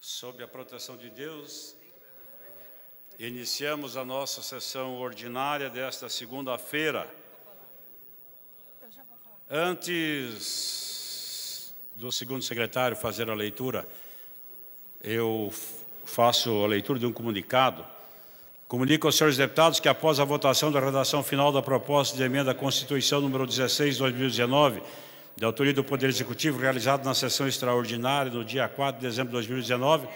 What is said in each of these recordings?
sob a proteção de Deus, iniciamos a nossa sessão ordinária desta segunda-feira. Antes do segundo secretário fazer a leitura, eu faço a leitura de um comunicado. Comunico aos senhores deputados que, após a votação da redação final da proposta de emenda à Constituição número 16 de 2019, de autoria do Poder Executivo, realizado na sessão extraordinária no dia 4 de dezembro de 2019,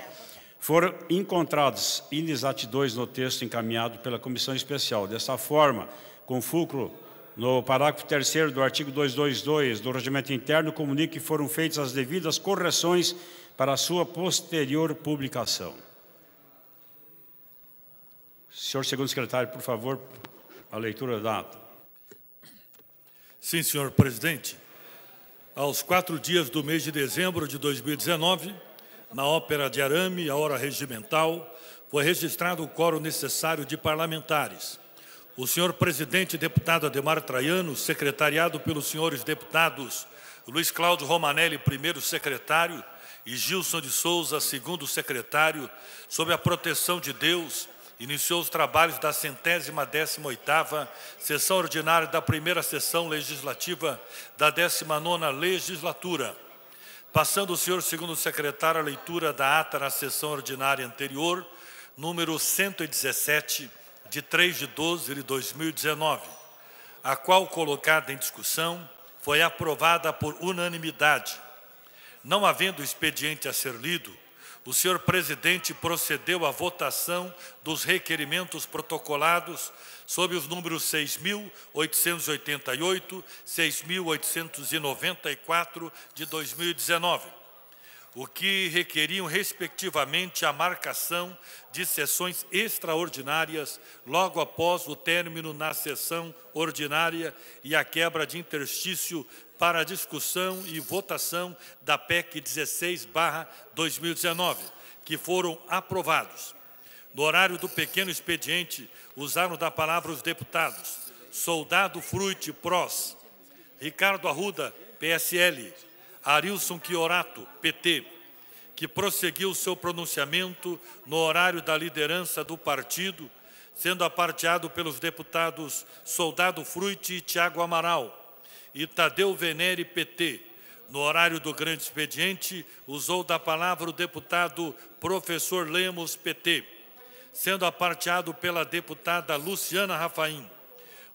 foram encontrados inexatidões no texto encaminhado pela Comissão Especial. Dessa forma, com fulcro no parágrafo 3 do artigo 222 do Regimento Interno, comunico que foram feitas as devidas correções para sua posterior publicação. Senhor segundo secretário, por favor, a leitura da ata. Sim, senhor presidente aos quatro dias do mês de dezembro de 2019, na Ópera de Arame, a hora regimental, foi registrado o quórum necessário de parlamentares. O senhor presidente deputado Ademar Traiano, secretariado pelos senhores deputados Luiz Cláudio Romanelli, primeiro secretário, e Gilson de Souza, segundo secretário, sob a proteção de Deus, iniciou os trabalhos da centésima décima oitava sessão ordinária da primeira sessão legislativa da 19 nona legislatura. Passando o senhor segundo secretário a leitura da ata na sessão ordinária anterior, número 117, de 3 de 12 de 2019, a qual colocada em discussão foi aprovada por unanimidade. Não havendo expediente a ser lido, o senhor presidente procedeu à votação dos requerimentos protocolados sob os números 6.888, 6.894 de 2019 o que requeriam, respectivamente, a marcação de sessões extraordinárias logo após o término na sessão ordinária e a quebra de interstício para a discussão e votação da PEC 16/2019, que foram aprovados. No horário do pequeno expediente, usaram da palavra os deputados Soldado Fruit, PROS, Ricardo Arruda, PSL, Arilson Chiorato, PT, que prosseguiu seu pronunciamento no horário da liderança do partido, sendo aparteado pelos deputados Soldado Fruite e Tiago Amaral, e Tadeu Venere, PT. No horário do grande expediente, usou da palavra o deputado Professor Lemos, PT, sendo aparteado pela deputada Luciana Rafaim.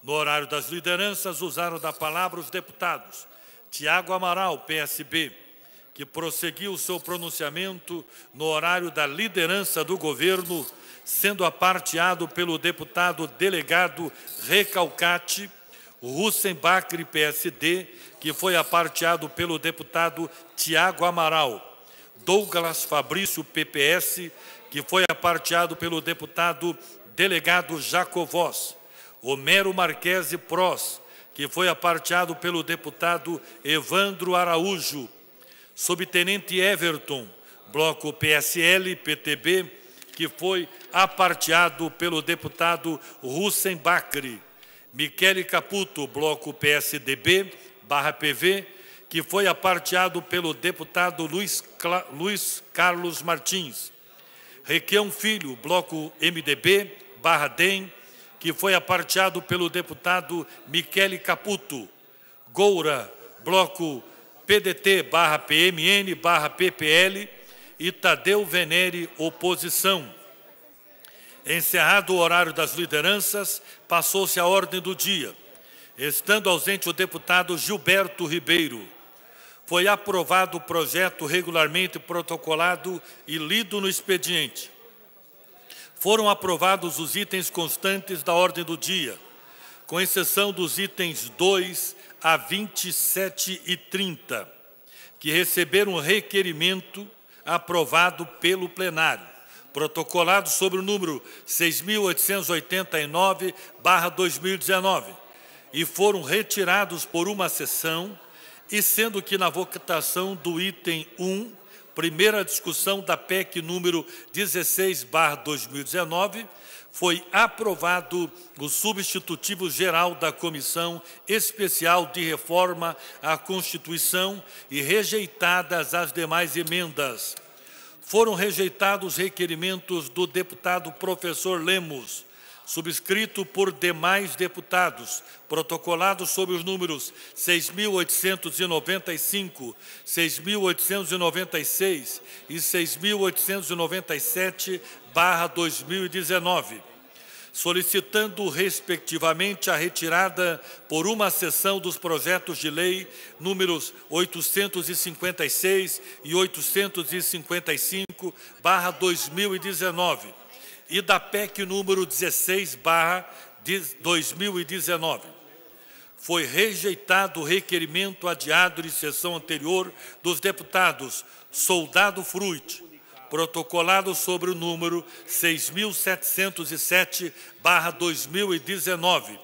No horário das lideranças, usaram da palavra os deputados Tiago Amaral, PSB, que prosseguiu seu pronunciamento no horário da liderança do governo, sendo aparteado pelo deputado delegado Recalcate, Russen Bacri, PSD, que foi aparteado pelo deputado Tiago Amaral, Douglas Fabrício, PPS, que foi aparteado pelo deputado delegado Jacovós, Homero Marquese Prós, que foi aparteado pelo deputado Evandro Araújo, subtenente Everton, bloco PSL PTB, que foi aparteado pelo deputado Russen Bacri, Michele Caputo, bloco PSDB barra PV, que foi aparteado pelo deputado Luiz, Cla Luiz Carlos Martins, Requião Filho, bloco MDB barra DEM, que foi aparteado pelo deputado Michele Caputo. Goura, bloco PDT barra PMN barra PPL e Tadeu Venere, oposição. Encerrado o horário das lideranças, passou-se a ordem do dia. Estando ausente o deputado Gilberto Ribeiro, foi aprovado o projeto regularmente protocolado e lido no expediente foram aprovados os itens constantes da ordem do dia, com exceção dos itens 2 a 27 e 30, que receberam requerimento aprovado pelo plenário, protocolado sobre o número 6.889-2019, e foram retirados por uma sessão, e sendo que na votação do item 1 primeira discussão da PEC número 16/2019, foi aprovado o substitutivo geral da Comissão Especial de Reforma à Constituição e rejeitadas as demais emendas. Foram rejeitados os requerimentos do deputado professor Lemos, subscrito por demais deputados, protocolado sob os números 6.895, 6.896 e 6.897-2019, solicitando respectivamente a retirada por uma sessão dos projetos de lei números 856 e 855-2019 e da PEC número 16, barra 2019. Foi rejeitado o requerimento adiado de sessão anterior dos deputados Soldado Fruit, protocolado sobre o número 6.707, barra 2019.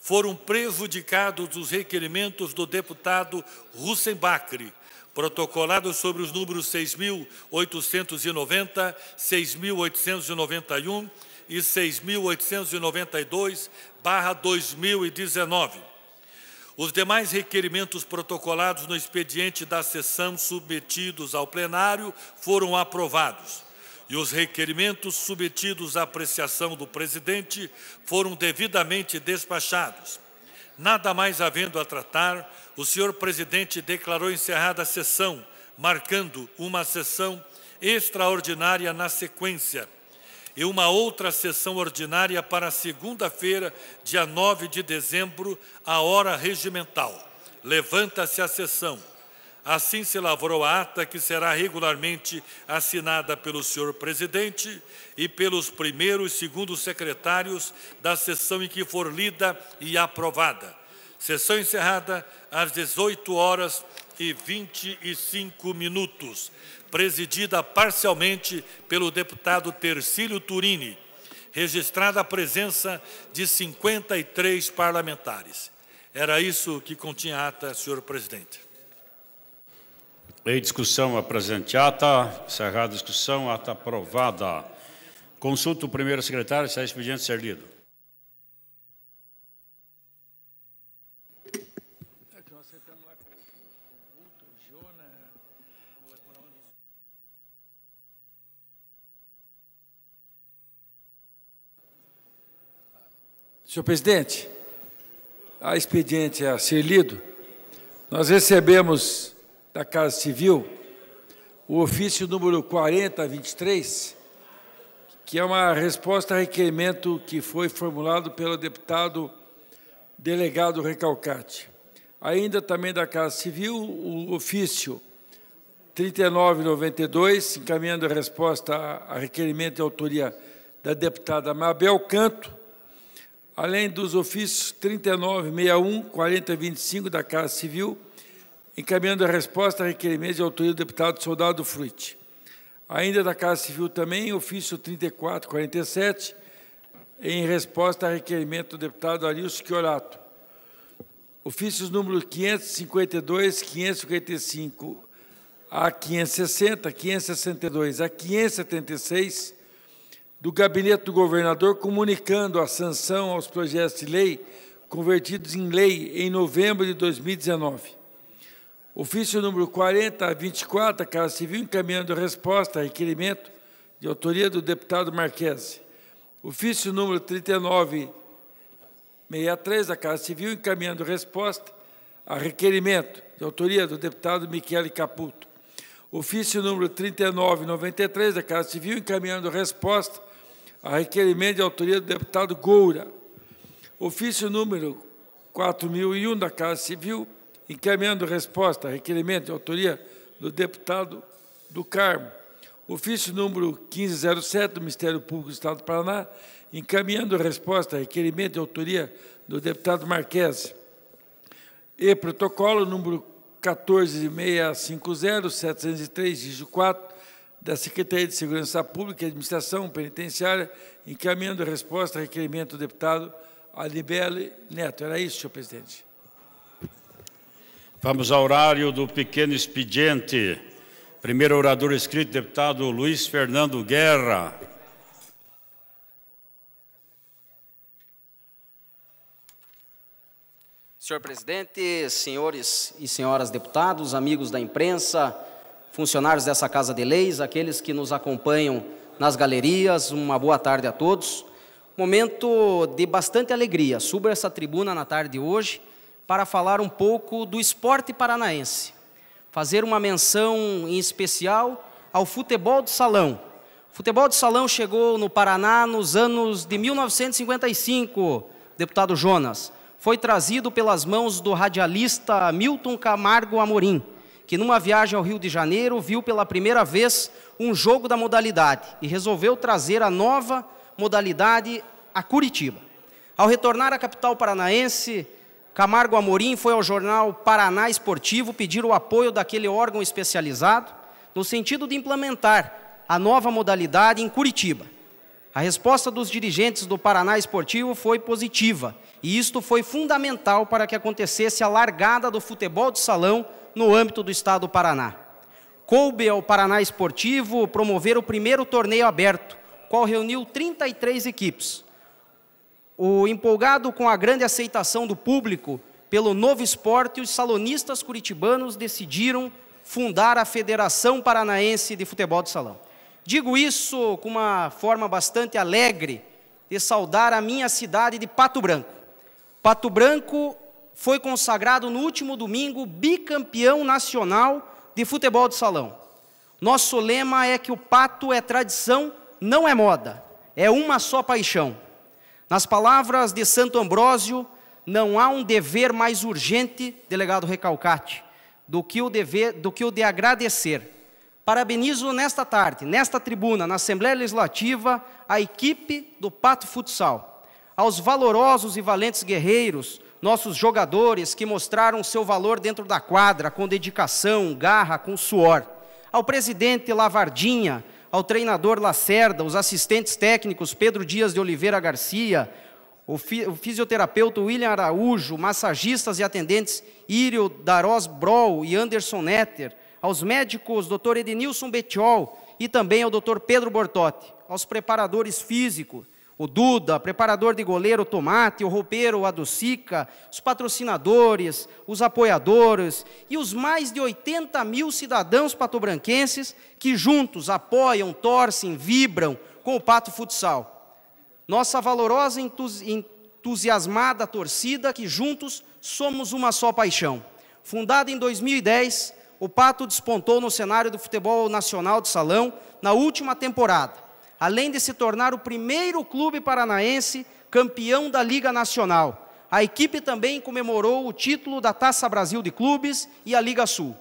Foram prejudicados os requerimentos do deputado Russen Bacri, protocolado sobre os números 6.890, 6.891 e 6.892, 2019. Os demais requerimentos protocolados no expediente da sessão submetidos ao plenário foram aprovados e os requerimentos submetidos à apreciação do presidente foram devidamente despachados. Nada mais havendo a tratar, o senhor presidente declarou encerrada a sessão, marcando uma sessão extraordinária na sequência e uma outra sessão ordinária para segunda-feira, dia 9 de dezembro, à hora regimental. Levanta-se a sessão. Assim se lavrou a ata que será regularmente assinada pelo senhor presidente e pelos primeiros e segundos secretários da sessão em que for lida e aprovada. Sessão encerrada às 18 horas e 25 minutos, presidida parcialmente pelo deputado Tercílio Turini, registrada a presença de 53 parlamentares. Era isso que continha a ata, senhor presidente. Em discussão, a presente ata. Encerrada a discussão, ata aprovada. Consulta o primeiro secretário, se é expediente ser lido. Senhor presidente, a expediente a ser lido, nós recebemos da Casa Civil o ofício número 4023, que é uma resposta a requerimento que foi formulado pelo deputado delegado Recalcate. Ainda também da Casa Civil, o ofício 3992, encaminhando a resposta a requerimento e autoria da deputada Mabel Canto, além dos ofícios 3961, 4025 da Casa Civil, encaminhando a resposta a requerimento de autoria do deputado Soldado Fruit. Ainda da Casa Civil também, ofício 3447, em resposta a requerimento do deputado Arius Chiorato. Ofícios número 552, 555 a 560, 562 a 576, do gabinete do governador comunicando a sanção aos projetos de lei convertidos em lei em novembro de 2019. Ofício número 40 a 24, da Casa Civil, encaminhando resposta a requerimento de autoria do deputado Marquese. Ofício número 3963 da Casa Civil, encaminhando resposta a requerimento de autoria do deputado Michele Caputo. Ofício número 3993 da Casa Civil, encaminhando resposta a requerimento de autoria do deputado Goura. Ofício número 4001 da Casa Civil, encaminhando resposta a requerimento de autoria do deputado do Carmo. Ofício número 1507 do Ministério Público do Estado do Paraná, encaminhando resposta a requerimento de autoria do deputado Marques. E protocolo número 14650703 dígito 4, da Secretaria de Segurança Pública e Administração Penitenciária, encaminhando a resposta a requerimento do deputado Alibele Neto. Era isso, senhor presidente. Vamos ao horário do pequeno expediente. Primeiro orador escrito, deputado Luiz Fernando Guerra. Senhor presidente, senhores e senhoras deputados, amigos da imprensa, funcionários dessa Casa de Leis, aqueles que nos acompanham nas galerias, uma boa tarde a todos. Momento de bastante alegria. Subo essa tribuna na tarde de hoje para falar um pouco do esporte paranaense. Fazer uma menção em especial ao futebol de salão. O futebol de salão chegou no Paraná nos anos de 1955, deputado Jonas. Foi trazido pelas mãos do radialista Milton Camargo Amorim que numa viagem ao Rio de Janeiro viu pela primeira vez um jogo da modalidade e resolveu trazer a nova modalidade a Curitiba. Ao retornar à capital paranaense, Camargo Amorim foi ao jornal Paraná Esportivo pedir o apoio daquele órgão especializado no sentido de implementar a nova modalidade em Curitiba. A resposta dos dirigentes do Paraná Esportivo foi positiva, e isto foi fundamental para que acontecesse a largada do futebol de salão no âmbito do estado do Paraná. Coube ao Paraná Esportivo promover o primeiro torneio aberto, qual reuniu 33 equipes. O empolgado com a grande aceitação do público pelo novo esporte, os salonistas curitibanos decidiram fundar a Federação Paranaense de Futebol de Salão. Digo isso com uma forma bastante alegre de saudar a minha cidade de Pato Branco. Pato Branco foi consagrado no último domingo bicampeão nacional de futebol de salão. Nosso lema é que o pato é tradição, não é moda, é uma só paixão. Nas palavras de Santo Ambrósio, não há um dever mais urgente, delegado Recalcate, do que o dever, do que o de agradecer. Parabenizo nesta tarde, nesta tribuna, na Assembleia Legislativa, a equipe do Pato Futsal, aos valorosos e valentes guerreiros nossos jogadores que mostraram seu valor dentro da quadra, com dedicação, garra, com suor. Ao presidente Lavardinha, ao treinador Lacerda, os assistentes técnicos Pedro Dias de Oliveira Garcia, o, fi o fisioterapeuta William Araújo, massagistas e atendentes Írio Darós Brol e Anderson Netter, aos médicos Dr. Edenilson Betiol e também ao Dr. Pedro Bortotti, aos preparadores físicos, o Duda, preparador de goleiro o Tomate, o roupeiro o Aducica, os patrocinadores, os apoiadores e os mais de 80 mil cidadãos patobranquenses que juntos apoiam, torcem, vibram com o Pato Futsal. Nossa valorosa e entusiasmada torcida que juntos somos uma só paixão. Fundada em 2010, o Pato despontou no cenário do futebol nacional de salão na última temporada além de se tornar o primeiro clube paranaense campeão da Liga Nacional. A equipe também comemorou o título da Taça Brasil de Clubes e a Liga Sul.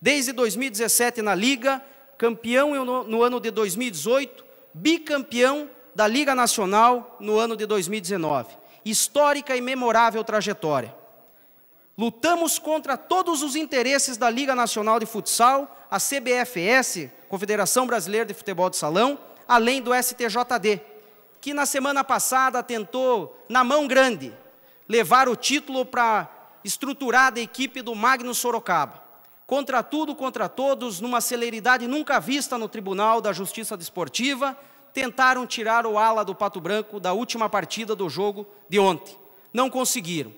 Desde 2017 na Liga, campeão no ano de 2018, bicampeão da Liga Nacional no ano de 2019. Histórica e memorável trajetória. Lutamos contra todos os interesses da Liga Nacional de Futsal, a CBFS, Confederação Brasileira de Futebol de Salão, além do STJD, que na semana passada tentou, na mão grande, levar o título para estruturada equipe do Magno Sorocaba. Contra tudo, contra todos, numa celeridade nunca vista no Tribunal da Justiça Desportiva, tentaram tirar o ala do Pato Branco da última partida do jogo de ontem. Não conseguiram.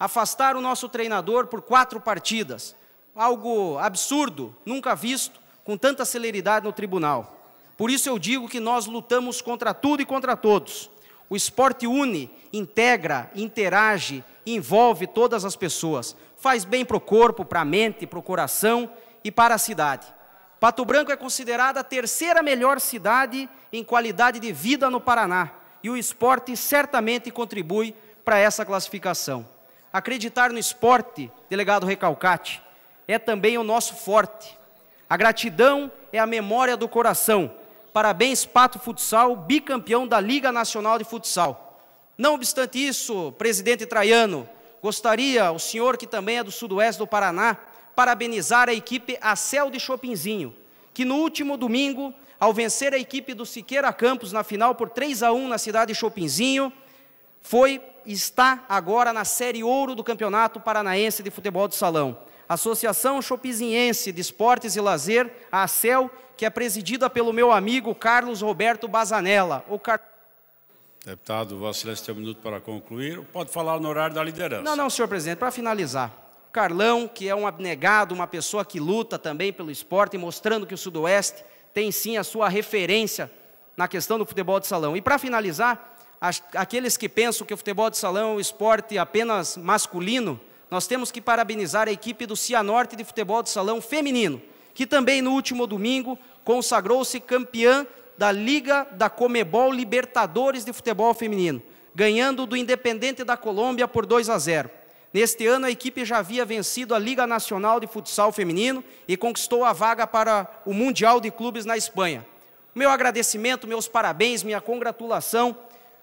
Afastaram o nosso treinador por quatro partidas. Algo absurdo, nunca visto, com tanta celeridade no tribunal. Por isso eu digo que nós lutamos contra tudo e contra todos. O esporte une, integra, interage, envolve todas as pessoas. Faz bem para o corpo, para a mente, para o coração e para a cidade. Pato Branco é considerada a terceira melhor cidade em qualidade de vida no Paraná. E o esporte certamente contribui para essa classificação. Acreditar no esporte, delegado Recalcate, é também o nosso forte. A gratidão é a memória do coração Parabéns, Pato Futsal, bicampeão da Liga Nacional de Futsal. Não obstante isso, presidente Traiano, gostaria, o senhor que também é do sudoeste do Paraná, parabenizar a equipe Acel de Chopinzinho, que no último domingo, ao vencer a equipe do Siqueira Campos na final por 3 a 1 na cidade de Chopinzinho, foi está agora na série ouro do Campeonato Paranaense de Futebol de Salão. Associação Chopinziense de Esportes e Lazer, a Acel, que é presidida pelo meu amigo Carlos Roberto Bazanella. O Car... Deputado, Vossa Excelência tem um minuto para concluir. Pode falar no horário da liderança. Não, não, senhor presidente, para finalizar. Carlão, que é um abnegado, uma pessoa que luta também pelo esporte, mostrando que o Sudoeste tem sim a sua referência na questão do futebol de salão. E para finalizar, aqueles que pensam que o futebol de salão é um esporte apenas masculino, nós temos que parabenizar a equipe do Cianorte de futebol de salão feminino que também no último domingo consagrou-se campeã da Liga da Comebol Libertadores de Futebol Feminino, ganhando do Independente da Colômbia por 2 a 0. Neste ano, a equipe já havia vencido a Liga Nacional de Futsal Feminino e conquistou a vaga para o Mundial de Clubes na Espanha. Meu agradecimento, meus parabéns, minha congratulação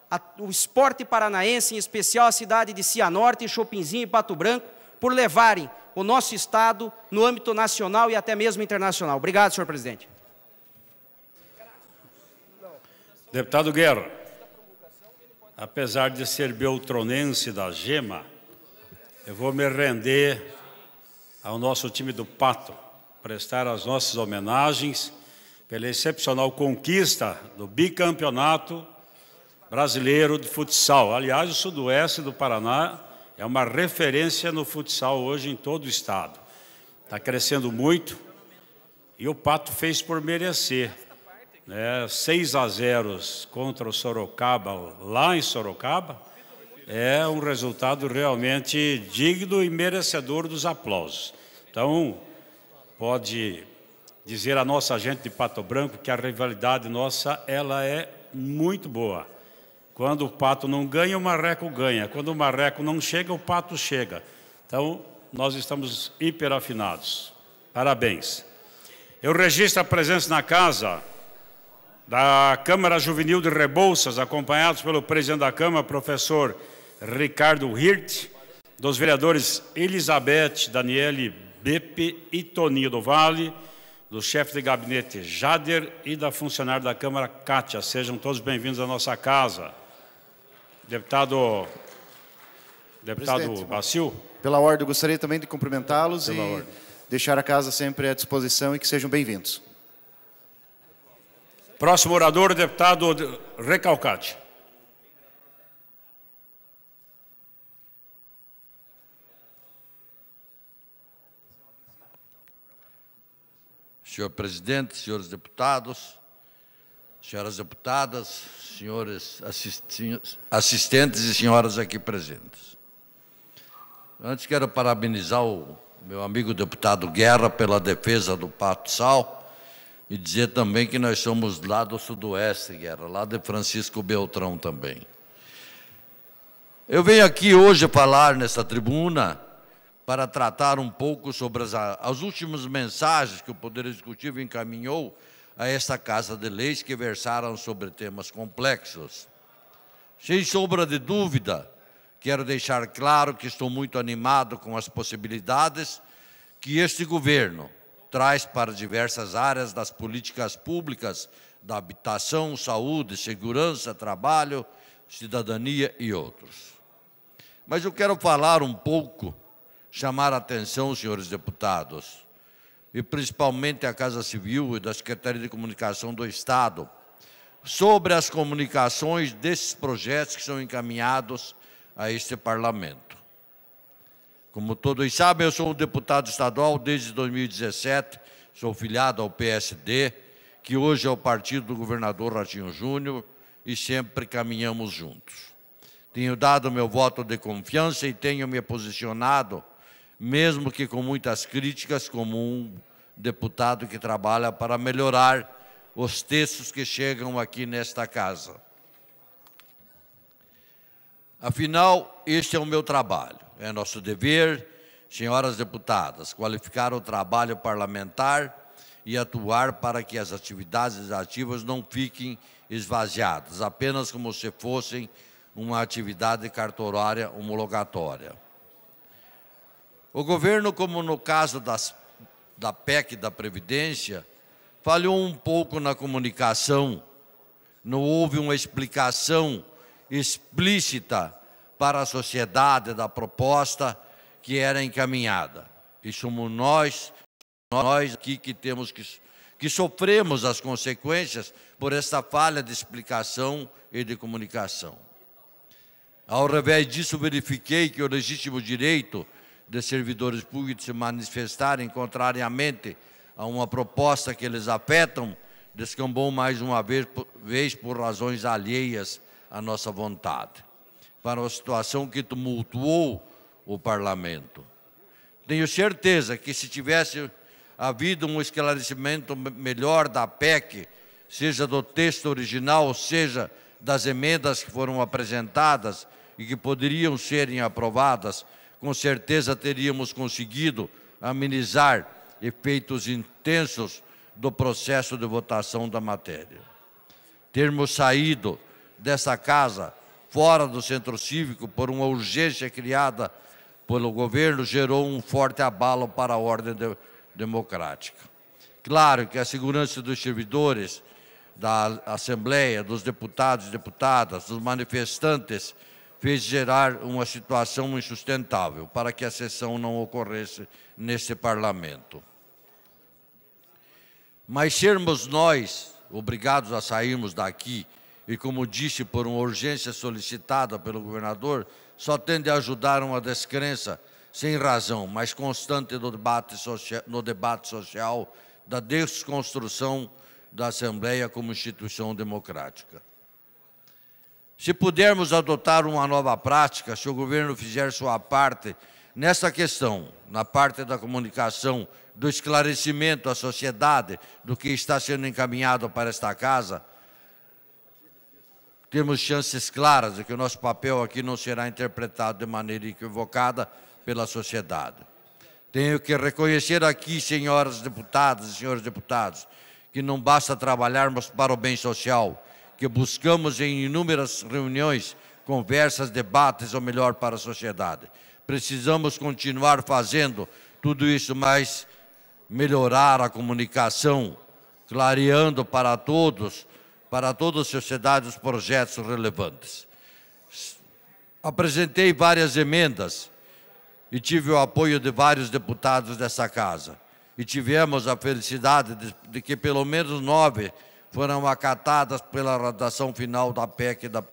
ao esporte paranaense, em especial a cidade de Cianorte, Chopinzinho e Pato Branco, por levarem o nosso Estado no âmbito nacional e até mesmo internacional. Obrigado, senhor presidente. Deputado Guerra, apesar de ser beltronense da Gema, eu vou me render ao nosso time do Pato, prestar as nossas homenagens pela excepcional conquista do bicampeonato brasileiro de futsal. Aliás, o sudoeste do Paraná é uma referência no futsal hoje em todo o estado. Está crescendo muito e o Pato fez por merecer. Né? 6 a 0 contra o Sorocaba, lá em Sorocaba, é um resultado realmente digno e merecedor dos aplausos. Então, pode dizer a nossa gente de Pato Branco que a rivalidade nossa ela é muito boa. Quando o pato não ganha, o marreco ganha. Quando o marreco não chega, o pato chega. Então, nós estamos hiperafinados. Parabéns. Eu registro a presença na casa da Câmara Juvenil de Rebouças, acompanhados pelo presidente da Câmara, professor Ricardo Hirt, dos vereadores Elizabeth, Daniele Bepe e Toninho do Vale, do chefe de gabinete Jader e da funcionária da Câmara, Kátia. Sejam todos bem-vindos à nossa casa. Deputado, deputado Bacil. Pela ordem, gostaria também de cumprimentá-los e ordem. deixar a casa sempre à disposição e que sejam bem-vindos. Próximo orador, deputado Recalcati. Senhor presidente, senhores deputados, senhoras deputadas, senhores assistentes e senhoras aqui presentes. Antes, quero parabenizar o meu amigo deputado Guerra pela defesa do Pato Sal e dizer também que nós somos lá do Sudoeste, Guerra, lá de Francisco Beltrão também. Eu venho aqui hoje falar nessa tribuna para tratar um pouco sobre as, as últimas mensagens que o Poder Executivo encaminhou a esta casa de leis que versaram sobre temas complexos. Sem sombra de dúvida, quero deixar claro que estou muito animado com as possibilidades que este governo traz para diversas áreas das políticas públicas da habitação, saúde, segurança, trabalho, cidadania e outros. Mas eu quero falar um pouco, chamar a atenção, senhores deputados, e principalmente a Casa Civil e da Secretaria de Comunicação do Estado, sobre as comunicações desses projetos que são encaminhados a este parlamento. Como todos sabem, eu sou um deputado estadual desde 2017, sou filiado ao PSD, que hoje é o partido do governador Ratinho Júnior, e sempre caminhamos juntos. Tenho dado meu voto de confiança e tenho me posicionado mesmo que com muitas críticas, como um deputado que trabalha para melhorar os textos que chegam aqui nesta casa. Afinal, este é o meu trabalho, é nosso dever, senhoras deputadas, qualificar o trabalho parlamentar e atuar para que as atividades ativas não fiquem esvaziadas, apenas como se fossem uma atividade cartorária homologatória. O governo, como no caso das, da PEC da Previdência, falhou um pouco na comunicação. Não houve uma explicação explícita para a sociedade da proposta que era encaminhada. E somos nós, nós aqui que temos que, que sofremos as consequências por essa falha de explicação e de comunicação. Ao revés disso, verifiquei que o legítimo direito de servidores públicos se manifestarem contrariamente a uma proposta que eles afetam, descambou é mais uma vez, vez por razões alheias à nossa vontade, para uma situação que tumultuou o parlamento. Tenho certeza que se tivesse havido um esclarecimento melhor da PEC, seja do texto original, seja das emendas que foram apresentadas e que poderiam serem aprovadas, com certeza teríamos conseguido amenizar efeitos intensos do processo de votação da matéria. Termos saído dessa casa fora do centro cívico por uma urgência criada pelo governo gerou um forte abalo para a ordem de democrática. Claro que a segurança dos servidores da Assembleia, dos deputados e deputadas, dos manifestantes fez gerar uma situação insustentável para que a sessão não ocorresse neste parlamento. Mas sermos nós obrigados a sairmos daqui e, como disse, por uma urgência solicitada pelo governador, só tende a ajudar uma descrença sem razão, mas constante no debate, social, no debate social da desconstrução da Assembleia como instituição democrática. Se pudermos adotar uma nova prática, se o governo fizer sua parte nessa questão, na parte da comunicação, do esclarecimento à sociedade do que está sendo encaminhado para esta casa, temos chances claras de que o nosso papel aqui não será interpretado de maneira equivocada pela sociedade. Tenho que reconhecer aqui, senhoras deputadas e senhores deputados, que não basta trabalharmos para o bem social, que buscamos em inúmeras reuniões, conversas, debates, ou melhor, para a sociedade. Precisamos continuar fazendo tudo isso, mas melhorar a comunicação, clareando para todos, para toda a sociedade, os projetos relevantes. Apresentei várias emendas e tive o apoio de vários deputados dessa casa. E tivemos a felicidade de, de que pelo menos nove foram acatadas pela redação final da PEC da.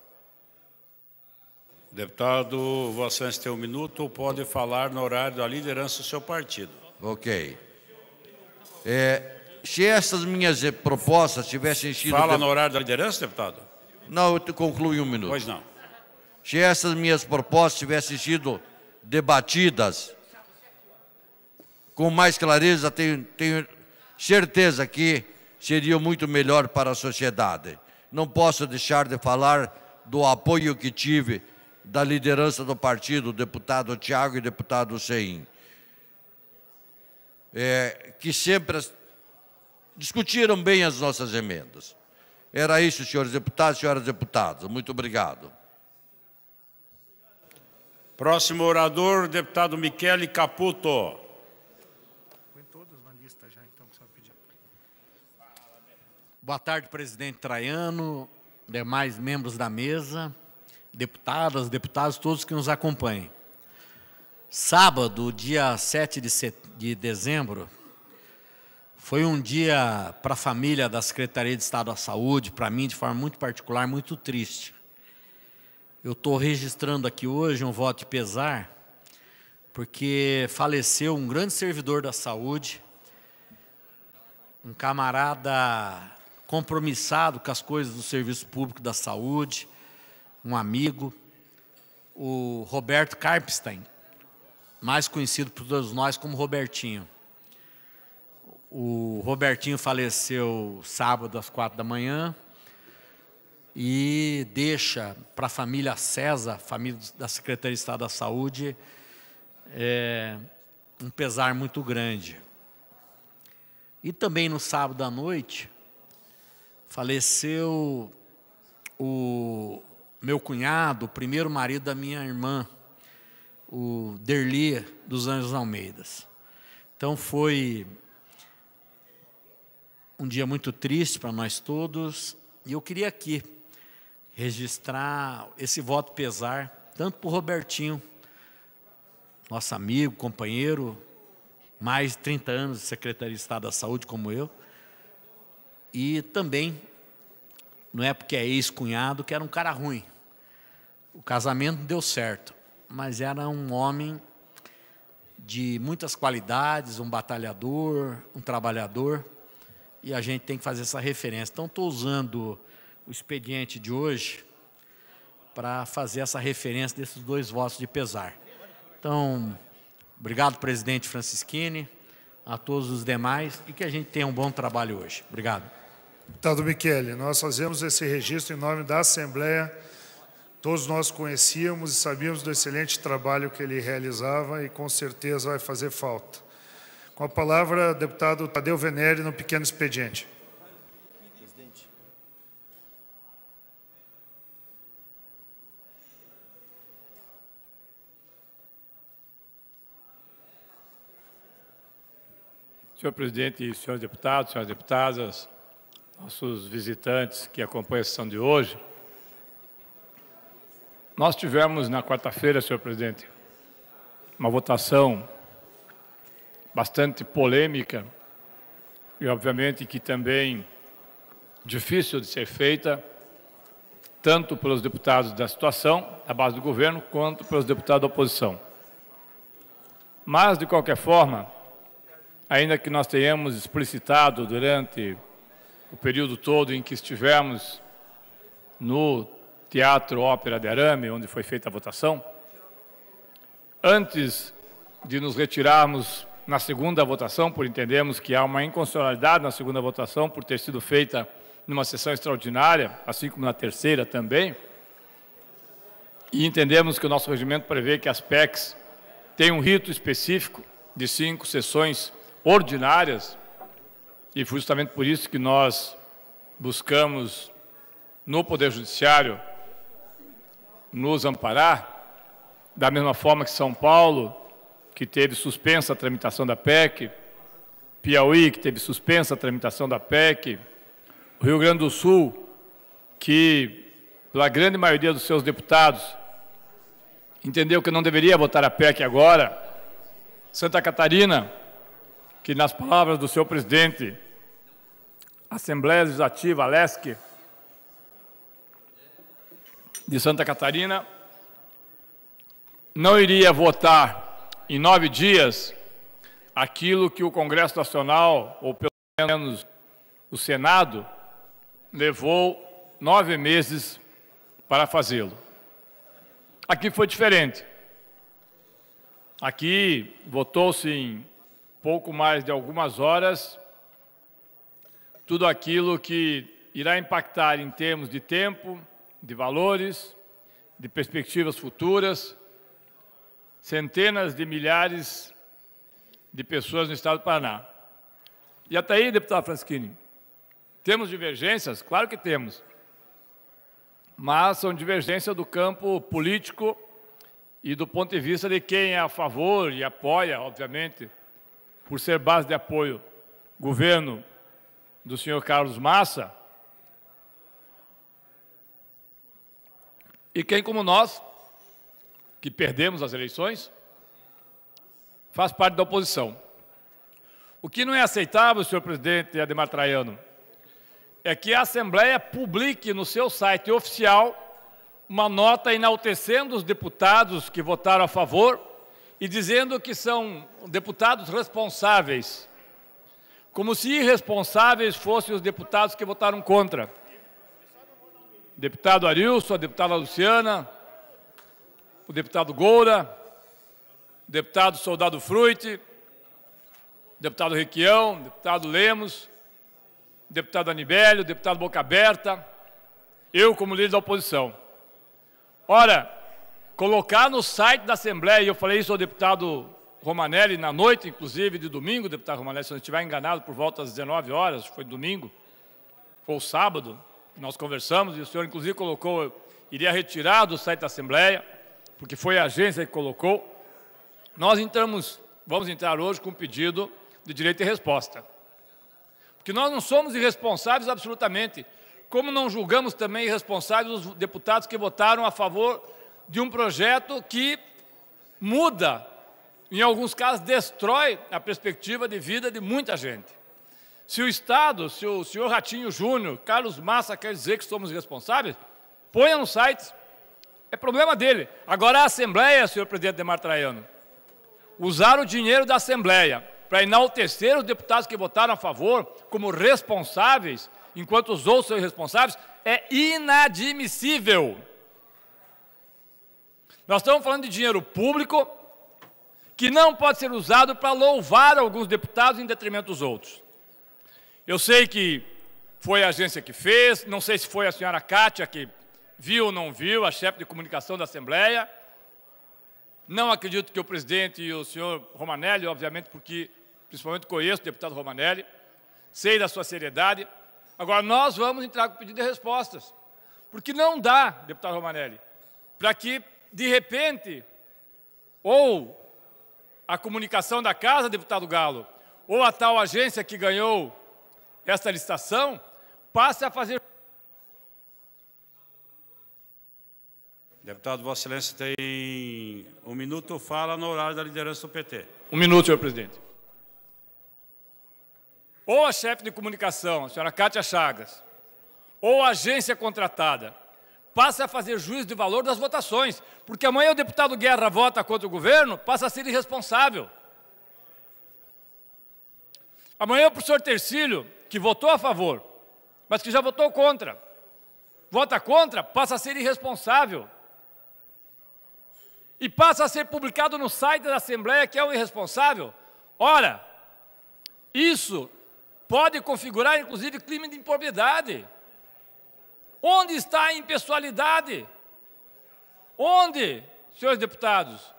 Deputado, Vossa Excelência tem um minuto, pode falar no horário da liderança do seu partido. Ok. É, se essas minhas propostas tivessem sido. Fala no horário da liderança, deputado? Não, eu concluo em um minuto. Pois não. Se essas minhas propostas tivessem sido debatidas com mais clareza, tenho, tenho certeza que Seria muito melhor para a sociedade. Não posso deixar de falar do apoio que tive da liderança do partido, deputado Tiago e deputado Seim, é, que sempre discutiram bem as nossas emendas. Era isso, senhores deputados, senhoras deputadas. Muito obrigado. Próximo orador, deputado Michele Caputo. Boa tarde, presidente Traiano, demais membros da mesa, deputadas, deputados, todos que nos acompanhem. Sábado, dia 7 de, set... de dezembro, foi um dia para a família da Secretaria de Estado da Saúde, para mim, de forma muito particular, muito triste. Eu estou registrando aqui hoje um voto de pesar, porque faleceu um grande servidor da saúde, um camarada compromissado com as coisas do serviço público da saúde, um amigo, o Roberto Karpstein, mais conhecido por todos nós como Robertinho. O Robertinho faleceu sábado às quatro da manhã e deixa para a família César, família da Secretaria de Estado da Saúde, é, um pesar muito grande. E também no sábado à noite, faleceu o meu cunhado, o primeiro marido da minha irmã, o Derli dos Anjos Almeidas. Então foi um dia muito triste para nós todos e eu queria aqui registrar esse voto pesar, tanto para o Robertinho, nosso amigo, companheiro, mais de 30 anos de secretário de Estado da Saúde como eu, e também, não é porque é ex-cunhado que era um cara ruim. O casamento não deu certo, mas era um homem de muitas qualidades, um batalhador, um trabalhador, e a gente tem que fazer essa referência. Então, estou usando o expediente de hoje para fazer essa referência desses dois votos de pesar. Então, obrigado, presidente Francisquini, a todos os demais, e que a gente tenha um bom trabalho hoje. Obrigado. Deputado Michele, nós fazemos esse registro em nome da Assembleia. Todos nós conhecíamos e sabíamos do excelente trabalho que ele realizava e com certeza vai fazer falta. Com a palavra, deputado Tadeu Venere, no pequeno expediente. Senhor presidente, senhores deputados, senhoras deputadas, nossos visitantes que acompanham a sessão de hoje. Nós tivemos na quarta-feira, senhor presidente, uma votação bastante polêmica e, obviamente, que também difícil de ser feita, tanto pelos deputados da situação, da base do governo, quanto pelos deputados da oposição. Mas, de qualquer forma, ainda que nós tenhamos explicitado durante o período todo em que estivemos no Teatro Ópera de Arame, onde foi feita a votação, antes de nos retirarmos na segunda votação, por entendemos que há uma inconstitucionalidade na segunda votação, por ter sido feita numa sessão extraordinária, assim como na terceira também, e entendemos que o nosso regimento prevê que as PECs têm um rito específico de cinco sessões ordinárias e foi justamente por isso que nós buscamos no Poder Judiciário nos amparar, da mesma forma que São Paulo, que teve suspensa a tramitação da PEC, Piauí, que teve suspensa a tramitação da PEC, Rio Grande do Sul, que, pela grande maioria dos seus deputados, entendeu que não deveria votar a PEC agora, Santa Catarina, que, nas palavras do seu presidente, a Assembleia Legislativa, a LESC, de Santa Catarina, não iria votar em nove dias aquilo que o Congresso Nacional, ou pelo menos o Senado, levou nove meses para fazê-lo. Aqui foi diferente. Aqui votou-se em pouco mais de algumas horas, tudo aquilo que irá impactar em termos de tempo, de valores, de perspectivas futuras, centenas de milhares de pessoas no estado do Paraná. E até aí, deputado Franschini, temos divergências? Claro que temos. Mas são divergências do campo político e do ponto de vista de quem é a favor e apoia, obviamente, por ser base de apoio governo do senhor Carlos Massa, e quem como nós, que perdemos as eleições, faz parte da oposição. O que não é aceitável, senhor presidente Ademar Traiano, é que a Assembleia publique no seu site oficial uma nota enaltecendo os deputados que votaram a favor e dizendo que são deputados responsáveis, como se irresponsáveis fossem os deputados que votaram contra. Deputado Arilson, a deputada Luciana, o deputado Goura, o deputado Soldado Fruite, deputado Requião, deputado Lemos, deputado Anibélio, deputado Boca Aberta, eu como líder da oposição. Ora, colocar no site da Assembleia, e eu falei isso ao deputado Romanelli na noite, inclusive, de domingo, deputado Romanelli, se eu não estiver enganado, por volta das 19 horas, foi domingo, foi o sábado, nós conversamos, e o senhor, inclusive, colocou, iria retirar do site da Assembleia, porque foi a agência que colocou. Nós entramos, vamos entrar hoje com um pedido de direito e resposta. Porque nós não somos irresponsáveis absolutamente, como não julgamos também irresponsáveis os deputados que votaram a favor de um projeto que muda, em alguns casos destrói a perspectiva de vida de muita gente. Se o Estado, se o senhor Ratinho Júnior, Carlos Massa quer dizer que somos responsáveis, ponha no site, é problema dele. Agora a Assembleia, senhor presidente Demar Traiano, usar o dinheiro da Assembleia para enaltecer os deputados que votaram a favor como responsáveis, enquanto os outros são irresponsáveis, é inadmissível. Nós estamos falando de dinheiro público que não pode ser usado para louvar alguns deputados em detrimento dos outros. Eu sei que foi a agência que fez, não sei se foi a senhora Kátia que viu ou não viu, a chefe de comunicação da Assembleia. Não acredito que o presidente e o senhor Romanelli, obviamente, porque principalmente conheço o deputado Romanelli, sei da sua seriedade. Agora, nós vamos entrar com pedido de respostas, porque não dá, deputado Romanelli, para que de repente, ou a comunicação da casa, deputado Galo, ou a tal agência que ganhou esta licitação, passe a fazer. Deputado, Vossa Excelência tem um minuto, fala no horário da liderança do PT. Um minuto, senhor presidente. Ou a chefe de comunicação, a senhora Cátia Chagas, ou a agência contratada, passa a fazer juízo de valor das votações, porque amanhã o deputado Guerra vota contra o governo, passa a ser irresponsável. Amanhã o professor Tercílio, que votou a favor, mas que já votou contra, vota contra, passa a ser irresponsável. E passa a ser publicado no site da Assembleia que é um irresponsável. Ora, isso pode configurar, inclusive, crime de impropriedade. Onde está a impessoalidade? Onde, senhores deputados?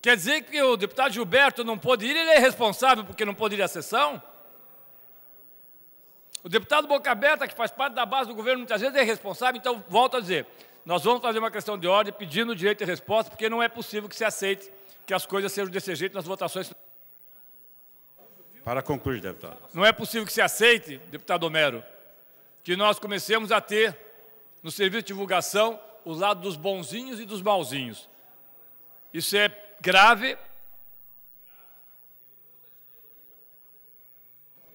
Quer dizer que o deputado Gilberto não pôde ir, ele é responsável porque não pôde ir à sessão? O deputado Boca Aberta, que faz parte da base do governo, muitas vezes é responsável, então volto a dizer, nós vamos fazer uma questão de ordem pedindo direito de resposta, porque não é possível que se aceite que as coisas sejam desse jeito nas votações. Para concluir, deputado. Não é possível que se aceite, deputado Homero, que nós comecemos a ter no serviço de divulgação os lados dos bonzinhos e dos mauzinhos. Isso é grave.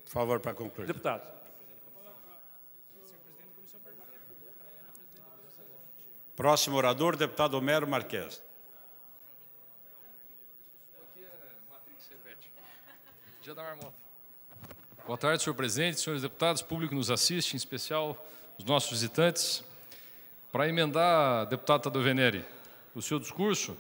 Por favor, para concluir. Deputado. Próximo orador, deputado Homero Marques. Aqui é Matrix Já dá uma marmota. Boa tarde, senhor presidente, senhores deputados, público nos assiste, em especial os nossos visitantes. Para emendar, deputado Tadeu Venere, o seu discurso,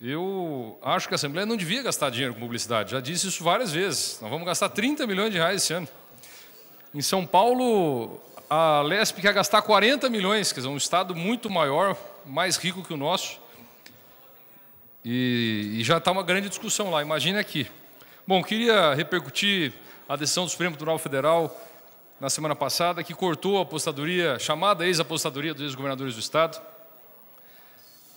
eu acho que a Assembleia não devia gastar dinheiro com publicidade, já disse isso várias vezes. Nós vamos gastar 30 milhões de reais esse ano. Em São Paulo, a LESP quer gastar 40 milhões, quer dizer, um estado muito maior, mais rico que o nosso. E, e já está uma grande discussão lá, imagine aqui. Bom, queria repercutir a decisão do Supremo Tribunal Federal na semana passada, que cortou a apostadoria, chamada ex-apostadoria dos ex-governadores do Estado.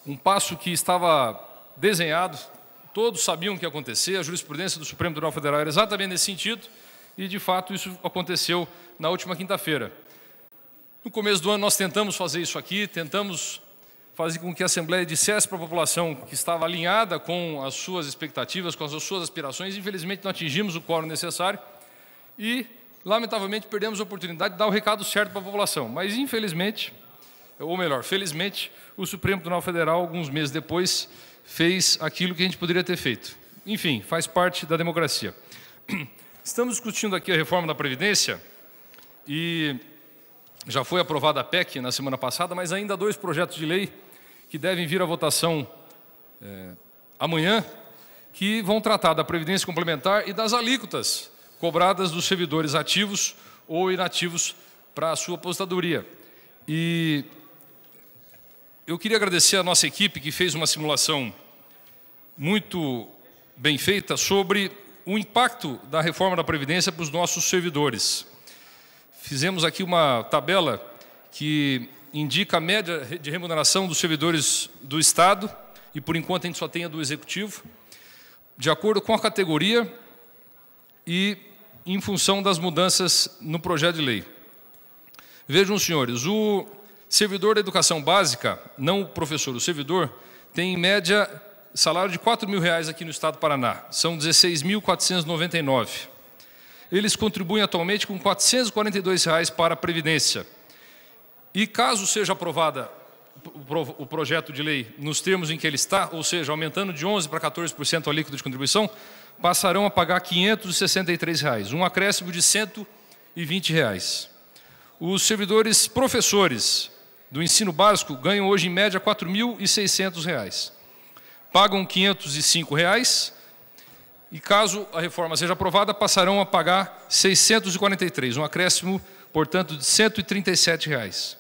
Um passo que estava desenhado, todos sabiam o que ia acontecer, a jurisprudência do Supremo Tribunal Federal era exatamente nesse sentido, e de fato isso aconteceu na última quinta-feira. No começo do ano nós tentamos fazer isso aqui, tentamos fazer com que a Assembleia dissesse para a população que estava alinhada com as suas expectativas, com as suas aspirações, infelizmente não atingimos o quórum necessário, e, lamentavelmente, perdemos a oportunidade de dar o recado certo para a população. Mas, infelizmente, ou melhor, felizmente, o Supremo Tribunal Federal, alguns meses depois, fez aquilo que a gente poderia ter feito. Enfim, faz parte da democracia. Estamos discutindo aqui a reforma da Previdência e já foi aprovada a PEC na semana passada, mas ainda há dois projetos de lei que devem vir à votação é, amanhã, que vão tratar da Previdência Complementar e das alíquotas cobradas dos servidores ativos ou inativos para a sua aposentadoria. E eu queria agradecer à nossa equipe que fez uma simulação muito bem feita sobre o impacto da reforma da Previdência para os nossos servidores. Fizemos aqui uma tabela que indica a média de remuneração dos servidores do Estado, e por enquanto a gente só tem a do Executivo, de acordo com a categoria e em função das mudanças no projeto de lei. Vejam, senhores, o servidor da educação básica, não o professor, o servidor, tem em média salário de R$ mil reais aqui no estado do Paraná, são 16.499. Eles contribuem atualmente com R$ reais para a Previdência. E caso seja aprovada o projeto de lei nos termos em que ele está, ou seja, aumentando de 11% para 14% a alíquota de contribuição, passarão a pagar R$ 563, reais, um acréscimo de R$ 120. Reais. Os servidores professores do ensino básico ganham hoje, em média, R$ reais, Pagam R$ 505. Reais, e caso a reforma seja aprovada, passarão a pagar R$ 643, um acréscimo, portanto, de R$ 137. Reais.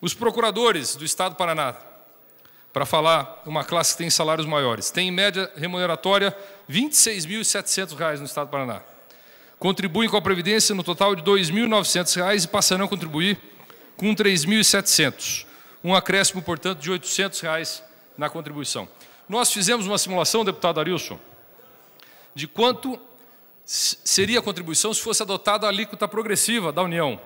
Os procuradores do Estado do Paraná para falar uma classe que tem salários maiores, tem em média remuneratória R$ 26.700 no Estado do Paraná. Contribuem com a Previdência no total de R$ 2.900 e passarão a contribuir com R$ 3.700, um acréscimo, portanto, de R$ 800 reais na contribuição. Nós fizemos uma simulação, deputado Arilson, de quanto seria a contribuição se fosse adotada a alíquota progressiva da União,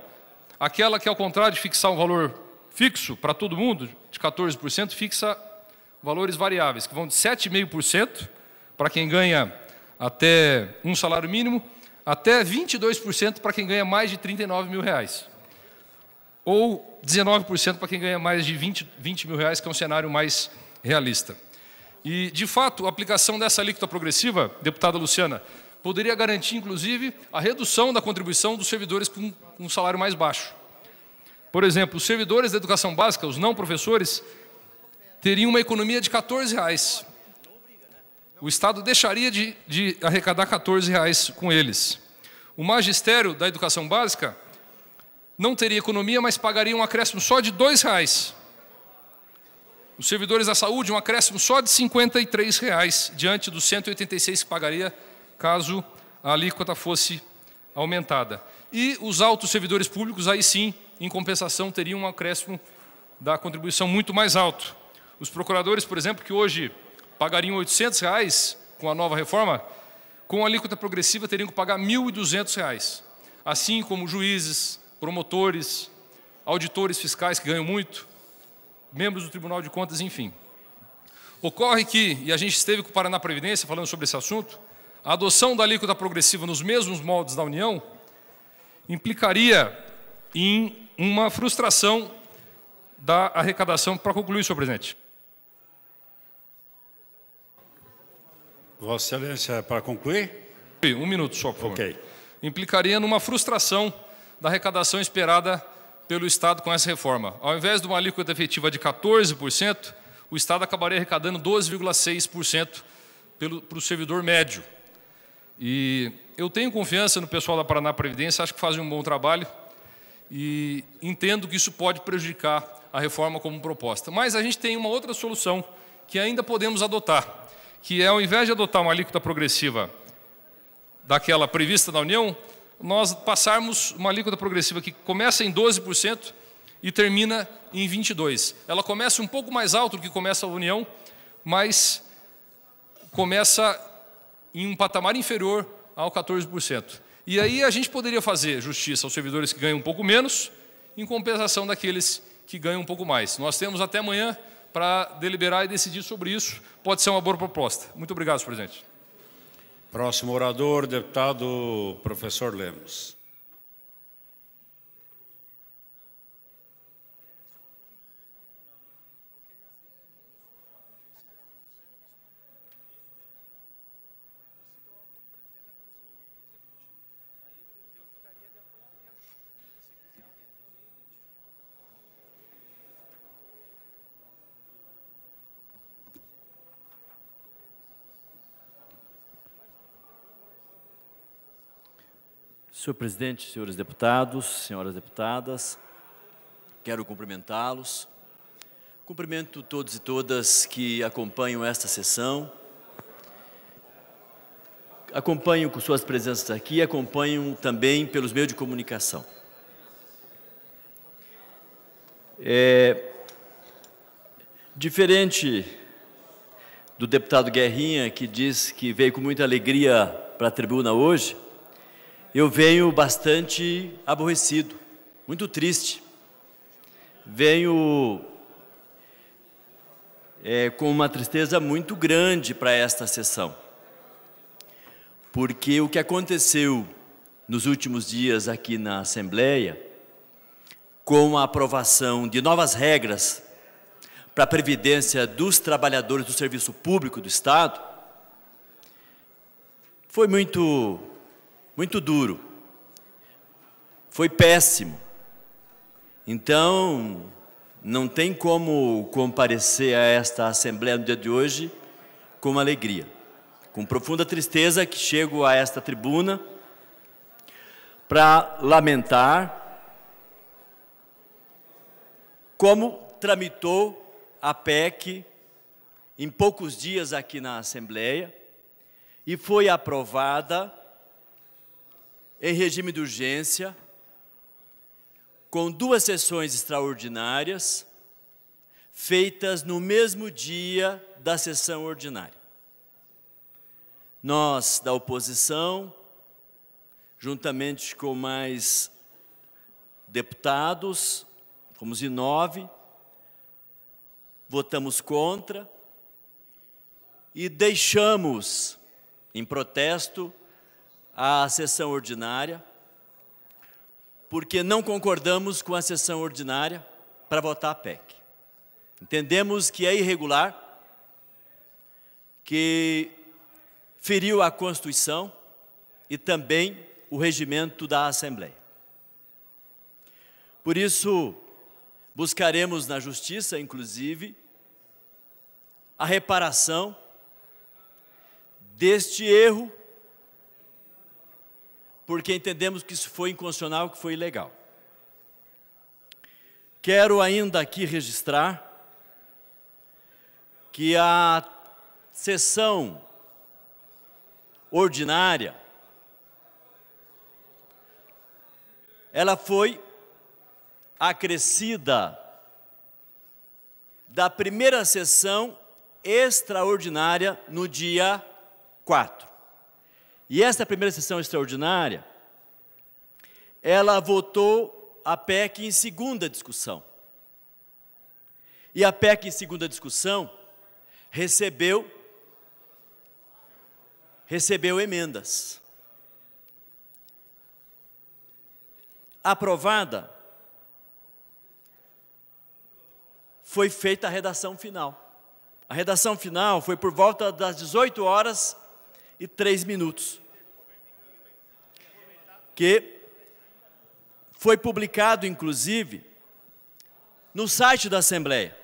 aquela que, ao contrário de fixar um valor fixo para todo mundo, de 14%, fixa valores variáveis, que vão de 7,5% para quem ganha até um salário mínimo, até 22% para quem ganha mais de 39 mil reais. Ou 19% para quem ganha mais de 20, 20 mil reais, que é um cenário mais realista. E, de fato, a aplicação dessa alíquota progressiva, deputada Luciana, poderia garantir, inclusive, a redução da contribuição dos servidores com um salário mais baixo. Por exemplo, os servidores da educação básica, os não professores, teriam uma economia de 14 reais. O Estado deixaria de, de arrecadar 14 reais com eles. O magistério da educação básica não teria economia, mas pagaria um acréscimo só de 2 reais. Os servidores da saúde, um acréscimo só de 53 reais, diante dos 186 que pagaria caso a alíquota fosse aumentada. E os altos servidores públicos, aí sim, em compensação, teriam um acréscimo da contribuição muito mais alto. Os procuradores, por exemplo, que hoje pagariam R$ 800 reais com a nova reforma, com a alíquota progressiva teriam que pagar R$ reais. assim como juízes, promotores, auditores fiscais que ganham muito, membros do Tribunal de Contas, enfim. Ocorre que, e a gente esteve com o Paraná Previdência falando sobre esse assunto, a adoção da alíquota progressiva nos mesmos moldes da União implicaria em uma frustração da arrecadação. Para concluir, senhor presidente. Vossa Excelência, é para concluir? Um minuto só, por favor. Okay. Implicaria numa frustração da arrecadação esperada pelo Estado com essa reforma. Ao invés de uma alíquota efetiva de 14%, o Estado acabaria arrecadando 12,6% para o servidor médio. E eu tenho confiança no pessoal da Paraná Previdência, acho que fazem um bom trabalho e entendo que isso pode prejudicar a reforma como proposta. Mas a gente tem uma outra solução que ainda podemos adotar, que é ao invés de adotar uma alíquota progressiva daquela prevista na União, nós passarmos uma alíquota progressiva que começa em 12% e termina em 22%. Ela começa um pouco mais alto do que começa a União, mas começa em um patamar inferior ao 14%. E aí a gente poderia fazer justiça aos servidores que ganham um pouco menos, em compensação daqueles que ganham um pouco mais. Nós temos até amanhã para deliberar e decidir sobre isso. Pode ser uma boa proposta. Muito obrigado, presidente. Próximo orador, deputado professor Lemos. Senhor presidente, senhores deputados, senhoras deputadas, quero cumprimentá-los. Cumprimento todos e todas que acompanham esta sessão. Acompanho com suas presenças aqui, acompanho também pelos meios de comunicação. É, diferente do deputado Guerrinha, que diz que veio com muita alegria para a tribuna hoje, eu venho bastante aborrecido, muito triste. Venho é, com uma tristeza muito grande para esta sessão, porque o que aconteceu nos últimos dias aqui na Assembleia, com a aprovação de novas regras para a previdência dos trabalhadores do serviço público do Estado, foi muito muito duro. Foi péssimo. Então, não tem como comparecer a esta assembleia no dia de hoje com alegria. Com profunda tristeza que chego a esta tribuna para lamentar como tramitou a PEC em poucos dias aqui na Assembleia e foi aprovada em regime de urgência, com duas sessões extraordinárias, feitas no mesmo dia da sessão ordinária. Nós, da oposição, juntamente com mais deputados, fomos em nove, votamos contra e deixamos, em protesto, à sessão ordinária, porque não concordamos com a sessão ordinária para votar a PEC. Entendemos que é irregular, que feriu a Constituição e também o regimento da Assembleia. Por isso, buscaremos na justiça, inclusive, a reparação deste erro porque entendemos que isso foi inconstitucional, que foi ilegal. Quero ainda aqui registrar que a sessão ordinária ela foi acrescida da primeira sessão extraordinária no dia 4. E essa primeira sessão extraordinária, ela votou a PEC em segunda discussão. E a PEC em segunda discussão recebeu recebeu emendas. Aprovada foi feita a redação final. A redação final foi por volta das 18 horas e 3 minutos, que foi publicado, inclusive, no site da Assembleia.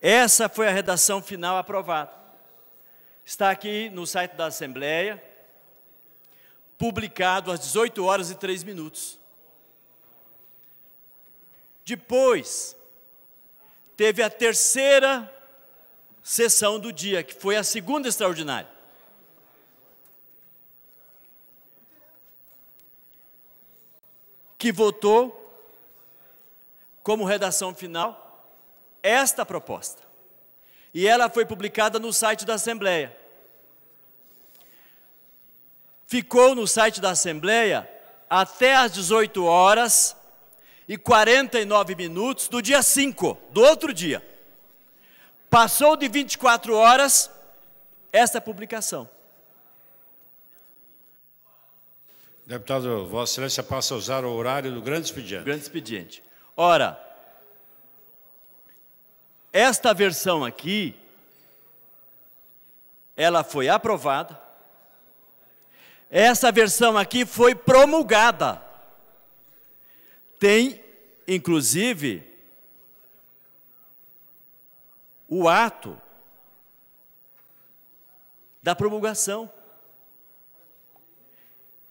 Essa foi a redação final aprovada. Está aqui no site da Assembleia, publicado às 18 horas e 3 minutos. Depois, teve a terceira sessão do dia, que foi a segunda extraordinária. Que votou como redação final esta proposta. E ela foi publicada no site da Assembleia. Ficou no site da Assembleia até às 18 horas e 49 minutos do dia 5, do outro dia. Passou de 24 horas essa é publicação. Deputado, Vossa Excelência passa a usar o horário do grande expediente. Grande expediente. Ora, esta versão aqui, ela foi aprovada. Essa versão aqui foi promulgada. Tem, inclusive, o ato da promulgação.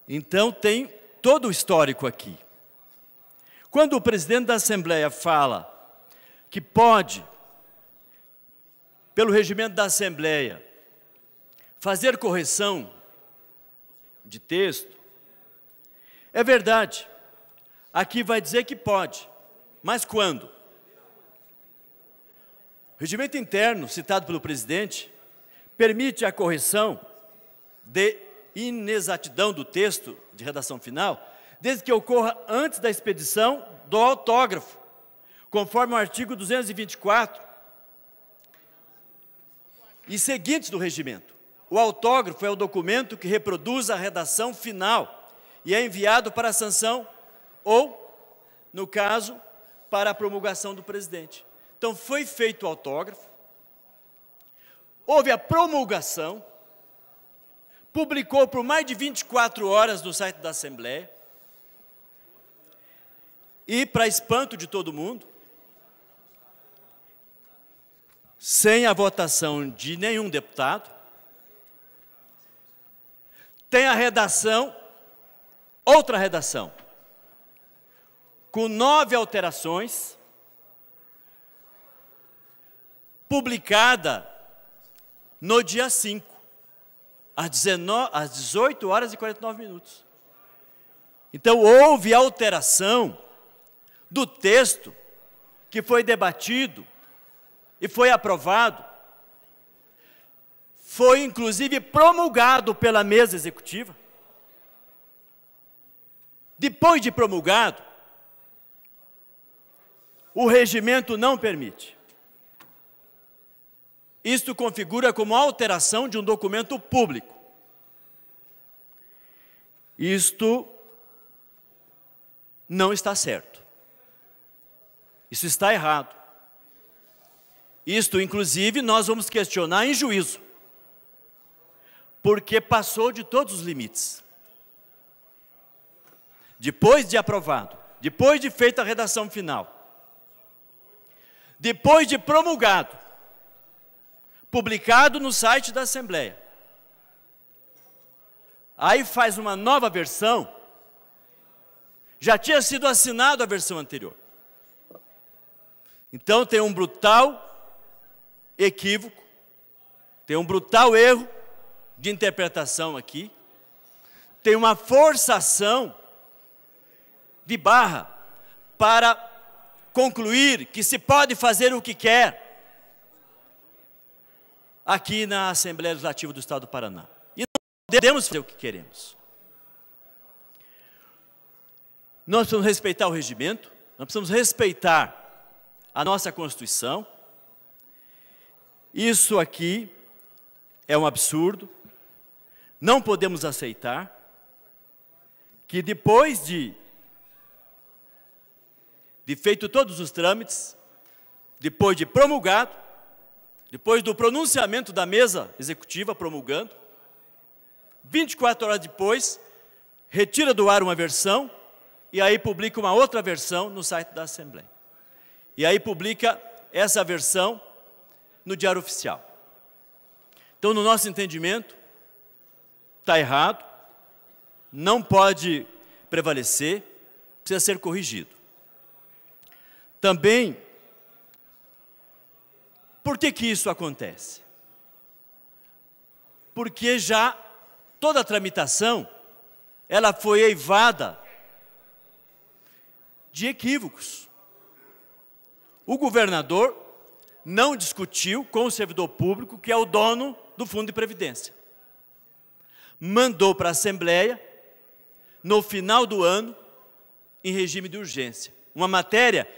Então tem todo o histórico aqui. Quando o presidente da Assembleia fala que pode, pelo regimento da Assembleia, fazer correção de texto, é verdade. Aqui vai dizer que pode, mas quando? O regimento interno, citado pelo presidente, permite a correção de inexatidão do texto de redação final, desde que ocorra antes da expedição do autógrafo, conforme o artigo 224 e seguintes do regimento. O autógrafo é o documento que reproduz a redação final e é enviado para a sanção ou, no caso, para a promulgação do presidente. Então foi feito o autógrafo, houve a promulgação, publicou por mais de 24 horas no site da Assembleia, e para espanto de todo mundo, sem a votação de nenhum deputado, tem a redação, outra redação, com nove alterações, publicada no dia 5, às 18 horas e 49 minutos. Então houve alteração do texto que foi debatido e foi aprovado. Foi inclusive promulgado pela mesa executiva. Depois de promulgado, o regimento não permite isto configura como alteração de um documento público. Isto não está certo. Isso está errado. Isto, inclusive, nós vamos questionar em juízo, porque passou de todos os limites. Depois de aprovado, depois de feita a redação final, depois de promulgado, publicado no site da Assembleia. Aí faz uma nova versão, já tinha sido assinado a versão anterior. Então tem um brutal equívoco, tem um brutal erro de interpretação aqui, tem uma forçação de barra para concluir que se pode fazer o que quer aqui na Assembleia Legislativa do Estado do Paraná. E não podemos fazer o que queremos. Nós precisamos respeitar o regimento, nós precisamos respeitar a nossa Constituição. Isso aqui é um absurdo. Não podemos aceitar que depois de, de feito todos os trâmites, depois de promulgado, depois do pronunciamento da mesa executiva promulgando, 24 horas depois, retira do ar uma versão e aí publica uma outra versão no site da Assembleia. E aí publica essa versão no Diário Oficial. Então, no nosso entendimento, está errado, não pode prevalecer, precisa ser corrigido. Também por que, que isso acontece? Porque já toda a tramitação ela foi eivada de equívocos. O governador não discutiu com o servidor público, que é o dono do fundo de previdência. Mandou para a Assembleia, no final do ano, em regime de urgência. Uma matéria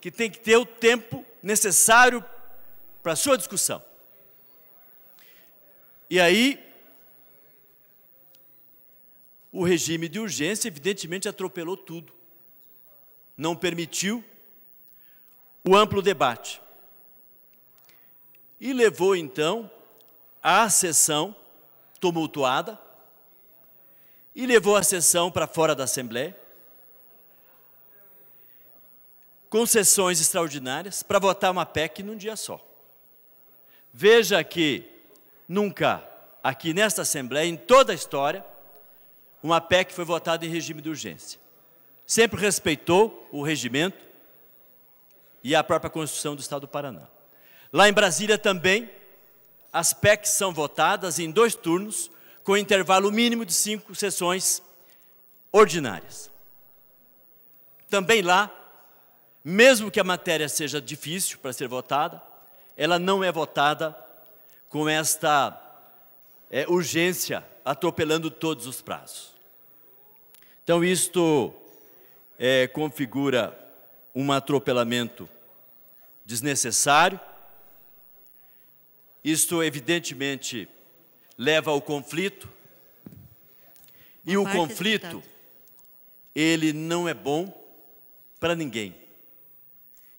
que tem que ter o tempo necessário para a sua discussão. E aí, o regime de urgência, evidentemente, atropelou tudo, não permitiu o amplo debate. E levou, então, a sessão tumultuada, e levou a sessão para fora da Assembleia, com sessões extraordinárias, para votar uma PEC num dia só. Veja que nunca, aqui nesta Assembleia, em toda a história, uma PEC foi votada em regime de urgência. Sempre respeitou o regimento e a própria Constituição do Estado do Paraná. Lá em Brasília também, as PECs são votadas em dois turnos, com intervalo mínimo de cinco sessões ordinárias. Também lá, mesmo que a matéria seja difícil para ser votada, ela não é votada com esta é, urgência, atropelando todos os prazos. Então, isto é, configura um atropelamento desnecessário. Isto, evidentemente, leva ao conflito. E o conflito, ele não é bom para ninguém.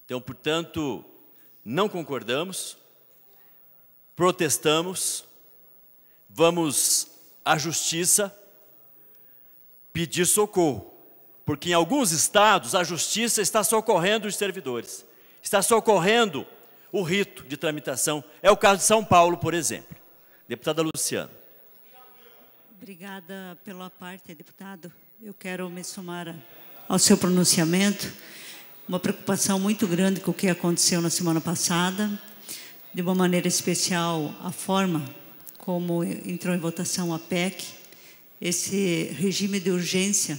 Então, portanto, não concordamos, protestamos, vamos à justiça pedir socorro, porque em alguns estados a justiça está socorrendo os servidores, está socorrendo o rito de tramitação. É o caso de São Paulo, por exemplo. Deputada Luciana. Obrigada pela parte, deputado. Eu quero me somar ao seu pronunciamento uma preocupação muito grande com o que aconteceu na semana passada, de uma maneira especial a forma como entrou em votação a PEC, esse regime de urgência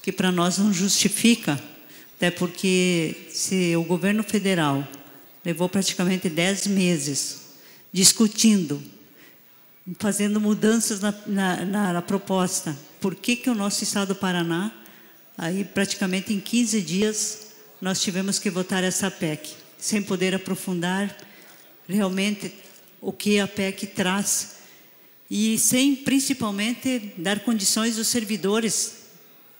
que para nós não justifica, até porque se o governo federal levou praticamente 10 meses discutindo, fazendo mudanças na, na, na, na proposta, por que, que o nosso estado do Paraná, aí praticamente em 15 dias, nós tivemos que votar essa PEC, sem poder aprofundar realmente o que a PEC traz e sem, principalmente, dar condições aos servidores,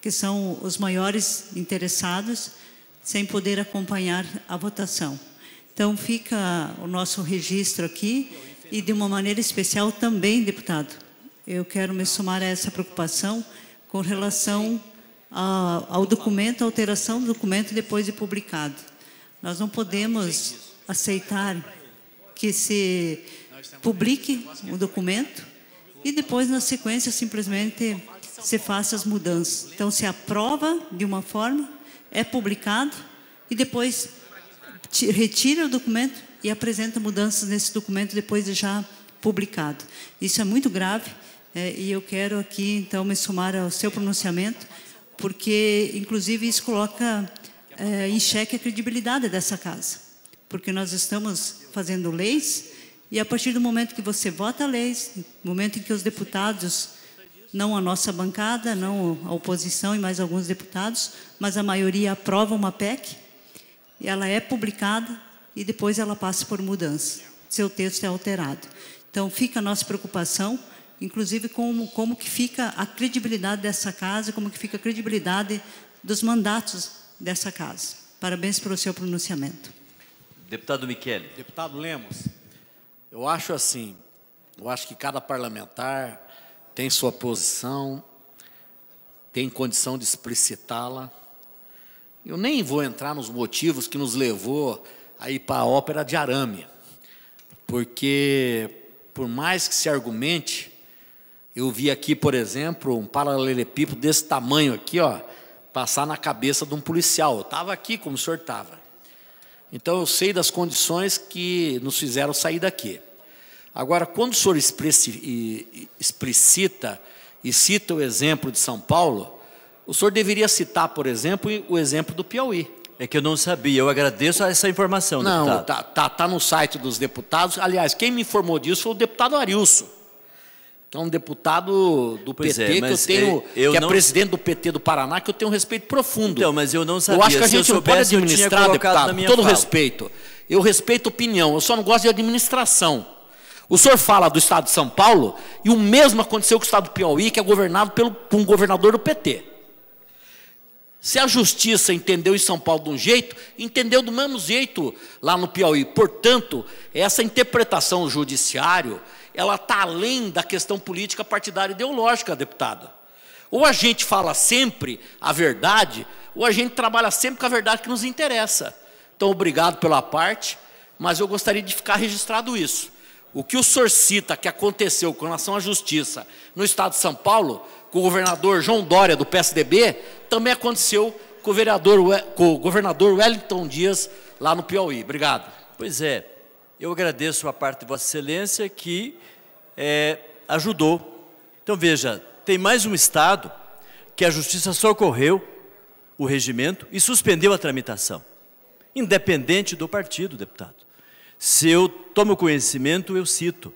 que são os maiores interessados, sem poder acompanhar a votação. Então, fica o nosso registro aqui e, de uma maneira especial, também, deputado, eu quero me somar a essa preocupação com relação ao documento, à alteração do documento depois de publicado. Nós não podemos aceitar que se publique um documento e depois, na sequência, simplesmente se faça as mudanças. Então, se aprova de uma forma, é publicado e depois retira o documento e apresenta mudanças nesse documento depois de já publicado. Isso é muito grave é, e eu quero aqui, então, me somar ao seu pronunciamento porque, inclusive, isso coloca é, em xeque a credibilidade dessa casa, porque nós estamos fazendo leis e, a partir do momento que você vota leis, no momento em que os deputados, não a nossa bancada, não a oposição e mais alguns deputados, mas a maioria aprova uma PEC, ela é publicada e depois ela passa por mudança, seu texto é alterado. Então, fica a nossa preocupação inclusive como, como que fica a credibilidade dessa casa, como que fica a credibilidade dos mandatos dessa casa. Parabéns pelo seu pronunciamento. Deputado Michele. Deputado Lemos, eu acho assim, eu acho que cada parlamentar tem sua posição, tem condição de explicitá-la. Eu nem vou entrar nos motivos que nos levou a ir para a ópera de arame, porque por mais que se argumente, eu vi aqui, por exemplo, um paralelepípedo desse tamanho aqui, ó, passar na cabeça de um policial. Eu estava aqui como o senhor estava. Então eu sei das condições que nos fizeram sair daqui. Agora, quando o senhor explicita e cita o exemplo de São Paulo, o senhor deveria citar, por exemplo, o exemplo do Piauí. É que eu não sabia, eu agradeço essa informação, Não, deputado. Não. Tá, tá, tá no site dos deputados. Aliás, quem me informou disso foi o deputado Arilson é um deputado do pois PT, é, que eu tenho, é, eu que é presidente do PT do Paraná, que eu tenho um respeito profundo. Então, mas eu não sabia. Eu acho que a gente não pode administrar, deputado, com todo fala. respeito. Eu respeito opinião, eu só não gosto de administração. O senhor fala do estado de São Paulo, e o mesmo aconteceu com o estado do Piauí, que é governado pelo, por um governador do PT. Se a justiça entendeu em São Paulo de um jeito, entendeu do mesmo jeito lá no Piauí. Portanto, essa interpretação judiciário ela está além da questão política partidária ideológica, deputada. Ou a gente fala sempre a verdade, ou a gente trabalha sempre com a verdade que nos interessa. Então, obrigado pela parte, mas eu gostaria de ficar registrado isso. O que o senhor cita que aconteceu com relação à justiça no estado de São Paulo, com o governador João Dória do PSDB, também aconteceu com o, vereador, com o governador Wellington Dias lá no Piauí. Obrigado. Pois é, eu agradeço a parte de Vossa Excelência que é, ajudou. Então veja, tem mais um Estado que a Justiça socorreu o regimento e suspendeu a tramitação, independente do partido, deputado. Se eu tomo conhecimento, eu cito.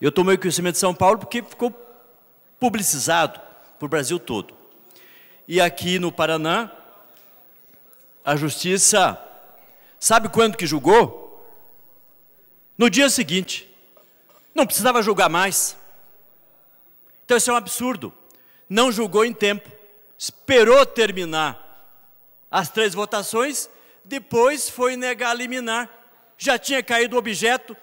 Eu tomei conhecimento de São Paulo porque ficou publicizado para o Brasil todo. E aqui no Paraná, a Justiça, sabe quando que julgou? No dia seguinte, não precisava julgar mais. Então isso é um absurdo. Não julgou em tempo, esperou terminar as três votações, depois foi negar a liminar. Já tinha caído o objeto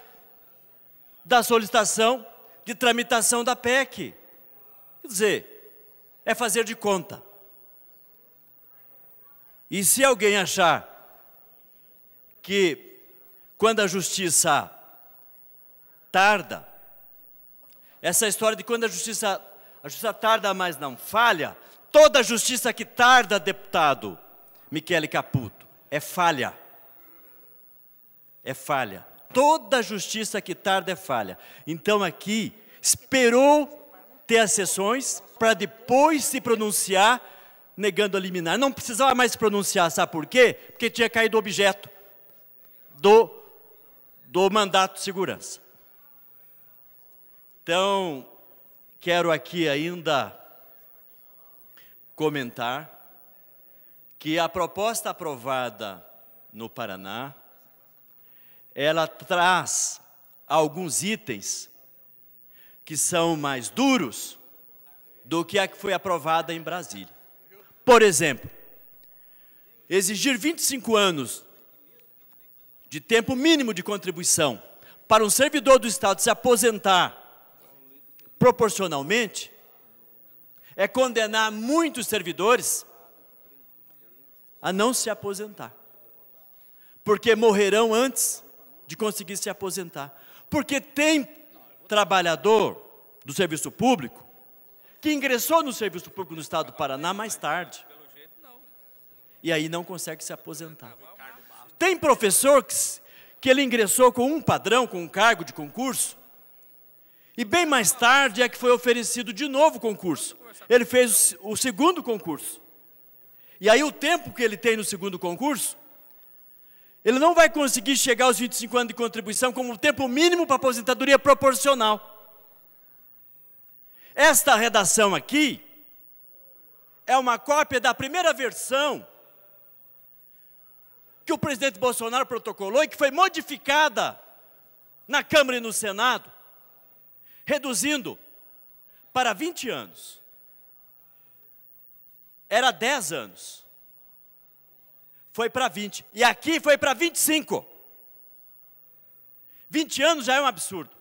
da solicitação de tramitação da PEC. Quer dizer, é fazer de conta. E se alguém achar que quando a justiça tarda. Essa é história de quando a justiça, a justiça tarda, mas não falha, toda justiça que tarda, deputado Michele Caputo, é falha. É falha. Toda justiça que tarda é falha. Então aqui, esperou ter as sessões para depois se pronunciar negando a liminar. Não precisava mais se pronunciar, sabe por quê? Porque tinha caído o objeto do, do mandato de segurança. Então, quero aqui ainda comentar que a proposta aprovada no Paraná, ela traz alguns itens que são mais duros do que a que foi aprovada em Brasília. Por exemplo, exigir 25 anos de tempo mínimo de contribuição para um servidor do Estado se aposentar proporcionalmente? É condenar muitos servidores a não se aposentar, porque morrerão antes de conseguir se aposentar. Porque tem trabalhador do serviço público que ingressou no serviço público no estado do Paraná mais tarde e aí não consegue se aposentar. Tem professor que, que ele ingressou com um padrão, com um cargo de concurso, e bem mais tarde é que foi oferecido de novo o concurso. Ele fez o segundo concurso. E aí o tempo que ele tem no segundo concurso, ele não vai conseguir chegar aos 25 anos de contribuição como o tempo mínimo para aposentadoria proporcional. Esta redação aqui é uma cópia da primeira versão que o presidente Bolsonaro protocolou e que foi modificada na Câmara e no Senado reduzindo para 20 anos. Era 10 anos. Foi para 20. E aqui foi para 25. 20 anos já é um absurdo.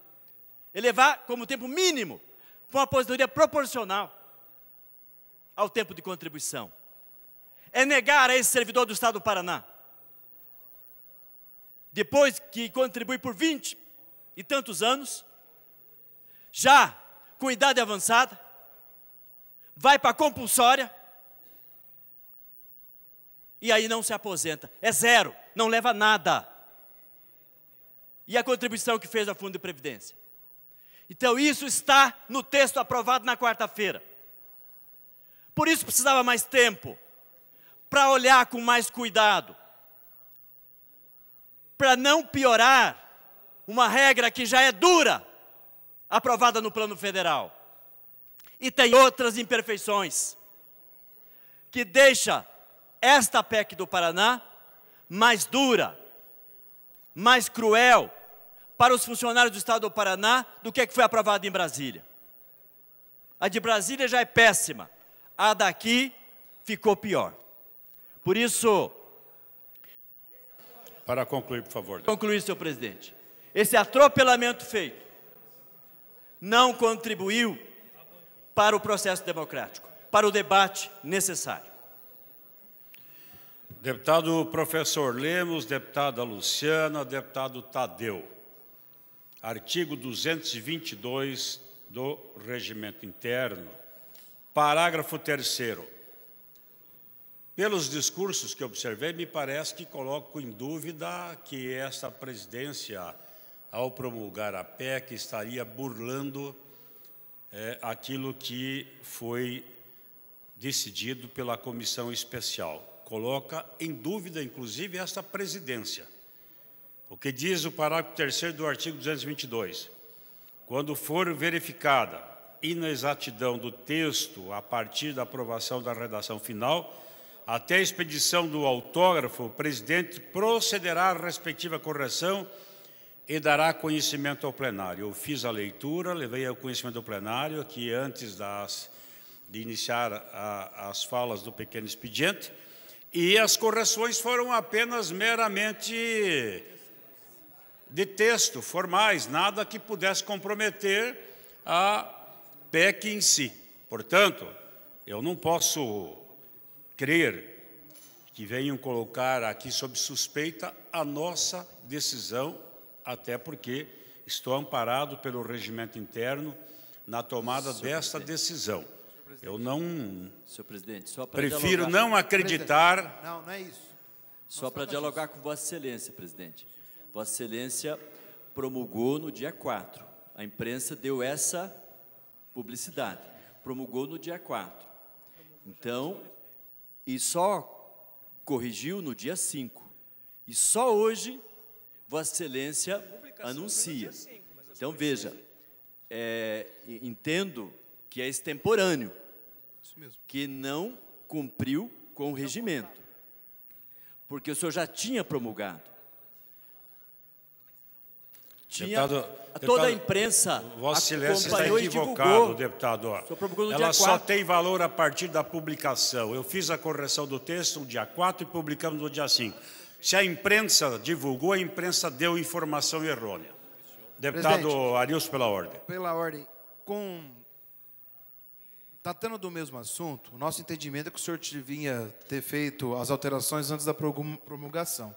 Elevar como tempo mínimo para uma aposentadoria proporcional ao tempo de contribuição. É negar a esse servidor do Estado do Paraná, depois que contribui por 20 e tantos anos, já com idade avançada, vai para a compulsória e aí não se aposenta. É zero, não leva nada. E a contribuição que fez ao Fundo de Previdência. Então, isso está no texto aprovado na quarta-feira. Por isso precisava mais tempo para olhar com mais cuidado, para não piorar uma regra que já é dura aprovada no plano federal. E tem outras imperfeições que deixa esta PEC do Paraná mais dura, mais cruel para os funcionários do Estado do Paraná do que, é que foi aprovada em Brasília. A de Brasília já é péssima, a daqui ficou pior. Por isso. Para concluir, por favor. Concluir, senhor presidente. Esse atropelamento feito não contribuiu para o processo democrático, para o debate necessário. Deputado professor Lemos, deputada Luciana, deputado Tadeu. Artigo 222 do Regimento Interno, parágrafo 3. Pelos discursos que observei, me parece que coloco em dúvida que esta presidência ao promulgar a PEC, estaria burlando é, aquilo que foi decidido pela comissão especial. Coloca em dúvida, inclusive, esta presidência. O que diz o parágrafo 3 do artigo 222? Quando for verificada inexatidão do texto a partir da aprovação da redação final, até a expedição do autógrafo, o presidente procederá à respectiva correção e dará conhecimento ao plenário. Eu fiz a leitura, levei ao conhecimento do plenário, que antes das, de iniciar a, as falas do pequeno expediente, e as correções foram apenas meramente de texto, formais, nada que pudesse comprometer a PEC em si. Portanto, eu não posso crer que venham colocar aqui sob suspeita a nossa decisão até porque estou amparado pelo regimento interno na tomada Senhor desta presidente. decisão. Eu não. Senhor presidente, só para. Prefiro dialogar. não acreditar. Não, não é isso. Só para dialogar isso. com Vossa Excelência, presidente. Vossa Excelência promulgou no dia 4. A imprensa deu essa publicidade. Promulgou no dia 4. Então, e só corrigiu no dia 5. E só hoje Vossa Excelência anuncia. então, veja, é, entendo que é extemporâneo, que não cumpriu com o regimento, porque o senhor já tinha promulgado. Tinha deputado, toda deputado, a imprensa. Vossa Excelência está equivocado, deputado. Ela só tem valor a partir da publicação. Eu fiz a correção do texto no dia 4 e publicamos no dia 5. Se a imprensa divulgou, a imprensa deu informação errônea. Deputado Arius, pela ordem. Pela ordem. Com... Tratando do mesmo assunto, o nosso entendimento é que o senhor devia ter feito as alterações antes da promulgação.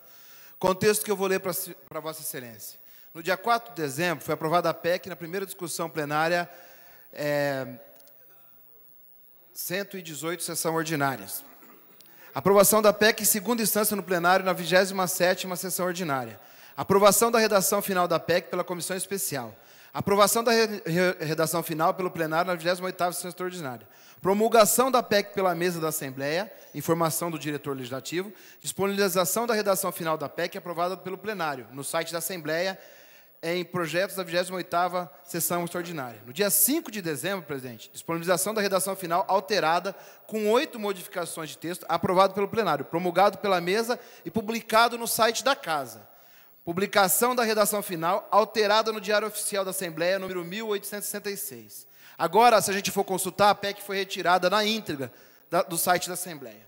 Contexto que eu vou ler para Vossa Excelência. No dia 4 de dezembro, foi aprovada a PEC na primeira discussão plenária é, eh, 118, sessão ordinárias. Aprovação da PEC em segunda instância no plenário na 27ª sessão ordinária. Aprovação da redação final da PEC pela comissão especial. Aprovação da re redação final pelo plenário na 28ª sessão ordinária. Promulgação da PEC pela mesa da Assembleia, informação do diretor legislativo, disponibilização da redação final da PEC aprovada pelo plenário no site da Assembleia em projetos da 28ª sessão extraordinária. No dia 5 de dezembro, presidente, disponibilização da redação final alterada com oito modificações de texto, aprovado pelo plenário, promulgado pela mesa e publicado no site da casa. Publicação da redação final alterada no Diário Oficial da Assembleia, número 1866. Agora, se a gente for consultar, a PEC foi retirada na íntegra do site da Assembleia.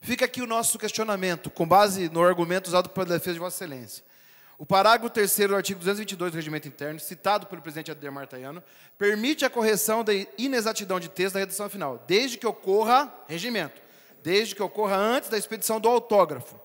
Fica aqui o nosso questionamento, com base no argumento usado pela defesa de Vossa Excelência. O parágrafo 3 do artigo 222 do Regimento Interno, citado pelo presidente Ademar Taiano, permite a correção da inexatidão de texto da redação final, desde que ocorra regimento, desde que ocorra antes da expedição do autógrafo.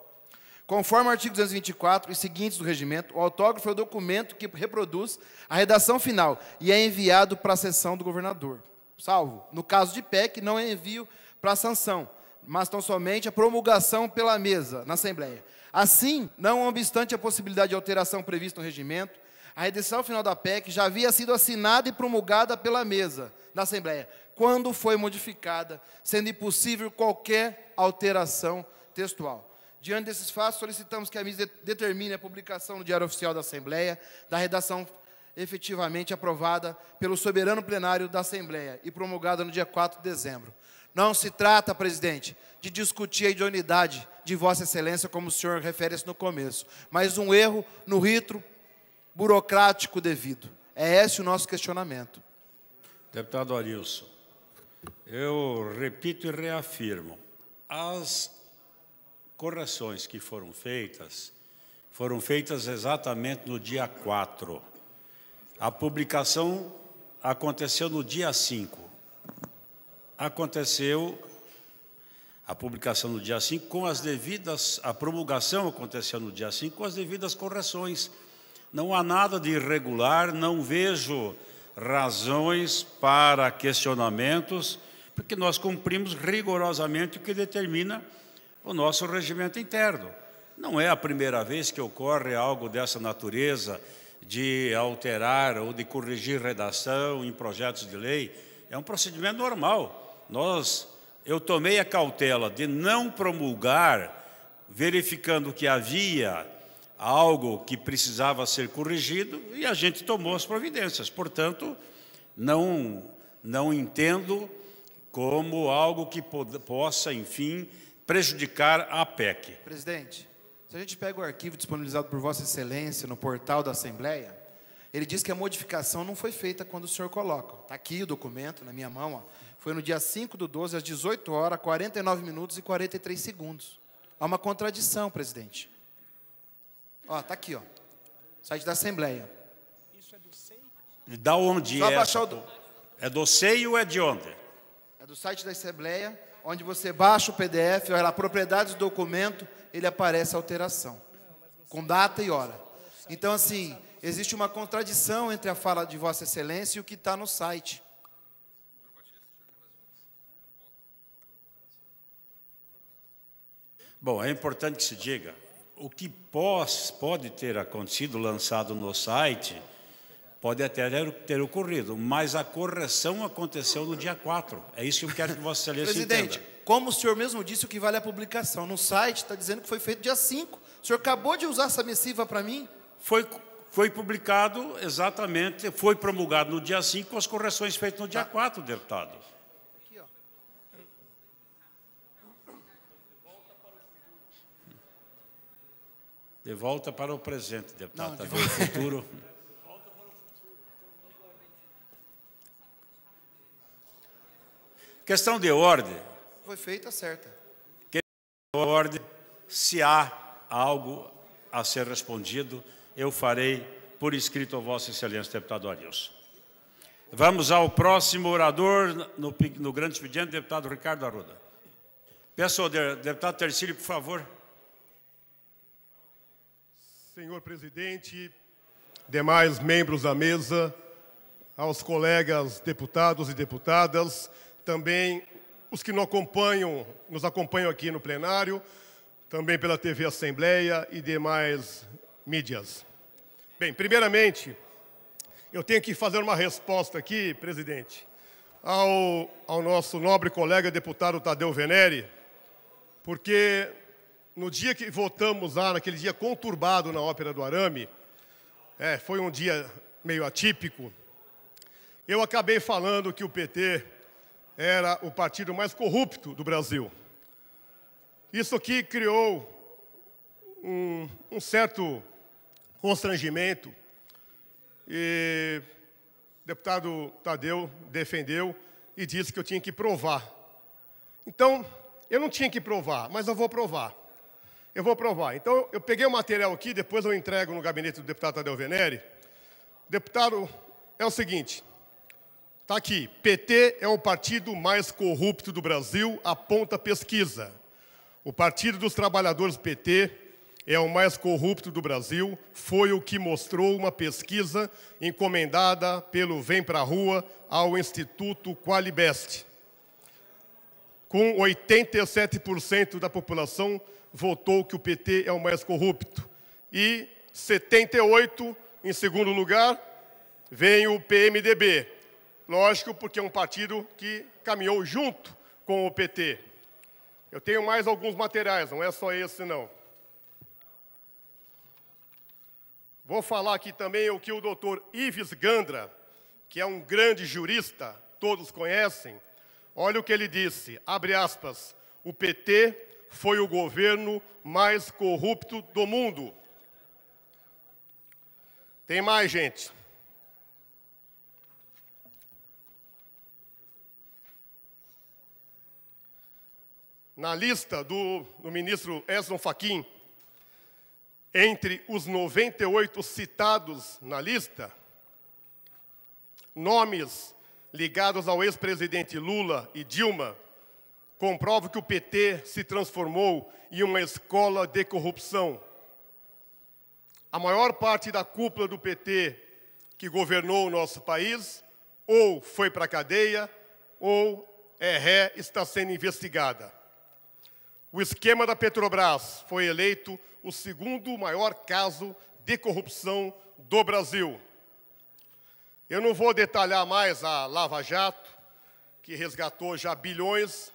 Conforme o artigo 224 e seguintes do regimento, o autógrafo é o documento que reproduz a redação final e é enviado para a sessão do governador. Salvo, no caso de PEC, não é envio para sanção, mas tão somente a promulgação pela mesa na Assembleia. Assim, não obstante a possibilidade de alteração prevista no regimento, a redação final da PEC já havia sido assinada e promulgada pela mesa da Assembleia, quando foi modificada, sendo impossível qualquer alteração textual. Diante desses fatos, solicitamos que a mesa determine a publicação no Diário Oficial da Assembleia da redação efetivamente aprovada pelo soberano plenário da Assembleia e promulgada no dia 4 de dezembro. Não se trata, presidente, de discutir a idoneidade de Vossa Excelência, como o senhor refere-se no começo, mas um erro no rito burocrático devido. É esse o nosso questionamento. Deputado Arilson, eu repito e reafirmo: as correções que foram feitas foram feitas exatamente no dia 4. A publicação aconteceu no dia 5. Aconteceu a publicação no dia 5, com as devidas, a promulgação aconteceu no dia 5, com as devidas correções. Não há nada de irregular, não vejo razões para questionamentos, porque nós cumprimos rigorosamente o que determina o nosso regimento interno. Não é a primeira vez que ocorre algo dessa natureza de alterar ou de corrigir redação em projetos de lei. É um procedimento normal. Nós eu tomei a cautela de não promulgar, verificando que havia algo que precisava ser corrigido e a gente tomou as providências. Portanto, não, não entendo como algo que possa, enfim, prejudicar a PEC. Presidente, se a gente pega o arquivo disponibilizado por Vossa Excelência no portal da Assembleia, ele diz que a modificação não foi feita quando o senhor coloca. Está aqui o documento, na minha mão. Ó foi no dia 5 do 12, às 18 horas, 49 minutos e 43 segundos. Há uma contradição, presidente. Ó, tá aqui, ó. Site da Assembleia. Isso é do SEI? Da onde Só é? Baixar o do... É do SEI ou é de onde? É do site da Assembleia, onde você baixa o PDF, olha lá, propriedades do documento, ele aparece a alteração. Com data e hora. Então, assim, existe uma contradição entre a fala de Vossa Excelência e o que está no site. Bom, é importante que se diga, o que pós, pode ter acontecido, lançado no site, pode até ter ocorrido, mas a correção aconteceu no dia 4. É isso que eu quero que Vossa Excelência Presidente, entenda. como o senhor mesmo disse, o que vale é a publicação no site está dizendo que foi feito dia 5. O senhor acabou de usar essa missiva para mim? Foi, foi publicado exatamente, foi promulgado no dia 5 com as correções feitas no dia tá. 4, deputado. De volta para o presente, deputado. Não, de volta... o futuro. Então. Questão de ordem. Foi feita certa. Questão de ordem. Se há algo a ser respondido, eu farei por escrito a Vossa Excelência, deputado Arius. Vamos ao próximo orador, no, no grande expediente, deputado Ricardo Arruda. Peço ao deputado Tercílio, por favor. Senhor presidente, demais membros da mesa, aos colegas deputados e deputadas, também os que nos acompanham, nos acompanham aqui no plenário, também pela TV Assembleia e demais mídias. Bem, primeiramente, eu tenho que fazer uma resposta aqui, presidente, ao, ao nosso nobre colega deputado Tadeu Venere, porque no dia que votamos lá, naquele dia conturbado na Ópera do Arame, é, foi um dia meio atípico, eu acabei falando que o PT era o partido mais corrupto do Brasil. Isso aqui criou um, um certo constrangimento e o deputado Tadeu defendeu e disse que eu tinha que provar. Então, eu não tinha que provar, mas eu vou provar. Eu vou provar. Então, eu peguei o material aqui, depois eu entrego no gabinete do deputado Tadeu Venere. Deputado, é o seguinte, está aqui, PT é o partido mais corrupto do Brasil, aponta pesquisa. O Partido dos Trabalhadores PT é o mais corrupto do Brasil, foi o que mostrou uma pesquisa encomendada pelo Vem Pra Rua ao Instituto Qualibest. Com 87% da população votou que o PT é o mais corrupto. E 78, em segundo lugar, vem o PMDB. Lógico, porque é um partido que caminhou junto com o PT. Eu tenho mais alguns materiais, não é só esse não. Vou falar aqui também o que o doutor Ives Gandra, que é um grande jurista, todos conhecem, olha o que ele disse, abre aspas, o PT foi o governo mais corrupto do mundo. Tem mais, gente. Na lista do, do ministro Edson Fachin, entre os 98 citados na lista, nomes ligados ao ex-presidente Lula e Dilma comprova que o PT se transformou em uma escola de corrupção. A maior parte da cúpula do PT que governou o nosso país ou foi para a cadeia ou é ré, está sendo investigada. O esquema da Petrobras foi eleito o segundo maior caso de corrupção do Brasil. Eu não vou detalhar mais a Lava Jato, que resgatou já bilhões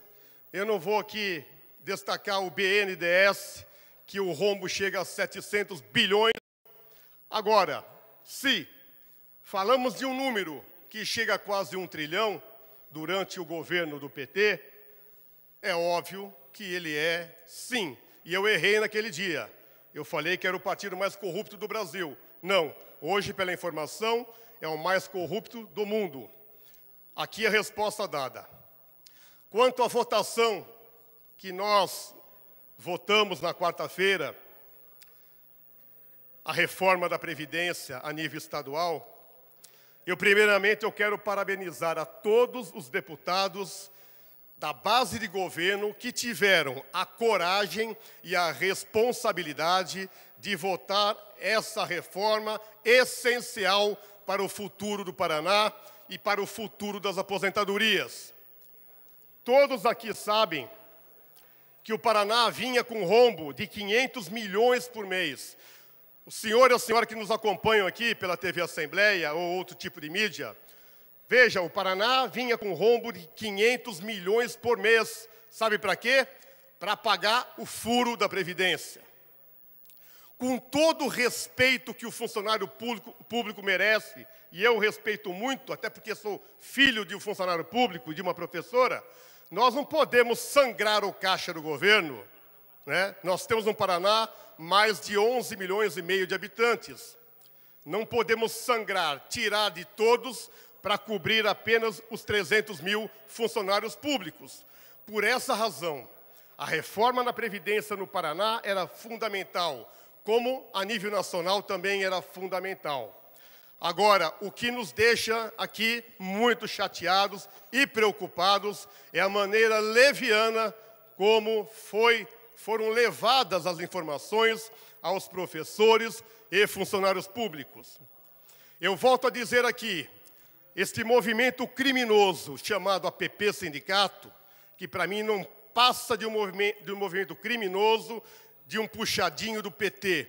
eu não vou aqui destacar o BNDES, que o rombo chega a 700 bilhões. Agora, se falamos de um número que chega a quase um trilhão durante o governo do PT, é óbvio que ele é sim. E eu errei naquele dia. Eu falei que era o partido mais corrupto do Brasil. Não. Hoje, pela informação, é o mais corrupto do mundo. Aqui a resposta dada. Quanto à votação que nós votamos na quarta-feira, a reforma da Previdência a nível estadual, eu primeiramente eu quero parabenizar a todos os deputados da base de governo que tiveram a coragem e a responsabilidade de votar essa reforma essencial para o futuro do Paraná e para o futuro das aposentadorias. Todos aqui sabem que o Paraná vinha com rombo de 500 milhões por mês. O senhor e a senhora que nos acompanham aqui pela TV Assembleia ou outro tipo de mídia, veja, o Paraná vinha com rombo de 500 milhões por mês. Sabe para quê? Para pagar o furo da Previdência. Com todo o respeito que o funcionário público, público merece, e eu respeito muito, até porque sou filho de um funcionário público, de uma professora, nós não podemos sangrar o caixa do governo. Né? Nós temos no Paraná mais de 11 milhões e meio de habitantes. Não podemos sangrar, tirar de todos para cobrir apenas os 300 mil funcionários públicos. Por essa razão, a reforma na Previdência no Paraná era fundamental, como a nível nacional também era fundamental. Agora, o que nos deixa aqui muito chateados e preocupados é a maneira leviana como foi, foram levadas as informações aos professores e funcionários públicos. Eu volto a dizer aqui, este movimento criminoso chamado APP Sindicato, que para mim não passa de um, movimento, de um movimento criminoso, de um puxadinho do PT.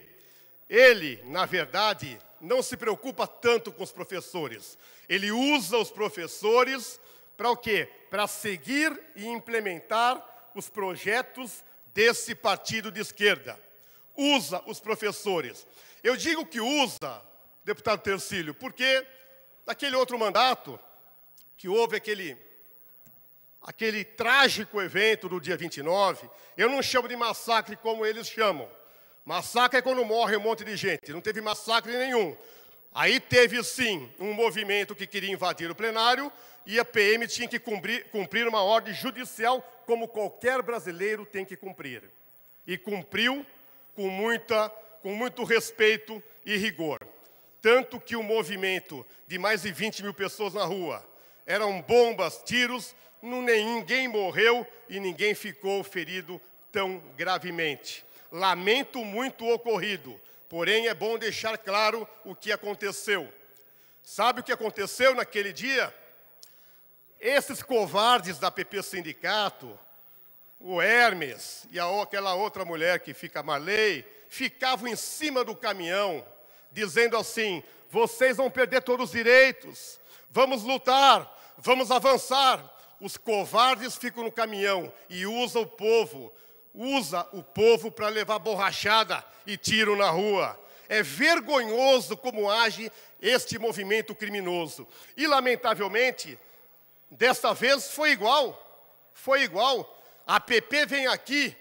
Ele, na verdade, não se preocupa tanto com os professores. Ele usa os professores para o quê? Para seguir e implementar os projetos desse partido de esquerda. Usa os professores. Eu digo que usa, deputado Tercílio, porque naquele outro mandato que houve aquele aquele trágico evento do dia 29, eu não chamo de massacre como eles chamam. Massacre é quando morre um monte de gente. Não teve massacre nenhum. Aí teve sim um movimento que queria invadir o plenário e a PM tinha que cumprir, cumprir uma ordem judicial, como qualquer brasileiro tem que cumprir. E cumpriu com, muita, com muito respeito e rigor. Tanto que o movimento de mais de 20 mil pessoas na rua eram bombas, tiros, ninguém morreu e ninguém ficou ferido tão gravemente. Lamento muito o ocorrido, porém é bom deixar claro o que aconteceu. Sabe o que aconteceu naquele dia? Esses covardes da PP Sindicato, o Hermes e a, aquela outra mulher que fica Marley, ficavam em cima do caminhão, dizendo assim: vocês vão perder todos os direitos, vamos lutar, vamos avançar. Os covardes ficam no caminhão e usam o povo usa o povo para levar borrachada e tiro na rua. É vergonhoso como age este movimento criminoso. E, lamentavelmente, desta vez foi igual. Foi igual. A PP vem aqui,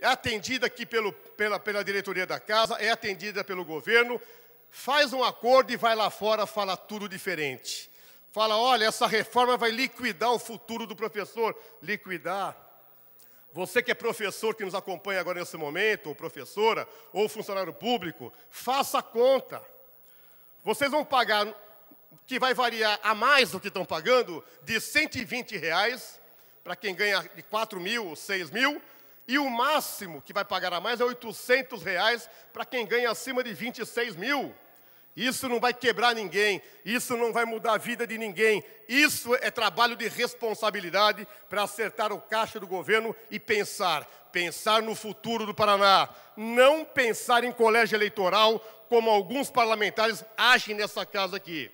é atendida aqui pelo, pela, pela diretoria da casa, é atendida pelo governo, faz um acordo e vai lá fora, fala tudo diferente. Fala, olha, essa reforma vai liquidar o futuro do professor. Liquidar você que é professor que nos acompanha agora nesse momento, ou professora, ou funcionário público, faça a conta. Vocês vão pagar, que vai variar a mais do que estão pagando, de 120 reais para quem ganha de 4 mil ou 6 mil, e o máximo que vai pagar a mais é 800 reais para quem ganha acima de 26 mil. Isso não vai quebrar ninguém, isso não vai mudar a vida de ninguém. Isso é trabalho de responsabilidade para acertar o caixa do governo e pensar, pensar no futuro do Paraná, não pensar em colégio eleitoral como alguns parlamentares agem nessa casa aqui.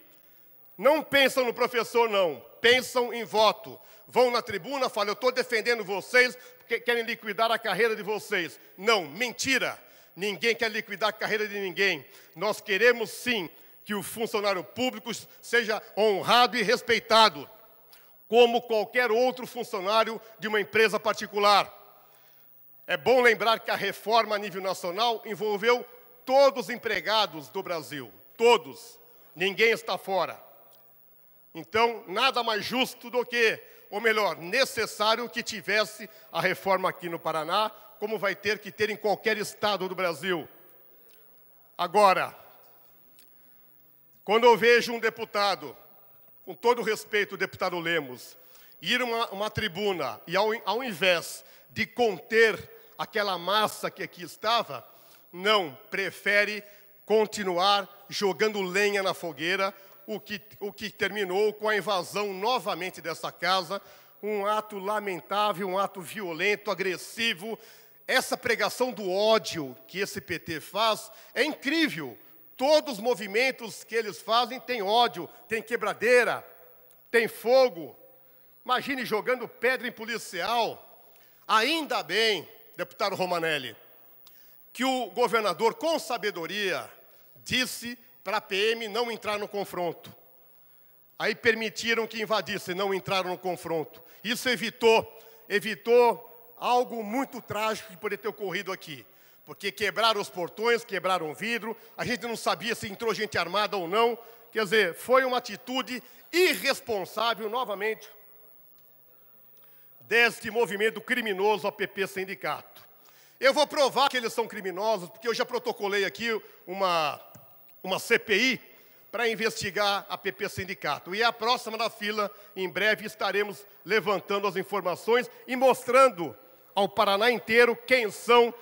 Não pensam no professor não, pensam em voto. Vão na tribuna, falam, eu estou defendendo vocês porque querem liquidar a carreira de vocês. Não, mentira. Ninguém quer liquidar a carreira de ninguém. Nós queremos sim que o funcionário público seja honrado e respeitado, como qualquer outro funcionário de uma empresa particular. É bom lembrar que a reforma a nível nacional envolveu todos os empregados do Brasil, todos. Ninguém está fora. Então, nada mais justo do que, ou melhor, necessário que tivesse a reforma aqui no Paraná, como vai ter que ter em qualquer estado do Brasil. Agora, quando eu vejo um deputado, com todo respeito, deputado Lemos, ir a uma, uma, tribuna e, ao, ao invés de conter aquela massa que aqui estava, não, prefere continuar jogando lenha na fogueira, o que, o que terminou com a invasão novamente dessa casa, um ato lamentável, um ato violento, agressivo, essa pregação do ódio que esse PT faz é incrível. Todos os movimentos que eles fazem têm ódio, tem quebradeira, tem fogo. Imagine jogando pedra em policial. Ainda bem, deputado Romanelli, que o governador, com sabedoria, disse para a PM não entrar no confronto. Aí permitiram que invadissem, não entraram no confronto. Isso evitou, evitou algo muito trágico que poderia ter ocorrido aqui. Porque quebraram os portões, quebraram o vidro, a gente não sabia se entrou gente armada ou não. Quer dizer, foi uma atitude irresponsável novamente deste movimento criminoso APP Sindicato. Eu vou provar que eles são criminosos, porque eu já protocolei aqui uma, uma CPI para investigar a PP Sindicato. E a próxima da fila, em breve estaremos levantando as informações e mostrando ao Paraná inteiro quem são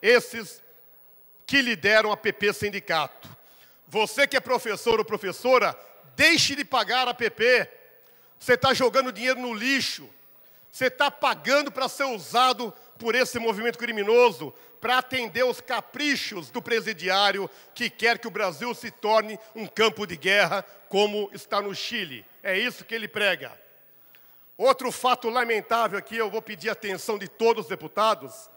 esses que lideram a PP Sindicato. Você que é professor ou professora, deixe de pagar a PP. Você está jogando dinheiro no lixo. Você está pagando para ser usado por esse movimento criminoso para atender os caprichos do presidiário que quer que o Brasil se torne um campo de guerra, como está no Chile. É isso que ele prega. Outro fato lamentável aqui, eu vou pedir atenção de todos os deputados,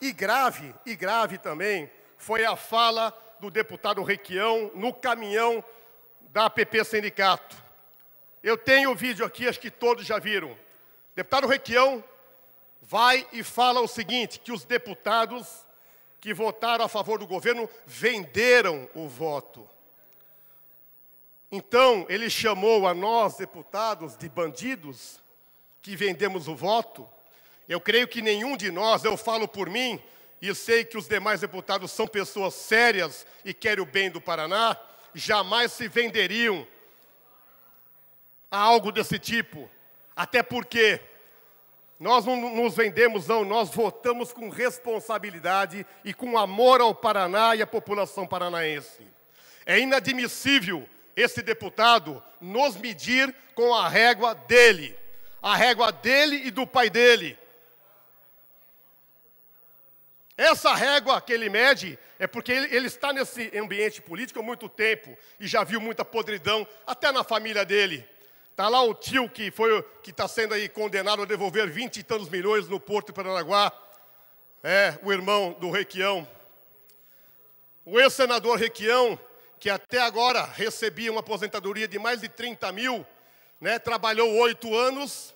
e grave, e grave também, foi a fala do deputado Requião no caminhão da APP Sindicato. Eu tenho o vídeo aqui, acho que todos já viram. Deputado Requião vai e fala o seguinte, que os deputados que votaram a favor do governo venderam o voto. Então ele chamou a nós, deputados, de bandidos, que vendemos o voto. Eu creio que nenhum de nós, eu falo por mim, e sei que os demais deputados são pessoas sérias e querem o bem do Paraná, jamais se venderiam a algo desse tipo. Até porque nós não nos vendemos, não, nós votamos com responsabilidade e com amor ao Paraná e à população paranaense. É inadmissível esse deputado nos medir com a régua dele, a régua dele e do pai dele. Essa régua que ele mede é porque ele, ele, está nesse ambiente político há muito tempo e já viu muita podridão, até na família dele. Está lá o tio que foi que está sendo aí condenado a devolver vinte e tantos milhões no Porto de Paranaguá, é, o irmão do Requião. O ex-senador Requião que até agora recebia uma aposentadoria de mais de 30 mil, né, trabalhou oito anos,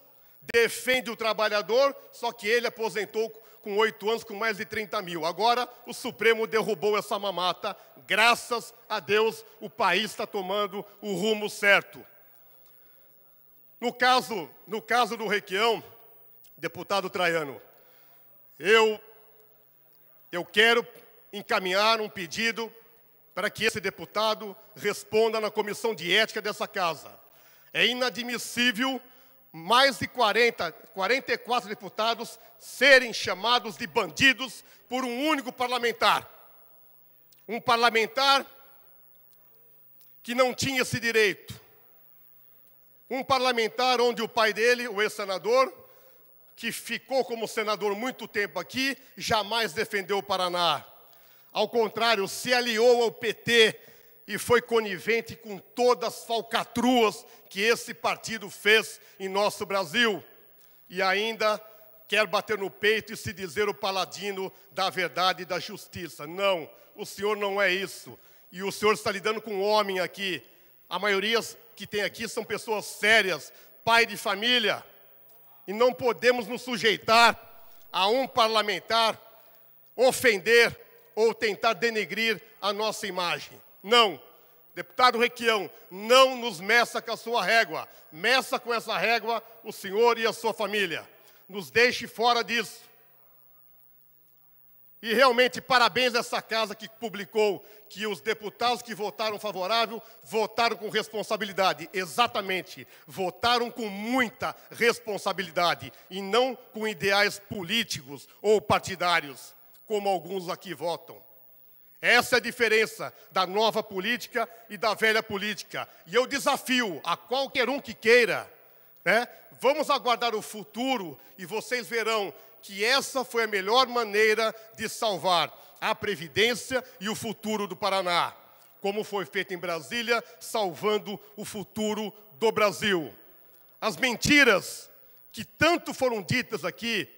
defende o trabalhador, só que ele aposentou com oito anos com mais de 30 mil. Agora o Supremo derrubou essa mamata. Graças a Deus, o país está tomando o rumo certo. No caso, no caso do Requião, deputado Traiano, eu, eu quero encaminhar um pedido para que esse deputado responda na comissão de ética dessa casa. É inadmissível mais de 40, 44 deputados serem chamados de bandidos por um único parlamentar. Um parlamentar que não tinha esse direito. Um parlamentar onde o pai dele, o ex-senador, que ficou como senador muito tempo aqui, jamais defendeu o Paraná. Ao contrário, se aliou ao PT e foi conivente com todas as falcatruas que esse partido fez em nosso Brasil. E ainda quer bater no peito e se dizer o paladino da verdade e da justiça. Não, o senhor não é isso. E o senhor está lidando com um homem aqui. A maioria que tem aqui são pessoas sérias, pai de família. E não podemos nos sujeitar a um parlamentar ofender ou tentar denegrir a nossa imagem. Não. Deputado Requião, não nos meça com a sua régua. Meça com essa régua o senhor e a sua família. Nos deixe fora disso. E realmente, parabéns a essa casa que publicou que os deputados que votaram favorável votaram com responsabilidade. Exatamente, votaram com muita responsabilidade e não com ideais políticos ou partidários como alguns aqui votam. Essa é a diferença da nova política e da velha política. E eu desafio a qualquer um que queira, né? Vamos aguardar o futuro e vocês verão que essa foi a melhor maneira de salvar a previdência e o futuro do Paraná, como foi feito em Brasília, salvando o futuro do Brasil. As mentiras que tanto foram ditas aqui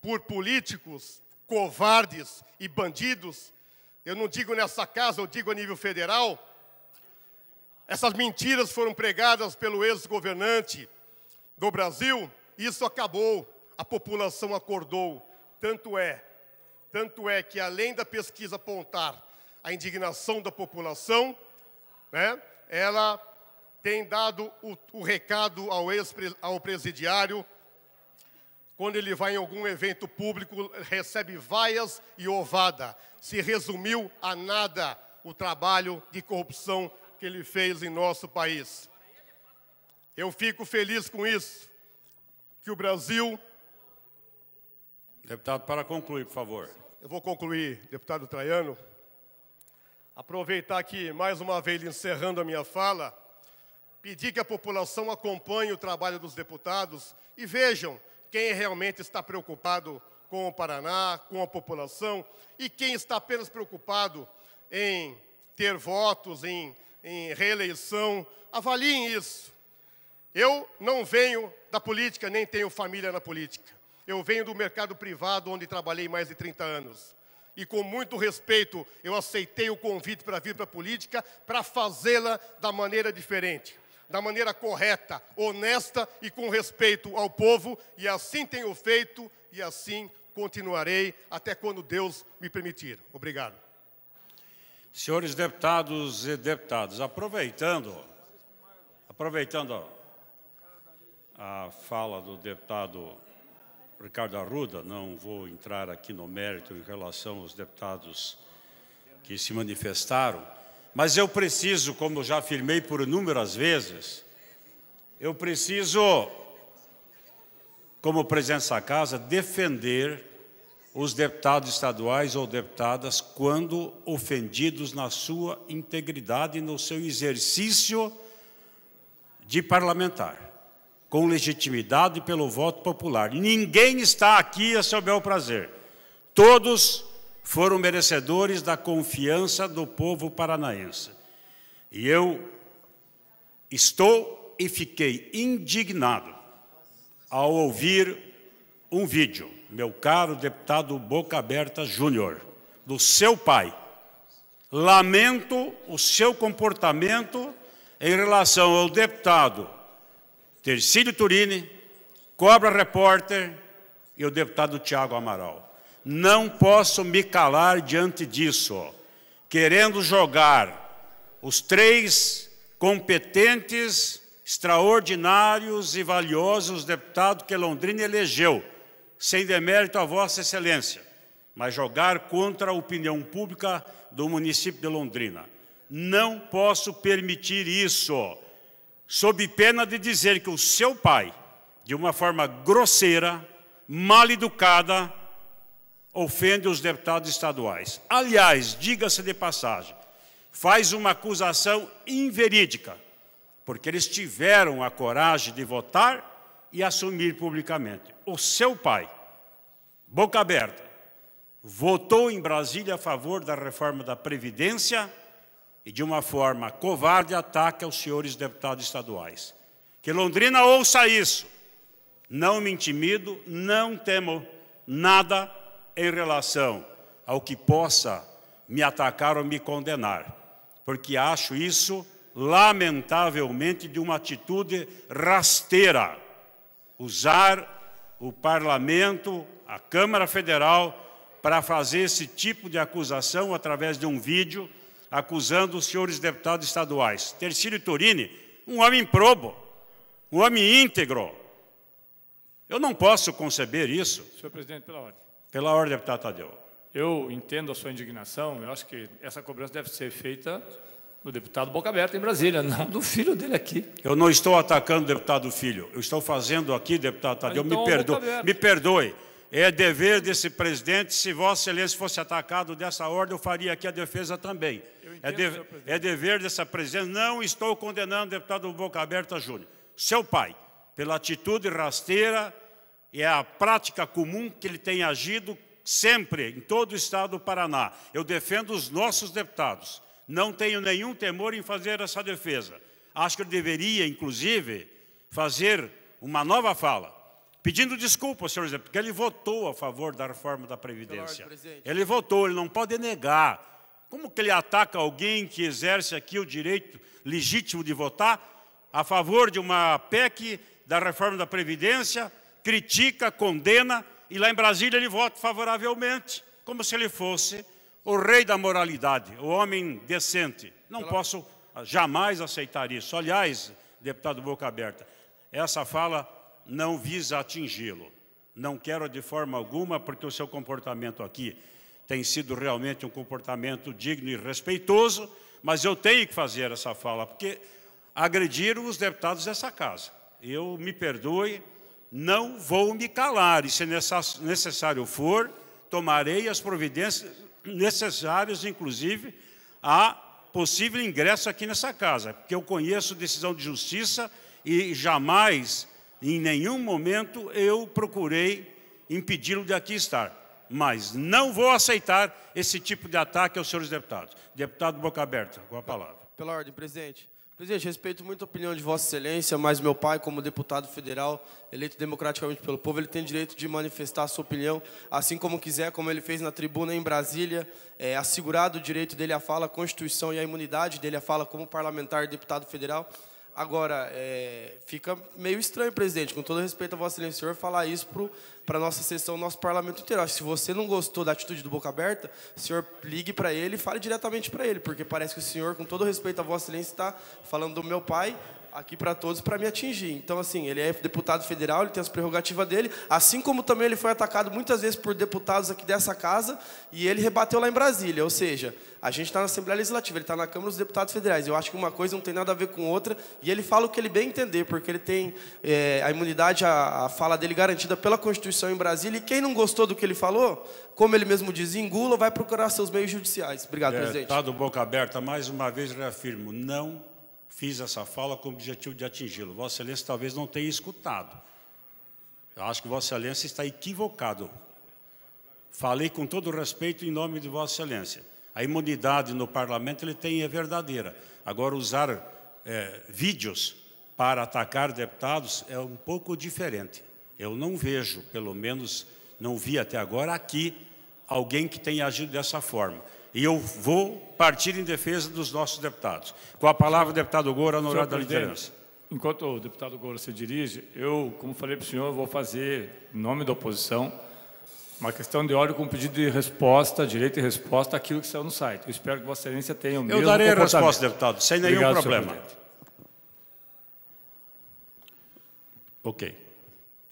por políticos covardes e bandidos, eu não digo nessa casa, eu digo a nível federal, essas mentiras foram pregadas pelo ex-governante do Brasil, isso acabou, a população acordou. Tanto é, tanto é que além da pesquisa apontar a indignação da população, né, ela tem dado o, o recado ao, ex, ao presidiário quando ele vai em algum evento público, recebe vaias e ovada. Se resumiu a nada o trabalho de corrupção que ele fez em nosso país. Eu fico feliz com isso, que o Brasil. Deputado, para concluir, por favor. Eu vou concluir, deputado Traiano. Aproveitar aqui, mais uma vez, encerrando a minha fala, pedir que a população acompanhe o trabalho dos deputados e vejam quem realmente está preocupado com o Paraná, com a população, e quem está apenas preocupado em ter votos, em, em reeleição, avaliem isso. Eu não venho da política, nem tenho família na política. Eu venho do mercado privado, onde trabalhei mais de 30 anos. E com muito respeito, eu aceitei o convite para vir para a política, para fazê-la da maneira diferente da maneira correta, honesta e com respeito ao povo, e assim tenho feito e assim continuarei até quando Deus me permitir. Obrigado. Senhores deputados e deputadas, aproveitando, aproveitando a fala do deputado Ricardo Arruda, não vou entrar aqui no mérito em relação aos deputados que se manifestaram, mas eu preciso, como já afirmei por inúmeras vezes, eu preciso, como presença da casa, defender os deputados estaduais ou deputadas quando ofendidos na sua integridade e no seu exercício de parlamentar, com legitimidade pelo voto popular. Ninguém está aqui a seu bel prazer. Todos foram merecedores da confiança do povo paranaense. E eu estou e fiquei indignado ao ouvir um vídeo, meu caro deputado Boca Aberta Júnior, do seu pai. Lamento o seu comportamento em relação ao deputado Tercílio Turini, Cobra Repórter e o deputado Tiago Amaral. Não posso me calar diante disso. Querendo jogar os três competentes, extraordinários e valiosos deputados que Londrina elegeu, sem demérito a Vossa Excelência, mas jogar contra a opinião pública do município de Londrina. Não posso permitir isso, sob pena de dizer que o seu pai, de uma forma grosseira, mal educada, ofende os deputados estaduais. Aliás, diga-se de passagem, faz uma acusação inverídica, porque eles tiveram a coragem de votar e assumir publicamente. O seu pai, boca aberta, votou em Brasília a favor da reforma da Previdência e, de uma forma covarde, ataca os senhores deputados estaduais. Que Londrina ouça isso. Não me intimido, não temo nada em relação ao que possa me atacar ou me condenar, porque acho isso, lamentavelmente, de uma atitude rasteira. Usar o parlamento, a Câmara Federal, para fazer esse tipo de acusação através de um vídeo acusando os senhores deputados estaduais. Tercílio Turini, um homem probo, um homem íntegro. Eu não posso conceber isso. Senhor presidente, pela ordem. Pela ordem, deputado tá, Tadeu. Eu entendo a sua indignação, eu acho que essa cobrança deve ser feita do deputado Boca Aberta em Brasília, não do filho dele aqui. Eu não estou atacando o deputado filho, eu estou fazendo aqui, deputado Tadeu, então, me, perdoe, me perdoe. É dever desse presidente, se Vossa Excelência fosse atacado dessa ordem, eu faria aqui a defesa também. Entendo, é, de, é dever dessa presidente, não estou condenando o deputado Boca Aberta Júnior. Seu pai, pela atitude rasteira e é a prática comum que ele tem agido sempre, em todo o estado do Paraná. Eu defendo os nossos deputados. Não tenho nenhum temor em fazer essa defesa. Acho que ele deveria, inclusive, fazer uma nova fala, pedindo desculpa, senhor presidente, porque ele votou a favor da reforma da Previdência. Claro, ele votou, ele não pode negar. Como que ele ataca alguém que exerce aqui o direito legítimo de votar a favor de uma PEC da reforma da Previdência critica, condena, e lá em Brasília ele vota favoravelmente, como se ele fosse o rei da moralidade, o homem decente. Não Pela... posso jamais aceitar isso. Aliás, deputado Boca Aberta, essa fala não visa atingi-lo. Não quero de forma alguma, porque o seu comportamento aqui tem sido realmente um comportamento digno e respeitoso, mas eu tenho que fazer essa fala, porque agrediram os deputados dessa casa. Eu me perdoe, não vou me calar, e se necessário for, tomarei as providências necessárias, inclusive a possível ingresso aqui nessa casa, porque eu conheço decisão de justiça e jamais, em nenhum momento, eu procurei impedi-lo de aqui estar. Mas não vou aceitar esse tipo de ataque aos senhores deputados. Deputado Boca Aberta, com a palavra. Pela ordem, presidente. Presidente, respeito muito a opinião de Vossa Excelência, mas meu pai, como deputado federal, eleito democraticamente pelo povo, ele tem direito de manifestar a sua opinião, assim como quiser, como ele fez na tribuna em Brasília, é, assegurado o direito dele à fala, a Constituição e a imunidade dele à fala como parlamentar e deputado federal. Agora, é, fica meio estranho, presidente, com todo respeito a Vossa Excelência, senhor, falar isso para a nossa sessão, nosso parlamento inteiro. Acho que se você não gostou da atitude do Boca Aberta, o senhor ligue para ele e fale diretamente para ele, porque parece que o senhor, com todo respeito a Vossa Excelência, está falando do meu pai aqui para todos para me atingir. Então, assim, ele é deputado federal, ele tem as prerrogativas dele, assim como também ele foi atacado muitas vezes por deputados aqui dessa casa e ele rebateu lá em Brasília. Ou seja, a gente está na Assembleia Legislativa, ele está na Câmara dos Deputados Federais. Eu acho que uma coisa não tem nada a ver com outra e ele fala o que ele bem entender, porque ele tem é, a imunidade, a, a fala dele garantida pela Constituição em Brasília e quem não gostou do que ele falou, como ele mesmo diz, engula, vai procurar seus meios judiciais. Obrigado, é, presidente. Tá deputado Boca Aberta, mais uma vez reafirmo, não fiz essa fala com o objetivo de atingi-lo. Vossa Excelência talvez não tenha escutado. Eu acho que Vossa Excelência está equivocado. Falei com todo respeito em nome de Vossa Excelência. A imunidade no parlamento ele tem é verdadeira. Agora, usar é, vídeos para atacar deputados é um pouco diferente. Eu não vejo, pelo menos não vi até agora aqui, alguém que tenha agido dessa forma. E eu vou partir em defesa dos nossos deputados. Com a palavra, deputado Goro, honorado da liderança. Enquanto o deputado Goura se dirige, eu, como falei para o senhor, vou fazer, em nome da oposição, uma questão de ordem com pedido de resposta, direito de resposta aquilo que saiu no site. Eu espero que Vossa Excelência tenha o eu mesmo Eu darei a resposta, deputado, sem nenhum Obrigado, problema. Ok. Muito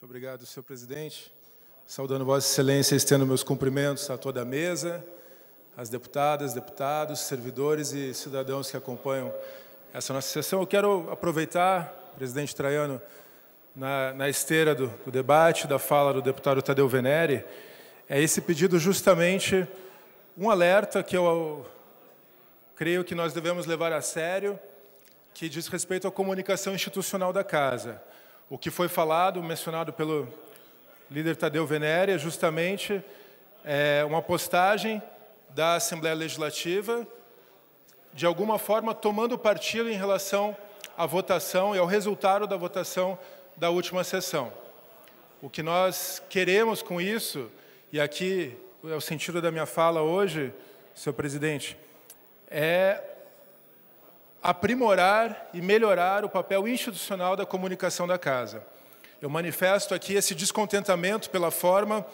obrigado, senhor presidente. Saudando Vossa Excelência, estendo meus cumprimentos a toda a mesa, as deputadas, deputados, servidores e cidadãos que acompanham essa nossa sessão. Eu quero aproveitar, presidente Traiano, na, na esteira do, do, debate, da fala do deputado Tadeu Venere, é esse pedido justamente um alerta que eu creio que nós devemos levar a sério, que diz respeito à comunicação institucional da Casa. O que foi falado, mencionado pelo líder Tadeu Venere, é justamente é, uma postagem da Assembleia Legislativa, de alguma forma tomando partido em relação à votação e ao resultado da votação da última sessão. O que nós queremos com isso, e aqui é o sentido da minha fala hoje, senhor presidente, é aprimorar e melhorar o papel institucional da comunicação da casa. Eu manifesto aqui esse descontentamento pela forma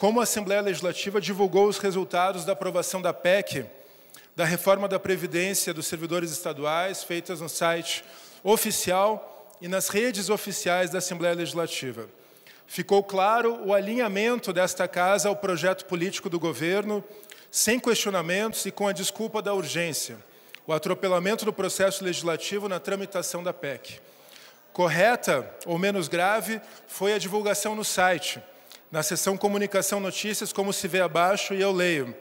como a Assembleia Legislativa divulgou os resultados da aprovação da PEC, da reforma da Previdência dos servidores estaduais, feitas no site oficial e nas redes oficiais da Assembleia Legislativa. Ficou claro o alinhamento desta casa ao projeto político do governo, sem questionamentos e com a desculpa da urgência, o atropelamento do processo legislativo na tramitação da PEC. Correta ou menos grave foi a divulgação no site, na sessão Comunicação Notícias, como se vê abaixo, e eu leio.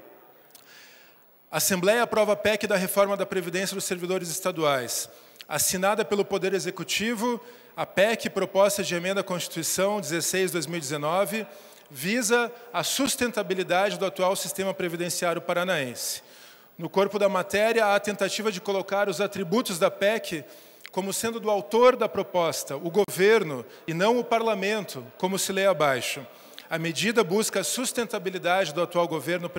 A Assembleia aprova a PEC da reforma da Previdência dos Servidores Estaduais. Assinada pelo Poder Executivo, a PEC, proposta de emenda à Constituição 16-2019, visa a sustentabilidade do atual sistema previdenciário paranaense. No corpo da matéria, há a tentativa de colocar os atributos da PEC como sendo do autor da proposta, o governo, e não o parlamento, como se lê abaixo a medida busca a sustentabilidade do atual governo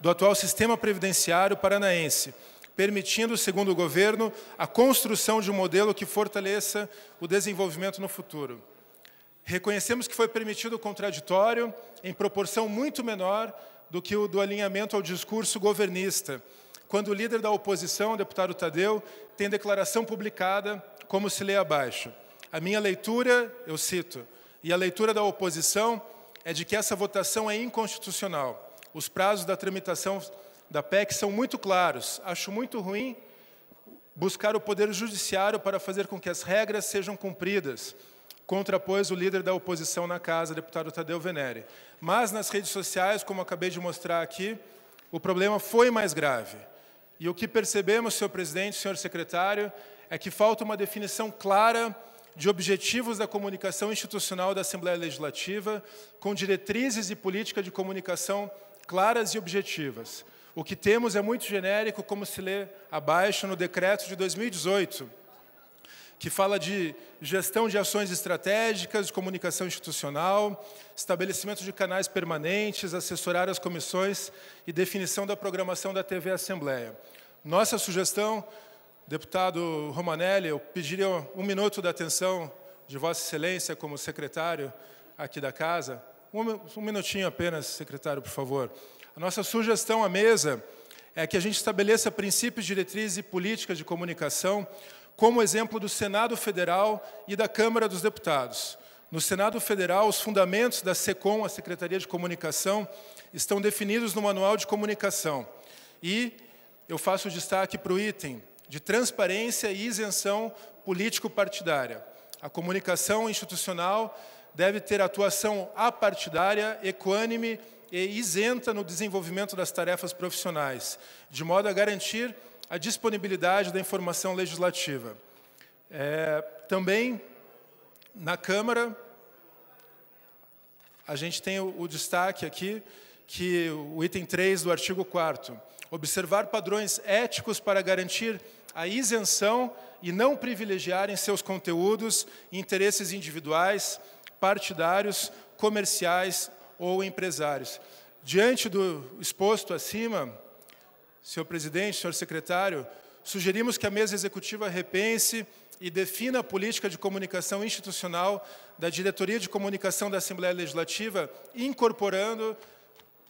do atual sistema previdenciário paranaense, permitindo, segundo o governo, a construção de um modelo que fortaleça o desenvolvimento no futuro. Reconhecemos que foi permitido o contraditório em proporção muito menor do que o do alinhamento ao discurso governista, quando o líder da oposição, o deputado Tadeu, tem declaração publicada, como se lê abaixo. A minha leitura, eu cito, e a leitura da oposição é de que essa votação é inconstitucional. Os prazos da tramitação da PEC são muito claros. Acho muito ruim buscar o poder judiciário para fazer com que as regras sejam cumpridas, contrapôs o líder da oposição na casa, deputado Tadeu Venere. Mas nas redes sociais, como acabei de mostrar aqui, o problema foi mais grave. E o que percebemos, senhor presidente, senhor secretário, é que falta uma definição clara de objetivos da comunicação institucional da Assembleia Legislativa, com diretrizes e política de comunicação claras e objetivas. O que temos é muito genérico, como se lê abaixo no decreto de 2018, que fala de gestão de ações estratégicas, de comunicação institucional, estabelecimento de canais permanentes, assessorar as comissões e definição da programação da TV Assembleia. Nossa sugestão Deputado Romanelli, eu pediria um minuto da atenção de Vossa Excelência como secretário aqui da Casa. Um, minutinho apenas, secretário, por favor. A nossa sugestão à mesa é que a gente estabeleça princípios, diretrizes e políticas de comunicação, como exemplo do Senado Federal e da Câmara dos Deputados. No Senado Federal, os fundamentos da SECOM, a Secretaria de Comunicação, estão definidos no Manual de Comunicação. E eu faço destaque para o item de transparência e isenção político-partidária. A comunicação institucional deve ter atuação apartidária, equânime e isenta no desenvolvimento das tarefas profissionais, de modo a garantir a disponibilidade da informação legislativa. É, também, na Câmara, a gente tem o, o destaque aqui que o item 3 do artigo 4 observar padrões éticos para garantir a isenção e não privilegiarem seus conteúdos, interesses individuais, partidários, comerciais ou empresários. Diante do exposto acima, senhor presidente, senhor secretário, sugerimos que a mesa executiva repense e defina a política de comunicação institucional da Diretoria de Comunicação da Assembleia Legislativa, incorporando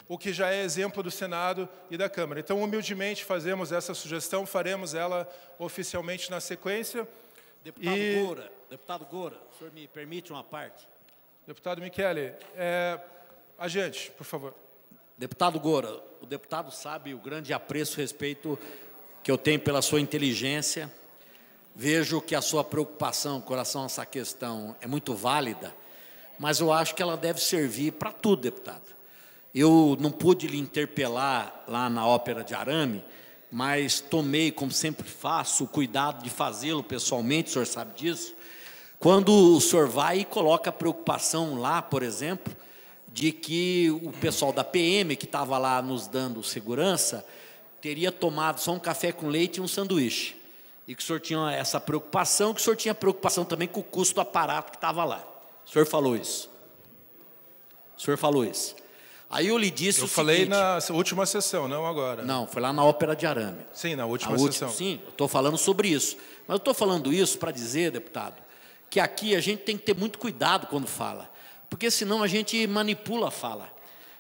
o que já é exemplo do Senado e da Câmara. Então, humildemente, fazemos essa sugestão, faremos ela oficialmente na sequência. Deputado e... Goura, deputado Goura, o senhor me permite uma parte? Deputado Michele, é... agente, por favor. Deputado Goura, o deputado sabe o grande apreço e respeito que eu tenho pela sua inteligência. Vejo que a sua preocupação com relação a essa questão é muito válida, mas eu acho que ela deve servir para tudo, deputado. Eu não pude lhe interpelar lá na Ópera de Arame, mas tomei, como sempre faço, o cuidado de fazê-lo pessoalmente, o senhor sabe disso. Quando o senhor vai e coloca a preocupação lá, por exemplo, de que o pessoal da PM, que estava lá nos dando segurança, teria tomado só um café com leite e um sanduíche. E que o senhor tinha essa preocupação, que o senhor tinha preocupação também com o custo do aparato que estava lá. O senhor falou isso. O senhor falou isso. Aí eu lhe disse eu o falei seguinte, na última sessão, não agora. Não, foi lá na Ópera de Arame. Sim, na última, sessão. sim, eu estou falando sobre isso. Mas eu estou falando isso para dizer, deputado, que aqui a gente tem que ter muito cuidado quando fala, porque senão a gente manipula a fala.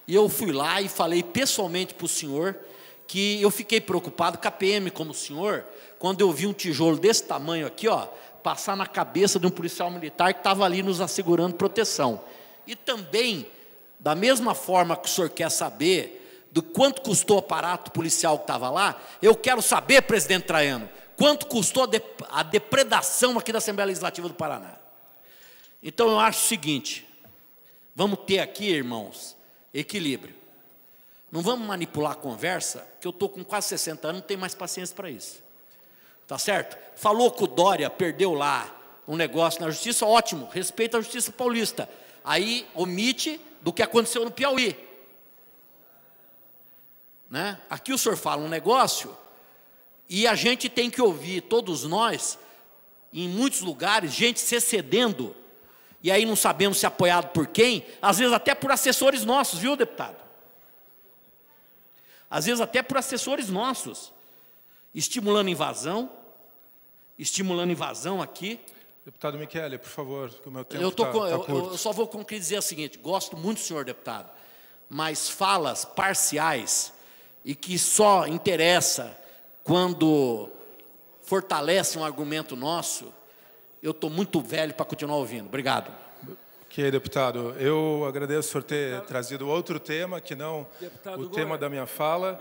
E eu fui lá e falei pessoalmente para o senhor que eu fiquei preocupado com a PM, como o senhor, quando eu vi um tijolo desse tamanho aqui, ó, passar na cabeça de um policial militar que estava ali nos assegurando proteção. E também da mesma forma que o senhor quer saber do quanto custou o aparato policial que estava lá, eu quero saber, presidente Traiano, quanto custou a depredação aqui da Assembleia Legislativa do Paraná. Então eu acho o seguinte: vamos ter aqui, irmãos, equilíbrio. Não vamos manipular a conversa, que eu estou com quase 60 anos, não tenho mais paciência para isso. Tá certo? Falou que o Dória perdeu lá um negócio na justiça, ótimo, respeita a justiça paulista. Aí omite do que aconteceu no Piauí. Né? Aqui o senhor fala um negócio e a gente tem que ouvir, todos nós, em muitos lugares, gente se cedendo. E aí não sabemos se apoiado por quem, às vezes até por assessores nossos, viu, deputado? Às vezes até por assessores nossos, estimulando invasão, estimulando invasão aqui, Deputado Michele, por favor, que o meu tempo está tá, tá curto. Eu, só vou dizer o seguinte, gosto muito do senhor deputado, mas falas parciais e que só interessa quando fortalece um argumento nosso, eu estou muito velho para continuar ouvindo. Obrigado. Ok, deputado. Eu agradeço o senhor ter deputado, trazido outro tema, que não o tema da minha fala.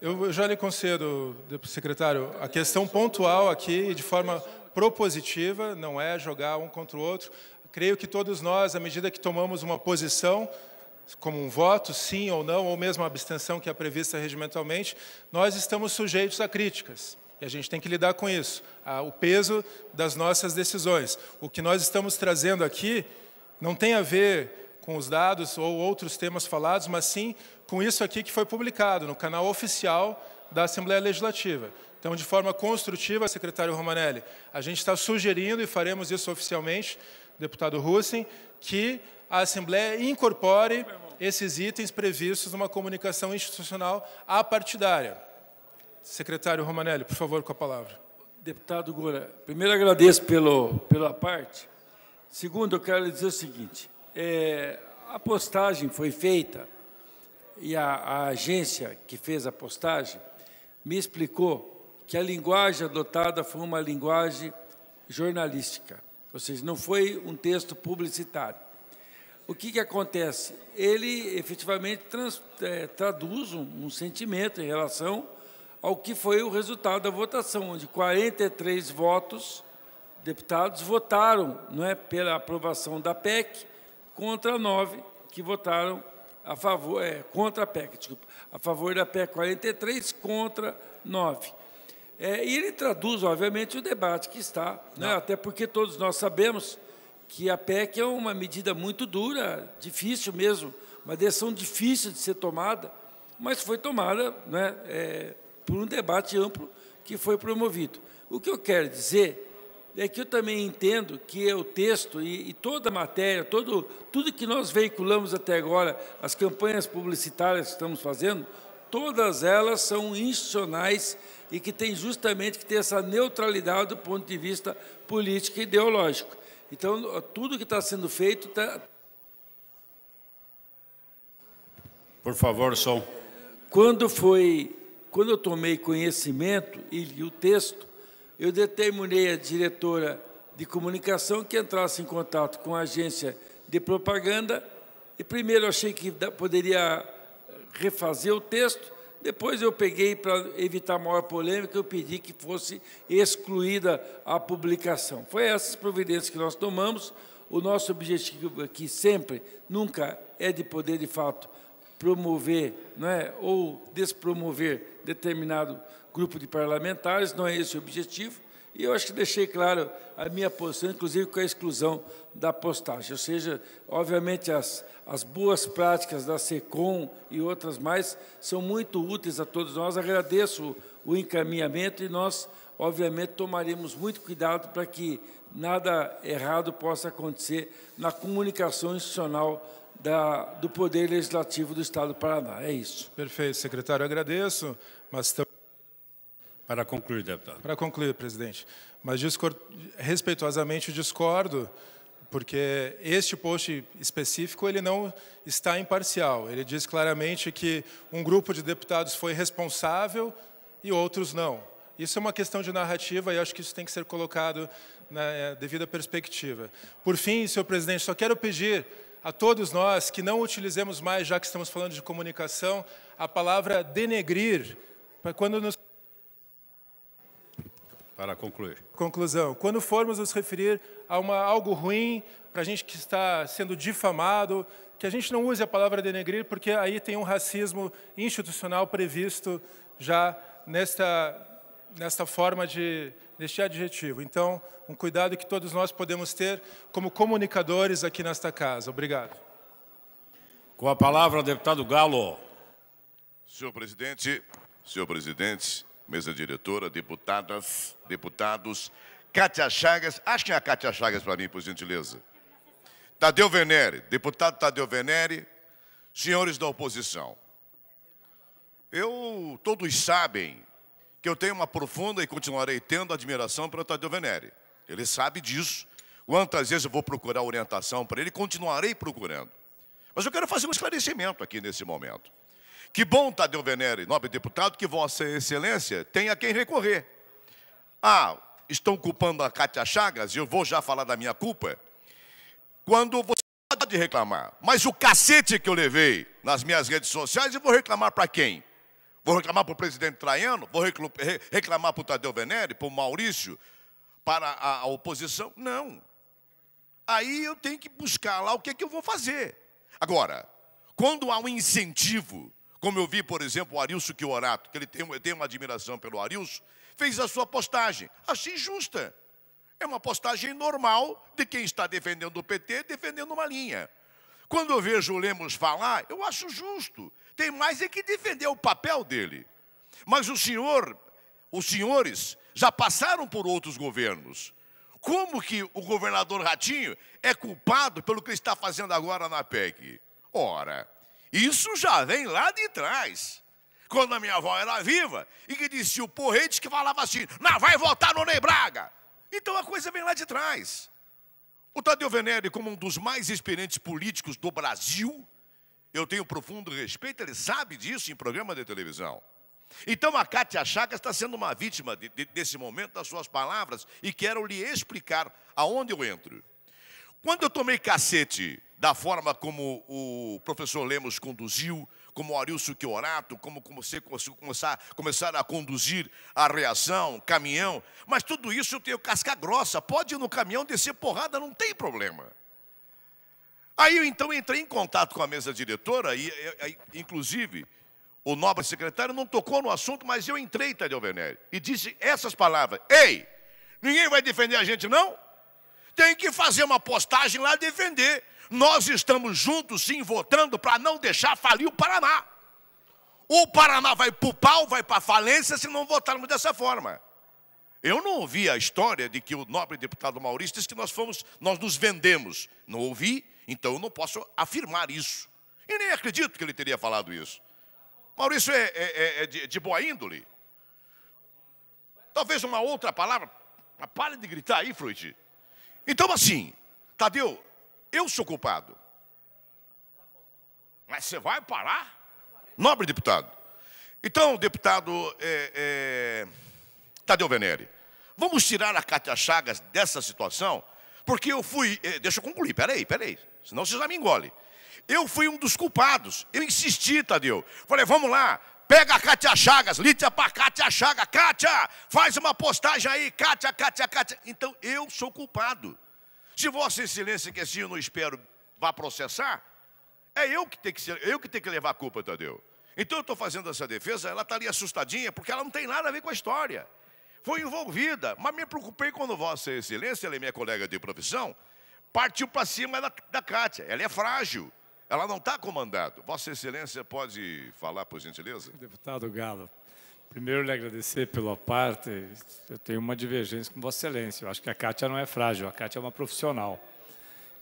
Eu já lhe concedo, secretário, a questão pontual aqui, de forma propositiva, não é jogar um contra o outro. Creio que todos nós, à medida que tomamos uma posição, como um voto, sim ou não, ou mesmo a abstenção que é prevista regimentalmente, nós estamos sujeitos a críticas. E a gente tem que lidar com isso, o peso das nossas decisões. O que nós estamos trazendo aqui não tem a ver com os dados ou outros temas falados, mas sim com isso aqui que foi publicado no canal oficial da Assembleia Legislativa. Então, de forma construtiva, secretário Romanelli, a gente está sugerindo, e faremos isso oficialmente, deputado Hussen, que a Assembleia incorpore esses itens previstos numa comunicação institucional apartidária. Secretário Romanelli, por favor, com a palavra. Deputado Gura, primeiro agradeço pelo, pela parte. Segundo, eu quero dizer o seguinte, é, a postagem foi feita e a, a agência que fez a postagem me explicou que a linguagem adotada foi uma linguagem jornalística, ou seja, não foi um texto publicitário. O que, que acontece? Ele efetivamente trans, é, traduz um, um sentimento em relação ao que foi o resultado da votação, onde 43 votos, deputados, votaram não é, pela aprovação da PEC, contra nove que votaram a favor, é, contra a PEC, desculpa, a favor da PEC 43, contra nove. É, e ele traduz, obviamente, o debate que está, né? até porque todos nós sabemos que a PEC é uma medida muito dura, difícil mesmo, uma decisão difícil de ser tomada, mas foi tomada né, é, por um debate amplo que foi promovido. O que eu quero dizer é que eu também entendo que é o texto e, e, toda a matéria, todo, tudo que nós veiculamos até agora, as campanhas publicitárias que estamos fazendo, todas elas são institucionais e que tem justamente que ter essa neutralidade do ponto de vista político e ideológico. Então, tudo que está sendo feito está... Por favor, som. Quando foi, quando eu tomei conhecimento e li o texto, eu determinei a diretora de comunicação que entrasse em contato com a agência de propaganda. E primeiro achei que poderia refazer o texto. Depois eu peguei, para evitar maior polêmica, eu pedi que fosse excluída a publicação. Foi essas providências que nós tomamos. O nosso objetivo aqui sempre, nunca é de poder, de fato, promover né ou despromover determinado grupo de parlamentares, não é esse o objetivo. E eu acho que deixei claro a minha posição, inclusive com a exclusão da postagem. Ou seja, obviamente as, as boas práticas da SECOM e outras mais são muito úteis a todos nós. Agradeço o encaminhamento e nós, obviamente, tomaremos muito cuidado para que nada errado possa acontecer na comunicação institucional da, do Poder Legislativo do Estado do Paraná. É isso. Perfeito, secretário. Agradeço, mas também. Para concluir, deputado. Para concluir, presidente. Mas respeitosamente discordo, porque este post específico ele não está imparcial. Ele diz claramente que um grupo de deputados foi responsável e outros não. Isso é uma questão de narrativa e acho que isso tem que ser colocado na eh, devida perspectiva. Por fim, senhor presidente, só quero pedir a todos nós que não utilizemos mais, já que estamos falando de comunicação, a palavra denegrir, para quando nos para concluir. Conclusão. Quando formos nos referir a uma, algo ruim, para a gente que está sendo difamado, que a gente não use a palavra denegrir, porque aí tem um racismo institucional previsto já nesta, nesta forma de, deste adjetivo. Então, um cuidado que todos nós podemos ter como comunicadores aqui nesta casa. Obrigado. Com a palavra, deputado Galo. Senhor presidente, senhor presidente, mesa diretora, deputadas, deputados, Cátia Chagas, achem a Cátia Chagas para mim, por gentileza. Tadeu Venere, deputado Tadeu Venere, senhores da oposição. Eu, todos sabem que eu tenho uma profunda e continuarei tendo admiração para o Tadeu Venere. Ele sabe disso. Quantas vezes eu vou procurar orientação para ele, continuarei procurando. Mas eu quero fazer um esclarecimento aqui nesse momento. Que bom, Tadeu Venere, nobre deputado, que Vossa Excelência tem a quem recorrer. Ah, estão culpando a Cátia Chagas, e eu vou já falar da minha culpa. Quando você pode reclamar, mas o cacete que eu levei nas minhas redes sociais, eu vou reclamar para quem? Vou reclamar para o presidente Traiano? Vou reclamar para o Tadeu Venere, para o Maurício, para a, a oposição? Não. Aí eu tenho que buscar lá o que, é que eu vou fazer. Agora, quando há um incentivo como eu vi, por exemplo, o Arilson Chiorato, é que ele tem, uma admiração pelo Arilson, fez a sua postagem. Acho injusta É uma postagem normal de quem está defendendo o PT, defendendo uma linha. Quando eu vejo o Lemos falar, eu acho justo. Tem mais é que defender o papel dele. Mas o senhor, os senhores, já passaram por outros governos. Como que o governador Ratinho é culpado pelo que ele está fazendo agora na PEC? Ora, isso já vem lá de trás. Quando a minha avó era viva e que dizia o porrete que falava assim: não vai votar no Ney Braga. Então a coisa vem lá de trás. O Tadeu Venere, como um dos mais experientes políticos do Brasil, eu tenho profundo respeito, ele sabe disso em programa de televisão. Então a Cátia Chagas está sendo uma vítima de, de, desse momento das suas palavras e quero lhe explicar aonde eu entro. Quando eu tomei cacete da forma como o professor Lemos conduziu, como o Arilson Queorato, como você começar, começar a conduzir a reação, caminhão. Mas tudo isso eu tenho casca grossa. Pode ir no caminhão, descer porrada, não tem problema. Aí eu então entrei em contato com a mesa diretora e, e, e inclusive, o nobre secretário não tocou no assunto, mas eu entrei, Tadeu Venério, e disse essas palavras. Ei, ninguém vai defender a gente, não? Tem que fazer uma postagem lá defender nós estamos juntos sim votando para não deixar falir o Paraná. O Paraná vai para o pau, vai para a falência se não votarmos dessa forma. Eu não ouvi a história de que o nobre deputado Maurício disse que nós fomos, nós nos vendemos. Não ouvi, então eu não posso afirmar isso. E nem acredito que ele teria falado isso. Maurício é, é, é, é de, de, boa índole. Talvez uma outra palavra. Pare de gritar aí, Freud. Então, assim, Tadeu, eu sou culpado. Mas você vai parar? Nobre deputado. Então, deputado é, é, Tadeu Venere, vamos tirar a Cátia Chagas dessa situação, porque eu fui. É, deixa eu concluir, peraí, peraí, senão você já me engole. Eu fui um dos culpados. Eu insisti, Tadeu. Falei, vamos lá, Pega a Cátia Chagas, lita para Cátia Chagas. Cátia, faz uma postagem aí, Cátia, Cátia, Cátia. Então eu sou culpado. Se Vossa Excelência, que assim eu não espero, vá processar, é eu que tenho que, ser, eu que, tenho que levar a culpa, Tadeu. Então eu estou fazendo essa defesa, ela está ali assustadinha, porque ela não tem nada a ver com a história. Foi envolvida, mas me preocupei quando Vossa Excelência, ela é minha colega de profissão, partiu para cima da, da Cátia. Ela é frágil, ela não está comandada. Vossa Excelência pode falar, por gentileza? Deputado Galo, Primeiro, lhe agradecer pela parte. Eu tenho uma divergência com Vossa Excelência. Eu acho que a Cátia não é frágil, a Cátia é uma profissional.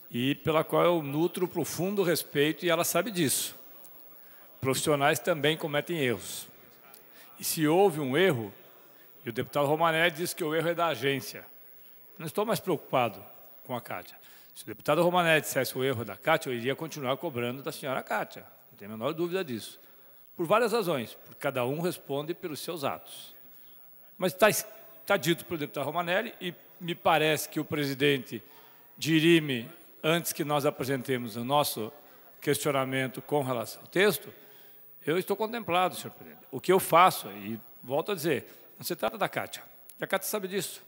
E pela qual eu nutro profundo respeito e ela sabe disso. Profissionais também cometem erros. E se houve um erro, e o deputado Romané disse que o erro é da agência. Não estou mais preocupado com a Cátia. Se o deputado Romané dissesse o erro da Cátia, eu iria continuar cobrando da senhora Cátia. Não tem a menor dúvida disso. Por várias razões, porque cada um responde pelos seus atos. Mas está tá dito pelo deputado Romanelli, e me parece que o presidente dirime, antes que nós apresentemos o nosso questionamento com relação ao texto, eu estou contemplado, senhor presidente. O que eu faço, e volto a dizer, não se trata da Cátia, a Cátia sabe disso.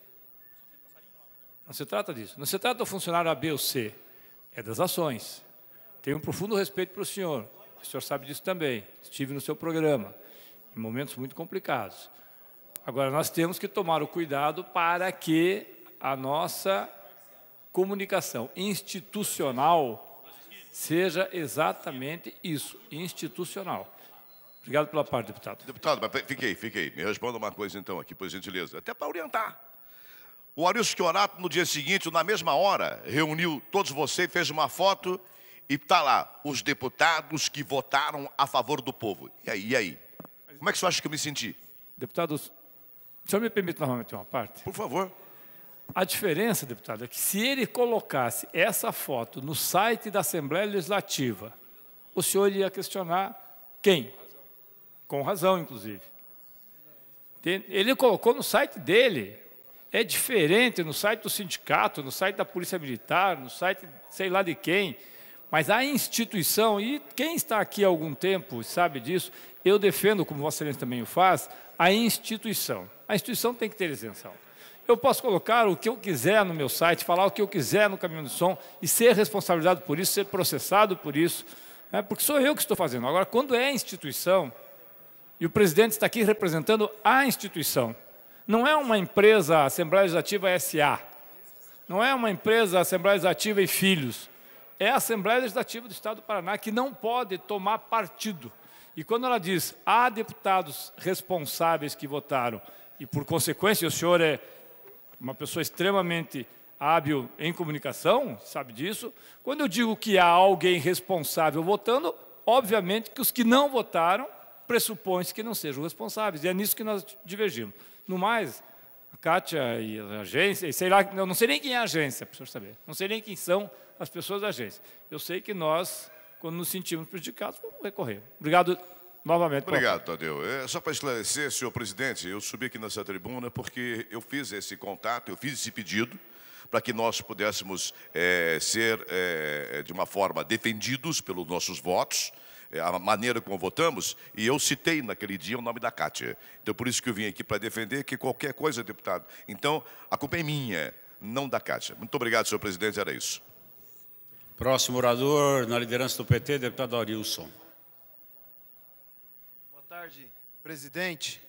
Não se trata disso. Não se trata do funcionário A, B ou C, é das ações. Tenho um profundo respeito para o senhor, o senhor sabe disso também. Estive no seu programa, em momentos muito complicados. Agora, nós temos que tomar o cuidado para que a nossa comunicação institucional seja exatamente isso, institucional. Obrigado pela parte, deputado. Deputado, mas fiquei, fiquei. Me responda uma coisa então aqui, por gentileza, até para orientar. O Arilson Chiorato, no dia seguinte, na mesma hora, reuniu todos vocês, fez uma foto e está lá, os deputados que votaram a favor do povo. E aí, e aí? Como é que você acha que eu me senti? Deputados, o senhor me permite novamente uma parte? Por favor. A diferença, deputado, é que se ele colocasse essa foto no site da Assembleia Legislativa, o senhor ia questionar quem? Com razão, inclusive. Ele colocou no site dele. É diferente no site do sindicato, no site da Polícia Militar, no site sei lá de quem. Mas a instituição, e quem está aqui há algum tempo sabe disso, eu defendo, como Vossa Excelência também o faz, a instituição. A instituição tem que ter isenção. Eu posso colocar o que eu quiser no meu site, falar o que eu quiser no caminho do som e ser responsabilizado por isso, ser processado por isso, né? porque sou eu que estou fazendo. Agora, quando é instituição, e o presidente está aqui representando a instituição, não é uma empresa Assembleia Legislativa SA, não é uma empresa Assembleia Legislativa e Filhos, é a Assembleia Legislativa do Estado do Paraná que não pode tomar partido. E quando ela diz há deputados responsáveis que votaram, e por consequência o senhor é uma pessoa extremamente hábil em comunicação, sabe disso, quando eu digo que há alguém responsável votando, obviamente que os que não votaram pressupõe-se que não sejam responsáveis. E é nisso que nós divergimos. No mais, a Kátia e a agência, sei lá, eu não sei nem quem é a agência, para o senhor saber, não sei nem quem são as pessoas da agência. Eu sei que nós, quando nos sentimos prejudicados, vamos recorrer. Obrigado novamente. Obrigado, Tadeu. É, só para esclarecer, senhor presidente, eu subi aqui nessa tribuna porque eu fiz esse contato, eu fiz esse pedido para que nós pudéssemos é, ser, é, de uma forma, defendidos pelos nossos votos, é, a maneira como votamos, e eu citei naquele dia o nome da Cátia. Então, por isso que eu vim aqui para defender que qualquer coisa, deputado. Então, a culpa é minha, não da Cátia. Muito obrigado, senhor presidente, era isso. Próximo orador, na liderança do PT, deputado Aurilson. Boa tarde, presidente,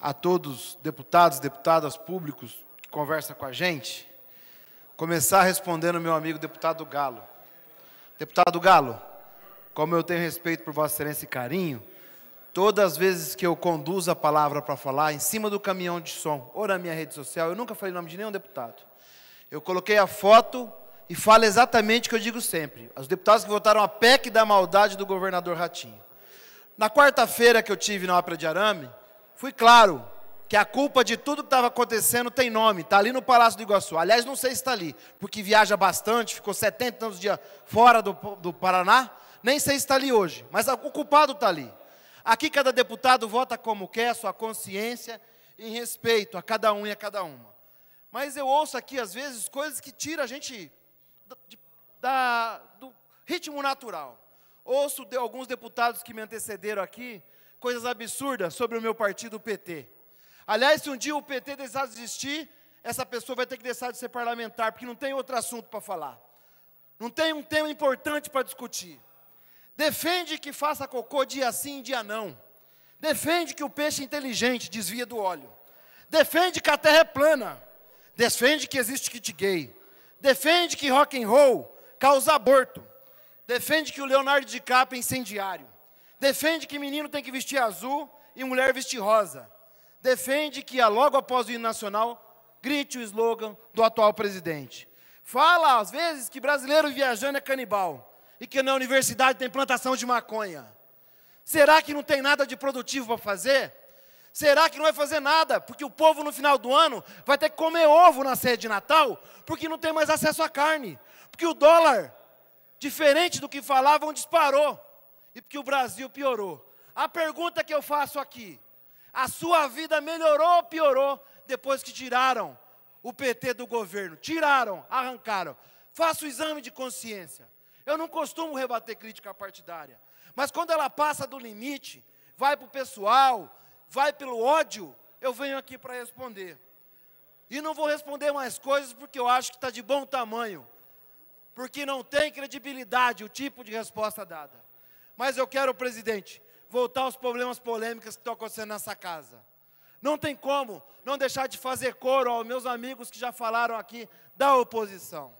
a todos deputados, deputadas, públicos que conversam com a gente. Começar respondendo meu amigo deputado Galo. Deputado Galo, como eu tenho respeito por Vossa Excelência e carinho, todas as vezes que eu conduzo a palavra para falar, em cima do caminhão de som ou na minha rede social, eu nunca falei o nome de nenhum deputado. Eu coloquei a foto e fala exatamente o que eu digo sempre. Os deputados que votaram a PEC da maldade do governador Ratinho. Na quarta-feira que eu tive na Ópera de Arame, fui claro que a culpa de tudo que estava acontecendo tem nome, está ali no Palácio do Iguaçu. Aliás, não sei se está ali, porque viaja bastante, ficou 70 anos dia fora do, do Paraná, nem sei se está ali hoje, mas o culpado está ali. Aqui cada deputado vota como quer, sua consciência, em respeito a cada um e a cada uma. Mas eu ouço aqui, às vezes, coisas que tiram a gente de, da, do ritmo natural. Ouço de alguns deputados que me antecederam aqui coisas absurdas sobre o meu partido, o PT. Aliás, se um dia o PT deixar de existir, essa pessoa vai ter que deixar de ser parlamentar, porque não tem outro assunto para falar. Não tem um tema importante para discutir. Defende que faça cocô dia sim, dia não. Defende que o peixe inteligente desvia do óleo. Defende que a terra é plana. Defende que existe kit gay. Defende que rock and roll causa aborto. Defende que o Leonardo DiCaprio é incendiário. Defende que menino tem que vestir azul e mulher vestir rosa. Defende que logo após o hino nacional grite o slogan do atual presidente. Fala às vezes que brasileiro viajando é canibal e que na universidade tem plantação de maconha. Será que não tem nada de produtivo para fazer? Será que não vai fazer nada? Porque o povo no final do ano vai ter que comer ovo na ceia de Natal, porque não tem mais acesso à carne. Porque o dólar, diferente do que falavam, disparou. E porque o Brasil piorou. A pergunta que eu faço aqui: a sua vida melhorou ou piorou depois que tiraram o PT do governo? Tiraram, arrancaram. Faça o exame de consciência. Eu não costumo rebater crítica partidária, mas quando ela passa do limite, vai para o pessoal, vai pelo ódio, eu venho aqui para responder. E não vou responder mais coisas porque eu acho que está de bom tamanho, porque não tem credibilidade o tipo de resposta dada. Mas eu quero, presidente, voltar aos problemas polêmicos que estão acontecendo nessa casa. Não tem como não deixar de fazer coro aos meus amigos que já falaram aqui da oposição.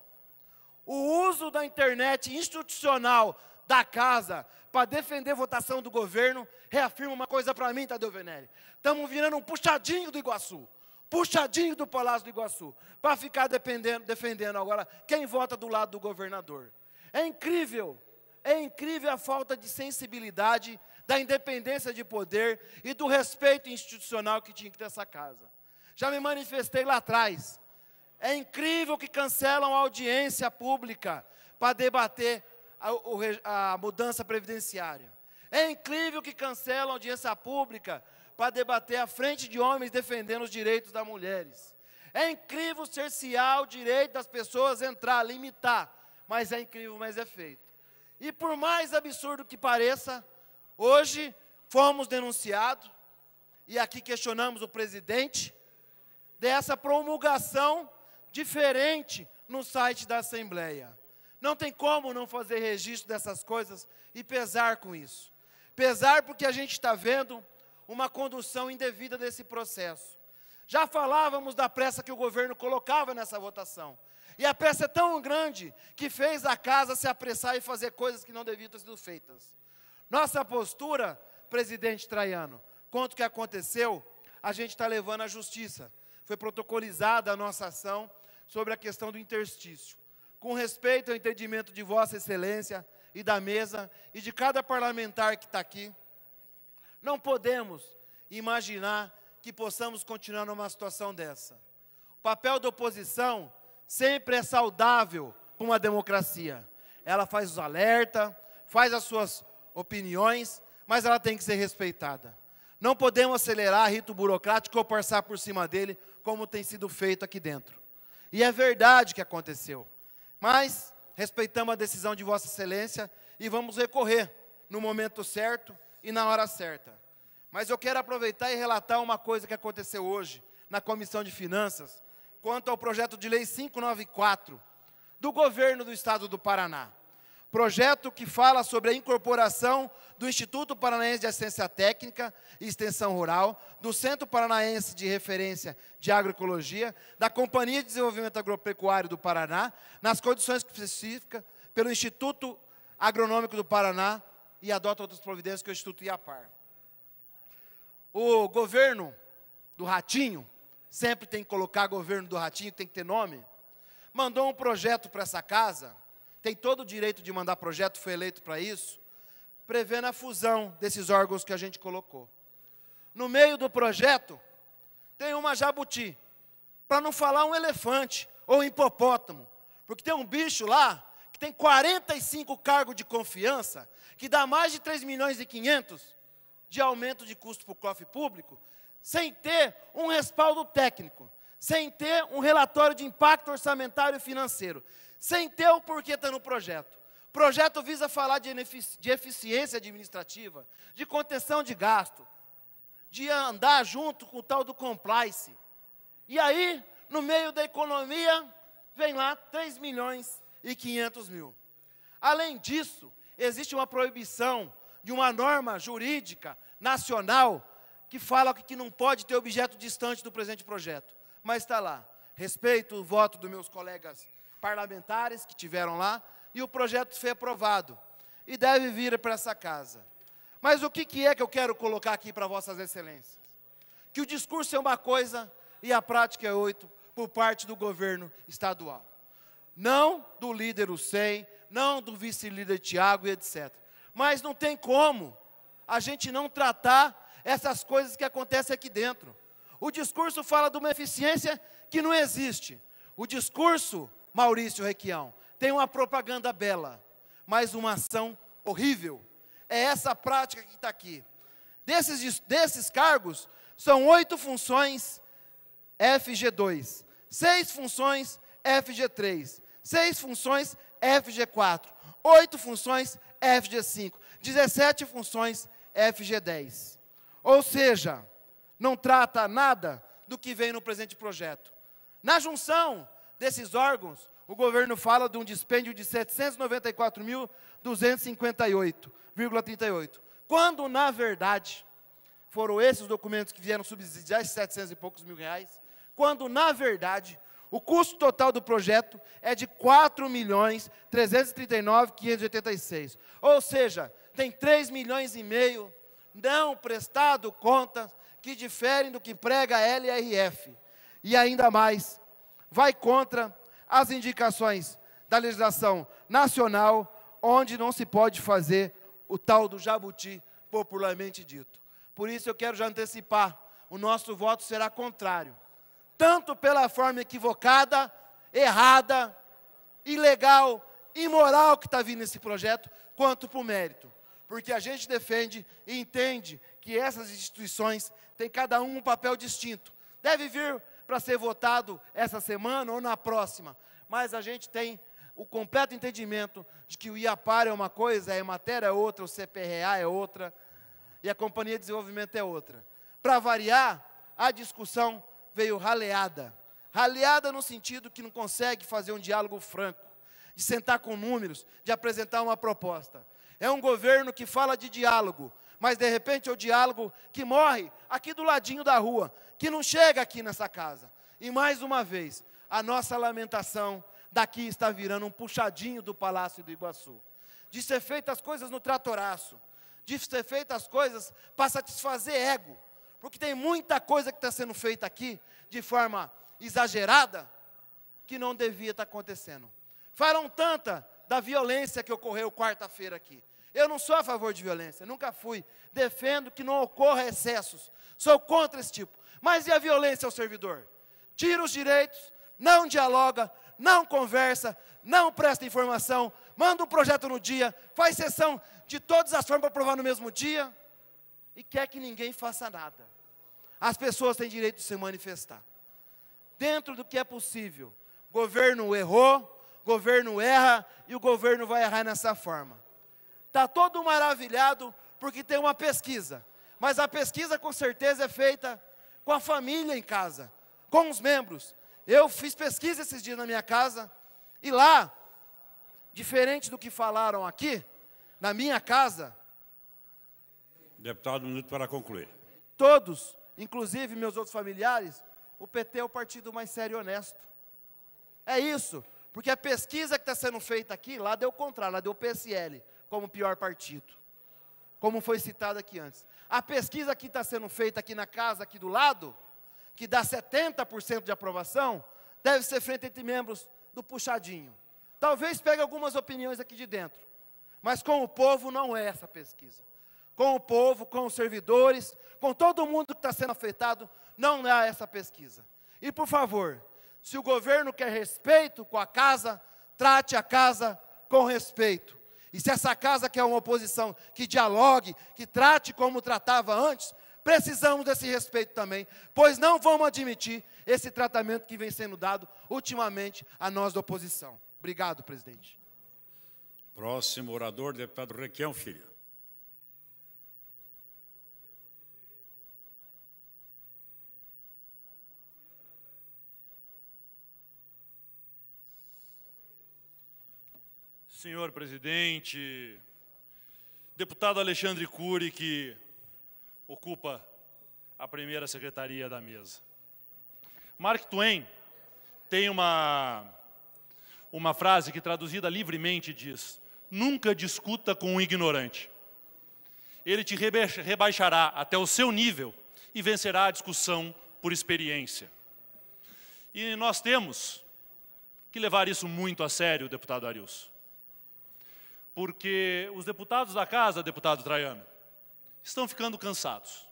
O uso da internet institucional da casa para defender votação do governo, reafirma uma coisa para mim, Tadeu Venere. Estamos virando um puxadinho do Iguaçu, puxadinho do Palácio do Iguaçu, para ficar dependendo, defendendo agora quem vota do lado do governador. É incrível, é incrível a falta de sensibilidade, da independência de poder e do respeito institucional que tinha que ter essa casa. Já me manifestei lá atrás. É incrível que cancelam a audiência pública para debater a, a mudança previdenciária. É incrível que cancelam a audiência pública para debater à frente de homens defendendo os direitos das mulheres. É incrível cercear o direito das pessoas entrar, limitar, mas é incrível, mas é feito. E por mais absurdo que pareça, hoje fomos denunciados, e aqui questionamos o presidente, dessa promulgação diferente no site da Assembleia. Não tem como não fazer registro dessas coisas e pesar com isso. Pesar porque a gente está vendo uma condução indevida desse processo. Já falávamos da pressa que o governo colocava nessa votação. E a pressa é tão grande que fez a casa se apressar e fazer coisas que não deviam ter sido feitas. Nossa postura, presidente Traiano, quanto que aconteceu, a gente está levando à justiça. Foi protocolizada a nossa ação sobre a questão do interstício com respeito ao entendimento de Vossa Excelência e da mesa e de cada parlamentar que está aqui. Não podemos imaginar que possamos continuar numa situação dessa. O papel da oposição sempre é saudável para uma democracia. Ela faz os alertas, faz as suas opiniões, mas ela tem que ser respeitada. Não podemos acelerar rito burocrático ou passar por cima dele, como tem sido feito aqui dentro. E é verdade que aconteceu. Mas respeitamos a decisão de Vossa Excelência e vamos recorrer no momento certo e na hora certa. Mas eu quero aproveitar e relatar uma coisa que aconteceu hoje na Comissão de Finanças quanto ao projeto de lei 594 do governo do estado do Paraná projeto que fala sobre a incorporação do Instituto Paranaense de Assistência Técnica e Extensão Rural, do Centro Paranaense de Referência de Agroecologia, da Companhia de Desenvolvimento Agropecuário do Paraná, nas condições específicas pelo Instituto Agronômico do Paraná e adota outras providências que é o Instituto IAPAR. O governo do Ratinho, sempre tem que colocar governo do Ratinho, tem que ter nome, mandou um projeto para essa casa, tem todo o direito de mandar projeto, foi eleito para isso, prevendo a fusão desses órgãos que a gente colocou. No meio do projeto, tem uma jabuti, para não falar um elefante ou um hipopótamo, porque tem um bicho lá que tem 45 cargos de confiança, que dá mais de 3 milhões e 500 de aumento de custo para o cofre público, sem ter um respaldo técnico, sem ter um relatório de impacto orçamentário e financeiro, sem ter o porquê estar no projeto. O projeto visa falar de, de eficiência administrativa, de contenção de gasto, de andar junto com o tal do complice. E aí, no meio da economia, vem lá 3 milhões e 500 mil. Além disso, existe uma proibição de uma norma jurídica nacional que fala que não pode ter objeto distante do presente projeto. Mas está lá. Respeito o voto dos meus colegas parlamentares que tiveram lá, e o projeto foi aprovado e deve vir para essa casa. Mas o que, que é que eu quero colocar aqui para Vossas Excelências? Que o discurso é uma coisa e a prática é oito por parte do governo estadual. Não do líder Hussein, não do vice-líder Tiago e etc. Mas não tem como a gente não tratar essas coisas que acontecem aqui dentro. O discurso fala de uma eficiência que não existe. O discurso Maurício Requião. Tem uma propaganda bela, mas uma ação horrível. É essa prática que está aqui. Desses, desses cargos, são oito funções FG2, seis funções FG3, seis funções FG4, oito funções FG5, 17 funções FG10. Ou seja, não trata nada do que vem no presente projeto. Na junção, desses órgãos, o governo fala de um dispêndio de 794.258,38. Quando, na verdade, foram esses documentos que vieram subsidiar esses 700 e poucos mil reais, quando, na verdade, o custo total do projeto é de 4 milhões Ou seja, tem 3 milhões e meio não prestado contas que diferem do que prega a LRF. E ainda mais, vai contra as indicações da legislação nacional, onde não se pode fazer o tal do jabuti popularmente dito. Por isso eu quero já antecipar, o nosso voto será contrário. Tanto pela forma equivocada, errada, ilegal, imoral que está vindo esse projeto, quanto por mérito. Porque a gente defende e entende que essas instituições têm cada um um papel distinto. Deve vir para ser votado essa semana ou na próxima, mas a gente tem o completo entendimento de que o IAPAR é uma coisa, a é EMATER é outra, o CPRA é outra e a Companhia de Desenvolvimento é outra. Para variar, a discussão veio raleada. Raleada no sentido que não consegue fazer um diálogo franco, de sentar com números, de apresentar uma proposta. É um governo que fala de diálogo, mas de repente é o diálogo que morre aqui do ladinho da rua, que não chega aqui nessa casa. E mais uma vez, a nossa lamentação daqui está virando um puxadinho do Palácio do Iguaçu. De ser feitas as coisas no tratoraço, de ser feitas as coisas para satisfazer ego. Porque tem muita coisa que está sendo feita aqui de forma exagerada que não devia estar tá acontecendo. Falam tanta da violência que ocorreu quarta-feira aqui. Eu não sou a favor de violência, nunca fui. Defendo que não ocorra excessos. Sou contra esse tipo. Mas e a violência ao servidor? Tira os direitos, não dialoga, não conversa, não presta informação, manda um projeto no dia, faz sessão de todas as formas para aprovar no mesmo dia e quer que ninguém faça nada. As pessoas têm direito de se manifestar. Dentro do que é possível. Governo errou, governo erra e o governo vai errar nessa forma está todo maravilhado porque tem uma pesquisa. Mas a pesquisa com certeza é feita com a família em casa, com os membros. Eu fiz pesquisa esses dias na minha casa e lá, diferente do que falaram aqui, na minha casa. Deputado, um minuto para concluir. Todos, inclusive meus outros familiares, o PT é o partido mais sério e honesto. É isso, porque a pesquisa que está sendo feita aqui, lá deu o contrário, lá deu o PSL como o pior partido. Como foi citado aqui antes. A pesquisa que está sendo feita aqui na casa, aqui do lado, que dá 70% de aprovação, deve ser feita entre membros do puxadinho. Talvez pegue algumas opiniões aqui de dentro. Mas com o povo não é essa pesquisa. Com o povo, com os servidores, com todo mundo que está sendo afetado, não é essa pesquisa. E por favor, se o governo quer respeito com a casa, trate a casa com respeito. E se essa casa quer é uma oposição que dialogue, que trate como tratava antes, precisamos desse respeito também, pois não vamos admitir esse tratamento que vem sendo dado ultimamente a nós da oposição. Obrigado, presidente. Próximo orador, deputado Requião Filho. Senhor presidente, deputado Alexandre Cury, que ocupa a primeira secretaria da mesa. Mark Twain tem uma, uma frase que, traduzida livremente, diz: Nunca discuta com um ignorante. Ele te rebaixará até o seu nível e vencerá a discussão por experiência. E nós temos que levar isso muito a sério, deputado Arius porque os deputados da casa, deputado Traiano, estão ficando cansados.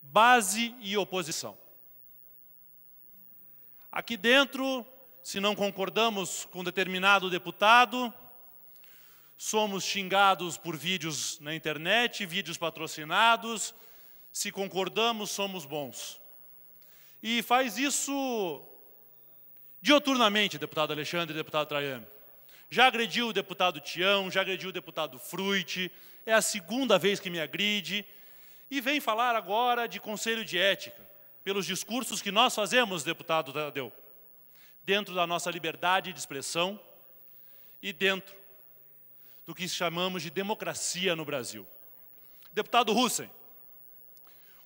Base e oposição. Aqui dentro, se não concordamos com determinado deputado, somos xingados por vídeos na internet, vídeos patrocinados. Se concordamos, somos bons. E faz isso dioturnamente, deputado Alexandre e deputado Traiano. Já agrediu o deputado Tião, já agrediu o deputado Fruite, é a segunda vez que me agride. E vem falar agora de conselho de ética, pelos discursos que nós fazemos, deputado Tadeu, dentro da nossa liberdade de expressão e dentro do que chamamos de democracia no Brasil. Deputado Hussein,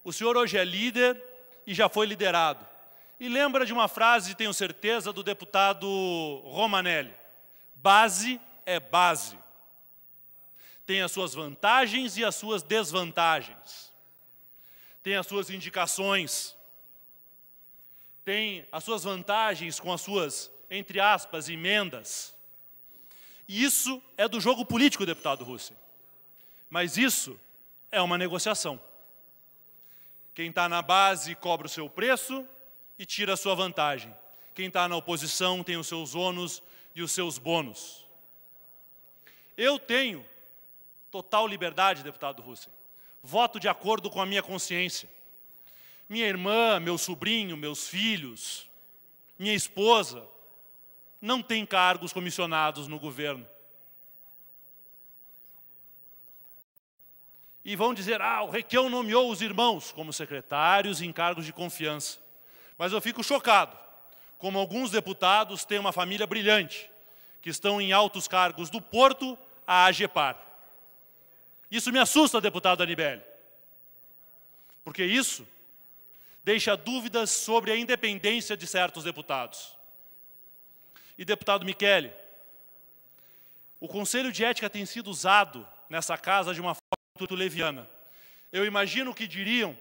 o senhor hoje é líder e já foi liderado. E lembra de uma frase, tenho certeza, do deputado Romanelli. Base é base. Tem as suas vantagens e as suas desvantagens. Tem as suas indicações. Tem as suas vantagens com as suas, entre aspas, emendas. E isso é do jogo político, deputado Russell. Mas isso é uma negociação. Quem está na base cobra o seu preço e tira a sua vantagem. Quem está na oposição tem os seus ônus e os seus bônus. Eu tenho total liberdade, deputado Hussein. Voto de acordo com a minha consciência. Minha irmã, meu sobrinho, meus filhos, minha esposa, não tem cargos comissionados no governo. E vão dizer, ah, o Requião nomeou os irmãos como secretários em cargos de confiança. Mas eu fico chocado como alguns deputados têm uma família brilhante, que estão em altos cargos do Porto à AGEPAR. Isso me assusta, deputado Anibeli, porque isso deixa dúvidas sobre a independência de certos deputados. E, deputado Michele, o Conselho de Ética tem sido usado nessa casa de uma forma muito leviana. Eu imagino que diriam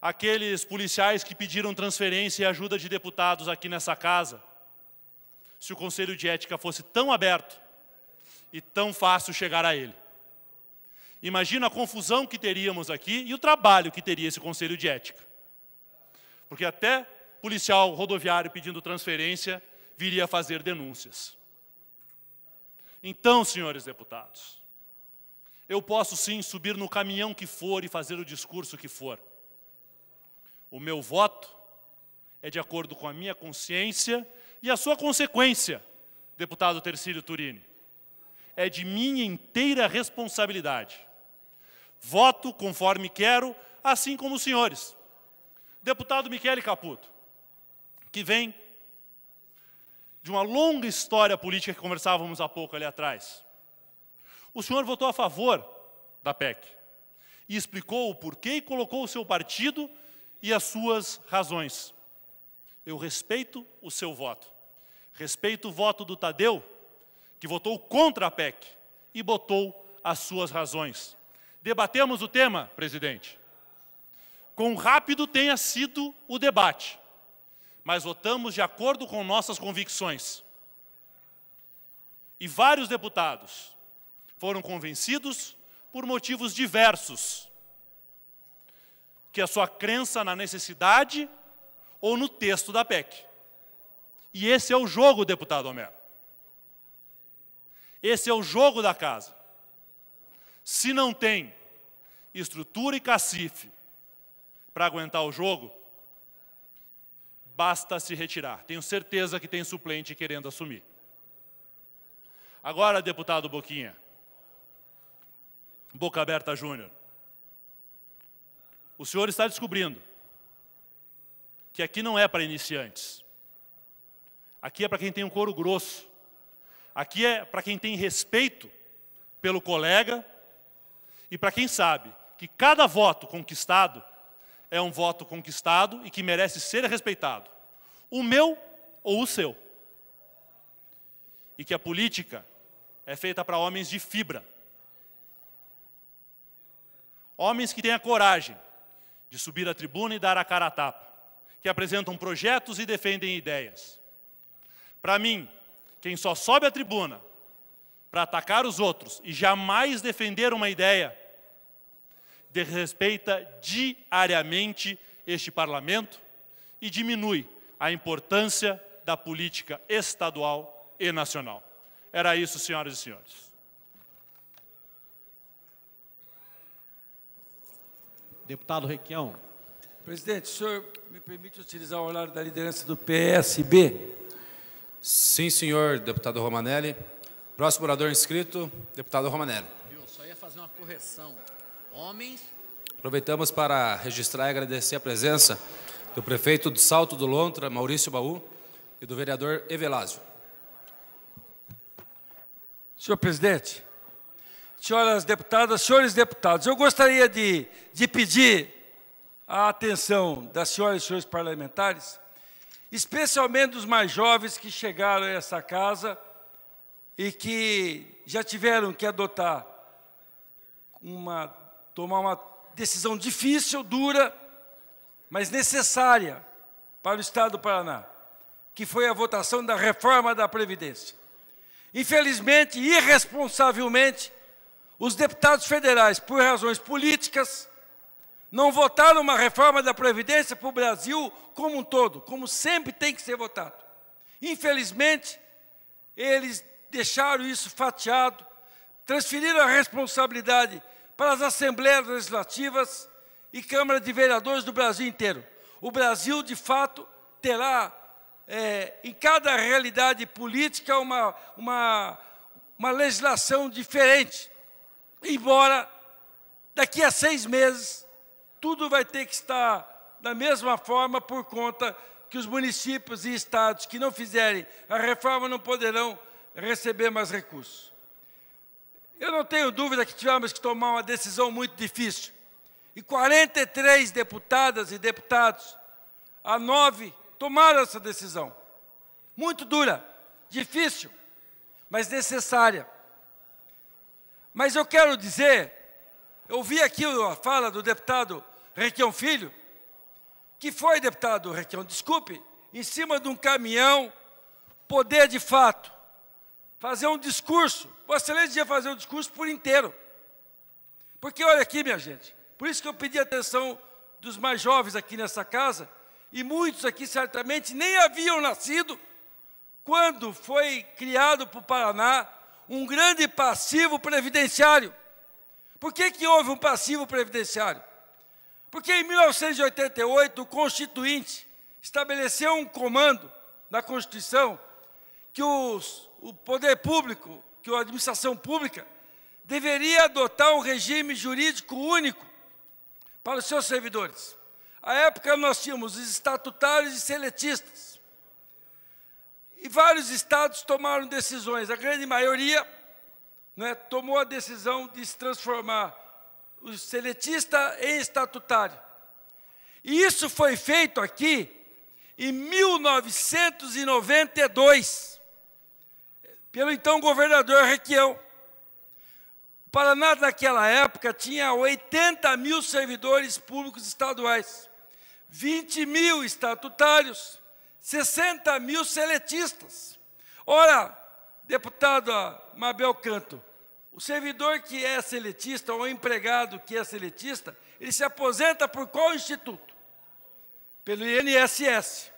aqueles policiais que pediram transferência e ajuda de deputados aqui nessa casa, se o Conselho de Ética fosse tão aberto e tão fácil chegar a ele. Imagina a confusão que teríamos aqui e o trabalho que teria esse Conselho de Ética. Porque até policial rodoviário pedindo transferência viria a fazer denúncias. Então, senhores deputados, eu posso sim subir no caminhão que for e fazer o discurso que for. O meu voto é de acordo com a minha consciência e a sua consequência, deputado Tercílio Turini. É de minha inteira responsabilidade. Voto conforme quero, assim como os senhores. Deputado Michele Caputo, que vem de uma longa história política que conversávamos há pouco ali atrás. O senhor votou a favor da PEC e explicou o porquê e colocou o seu partido e as suas razões. Eu respeito o seu voto. Respeito o voto do Tadeu, que votou contra a PEC e botou as suas razões. Debatemos o tema, presidente. Quão rápido tenha sido o debate, mas votamos de acordo com nossas convicções. E vários deputados foram convencidos por motivos diversos que a sua crença na necessidade ou no texto da PEC. E esse é o jogo, deputado Homero. Esse é o jogo da casa. Se não tem estrutura e cacife para aguentar o jogo, basta se retirar. Tenho certeza que tem suplente querendo assumir. Agora, deputado Boquinha, Boca Aberta Júnior, o senhor está descobrindo que aqui não é para iniciantes. Aqui é para quem tem um couro grosso. Aqui é para quem tem respeito pelo colega e para quem sabe que cada voto conquistado é um voto conquistado e que merece ser respeitado. O meu ou o seu. E que a política é feita para homens de fibra. Homens que têm a coragem de subir à tribuna e dar a cara a tapa, que apresentam projetos e defendem ideias. Para mim, quem só sobe à tribuna para atacar os outros e jamais defender uma ideia, desrespeita diariamente este parlamento e diminui a importância da política estadual e nacional. Era isso, senhoras e senhores. Deputado Requião. Presidente, o senhor me permite utilizar o horário da liderança do PSB? Sim, senhor, deputado Romanelli. Próximo orador inscrito, deputado Romanelli. Viu, só ia fazer uma correção. Homens. Aproveitamos para registrar e agradecer a presença do prefeito do Salto do Lontra, Maurício Baú, e do vereador Evelásio. Senhor presidente, senhoras deputadas, senhores deputados, eu gostaria de, de pedir a atenção das senhoras e senhores parlamentares, especialmente dos mais jovens que chegaram a essa casa e que já tiveram que adotar uma tomar uma decisão difícil, dura, mas necessária para o estado do Paraná, que foi a votação da reforma da previdência. Infelizmente, irresponsavelmente, os deputados federais, por razões políticas, não votaram uma reforma da Previdência para o Brasil como um todo, como sempre tem que ser votado. Infelizmente, eles deixaram isso fatiado, transferiram a responsabilidade para as assembleias legislativas e Câmara de Vereadores do Brasil inteiro. O Brasil, de fato, terá é, em cada realidade política uma, uma, uma legislação diferente embora daqui a seis meses tudo vai ter que estar da mesma forma por conta que os municípios e estados que não fizerem a reforma não poderão receber mais recursos. Eu não tenho dúvida que tivemos que tomar uma decisão muito difícil. E 43 deputadas e deputados, a nove, tomaram essa decisão. Muito dura, difícil, mas necessária. Mas eu quero dizer, eu vi aqui a fala do deputado Requião Filho, que foi, deputado Requião, desculpe, em cima de um caminhão, poder de fato fazer um discurso. Vossa Excelência ia fazer um discurso por inteiro. Porque olha aqui, minha gente, por isso que eu pedi a atenção dos mais jovens aqui nessa casa, e muitos aqui certamente nem haviam nascido quando foi criado para o Paraná um grande passivo previdenciário. Por que, que houve um passivo previdenciário? Porque em 1988 o Constituinte estabeleceu um comando na Constituição que os, o poder público, que a administração pública, deveria adotar um regime jurídico único para os seus servidores. À época nós tínhamos os estatutários e seletistas. E vários estados tomaram decisões, a grande maioria né, tomou a decisão de se transformar o seletista em estatutário. E isso foi feito aqui em 1992, pelo então governador Requião. O Paraná, naquela época, tinha 80 mil servidores públicos estaduais, 20 mil estatutários 60 mil seletistas. Ora, deputada Mabel Canto, o servidor que é seletista ou o empregado que é seletista, ele se aposenta por qual instituto? Pelo INSS,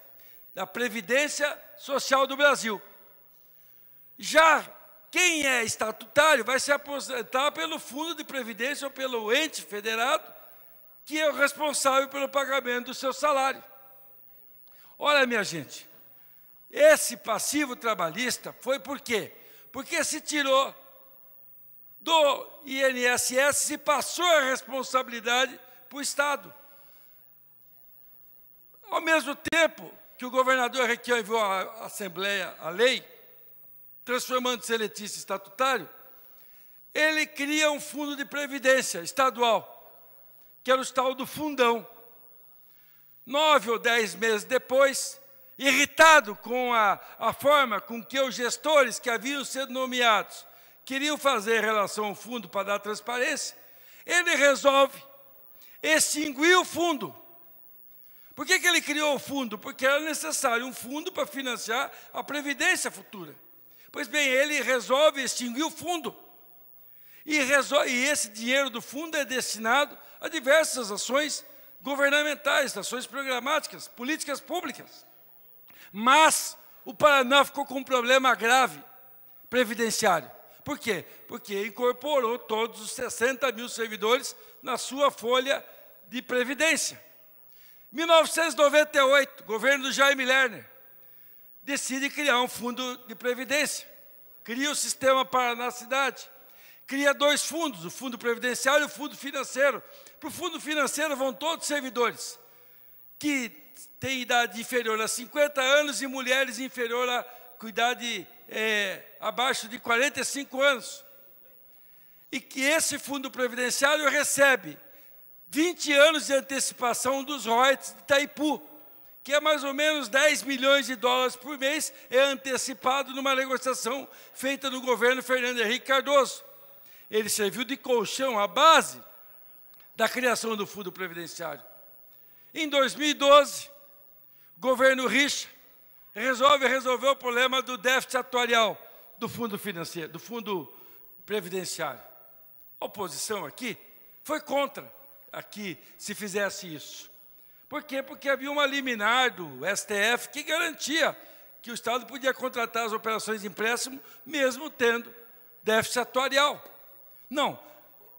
da Previdência Social do Brasil. Já quem é estatutário vai se aposentar pelo Fundo de Previdência ou pelo ente federado, que é o responsável pelo pagamento do seu salário. Olha, minha gente, esse passivo trabalhista foi por quê? Porque se tirou do INSS e passou a responsabilidade para o Estado. Ao mesmo tempo que o governador Requião enviou à Assembleia a lei, transformando seletista estatutário, ele cria um fundo de previdência estadual, que era o Estado do fundão. Nove ou dez meses depois, irritado com a, a forma com que os gestores que haviam sido nomeados queriam fazer relação ao fundo para dar transparência, ele resolve extinguir o fundo. Por que, que ele criou o fundo? Porque era necessário um fundo para financiar a previdência futura. Pois bem, ele resolve extinguir o fundo. E, resolve, e esse dinheiro do fundo é destinado a diversas ações governamentais, ações programáticas, políticas públicas. Mas o Paraná ficou com um problema grave previdenciário. Por quê? Porque incorporou todos os 60 mil servidores na sua folha de previdência. 1998, governo do Jaime Lerner decide criar um fundo de previdência. Cria o sistema Paraná Cidade. Cria dois fundos, o fundo previdenciário e o fundo financeiro, para o fundo financeiro vão todos os servidores que têm idade inferior a 50 anos e mulheres inferior a com idade é, abaixo de 45 anos. E que esse fundo previdenciário recebe 20 anos de antecipação dos royalties de Itaipu, que é mais ou menos 10 milhões de dólares por mês, é antecipado numa negociação feita no governo Fernando Henrique Cardoso. Ele serviu de colchão à base da criação do Fundo Previdenciário. Em 2012, o governo Richa resolve resolver o problema do déficit atuarial do fundo financeiro, do fundo previdenciário. A oposição aqui foi contra aqui se fizesse isso. Por quê? Porque havia uma liminar do STF que garantia que o Estado podia contratar as operações de empréstimo, mesmo tendo déficit atuarial. Não,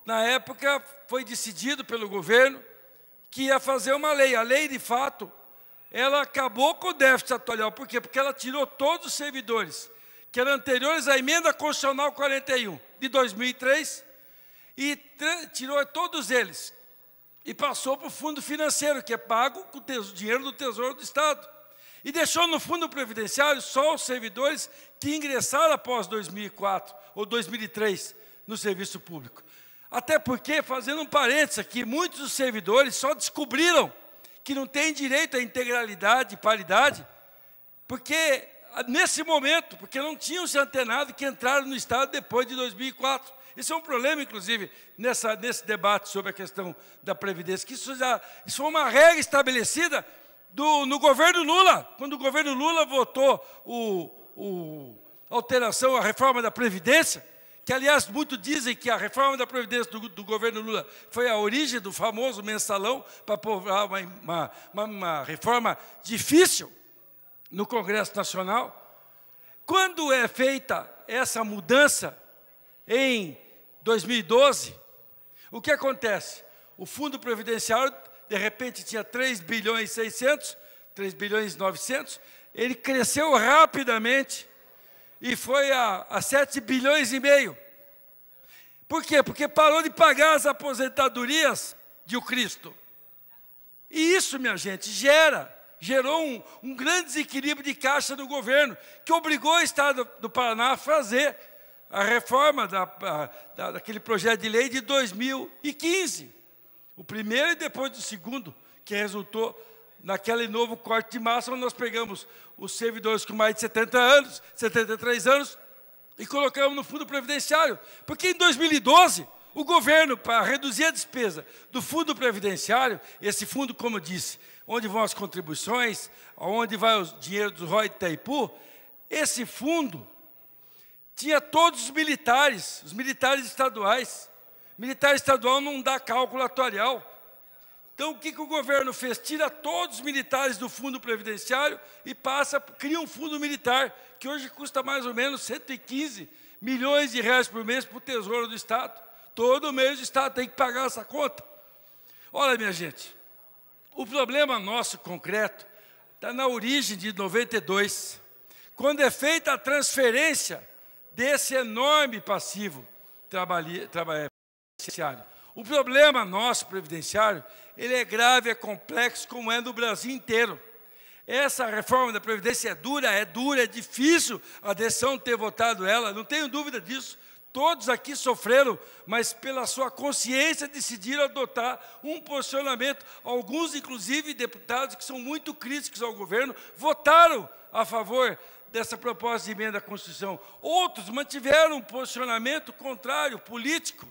na época foi decidido pelo governo que ia fazer uma lei. A lei, de fato, ela acabou com o déficit atual. Por quê? Porque ela tirou todos os servidores que eram anteriores à emenda constitucional 41 de 2003 e tirou todos eles e passou para o fundo financeiro, que é pago com o dinheiro do Tesouro do Estado. E deixou no fundo previdenciário só os servidores que ingressaram após 2004 ou 2003 no serviço público. Até porque, fazendo um parênteses aqui, muitos dos servidores só descobriram que não têm direito à integralidade, e paridade, porque ah, nesse momento, porque não tinham se antenado que entraram no Estado depois de 2004. Isso é um problema, inclusive, nessa, nesse debate sobre a questão da Previdência, que isso, já, isso foi uma regra estabelecida do, no governo Lula, quando o governo Lula votou o, o alteração, a reforma da Previdência, que aliás muitos dizem que a reforma da Previdência do, do governo Lula foi a origem do famoso mensalão para provar uma, uma, uma, uma reforma difícil no Congresso Nacional. Quando é feita essa mudança em 2012, o que acontece? O fundo previdenciário, de repente, tinha 3 bilhões e 600, 3 bilhões e 900, ele cresceu rapidamente e foi a, a 7 bilhões e meio. Por quê? Porque parou de pagar as aposentadorias de o Cristo. E isso, minha gente, gera, gerou um, um grande desequilíbrio de caixa do governo, que obrigou o Estado do Paraná a fazer a reforma da, da, daquele projeto de lei de 2015. O primeiro e depois do segundo, que resultou naquele novo corte de massa, onde nós pegamos os servidores com mais de 70 anos, 73 anos, e colocamos no fundo previdenciário. Porque em 2012, o governo, para reduzir a despesa do fundo previdenciário, esse fundo, como disse, onde vão as contribuições, onde vai o dinheiro do ROI de Itaipu, esse fundo tinha todos os militares, os militares estaduais. Militar estadual não dá cálculo atuarial, então, o que, que o governo fez? Tira todos os militares do fundo previdenciário e passa, cria um fundo militar, que hoje custa mais ou menos 115 milhões de reais por mês para o Tesouro do Estado. Todo mês o Estado tem que pagar essa conta. Olha, minha gente, o problema nosso concreto está na origem de 92, quando é feita a transferência desse enorme passivo previdenciário O problema nosso previdenciário ele é grave, é complexo, como é no Brasil inteiro. Essa reforma da Previdência é dura, é dura, é difícil a decisão de ter votado ela, não tenho dúvida disso. Todos aqui sofreram, mas pela sua consciência decidiram adotar um posicionamento. Alguns, inclusive, deputados que são muito críticos ao governo, votaram a favor dessa proposta de emenda à Constituição. Outros mantiveram um posicionamento contrário, político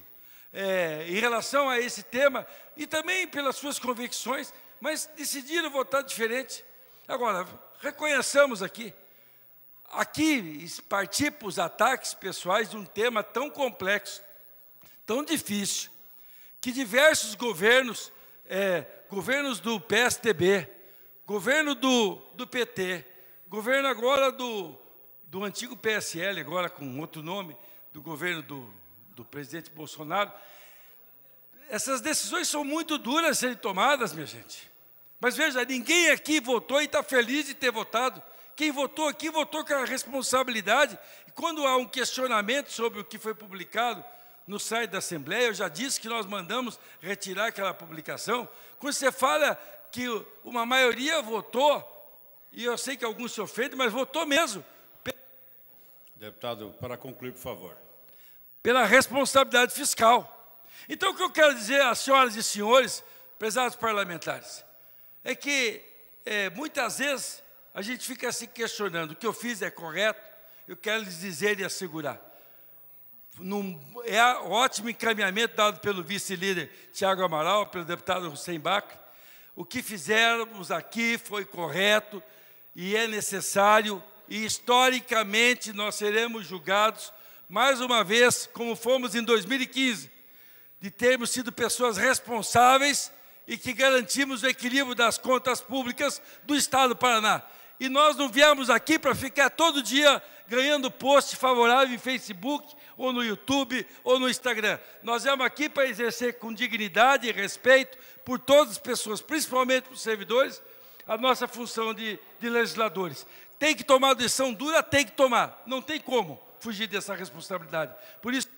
é, em relação a esse tema e também pelas suas convicções, mas decidiram votar diferente. Agora, reconheçamos aqui, aqui partir para os ataques pessoais de um tema tão complexo, tão difícil, que diversos governos, é, governos do PSTB, governo do, do PT, governo agora do, do antigo PSL, agora com outro nome, do governo do do presidente Bolsonaro. Essas decisões são muito duras serem tomadas, minha gente. Mas veja, ninguém aqui votou e está feliz de ter votado. Quem votou aqui votou com a responsabilidade. E quando há um questionamento sobre o que foi publicado no site da Assembleia, eu já disse que nós mandamos retirar aquela publicação. Quando você fala que uma maioria votou, e eu sei que alguns se ofendem, mas votou mesmo. Deputado, para concluir, por favor pela responsabilidade fiscal. Então, o que eu quero dizer às senhoras e senhores, prezados parlamentares, é que é, muitas vezes a gente fica se questionando: o que eu fiz é correto? Eu quero lhes dizer e assegurar. Num, é ótimo encaminhamento dado pelo vice-líder Tiago Amaral, pelo deputado Hussein Bach. O que fizemos aqui foi correto e é necessário, e historicamente nós seremos julgados mais uma vez, como fomos em 2015, de termos sido pessoas responsáveis e que garantimos o equilíbrio das contas públicas do Estado do Paraná. E nós não viemos aqui para ficar todo dia ganhando post favorável em Facebook, ou no YouTube, ou no Instagram. Nós viemos aqui para exercer com dignidade e respeito por todas as pessoas, principalmente para os servidores, a nossa função de, de legisladores. Tem que tomar decisão dura, tem que tomar, não tem como fugir dessa responsabilidade. Por isso.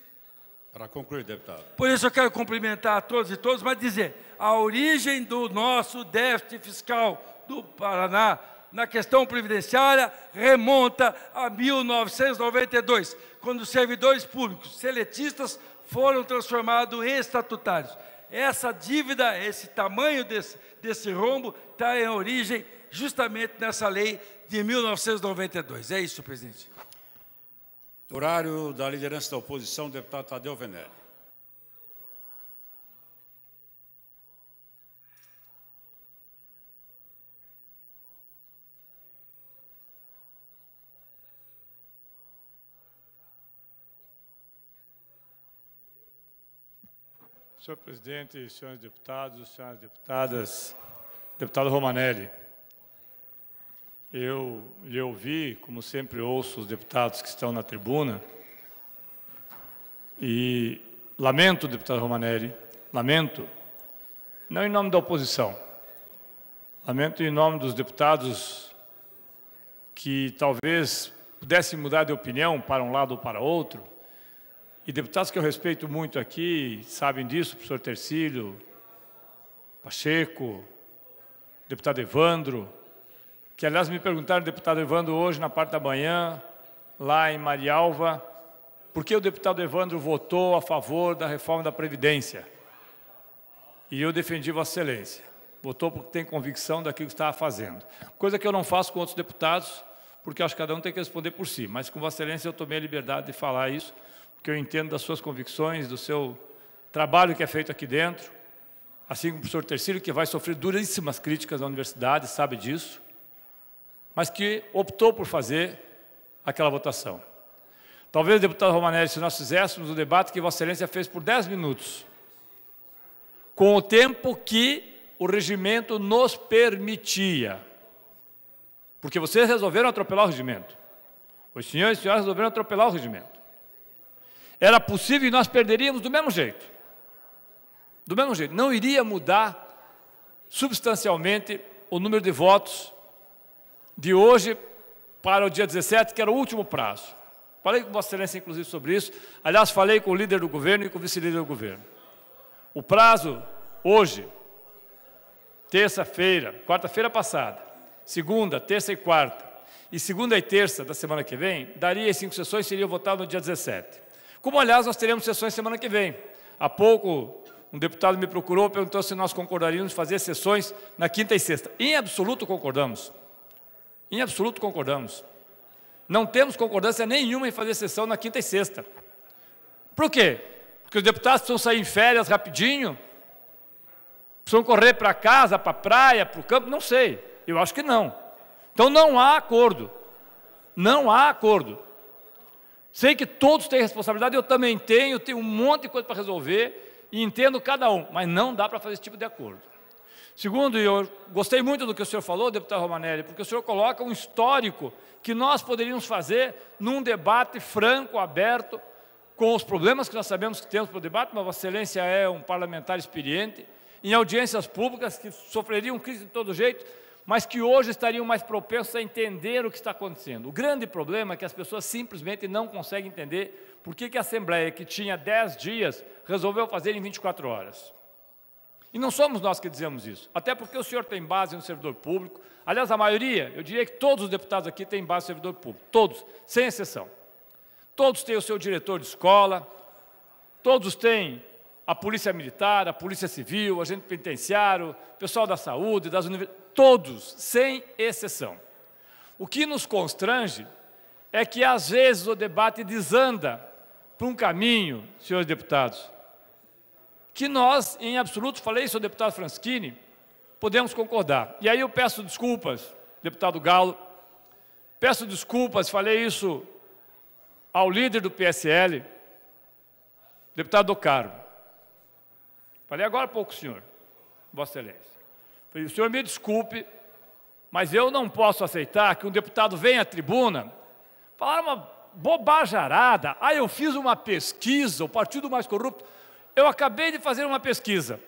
Para concluir, deputado. Por isso eu quero cumprimentar a todos e todos, mas dizer: a origem do nosso déficit fiscal do Paraná na questão previdenciária remonta a 1992, quando os servidores públicos seletistas foram transformados em estatutários. Essa dívida, esse tamanho desse, desse rombo, está em origem justamente nessa lei de 1992. É isso, presidente. Horário da liderança da oposição, deputado Tadeu Venere. Senhor presidente, senhores deputados, senhoras deputadas, deputado Romanelli. Eu lhe ouvi, como sempre ouço os deputados que estão na tribuna, e lamento, deputado Romanelli, lamento, não em nome da oposição, lamento em nome dos deputados que talvez pudessem mudar de opinião para um lado ou para outro, e deputados que eu respeito muito aqui, sabem disso, professor Tercílio, Pacheco, deputado Evandro, que aliás me perguntaram, deputado Evandro, hoje na parte da manhã, lá em Marialva, por que o deputado Evandro votou a favor da reforma da Previdência? E eu defendi Vossa Excelência. Votou porque tem convicção daquilo que estava fazendo. Coisa que eu não faço com outros deputados, porque acho que cada um tem que responder por si. Mas com Vossa Excelência eu tomei a liberdade de falar isso, porque eu entendo das suas convicções, do seu trabalho que é feito aqui dentro, assim como o professor Tercílio, que vai sofrer duríssimas críticas na universidade, sabe disso mas que optou por fazer aquela votação. Talvez, deputado Romanelli, se nós fizéssemos o debate que Vossa Excelência fez por 10 minutos, com o tempo que o regimento nos permitia, porque vocês resolveram atropelar o regimento. Os senhores e senhoras resolveram atropelar o regimento. Era possível e nós perderíamos do mesmo jeito. Do mesmo jeito. Não iria mudar substancialmente o número de votos de hoje para o dia 17, que era o último prazo. Falei com Vossa Excelência, inclusive, sobre isso. Aliás, falei com o líder do governo e com o vice-líder do governo. O prazo, hoje, terça-feira, quarta-feira passada, segunda, terça e quarta, e segunda e terça da semana que vem, daria as cinco sessões, e seria votado no dia 17. Como, aliás, nós teremos sessões semana que vem. Há pouco, um deputado me procurou, perguntou se nós concordaríamos fazer sessões na quinta e sexta. Em absoluto concordamos. Em absoluto concordamos. Não temos concordância nenhuma em fazer sessão na quinta e sexta. Por quê? Porque os deputados precisam sair em férias rapidinho, precisam correr para casa, para a praia, para o campo, não sei. Eu acho que não. Então não há acordo. Não há acordo. Sei que todos têm responsabilidade, eu também tenho, tenho um monte de coisa para resolver e entendo cada um, mas não dá para fazer esse tipo de acordo. Segundo, e eu gostei muito do que o senhor falou, deputado Romanelli, porque o senhor coloca um histórico que nós poderíamos fazer num debate franco, aberto, com os problemas que nós sabemos que temos para o debate, mas Vossa Excelência é um parlamentar experiente, em audiências públicas que sofreriam crise de todo jeito, mas que hoje estariam mais propensos a entender o que está acontecendo. O grande problema é que as pessoas simplesmente não conseguem entender por que, que a Assembleia, que tinha 10 dias, resolveu fazer em 24 horas. E não somos nós que dizemos isso, até porque o senhor tem base no servidor público. Aliás, a maioria, eu diria que todos os deputados aqui têm base no servidor público, todos, sem exceção. Todos têm o seu diretor de escola, todos têm a polícia militar, a polícia civil, o agente penitenciário, pessoal da saúde, das universidades, todos, sem exceção. O que nos constrange é que, às vezes, o debate desanda para um caminho, senhores deputados, que nós, em absoluto, falei isso ao deputado Franschini, podemos concordar. E aí eu peço desculpas, deputado Galo, peço desculpas, falei isso ao líder do PSL, deputado Caro. Falei agora há pouco, senhor, Vossa Excelência. Falei, o senhor me desculpe, mas eu não posso aceitar que um deputado venha à tribuna falar uma bobajarada. Ah, eu fiz uma pesquisa, o partido mais corrupto. Eu acabei de fazer uma pesquisa.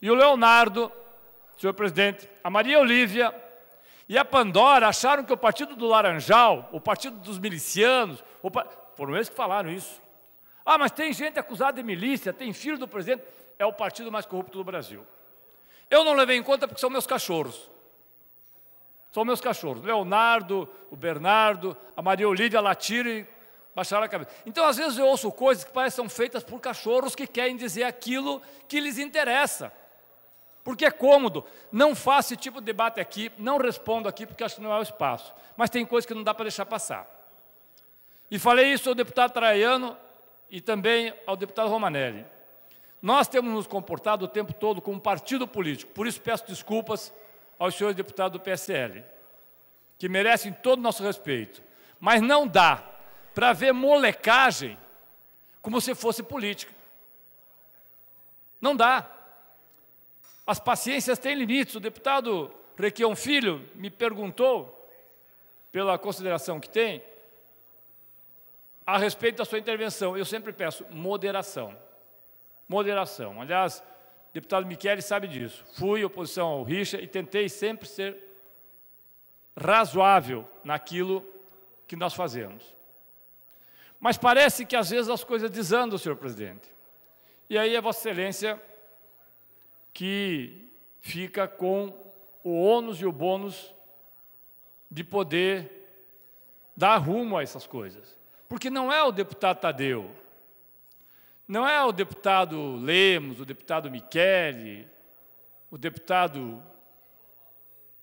E o Leonardo, senhor presidente, a Maria Olívia e a Pandora acharam que o Partido do Laranjal, o Partido dos Milicianos, o foram eles que falaram isso. Ah, mas tem gente acusada de milícia, tem filho do presidente. É o partido mais corrupto do Brasil. Eu não levei em conta porque são meus cachorros. São meus cachorros. Leonardo, o Bernardo, a Maria Olívia, a Latire, baixar a cabeça. Então, às vezes, eu ouço coisas que parecem ser feitas por cachorros que querem dizer aquilo que lhes interessa. Porque é cômodo. Não faço esse tipo de debate aqui, não respondo aqui, porque acho que não é o espaço. Mas tem coisas que não dá para deixar passar. E falei isso ao deputado Traiano e também ao deputado Romanelli. Nós temos nos comportado o tempo todo como partido político, por isso peço desculpas aos senhores deputados do PSL, que merecem todo o nosso respeito. Mas não dá para ver molecagem como se fosse política. Não dá. As paciências têm limites. O deputado Requião Filho me perguntou, pela consideração que tem, a respeito da sua intervenção. Eu sempre peço moderação. Moderação. Aliás, o deputado Michele sabe disso. Fui oposição ao Richard e tentei sempre ser razoável naquilo que nós fazemos. Mas parece que às vezes as coisas desandam, senhor presidente. E aí é Vossa Excelência que fica com o ônus e o bônus de poder dar rumo a essas coisas. Porque não é o deputado Tadeu, não é o deputado Lemos, o deputado Michele, o deputado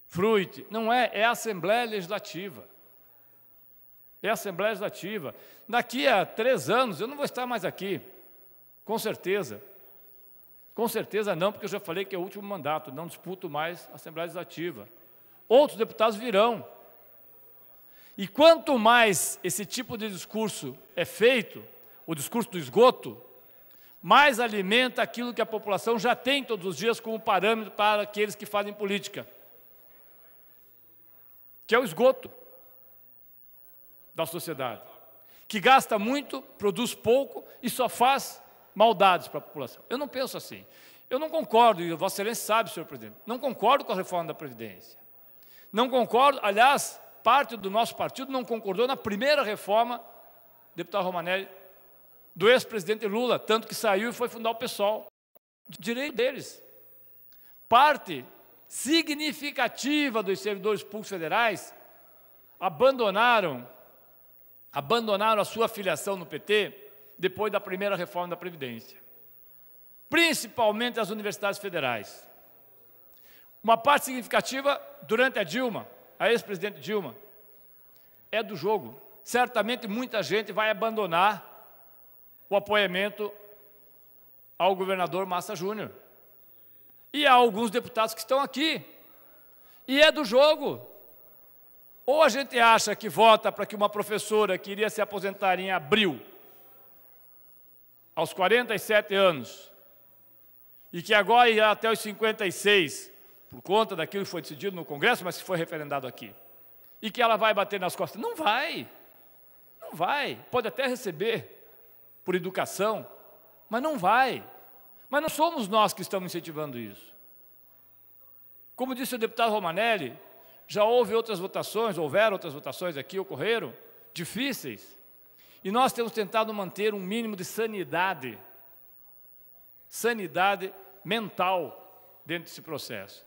Fruit, não é, é a Assembleia Legislativa é a Assembleia Legislativa. Daqui a três anos eu não vou estar mais aqui, com certeza. Com certeza não, porque eu já falei que é o último mandato, não disputo mais a Assembleia Legislativa. Outros deputados virão. E quanto mais esse tipo de discurso é feito, o discurso do esgoto, mais alimenta aquilo que a população já tem todos os dias como parâmetro para aqueles que fazem política, que é o esgoto da sociedade, que gasta muito, produz pouco e só faz maldades para a população. Eu não penso assim. Eu não concordo, e Vossa Excelência sabe, senhor presidente, não concordo com a reforma da Previdência. Não concordo, aliás, parte do nosso partido não concordou na primeira reforma, deputado Romanelli, do ex-presidente Lula, tanto que saiu e foi fundar o PSOL. Direito deles. Parte significativa dos servidores públicos federais abandonaram abandonaram a sua filiação no PT depois da primeira reforma da Previdência, principalmente as universidades federais. Uma parte significativa durante a Dilma, a ex-presidente Dilma, é do jogo. Certamente muita gente vai abandonar o apoiamento ao governador Massa Júnior. E há alguns deputados que estão aqui. E é do jogo. Ou a gente acha que vota para que uma professora que iria se aposentar em abril, aos 47 anos, e que agora irá até os 56, por conta daquilo que foi decidido no Congresso, mas que foi referendado aqui, e que ela vai bater nas costas. Não vai, não vai. Pode até receber por educação, mas não vai. Mas não somos nós que estamos incentivando isso. Como disse o deputado Romanelli, já houve outras votações, houveram outras votações aqui, ocorreram, difíceis. E nós temos tentado manter um mínimo de sanidade, sanidade mental dentro desse processo.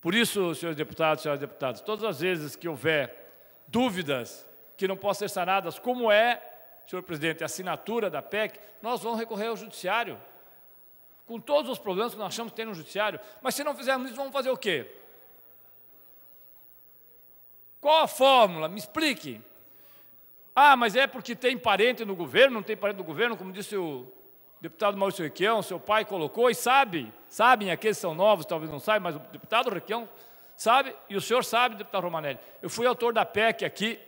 Por isso, senhores deputados, senhoras deputadas, todas as vezes que houver dúvidas que não possam ser sanadas, como é, senhor presidente, a assinatura da PEC, nós vamos recorrer ao judiciário. Com todos os problemas que nós achamos que tem no judiciário, mas se não fizermos isso, vamos fazer o quê? Qual a fórmula? Me explique. Ah, mas é porque tem parente no governo, não tem parente no governo, como disse o deputado Maurício Requião, seu pai colocou e sabe, sabem, aqueles são novos, talvez não saibam, mas o deputado Requião sabe, e o senhor sabe, deputado Romanelli. Eu fui autor da PEC aqui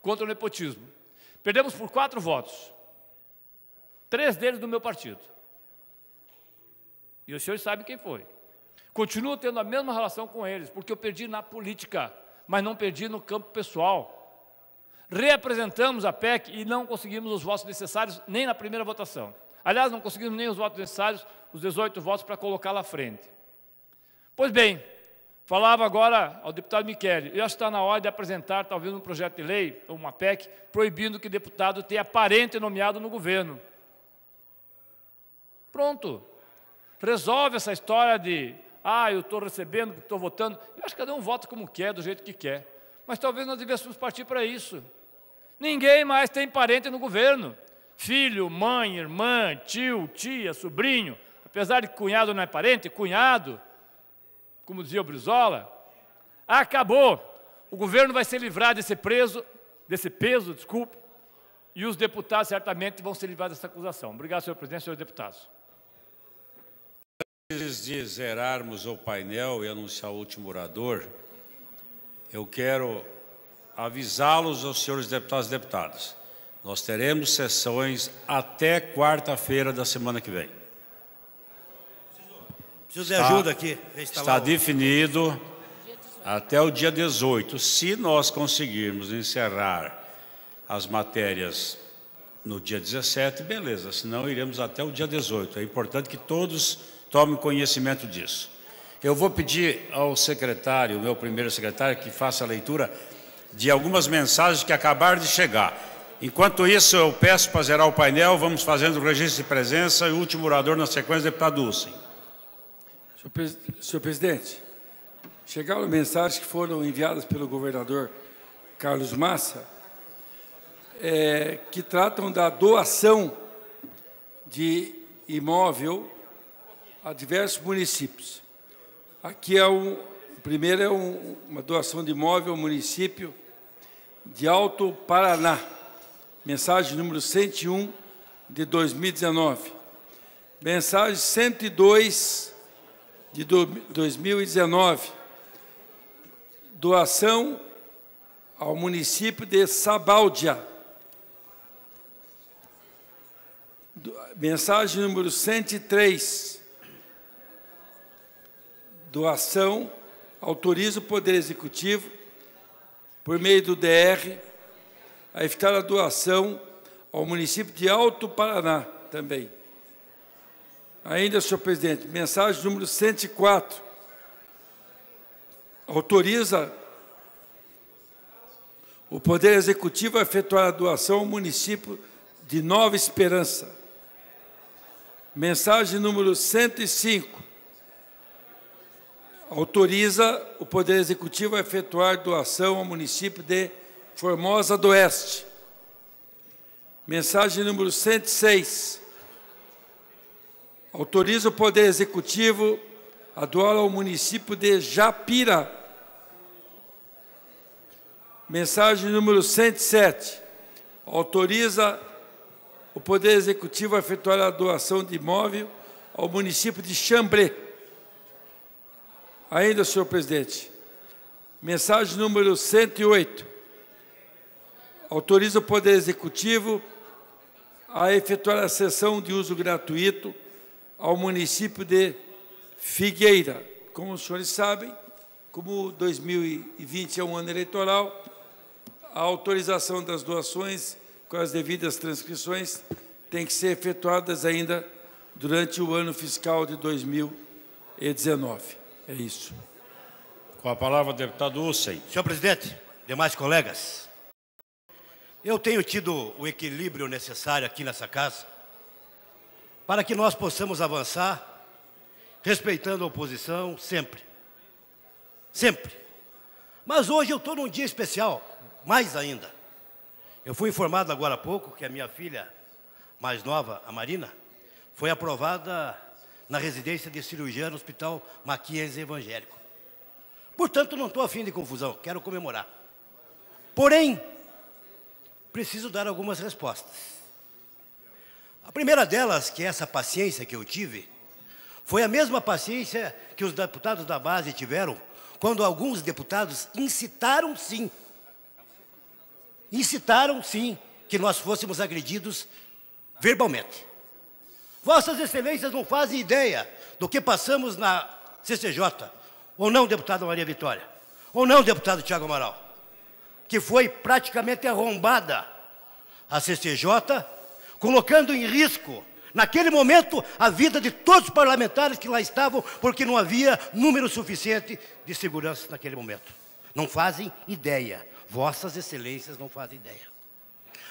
contra o nepotismo. Perdemos por quatro votos. Três deles do meu partido. E o senhor sabe quem foi. Continuo tendo a mesma relação com eles, porque eu perdi na política mas não perdi no campo pessoal. Reapresentamos a PEC e não conseguimos os votos necessários nem na primeira votação. Aliás, não conseguimos nem os votos necessários, os 18 votos para colocá-la à frente. Pois bem, falava agora ao deputado Michele, eu acho que está na hora de apresentar talvez tá um projeto de lei, ou uma PEC, proibindo que deputado tenha parente nomeado no governo. Pronto. Resolve essa história de ah, eu estou recebendo, estou votando. Eu acho que cada um vota como quer, do jeito que quer. Mas talvez nós devêssemos partir para isso. Ninguém mais tem parente no governo. Filho, mãe, irmã, tio, tia, sobrinho. Apesar de cunhado não é parente, cunhado, como dizia o Brizola, acabou. O governo vai se livrar desse preso, desse peso, desculpe, e os deputados certamente vão se livrar dessa acusação. Obrigado, senhor presidente, senhores deputados. Antes de zerarmos o painel e anunciar o último orador, eu quero avisá-los aos senhores deputados e deputadas. Nós teremos sessões até quarta-feira da semana que vem. Preciso de ajuda aqui. Está definido até o dia 18. Se nós conseguirmos encerrar as matérias no dia 17, beleza. Senão, iremos até o dia 18. É importante que todos tome conhecimento disso. Eu vou pedir ao secretário, meu primeiro secretário, que faça a leitura de algumas mensagens que acabaram de chegar. Enquanto isso, eu peço para zerar o painel, vamos fazendo o registro de presença e o último orador na sequência, deputado Dulcim. Senhor, Senhor presidente, chegaram mensagens que foram enviadas pelo governador Carlos Massa, é, que tratam da doação de imóvel a diversos municípios. Aqui é o, o primeiro é um, uma doação de imóvel ao município de Alto Paraná, mensagem número 101 de 2019. Mensagem 102 de 2019. Doação ao município de Sabáudia. Mensagem número 103 doação autoriza o Poder Executivo, por meio do DR, a evitar a doação ao município de Alto Paraná também. Ainda, senhor presidente, mensagem número 104. Autoriza o Poder Executivo a efetuar a doação ao município de Nova Esperança. Mensagem número 105 autoriza o Poder Executivo a efetuar doação ao município de Formosa do Oeste. Mensagem número 106. Autoriza o Poder Executivo a doar ao município de Japira. Mensagem número 107. Autoriza o Poder Executivo a efetuar a doação de imóvel ao município de Chambré. Ainda, senhor presidente, mensagem número 108. Autoriza o Poder Executivo a efetuar a cessão de uso gratuito ao município de Figueira. Como os senhores sabem, como 2020 é um ano eleitoral, a autorização das doações com as devidas transcrições tem que ser efetuadas ainda durante o ano fiscal de 2019. É isso. Com a palavra, deputado Ussem. Senhor presidente, demais colegas, eu tenho tido o equilíbrio necessário aqui nessa casa para que nós possamos avançar respeitando a oposição sempre. Sempre. Mas hoje eu estou num dia especial, mais ainda. Eu fui informado agora há pouco que a minha filha mais nova, a Marina, foi aprovada na residência de cirurgião no Hospital Maquias Evangélico. Portanto, não estou afim de confusão, quero comemorar. Porém, preciso dar algumas respostas. A primeira delas, que é essa paciência que eu tive, foi a mesma paciência que os deputados da base tiveram quando alguns deputados incitaram sim, incitaram sim que nós fôssemos agredidos verbalmente. Vossas Excelências não fazem ideia do que passamos na CCJ, ou não, deputada Maria Vitória, ou não, deputado Tiago Amaral, que foi praticamente arrombada a CCJ, colocando em risco, naquele momento, a vida de todos os parlamentares que lá estavam, porque não havia número suficiente de segurança naquele momento. Não fazem ideia. Vossas Excelências não fazem ideia.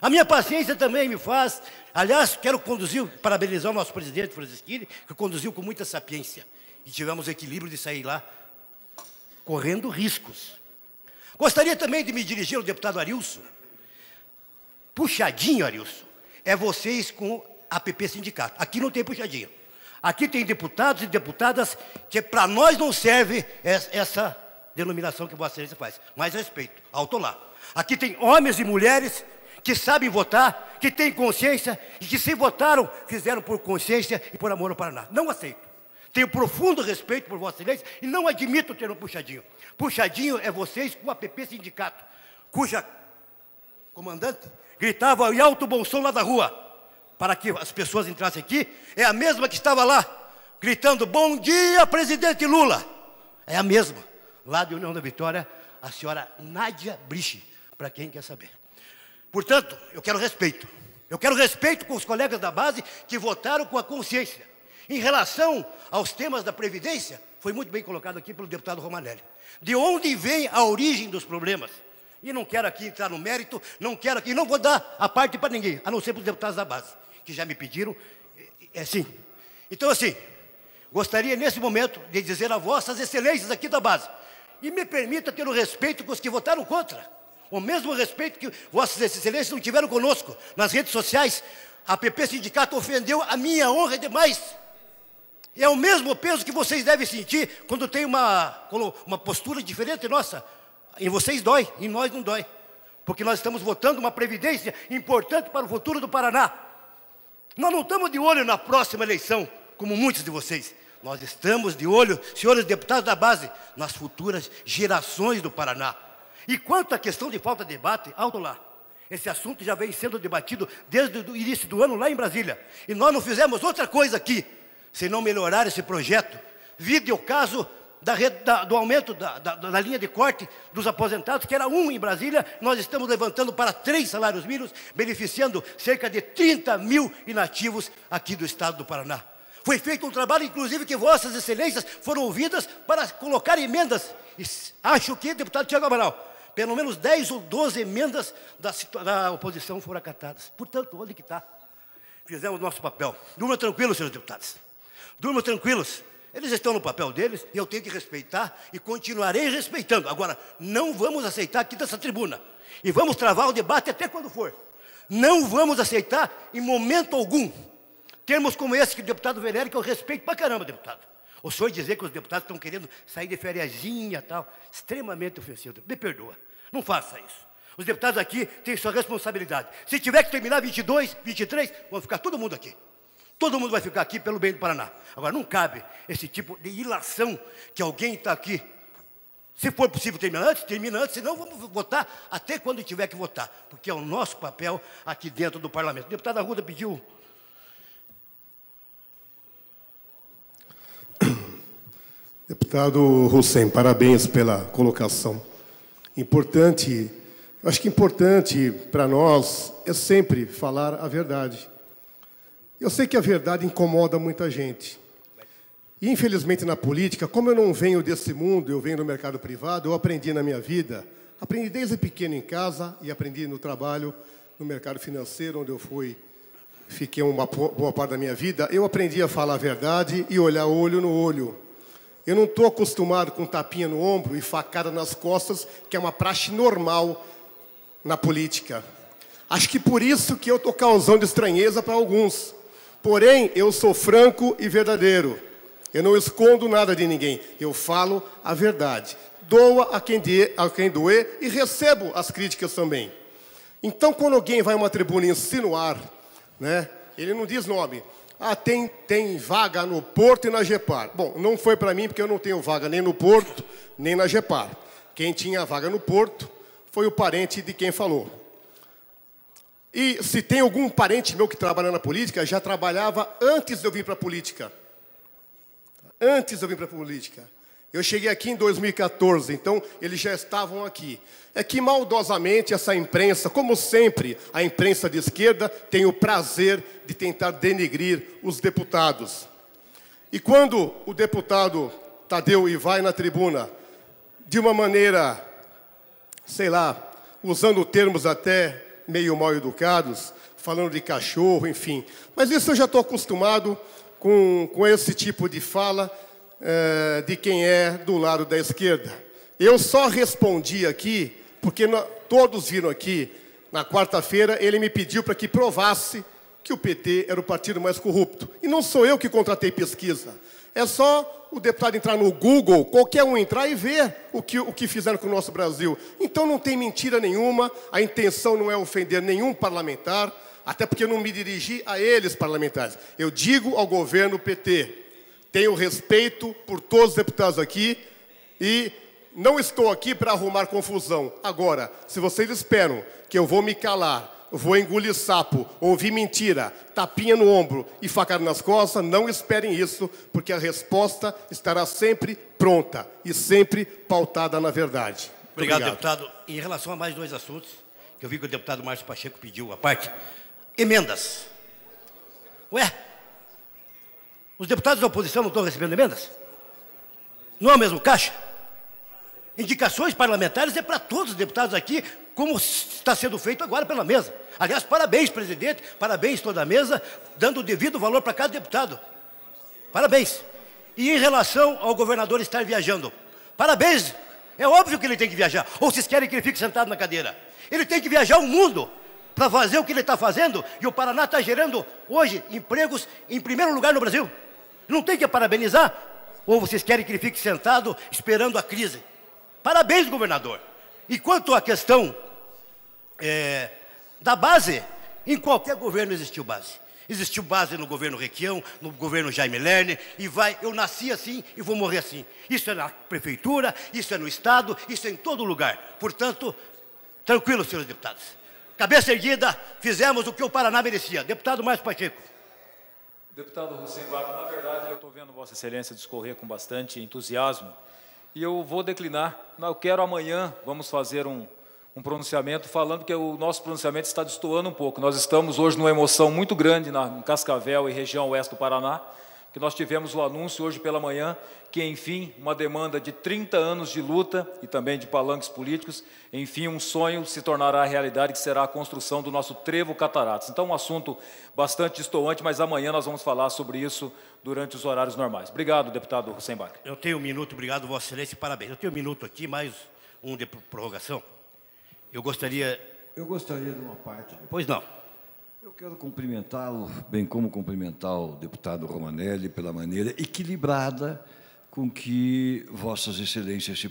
A minha paciência também me faz. Aliás, quero conduzir, parabenizar o nosso presidente, Francisquini, que conduziu com muita sapiência. E tivemos equilíbrio de sair lá correndo riscos. Gostaria também de me dirigir ao deputado Arilson. Puxadinho, Arilson, é vocês com a PP Sindicato. Aqui não tem puxadinho. Aqui tem deputados e deputadas que para nós não serve essa denominação que Vossa Excelência faz. Mais respeito, alto lá. Aqui tem homens e mulheres que sabem votar, que têm consciência e que se votaram, fizeram por consciência e por amor ao Paraná. Não aceito. Tenho profundo respeito por Vossa Excelência e não admito ter um puxadinho. Puxadinho é vocês com o APP Sindicato, cuja comandante gritava em alto bom som lá da rua para que as pessoas entrassem aqui. É a mesma que estava lá gritando: Bom dia, presidente Lula. É a mesma. Lá de União da Vitória, a senhora Nádia Briche, para quem quer saber. Portanto, eu quero respeito. Eu quero respeito com os colegas da base que votaram com a consciência. Em relação aos temas da Previdência, foi muito bem colocado aqui pelo deputado Romanelli. De onde vem a origem dos problemas? E não quero aqui entrar no mérito, não quero aqui, não vou dar a parte para ninguém, a não ser para os deputados da base, que já me pediram, é, é sim. Então, assim, gostaria nesse momento de dizer a vossas excelências aqui da base, e me permita ter o respeito com os que votaram contra. O mesmo respeito que Vossas Excelências não tiveram conosco nas redes sociais, a PP Sindicato ofendeu a minha honra demais. É o mesmo peso que vocês devem sentir quando tem uma, uma postura diferente nossa. Em vocês dói, em nós não dói. Porque nós estamos votando uma previdência importante para o futuro do Paraná. Nós não estamos de olho na próxima eleição, como muitos de vocês. Nós estamos de olho, senhores deputados da base, nas futuras gerações do Paraná. E quanto à questão de falta de debate, alto lá. Esse assunto já vem sendo debatido desde o início do ano lá em Brasília. E nós não fizemos outra coisa aqui, senão melhorar esse projeto. Vide o caso da, da, do aumento da, da, linha de corte dos aposentados, que era um em Brasília, nós estamos levantando para três salários mínimos, beneficiando cerca de 30 mil inativos aqui do estado do Paraná. Foi feito um trabalho, inclusive, que vossas excelências foram ouvidas para colocar emendas. E acho que, deputado Tiago Amaral, pelo menos 10 ou 12 emendas da, da oposição foram acatadas. Portanto, onde que está? Fizemos nosso papel. Durma tranquilos, senhores deputados. Durma tranquilos. Eles estão no papel deles e eu tenho que respeitar e continuarei respeitando. Agora, não vamos aceitar aqui dessa tribuna. E vamos travar o debate até quando for. Não vamos aceitar, em momento algum, termos como esse que o deputado Venere, que eu respeito pra caramba, deputado. O senhor dizer que os deputados estão querendo sair de feriazinha e tal, extremamente ofensivo. Me perdoa, não faça isso. Os deputados aqui têm sua responsabilidade. Se tiver que terminar 22, 23, vão ficar todo mundo aqui. Todo mundo vai ficar aqui pelo bem do Paraná. Agora, não cabe esse tipo de ilação que alguém está aqui. Se for possível terminar antes, termina antes, senão vamos votar até quando tiver que votar, porque é o nosso papel aqui dentro do parlamento. O deputada Ruda pediu Deputado Hussein, parabéns pela colocação. Importante, eu acho que importante para nós é sempre falar a verdade. Eu sei que a verdade incomoda muita gente. E, infelizmente, na política, como eu não venho desse mundo, eu venho do mercado privado, eu aprendi na minha vida, aprendi desde pequeno em casa e aprendi no trabalho, no mercado financeiro, onde eu fui, fiquei uma boa parte da minha vida, eu aprendi a falar a verdade e olhar olho no olho. Eu não estou acostumado com tapinha no ombro e facada nas costas, que é uma praxe normal na política. Acho que por isso que eu estou causando estranheza para alguns. Porém, eu sou franco e verdadeiro. Eu não escondo nada de ninguém. Eu falo a verdade. Doa a quem, de, a quem doer e recebo as críticas também. Então, quando alguém vai a uma tribuna insinuar, né, ele não diz nome, ah, tem, tem vaga no Porto e na Gepar. Bom, não foi para mim, porque eu não tenho vaga nem no Porto, nem na Gepar. Quem tinha vaga no Porto foi o parente de quem falou. E se tem algum parente meu que trabalha na política, já trabalhava antes de eu vir para a política. Antes de eu vir para a política. Eu cheguei aqui em 2014, então eles já estavam aqui. É que maldosamente essa imprensa, como sempre, a imprensa de esquerda tem o prazer de tentar denegrir os deputados. E quando o deputado Tadeu e vai na tribuna, de uma maneira, sei lá, usando termos até meio mal educados, falando de cachorro, enfim. Mas isso eu já estou acostumado com, com esse tipo de fala é, de quem é do lado da esquerda. Eu só respondi aqui, porque no, todos viram aqui, na quarta-feira, ele me pediu para que provasse que o PT era o partido mais corrupto. E não sou eu que contratei pesquisa. É só o deputado entrar no Google, qualquer um entrar e ver o que, o que fizeram com o nosso Brasil. Então não tem mentira nenhuma, a intenção não é ofender nenhum parlamentar, até porque eu não me dirigi a eles parlamentares. Eu digo ao governo PT. Tenho respeito por todos os deputados aqui e não estou aqui para arrumar confusão. Agora, se vocês esperam que eu vou me calar, vou engolir sapo, ouvir mentira, tapinha no ombro e facada nas costas, não esperem isso, porque a resposta estará sempre pronta e sempre pautada na verdade. Obrigado, obrigado, deputado. Em relação a mais dois assuntos, que eu vi que o deputado Márcio Pacheco pediu a parte, emendas. Ué, os deputados da oposição não estão recebendo emendas? Não é o mesmo caixa? Indicações parlamentares é para todos os deputados aqui, como está sendo feito agora pela mesa. Aliás, parabéns, presidente, parabéns toda a mesa, dando o devido valor para cada deputado. Parabéns. E em relação ao governador estar viajando, parabéns. É óbvio que ele tem que viajar. Ou vocês querem que ele fique sentado na cadeira? Ele tem que viajar o mundo para fazer o que ele está fazendo. E o Paraná está gerando hoje empregos em primeiro lugar no Brasil. Não tem que parabenizar? Ou vocês querem que ele fique sentado esperando a crise? Parabéns, governador. E quanto à questão é, da base, em qualquer governo existiu base. Existiu base no governo Requião, no governo Jaime Lerner, e vai, eu nasci assim e vou morrer assim. Isso é na prefeitura, isso é no Estado, isso é em todo lugar. Portanto, tranquilo, senhores deputados. Cabeça erguida, fizemos o que o Paraná merecia. Deputado Márcio Pacheco. Deputado Hussein Guaco, na verdade, eu estou vendo Vossa Excelência discorrer com bastante entusiasmo e eu vou declinar. Eu quero amanhã, vamos fazer um, um pronunciamento falando que o nosso pronunciamento está destoando um pouco. Nós estamos hoje numa emoção muito grande na, em Cascavel e região oeste do Paraná, que nós tivemos o anúncio hoje pela manhã que, enfim, uma demanda de 30 anos de luta e também de palanques políticos, enfim, um sonho se tornará realidade, que será a construção do nosso trevo cataratas. Então, um assunto bastante estouante, mas amanhã nós vamos falar sobre isso durante os horários normais. Obrigado, deputado Rosenbach. Eu tenho um minuto, obrigado, Vossa Excelência, parabéns. Eu tenho um minuto aqui, mais um de prorrogação. Eu gostaria. Eu gostaria de uma parte. Pois não. Eu quero cumprimentá-lo, bem como cumprimentar o deputado Romanelli pela maneira equilibrada com que Vossas Excelências se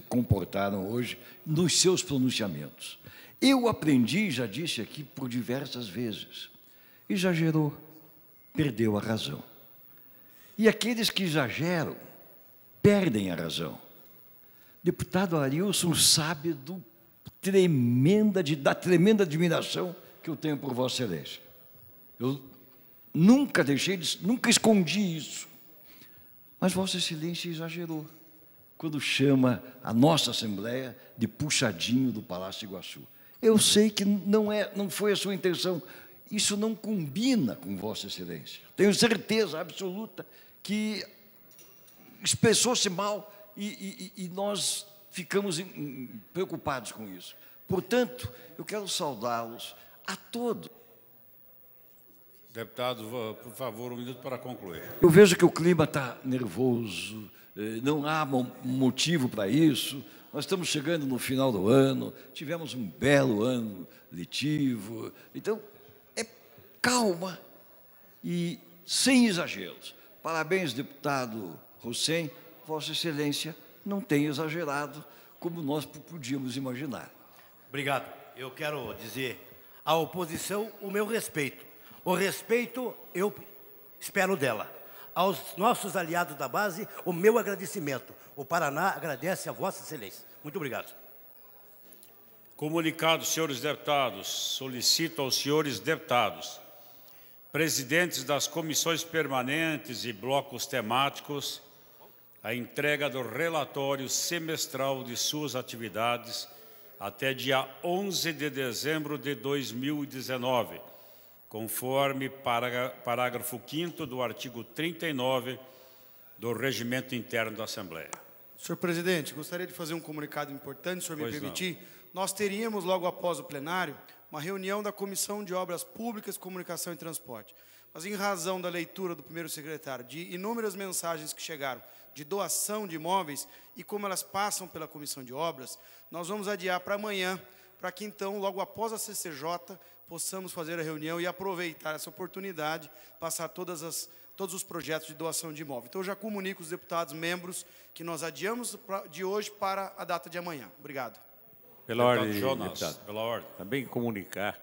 comportaram hoje nos seus pronunciamentos. Eu aprendi, já disse aqui por diversas vezes, exagerou, perdeu a razão. E aqueles que exageram perdem a razão. Deputado Arilson sabe do tremenda, da tremenda admiração que eu tenho por Vossa Excelência. Eu nunca deixei, de, nunca escondi isso. Mas Vossa Excelência exagerou quando chama a nossa Assembleia de puxadinho do Palácio Iguaçu. Eu sei que não, é, não foi a sua intenção. Isso não combina com Vossa Excelência. Tenho certeza absoluta que expressou-se mal e, e, e, nós ficamos preocupados com isso. Portanto, eu quero saudá-los a todo Deputado, por favor, um minuto para concluir. Eu vejo que o clima está nervoso, eh, não há motivo para isso. Nós estamos chegando no final do ano, tivemos um belo ano letivo. Então, é calma e sem exageros. Parabéns, deputado Hussein. Vossa Excelência não tem exagerado como nós podíamos imaginar. Obrigado. Eu quero dizer à oposição o meu respeito. O respeito eu espero dela. Aos nossos aliados da base, o meu agradecimento. O Paraná agradece a Vossa Excelência. Muito obrigado. Comunicado, senhores deputados. Solicito aos senhores deputados, presidentes das comissões permanentes e blocos temáticos, a entrega do relatório semestral de suas atividades até dia 11 de dezembro de 2019, conforme parágrafo 5 do artigo 39 do Regimento Interno da Assembleia. Senhor presidente, gostaria de fazer um comunicado importante, se o senhor me pois permitir. Não. Nós teríamos, logo após o plenário, uma reunião da Comissão de Obras Públicas, Comunicação e Transporte. Mas, em razão da leitura do primeiro secretário, de inúmeras mensagens que chegaram de doação de imóveis e como elas passam pela comissão de obras, nós vamos adiar para amanhã, para que então, logo após a CCJ, possamos fazer a reunião e aproveitar essa oportunidade, passar todas as, todos os projetos de doação de imóveis. Então, eu já comunico os deputados membros que nós adiamos de hoje para a data de amanhã. Obrigado. Pela deputado ordem, Jonas, deputado. Pela ordem. Também comunicar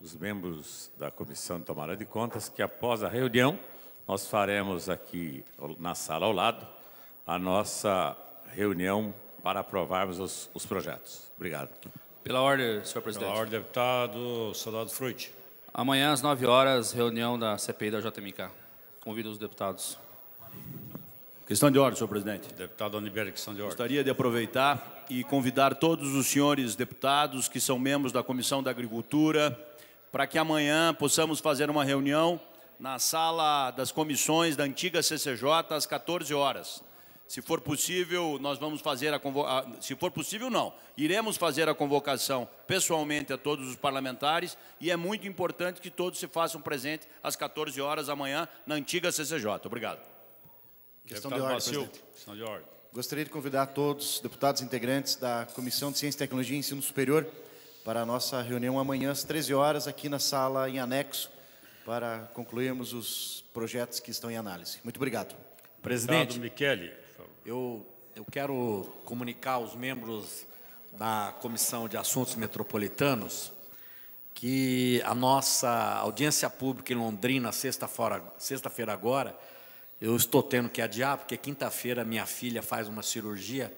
os membros da Comissão de Tomada de Contas que após a reunião nós faremos aqui na sala ao lado a nossa reunião para aprovarmos os, os projetos. Obrigado. Pela ordem, senhor presidente. Pela ordem, deputado, soldado Fruit. Amanhã, às 9 horas, reunião da CPI da JMK. Convido os deputados. Questão de ordem, senhor presidente. Deputado Oliveira, questão de ordem. Gostaria de aproveitar e convidar todos os senhores deputados que são membros da Comissão da Agricultura para que amanhã possamos fazer uma reunião na sala das comissões da antiga CCJ às 14 horas. Se for possível, nós vamos fazer a convocação. Se for possível, não. Iremos fazer a convocação pessoalmente a todos os parlamentares e é muito importante que todos se façam presente às 14 horas amanhã na antiga CCJ. Obrigado. Questão de, ordem, Questão de ordem, Gostaria de convidar todos, deputados integrantes da Comissão de Ciência, Tecnologia e Ensino Superior, para a nossa reunião amanhã às 13 horas, aqui na sala em anexo, para concluirmos os projetos que estão em análise. Muito obrigado. Presidente Ricardo Michele. Eu, eu quero comunicar aos membros da Comissão de Assuntos Metropolitanos que a nossa audiência pública em Londrina, sexta-feira sexta agora, eu estou tendo que adiar, porque quinta-feira minha filha faz uma cirurgia,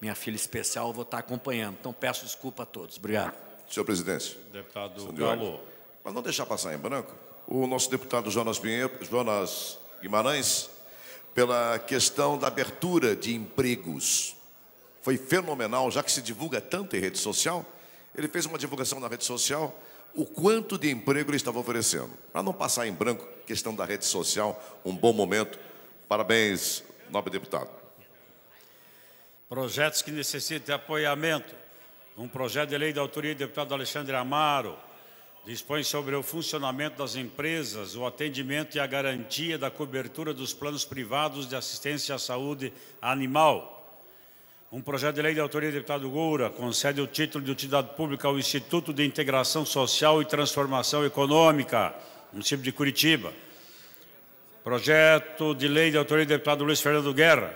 minha filha especial, eu vou estar acompanhando. Então, peço desculpa a todos. Obrigado. Senhor presidente. Deputado Galo. Mas não deixar passar em branco. O nosso deputado Jonas, Pinheiro, Jonas Guimarães pela questão da abertura de empregos. Foi fenomenal, já que se divulga tanto em rede social. Ele fez uma divulgação na rede social o quanto de emprego ele estava oferecendo. Para não passar em branco, questão da rede social, um bom momento. Parabéns, nobre deputado. Projetos que necessitam de apoiamento. Um projeto de lei da autoria do deputado Alexandre Amaro, dispõe sobre o funcionamento das empresas, o atendimento e a garantia da cobertura dos planos privados de assistência à saúde animal. Um projeto de lei de autoria do deputado Goura concede o título de utilidade pública ao Instituto de Integração Social e Transformação Econômica, município de Curitiba. Projeto de lei de autoria do deputado Luiz Fernando Guerra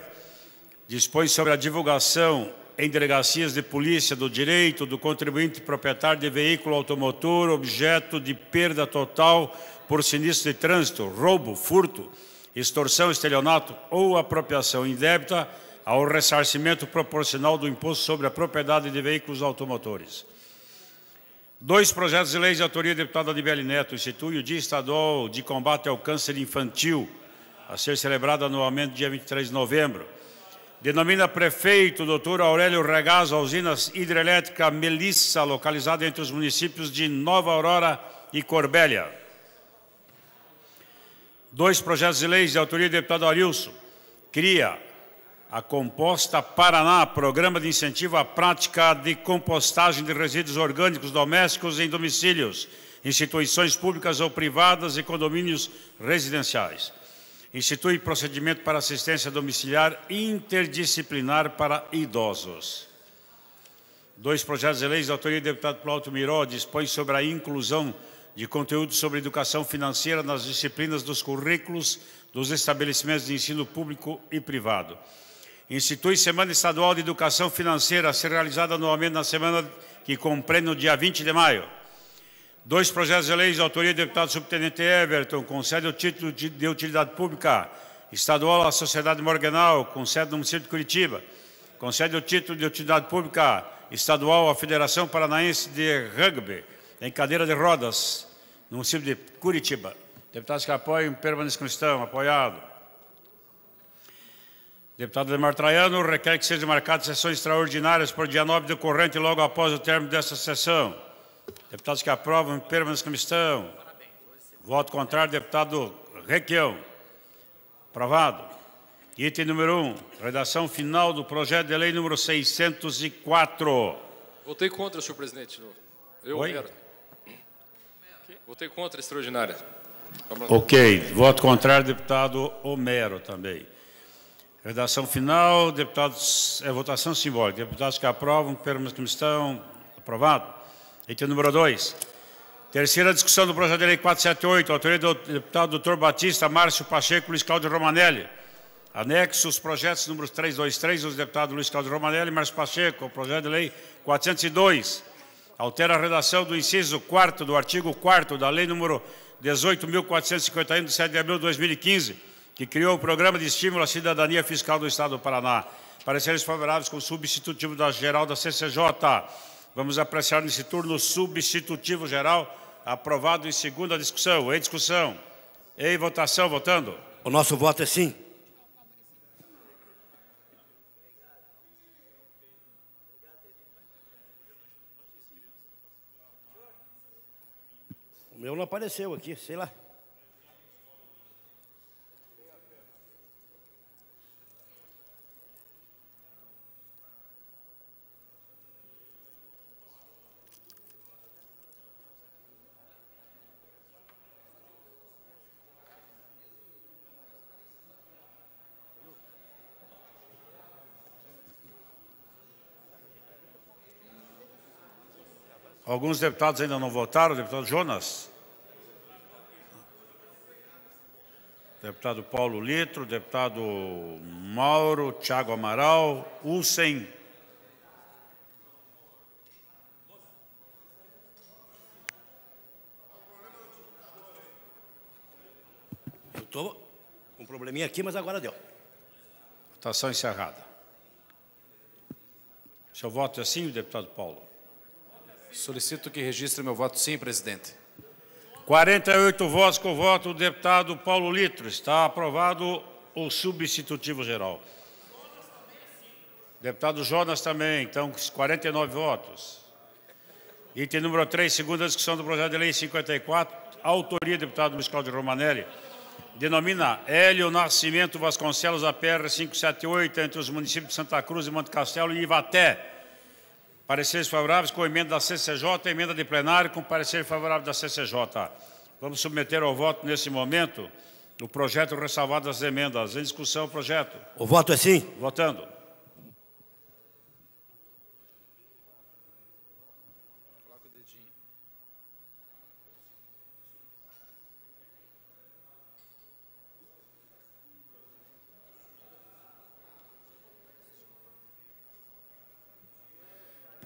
dispõe sobre a divulgação em delegacias de polícia do direito do contribuinte proprietário de veículo automotor objeto de perda total por sinistro de trânsito, roubo, furto, extorsão, estelionato ou apropriação indébita ao ressarcimento proporcional do imposto sobre a propriedade de veículos automotores. Dois projetos de lei de autoria da deputada Libeli Neto institui o Dia Estadual de Combate ao Câncer Infantil, a ser celebrado anualmente dia 23 de novembro denomina prefeito Dr. Aurélio Regazo, a usina hidrelétrica Melissa, localizada entre os municípios de Nova Aurora e Corbélia. Dois projetos de leis de autoria do deputado Arilson. Cria a Composta Paraná, programa de incentivo à prática de compostagem de resíduos orgânicos domésticos em domicílios, instituições públicas ou privadas e condomínios residenciais institui procedimento para assistência domiciliar interdisciplinar para idosos. Dois projetos de lei da autoria do deputado Plauto Miró dispõe sobre a inclusão de conteúdo sobre educação financeira nas disciplinas dos currículos dos estabelecimentos de ensino público e privado. Institui Semana Estadual de Educação Financeira a ser realizada anualmente na semana que compreende o dia 20 de maio. Dois projetos de lei de autoria do deputado subtenente Everton, concede o título de utilidade pública estadual à Sociedade Morganal, com sede no município de Curitiba. Concede o título de utilidade pública estadual à Federação Paranaense de Rugby, em cadeira de rodas, no município de Curitiba. Deputados que apoiam, permaneçam estão. Apoiado. Deputado Demar Traiano, requer que sejam marcadas sessões extraordinárias para o dia 9 decorrente logo após o término desta sessão. Deputados que aprovam, permaneçam como estão. Voto contrário, deputado Requião. Aprovado. Item número 1, um, redação final do projeto de lei número 604. Votei contra, senhor presidente. Eu, Oi? Era. Votei contra, extraordinária. Ok. Voto contrário, deputado Homero também. Redação final, deputados, é votação simbólica. Deputados que aprovam, permaneçam como estão. Aprovado. Item número 2. Terceira discussão do projeto de lei 478, autoria do deputado Dr. Batista, Márcio Pacheco, Luiz Cláudio Romanelli. Anexo os projetos números 323 dos deputados Luiz Cláudio Romanelli e Márcio Pacheco, projeto de lei 402. Altera a redação do inciso 4 do artigo 4 da lei número 18.451, de 7 de abril de 2015, que criou o Programa de Estímulo à Cidadania Fiscal do Estado do Paraná. Pareceres favoráveis com substitutivo da geral da CCJ. Vamos apreciar nesse turno substitutivo geral, aprovado em segunda discussão. Em discussão. Em votação, votando. O nosso voto é sim. O meu não apareceu aqui, sei lá. Alguns deputados ainda não votaram, deputado Jonas. Deputado Paulo Litro, deputado Mauro, Tiago Amaral, Ulsen. Eu estou com um probleminha aqui, mas agora deu. Votação encerrada. Seu voto é sim, deputado Paulo? Solicito que registre meu voto sim, presidente. 48 votos com o voto do deputado Paulo Litro. Está aprovado o substitutivo geral. Deputado Jonas também, então, 49 votos. Item número 3, segunda discussão do projeto de lei 54, autoria deputado Luiz Cláudio Romanelli, denomina Hélio Nascimento Vasconcelos, a PR 578, entre os municípios de Santa Cruz e Monte Castelo e Ivaté Pareceres favoráveis com emenda da CCJ, emenda de plenário com parecer favorável da CCJ. Vamos submeter ao voto nesse momento o projeto ressalvado das emendas. Em discussão, o projeto. O voto é sim. Votando.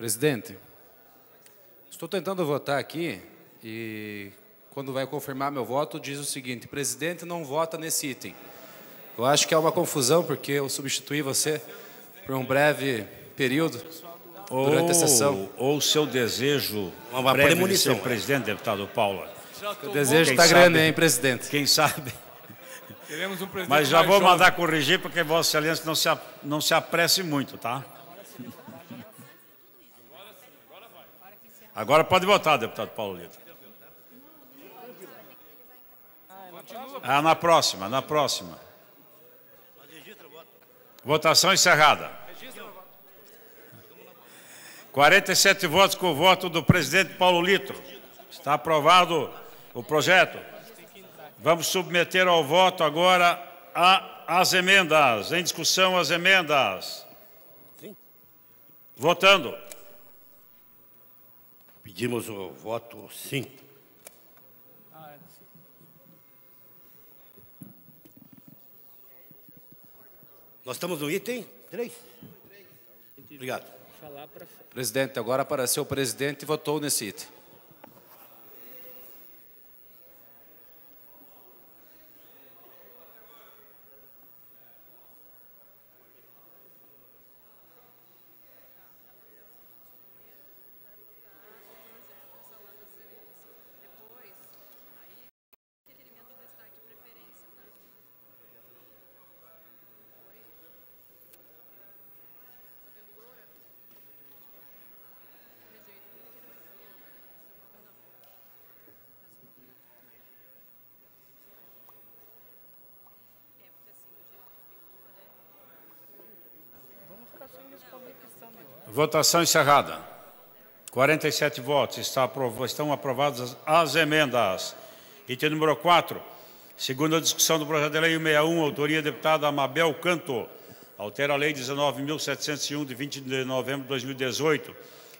Presidente, estou tentando votar aqui e quando vai confirmar meu voto diz o seguinte: presidente não vota nesse item. Eu acho que é uma confusão porque eu substituí você por um breve período durante a sessão. Ou o seu desejo uma breve premonição, de ser é. presidente, deputado Paulo. O desejo está grande, hein, presidente? Quem sabe? Um Mas já vou mandar corrigir, porque Vossa Excelência não se, não se apresse muito, tá? Agora pode votar, deputado Paulo Lito. Ah, na próxima, na próxima. Votação encerrada. 47 votos com o voto do presidente Paulo Lito. Está aprovado o projeto. Vamos submeter ao voto agora a, as emendas. Em discussão, as emendas. Votando. Pedimos o voto sim. Nós estamos no item 3. Obrigado. Presidente, agora apareceu o presidente e votou nesse item. Votação encerrada. 47 votos. Está aprov estão aprovadas as emendas. Item número 4. Segunda discussão do projeto de lei 61, autoria deputada Amabel Canto. Altera a lei 19.701, de 20 de novembro de 2018,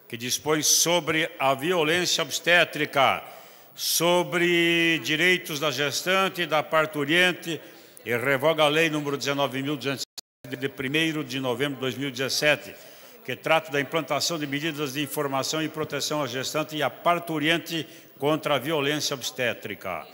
que dispõe sobre a violência obstétrica, sobre direitos da gestante e da parturiente, e revoga a lei número 19.207, de 1 de novembro de 2017 que trata da implantação de medidas de informação e proteção à gestante e à parturiente contra a violência obstétrica.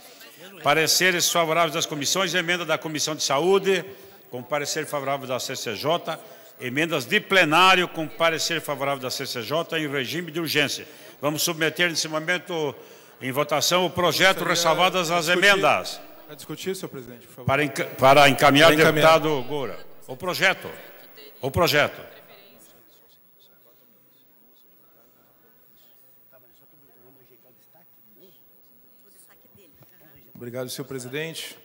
Pareceres favoráveis das comissões, emenda da Comissão de Saúde, com parecer favorável da CCJ, emendas de plenário com parecer favorável da CCJ em regime de urgência. Vamos submeter nesse momento em votação o projeto ressalvadas as emendas. A discutir, senhor presidente, por favor. Para, encaminhar, para encaminhar. deputado Goura. O projeto. O projeto. Obrigado, senhor presidente.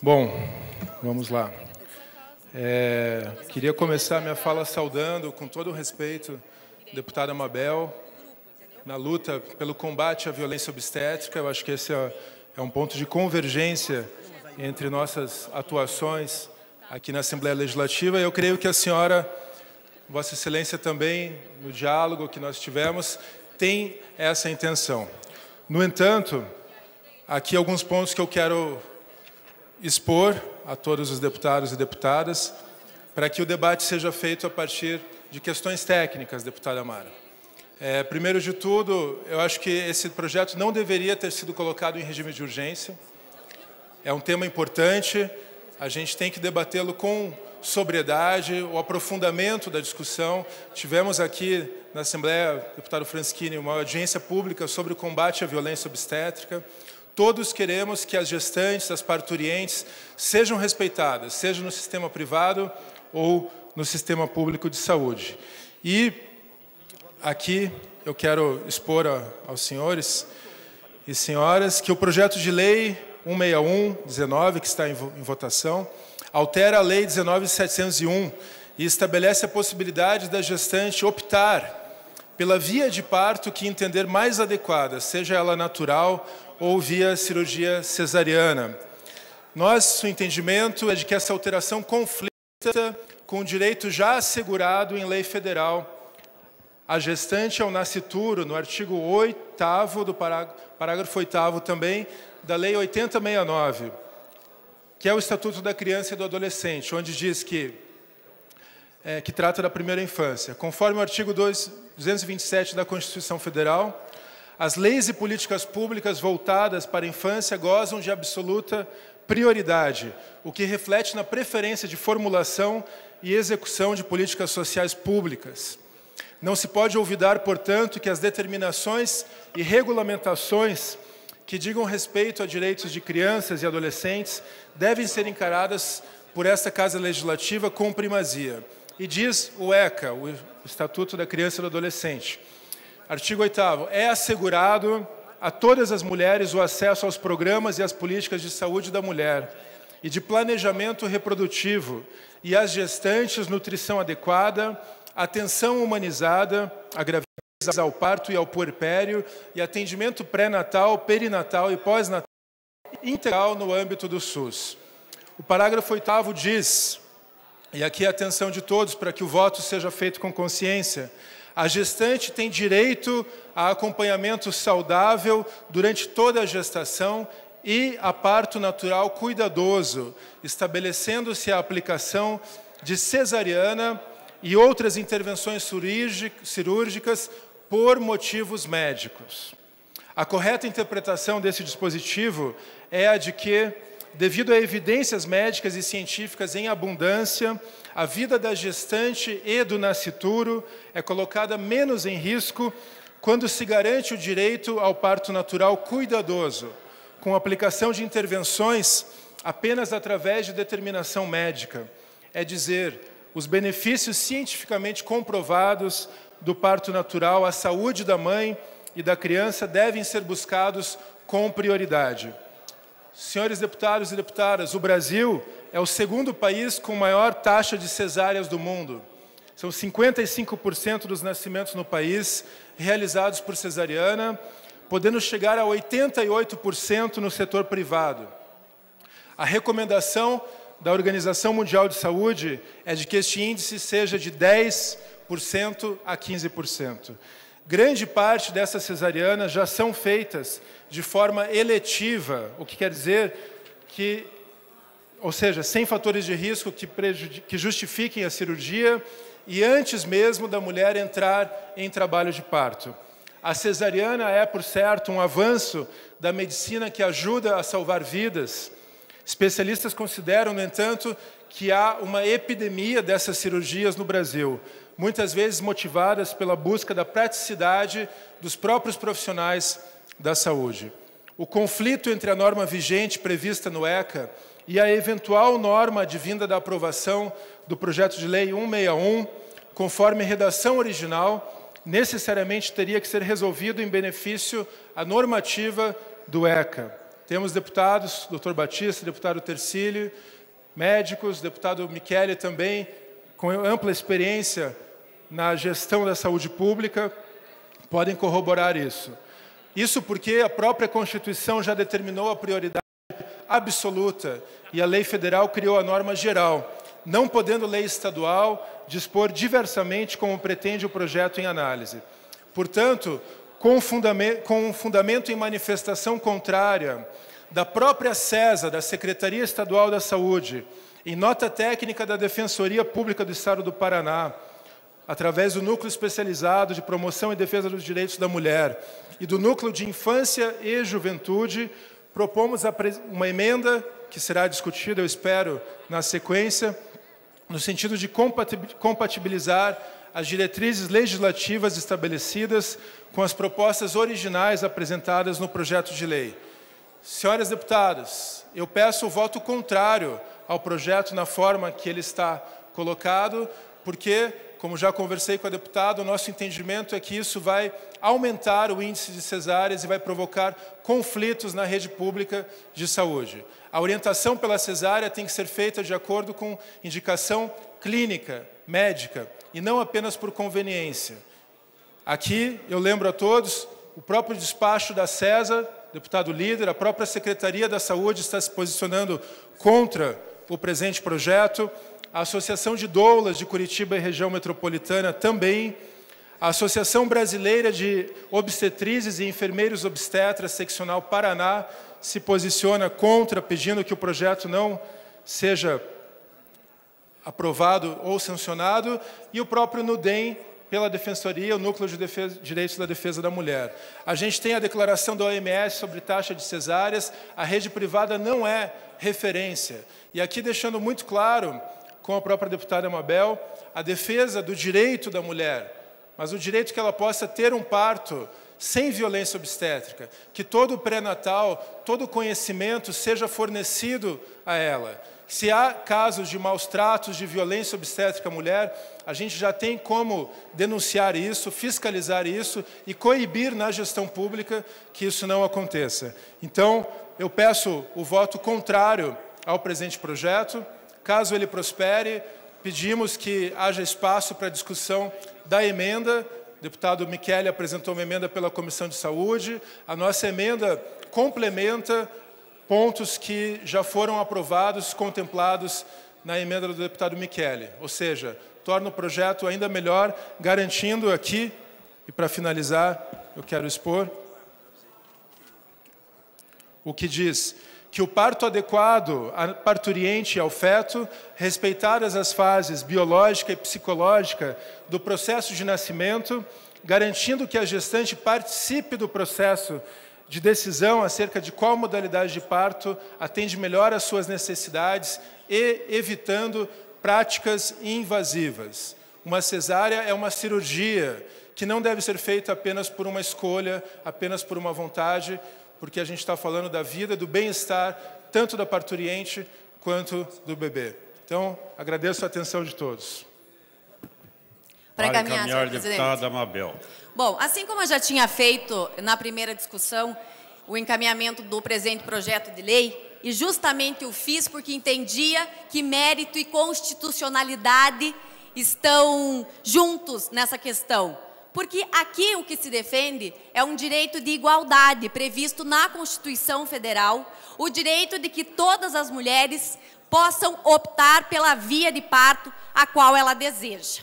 Bom, vamos lá. É, queria começar minha fala saudando, com todo o respeito, deputada Mabel, na luta pelo combate à violência obstétrica. Eu acho que esse é, é um ponto de convergência entre nossas atuações aqui na Assembleia Legislativa. Eu creio que a senhora, Vossa Excelência, também, no diálogo que nós tivemos, tem essa intenção. No entanto, Aqui alguns pontos que eu quero expor a todos os deputados e deputadas, para que o debate seja feito a partir de questões técnicas, deputada Amara. É, primeiro de tudo, eu acho que esse projeto não deveria ter sido colocado em regime de urgência. É um tema importante, a gente tem que debatê-lo com sobriedade, o aprofundamento da discussão. Tivemos aqui na Assembleia, deputado Franschini, uma audiência pública sobre o combate à violência obstétrica. Todos queremos que as gestantes, as parturientes, sejam respeitadas, seja no sistema privado ou no sistema público de saúde. E aqui eu quero expor a, aos senhores e senhoras que o projeto de lei 16119, que está em, em votação, altera a lei 19701 e estabelece a possibilidade da gestante optar pela via de parto que entender mais adequada, seja ela natural ou via cirurgia cesariana. Nosso entendimento é de que essa alteração conflita com o direito já assegurado em lei federal à gestante ao nascituro, no artigo 8 do parágrafo 8 também da lei 8069, que é o Estatuto da Criança e do Adolescente, onde diz que é, que trata da primeira infância. Conforme o artigo 227 da Constituição Federal, as leis e políticas públicas voltadas para a infância gozam de absoluta prioridade, o que reflete na preferência de formulação e execução de políticas sociais públicas. Não se pode olvidar, portanto, que as determinações e regulamentações que digam respeito a direitos de crianças e adolescentes devem ser encaradas por esta Casa Legislativa com primazia. E diz o ECA, o Estatuto da Criança e do Adolescente. Artigo 8 É assegurado a todas as mulheres o acesso aos programas e às políticas de saúde da mulher e de planejamento reprodutivo e às gestantes nutrição adequada, atenção humanizada, a gravidez ao parto e ao puerpério e atendimento pré-natal, perinatal e pós-natal integral no âmbito do SUS. O parágrafo 8 diz, e aqui é a atenção de todos para que o voto seja feito com consciência, a gestante tem direito a acompanhamento saudável durante toda a gestação e a parto natural cuidadoso, estabelecendo-se a aplicação de cesariana e outras intervenções cirúrgicas por motivos médicos. A correta interpretação desse dispositivo é a de que, devido a evidências médicas e científicas em abundância, a vida da gestante e do nascituro é colocada menos em risco quando se garante o direito ao parto natural cuidadoso, com aplicação de intervenções apenas através de determinação médica. É dizer, os benefícios cientificamente comprovados do parto natural à saúde da mãe e da criança devem ser buscados com prioridade. Senhores deputados e deputadas, o Brasil é o segundo país com maior taxa de cesáreas do mundo. São 55% dos nascimentos no país realizados por cesariana, podendo chegar a 88% no setor privado. A recomendação da Organização Mundial de Saúde é de que este índice seja de 10% a 15%. Grande parte dessas cesarianas já são feitas de forma eletiva, o que quer dizer que ou seja, sem fatores de risco que, que justifiquem a cirurgia e antes mesmo da mulher entrar em trabalho de parto. A cesariana é, por certo, um avanço da medicina que ajuda a salvar vidas. Especialistas consideram, no entanto, que há uma epidemia dessas cirurgias no Brasil, muitas vezes motivadas pela busca da praticidade dos próprios profissionais da saúde. O conflito entre a norma vigente prevista no ECA e a eventual norma advinda da aprovação do projeto de lei 161, conforme redação original, necessariamente teria que ser resolvido em benefício à normativa do ECA. Temos deputados, doutor Batista, deputado Tercílio, médicos, deputado Michele também, com ampla experiência na gestão da saúde pública, podem corroborar isso. Isso porque a própria Constituição já determinou a prioridade absoluta e a lei federal criou a norma geral, não podendo lei estadual dispor diversamente como pretende o projeto em análise. Portanto, com, fundamento, com um fundamento em manifestação contrária da própria CESA, da Secretaria Estadual da Saúde, em nota técnica da Defensoria Pública do Estado do Paraná, através do Núcleo Especializado de Promoção e Defesa dos Direitos da Mulher e do Núcleo de Infância e Juventude, propomos uma emenda que será discutida, eu espero, na sequência, no sentido de compatibilizar as diretrizes legislativas estabelecidas com as propostas originais apresentadas no projeto de lei. Senhoras deputadas, eu peço o voto contrário ao projeto na forma que ele está colocado, porque como já conversei com a deputada, o nosso entendimento é que isso vai aumentar o índice de cesáreas e vai provocar conflitos na rede pública de saúde. A orientação pela cesárea tem que ser feita de acordo com indicação clínica, médica, e não apenas por conveniência. Aqui, eu lembro a todos, o próprio despacho da CESA, deputado líder, a própria Secretaria da Saúde está se posicionando contra o presente projeto a Associação de Doulas de Curitiba e Região Metropolitana também, a Associação Brasileira de Obstetrizes e Enfermeiros Obstetras Seccional Paraná se posiciona contra, pedindo que o projeto não seja aprovado ou sancionado, e o próprio NUDEM, pela Defensoria, o Núcleo de Defesa, Direitos da Defesa da Mulher. A gente tem a declaração da OMS sobre taxa de cesáreas, a rede privada não é referência. E aqui deixando muito claro com a própria deputada Mabel, a defesa do direito da mulher, mas o direito que ela possa ter um parto sem violência obstétrica, que todo o pré-natal, todo o conhecimento seja fornecido a ela. Se há casos de maus tratos, de violência obstétrica à mulher, a gente já tem como denunciar isso, fiscalizar isso e coibir na gestão pública que isso não aconteça. Então, eu peço o voto contrário ao presente projeto. Caso ele prospere, pedimos que haja espaço para discussão da emenda. O deputado Michele apresentou uma emenda pela Comissão de Saúde. A nossa emenda complementa pontos que já foram aprovados, contemplados na emenda do deputado Michele. Ou seja, torna o projeto ainda melhor, garantindo aqui, e para finalizar, eu quero expor o que diz que o parto adequado, a parturiente ao feto, respeitadas as fases biológica e psicológica do processo de nascimento, garantindo que a gestante participe do processo de decisão acerca de qual modalidade de parto atende melhor às suas necessidades e evitando práticas invasivas. Uma cesárea é uma cirurgia que não deve ser feita apenas por uma escolha, apenas por uma vontade, porque a gente está falando da vida, do bem-estar, tanto da parturiente quanto do bebê. Então, agradeço a atenção de todos. Para encaminhar, encaminhar deputada Amabel. Bom, assim como eu já tinha feito na primeira discussão, o encaminhamento do presente projeto de lei, e justamente o fiz porque entendia que mérito e constitucionalidade estão juntos nessa questão. Porque aqui o que se defende é um direito de igualdade previsto na Constituição Federal, o direito de que todas as mulheres possam optar pela via de parto a qual ela deseja.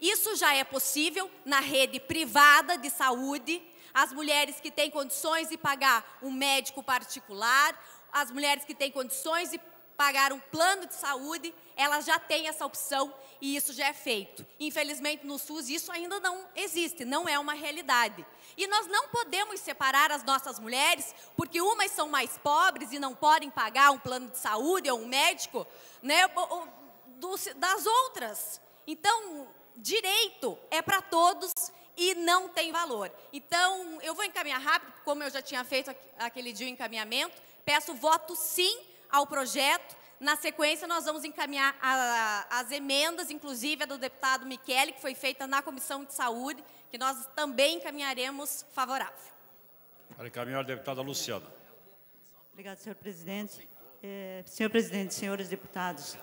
Isso já é possível na rede privada de saúde, as mulheres que têm condições de pagar um médico particular, as mulheres que têm condições de pagar um plano de saúde, ela já tem essa opção e isso já é feito. Infelizmente, no SUS, isso ainda não existe, não é uma realidade. E nós não podemos separar as nossas mulheres, porque umas são mais pobres e não podem pagar um plano de saúde ou um médico, né, das outras. Então, direito é para todos e não tem valor. Então, eu vou encaminhar rápido, como eu já tinha feito aquele dia o encaminhamento. Peço voto sim ao projeto. Na sequência, nós vamos encaminhar a, a, as emendas, inclusive a do deputado Michele, que foi feita na Comissão de Saúde, que nós também encaminharemos favorável. Para encaminhar a deputada Luciana. Obrigado, senhor presidente. É, senhor presidente, senhores deputados,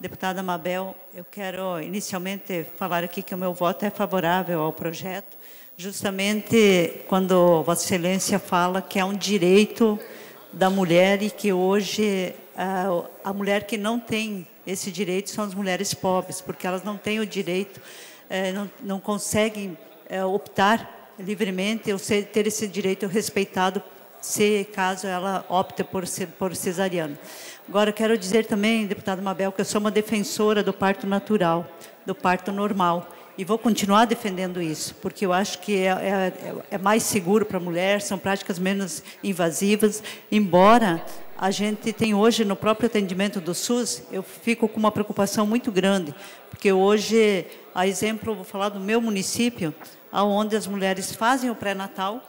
deputada Mabel, eu quero inicialmente falar aqui que o meu voto é favorável ao projeto, justamente quando Vossa Excelência fala que é um direito da mulher e que hoje a, a mulher que não tem esse direito são as mulheres pobres, porque elas não têm o direito, é, não, não conseguem é, optar livremente ou ser, ter esse direito respeitado se caso ela opte por, por cesariana. Agora, quero dizer também, deputada Mabel, que eu sou uma defensora do parto natural, do parto normal e vou continuar defendendo isso, porque eu acho que é, é, é mais seguro para a mulher, são práticas menos invasivas, embora a gente tem hoje no próprio atendimento do SUS, eu fico com uma preocupação muito grande, porque hoje, a exemplo, vou falar do meu município, aonde as mulheres fazem o pré-natal,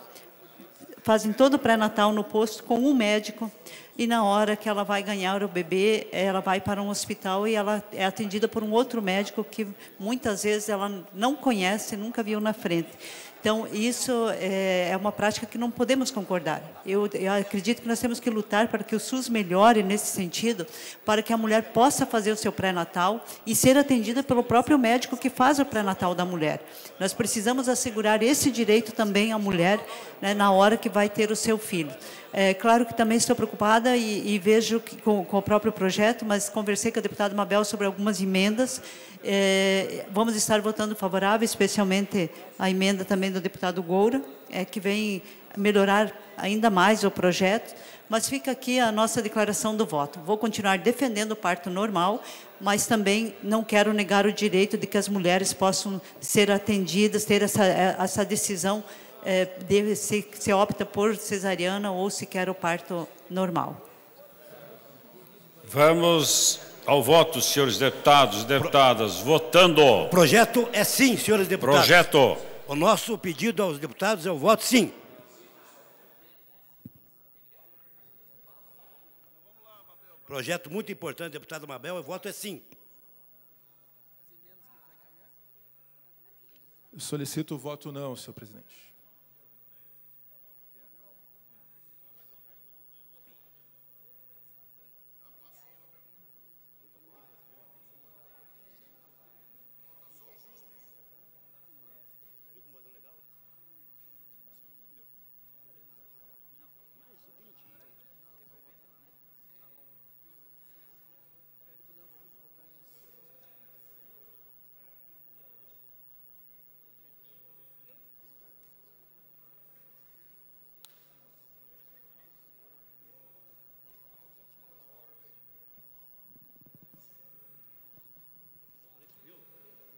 fazem todo o pré-natal no posto com um médico, e na hora que ela vai ganhar o bebê, ela vai para um hospital e ela é atendida por um outro médico que muitas vezes ela não conhece, nunca viu na frente. Então, isso é, é uma prática que não podemos concordar. Eu, eu, acredito que nós temos que lutar para que o SUS melhore nesse sentido, para que a mulher possa fazer o seu pré-natal e ser atendida pelo próprio médico que faz o pré-natal da mulher. Nós precisamos assegurar esse direito também à mulher né, na hora que vai ter o seu filho. É, claro que também estou preocupada e, e vejo que, com, com, o próprio projeto, mas conversei com a deputada Mabel sobre algumas emendas. É, vamos estar votando favorável, especialmente a emenda também do deputado Goura, é, que vem melhorar ainda mais o projeto. Mas fica aqui a nossa declaração do voto. Vou continuar defendendo o parto normal, mas também não quero negar o direito de que as mulheres possam ser atendidas, ter essa, essa decisão é, deve, se, se opta por cesariana ou se quer o parto normal. Vamos ao voto, senhores deputados e deputadas, Pro... votando. Projeto é sim, senhores deputados. Projeto. O nosso pedido aos deputados é o voto sim. Projeto muito importante, deputado Mabel, o voto é sim. Solicito o voto não, senhor presidente.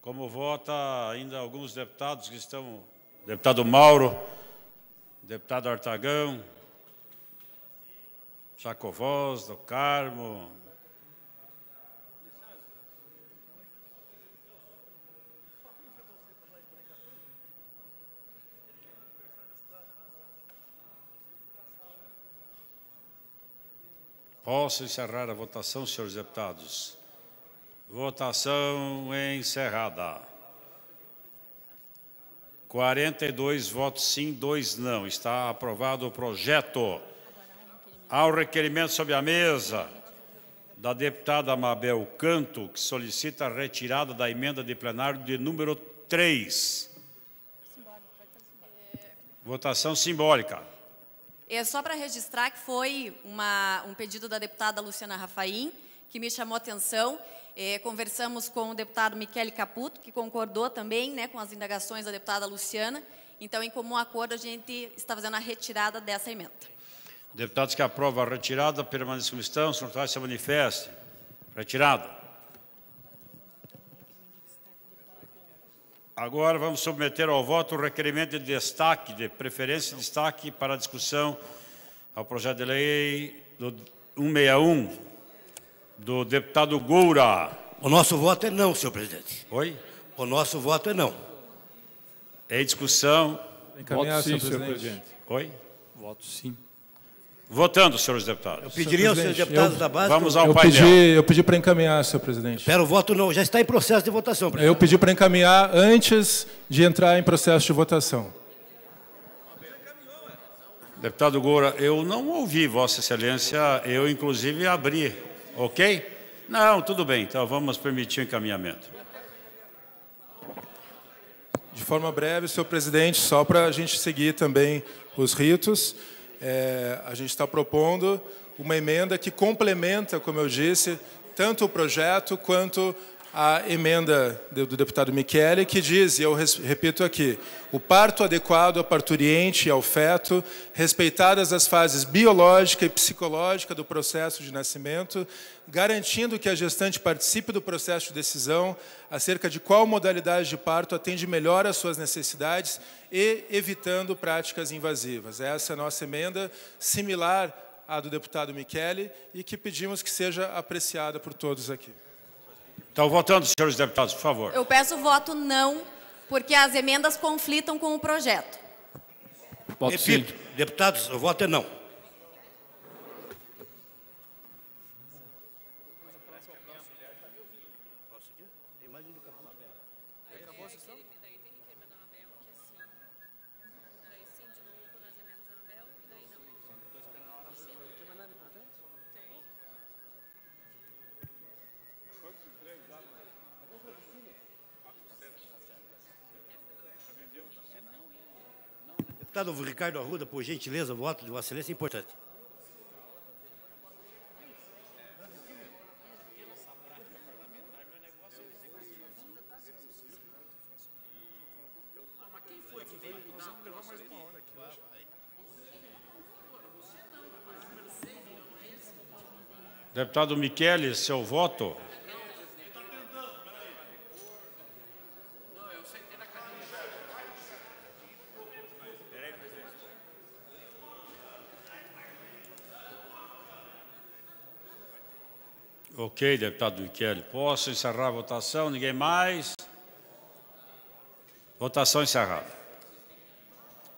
como vota ainda alguns deputados que estão, deputado Mauro, deputado Artagão, Chacovós, do Carmo, Posso encerrar a votação, senhores deputados? Votação encerrada. 42 votos sim, 2 não. Está aprovado o projeto. Há o requerimento sobre a mesa da deputada Mabel Canto, que solicita a retirada da emenda de plenário de número 3. Votação simbólica. É só para registrar que foi uma, um pedido da deputada Luciana Rafaim, que me chamou a atenção. É, conversamos com o deputado Michele Caputo, que concordou também né, com as indagações da deputada Luciana. Então, em comum acordo, a gente está fazendo a retirada dessa emenda. Deputados que aprovam a retirada, permaneçam como estão. Senhor não se manifeste. Retirada. Agora vamos submeter ao voto o requerimento de destaque, de preferência e destaque para discussão ao projeto de lei do 161, do deputado Goura. O nosso voto é não, senhor presidente. Oi? O nosso voto é não. Em é discussão. Encaminhar, voto sim, senhor presidente. presidente. Oi? Voto sim. Votando, senhores deputados. Eu pediria aos senhores deputados da base. Vamos ao eu painel. Pedi, eu pedi para encaminhar, senhor presidente. Espera o voto não, já está em processo de votação. Presidente. Eu pedi para encaminhar antes de entrar em processo de votação. Deputado Goura, eu não ouvi Vossa Excelência, eu inclusive abri Ok? Não, tudo bem, então vamos permitir o encaminhamento. De forma breve, senhor presidente, só para a gente seguir também os ritos, é, a gente está propondo uma emenda que complementa, como eu disse, tanto o projeto quanto a emenda do deputado Michele, que diz, e eu repito aqui, o parto adequado ao parturiente e ao feto, respeitadas as fases biológica e psicológica do processo de nascimento, garantindo que a gestante participe do processo de decisão acerca de qual modalidade de parto atende melhor às suas necessidades e evitando práticas invasivas. Essa é a nossa emenda, similar à do deputado Michele, e que pedimos que seja apreciada por todos aqui. Então, votando, senhores deputados, por favor. Eu peço voto não, porque as emendas conflitam com o projeto. Voto Repito, sim. deputados, o voto é não. Deputado Ricardo Arruda, por gentileza, voto de Vossa Excelência é importante. Deputado Michele, seu voto. Ok, deputado Michele. Posso encerrar a votação? Ninguém mais? Votação encerrada.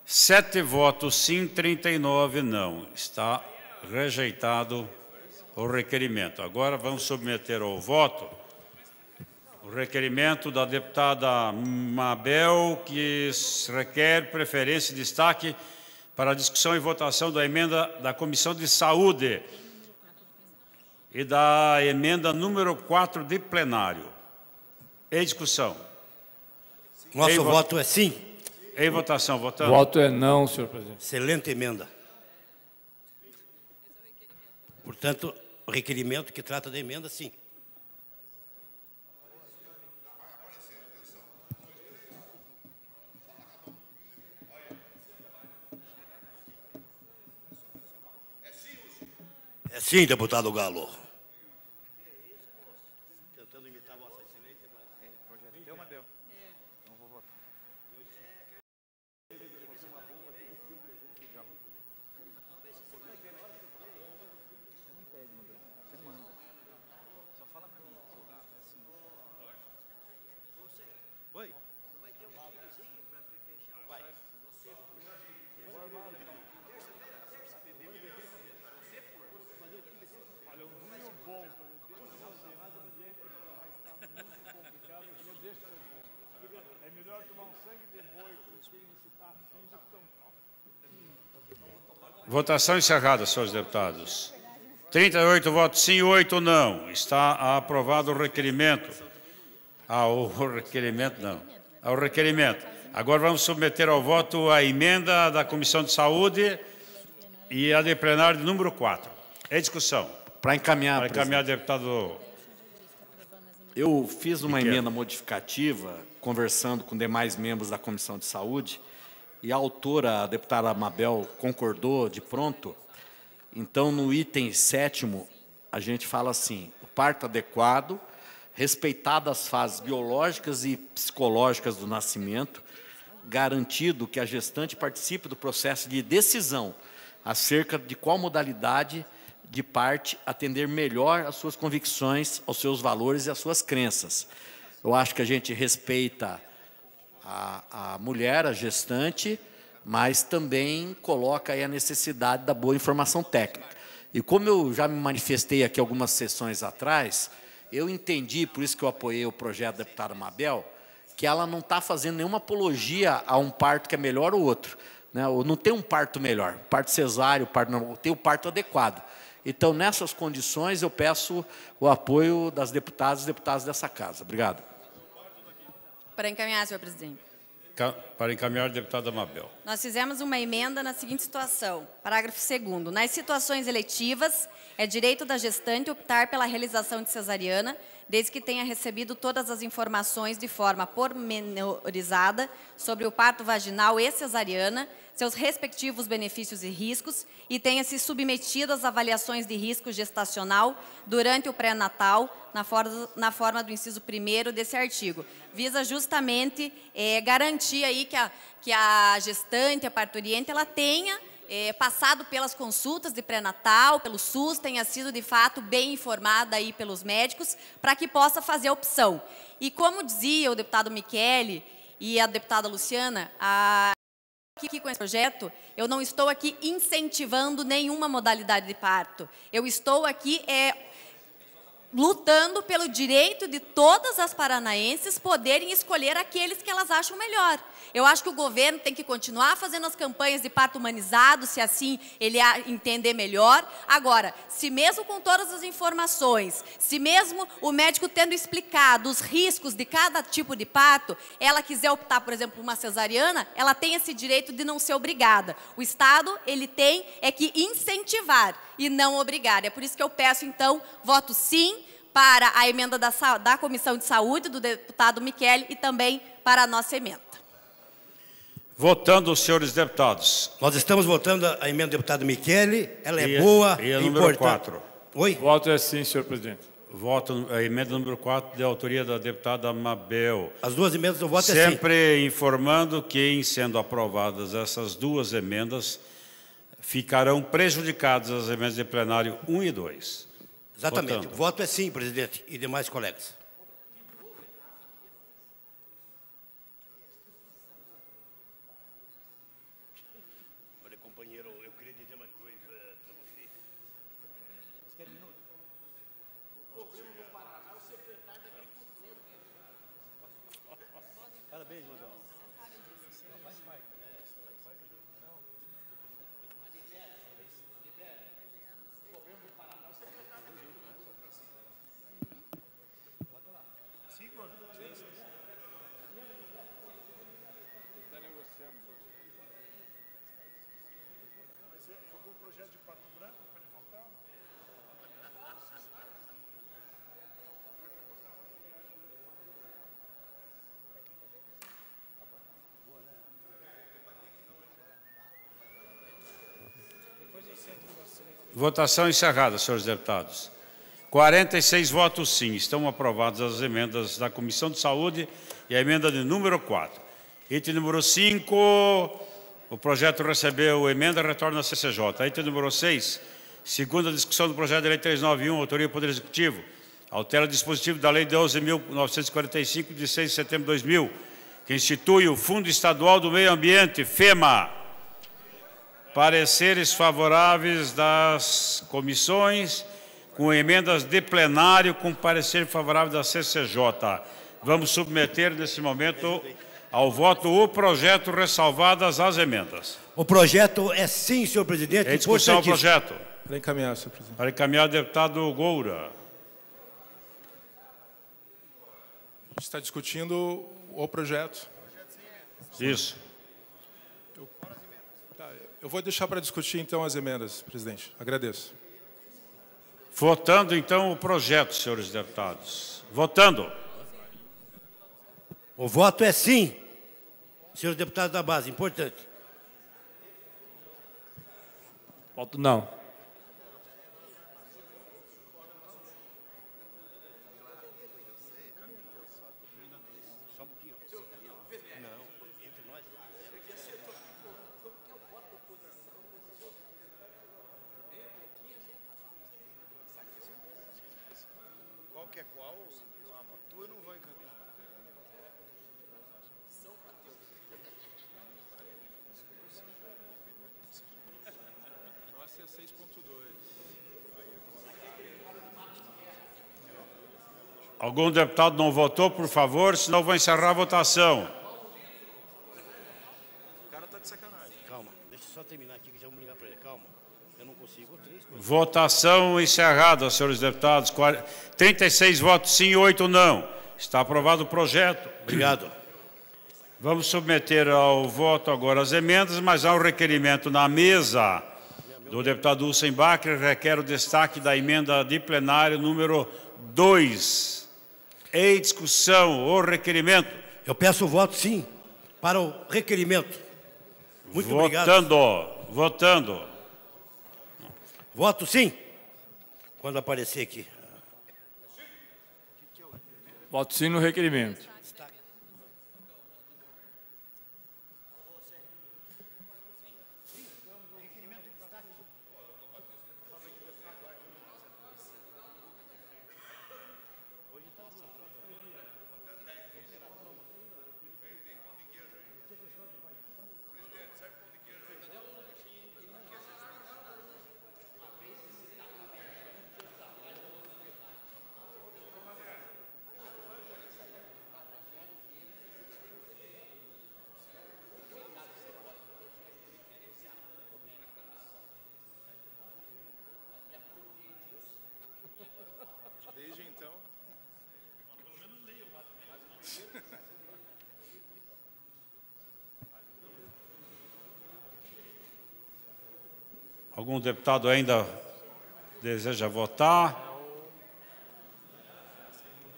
Sete votos sim, 39 não. Está rejeitado o requerimento. Agora vamos submeter ao voto o requerimento da deputada Mabel, que requer preferência e destaque para a discussão e votação da emenda da Comissão de Saúde e da emenda número 4 de plenário. Em discussão. Nosso em voto, é sim. Em votação, votando. Voto é não, senhor presidente. Excelente emenda. Portanto, o requerimento que trata da emenda, sim. É sim, deputado Galo. Votação encerrada, senhores deputados. 38 votos sim, 8 não. Está aprovado o requerimento. Ah, o requerimento não. Ah, o requerimento. Agora vamos submeter ao voto a emenda da Comissão de Saúde e a de plenário de número 4. É discussão. Para encaminhar, Para encaminhar, presidente. deputado... Eu fiz uma emenda modificativa, conversando com demais membros da Comissão de Saúde, e a autora, a deputada Mabel, concordou de pronto. Então, no item sétimo, a gente fala assim: o parto adequado, respeitadas as fases biológicas e psicológicas do nascimento, garantido que a gestante participe do processo de decisão acerca de qual modalidade de parte atender melhor às suas convicções, aos seus valores e às suas crenças. Eu acho que a gente respeita a, a mulher, a gestante, mas também coloca aí a necessidade da boa informação técnica. E como eu já me manifestei aqui algumas sessões atrás, eu entendi, por isso que eu apoiei o projeto da deputada Mabel, que ela não está fazendo nenhuma apologia a um parto que é melhor ou outro. Né? Ou não tem um parto melhor, parto cesáreo, parto normal, tem o parto adequado. Então, nessas condições, eu peço o apoio das deputadas e deputados dessa casa. Obrigado. Para encaminhar, senhor presidente. Para encaminhar, deputada Mabel. Nós fizemos uma emenda na seguinte situação, parágrafo 2 Nas situações eletivas, é direito da gestante optar pela realização de cesariana desde que tenha recebido todas as informações de forma pormenorizada sobre o parto vaginal e cesariana, seus respectivos benefícios e riscos, e tenha se submetido às avaliações de risco gestacional durante o pré-natal, na, for na, forma do inciso 1 desse artigo. Visa justamente é, garantir aí que a, que a gestante, a parturiente, ela tenha é, passado pelas consultas de pré-natal, pelo SUS, tenha sido de fato bem informada aí pelos médicos, para que possa fazer a opção. E como dizia o deputado Michele e a deputada Luciana, a aqui com esse projeto, eu não estou aqui incentivando nenhuma modalidade de parto. Eu estou aqui é, lutando pelo direito de todas as paranaenses poderem escolher aqueles que elas acham melhor. Eu acho que o governo tem que continuar fazendo as campanhas de parto humanizado, se assim ele entender melhor. Agora, se mesmo com todas as informações, se mesmo o médico tendo explicado os riscos de cada tipo de parto, ela quiser optar, por exemplo, por uma cesariana, ela tem esse direito de não ser obrigada. O Estado, ele tem é que incentivar e não obrigar. É por isso que eu peço, então, voto sim para a emenda da, da Comissão de Saúde do deputado Michele e também para a nossa emenda. Votando senhores deputados. Nós estamos votando a emenda do deputado Michele, ela é e, boa e é importante. número 4. Oi? Voto é sim, senhor presidente. Voto a emenda número 4 de autoria da deputada Mabel. As duas emendas do voto Sempre é sim. Sempre informando que, em sendo aprovadas essas duas emendas, ficarão prejudicados as emendas de plenário 1 e 2. Exatamente. Portanto, o voto é sim, presidente e demais colegas. Votação encerrada, senhores deputados. 46 votos sim, estão aprovadas as emendas da Comissão de Saúde e a emenda de número 4. Item número 5, o projeto recebeu emenda, retorna à CCJ. Item número 6, segunda discussão do projeto de lei 391, autoria do Poder Executivo, altera o dispositivo da Lei 11.945, de 6 de setembro de 2000, que institui o Fundo Estadual do Meio Ambiente, FEMA pareceres favoráveis das comissões, com emendas de plenário, com parecer favorável da CCJ. Vamos submeter nesse momento ao voto o projeto ressalvadas as emendas. O projeto é sim, senhor presidente. Em discussão o projeto. Para encaminhar, senhor presidente. Para encaminhar, deputado Goura. A gente está discutindo o projeto. Isso. Eu vou deixar para discutir então as emendas, presidente. Agradeço. Votando então o projeto, senhores deputados. Votando. O voto é sim, senhores deputados da base, importante. Voto não. Algum deputado não votou, por favor, senão vou encerrar a votação. O cara está de sacanagem. Calma, deixa eu só terminar aqui que já vou ligar para ele. Calma, eu não consigo. votação encerrada, senhores deputados. 36 votos sim, 8 não. Está aprovado o projeto. Obrigado. Vamos submeter ao voto agora as emendas, mas há um requerimento na mesa do deputado Hussein Bacri, requer o destaque da emenda de plenário número 2. Em discussão o requerimento. Eu peço o voto sim para o requerimento. Muito votando, obrigado. Votando, votando. Voto sim. Quando aparecer aqui. Voto sim no requerimento. Algum deputado ainda deseja votar?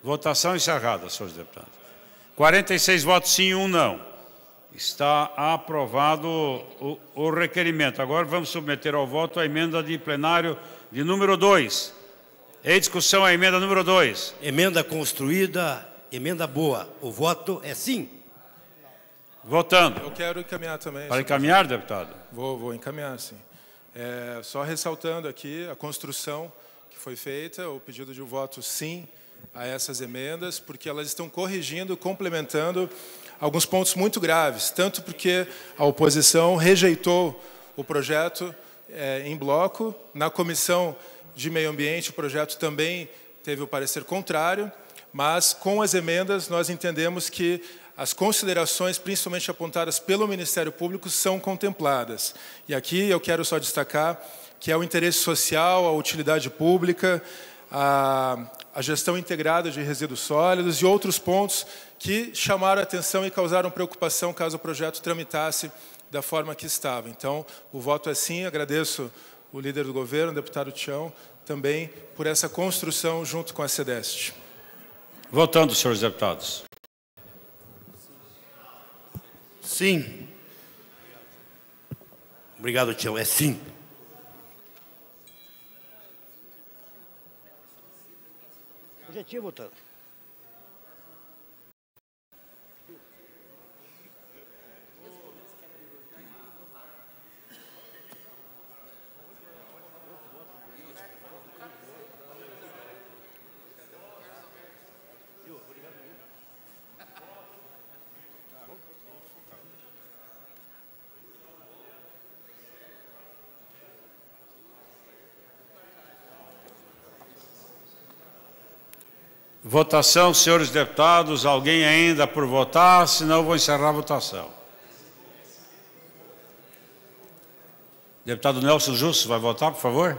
Votação encerrada, senhores deputados. 46 votos sim, um não. Está aprovado o, o, requerimento. Agora vamos submeter ao voto a emenda de plenário de número 2. Em discussão a emenda número 2. Emenda construída, emenda boa. O voto é sim. Votando. Eu quero encaminhar também. Para encaminhar, deputado? Vou, vou encaminhar, sim. É, só ressaltando aqui a construção que foi feita, o pedido de um voto sim a essas emendas, porque elas estão corrigindo, complementando alguns pontos muito graves, tanto porque a oposição rejeitou o projeto é, em bloco, na comissão de meio ambiente o projeto também teve o parecer contrário, mas com as emendas nós entendemos que as considerações, principalmente apontadas pelo Ministério Público, são contempladas. E aqui eu quero só destacar que é o interesse social, a utilidade pública, a, a gestão integrada de resíduos sólidos e outros pontos que chamaram atenção e causaram preocupação caso o projeto tramitasse da forma que estava. Então, o voto é sim. Agradeço o líder do governo, o deputado Tião, também por essa construção junto com a SEDEST. Votando, senhores deputados. Sim. Obrigado, Tião. É sim. Objetivo, Tanto. Votação, senhores deputados, alguém ainda por votar? Senão vou encerrar a votação. Deputado Nelson Justo, vai votar, por favor?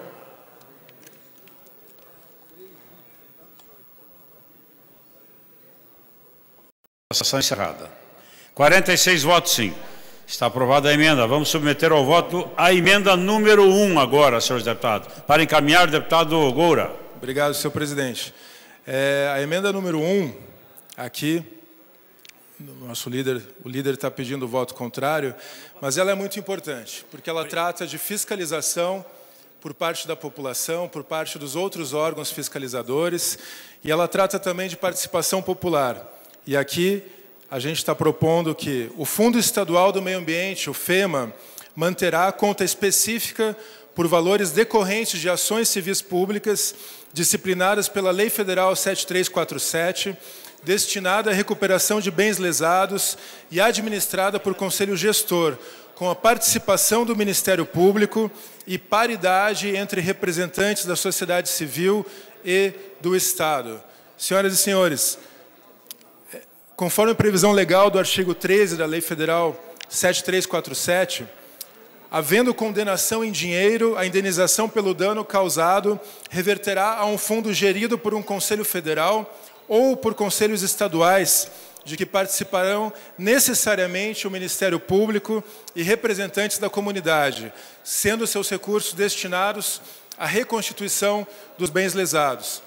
Votação encerrada. 46 votos sim. Está aprovada a emenda. Vamos submeter ao voto a emenda número 1 agora, senhores deputados. Para encaminhar, deputado Goura. Obrigado, senhor presidente. É, a emenda número 1, um, aqui, nosso líder, o líder está pedindo o voto contrário, mas ela é muito importante, porque ela trata de fiscalização por parte da população, por parte dos outros órgãos fiscalizadores, e ela trata também de participação popular. E aqui a gente está propondo que o Fundo Estadual do Meio Ambiente, o FEMA, manterá a conta específica por valores decorrentes de ações civis públicas disciplinadas pela Lei Federal 7347, destinada à recuperação de bens lesados e administrada por conselho gestor, com a participação do Ministério Público e paridade entre representantes da sociedade civil e do Estado. Senhoras e senhores, conforme a previsão legal do artigo 13 da Lei Federal 7347, havendo condenação em dinheiro, a indenização pelo dano causado reverterá a um fundo gerido por um conselho federal ou por conselhos estaduais, de que participarão necessariamente o Ministério Público e representantes da comunidade, sendo seus recursos destinados à reconstituição dos bens lesados.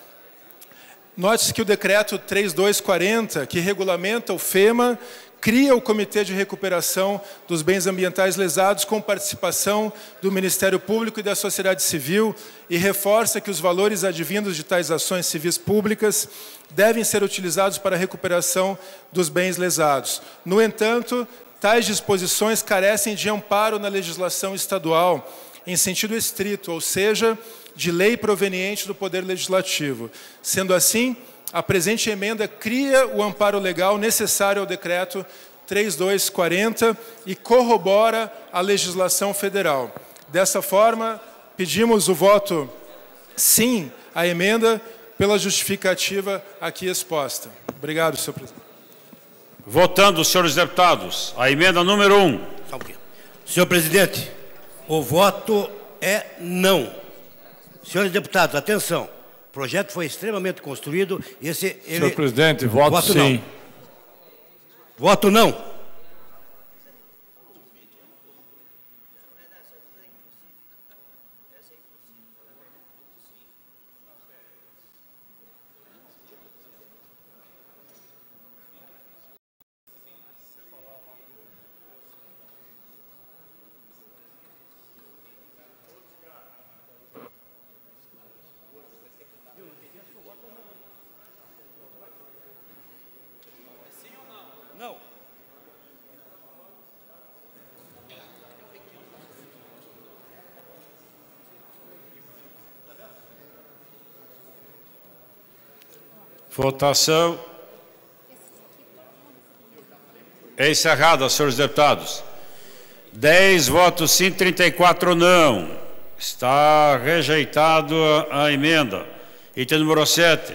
Note-se que o decreto 3240, que regulamenta o FEMA cria o Comitê de Recuperação dos Bens Ambientais Lesados com participação do Ministério Público e da sociedade civil e reforça que os valores advindos de tais ações civis públicas devem ser utilizados para a recuperação dos bens lesados. No entanto, tais disposições carecem de amparo na legislação estadual, em sentido estrito, ou seja, de lei proveniente do Poder Legislativo. Sendo assim, a presente emenda cria o amparo legal necessário ao decreto 3240 e corrobora a legislação federal. Dessa forma, pedimos o voto sim à emenda pela justificativa aqui exposta. Obrigado, senhor presidente. Votando, senhores deputados, a emenda número 1. Um. Senhor presidente, o voto é não. Senhores deputados, atenção projeto foi extremamente construído. Esse, ele... Senhor presidente, voto, voto sim. Não. Voto não. Votação. É encerrada, senhores deputados. 10 votos sim, 34 não. Está rejeitado a emenda. Item número 7.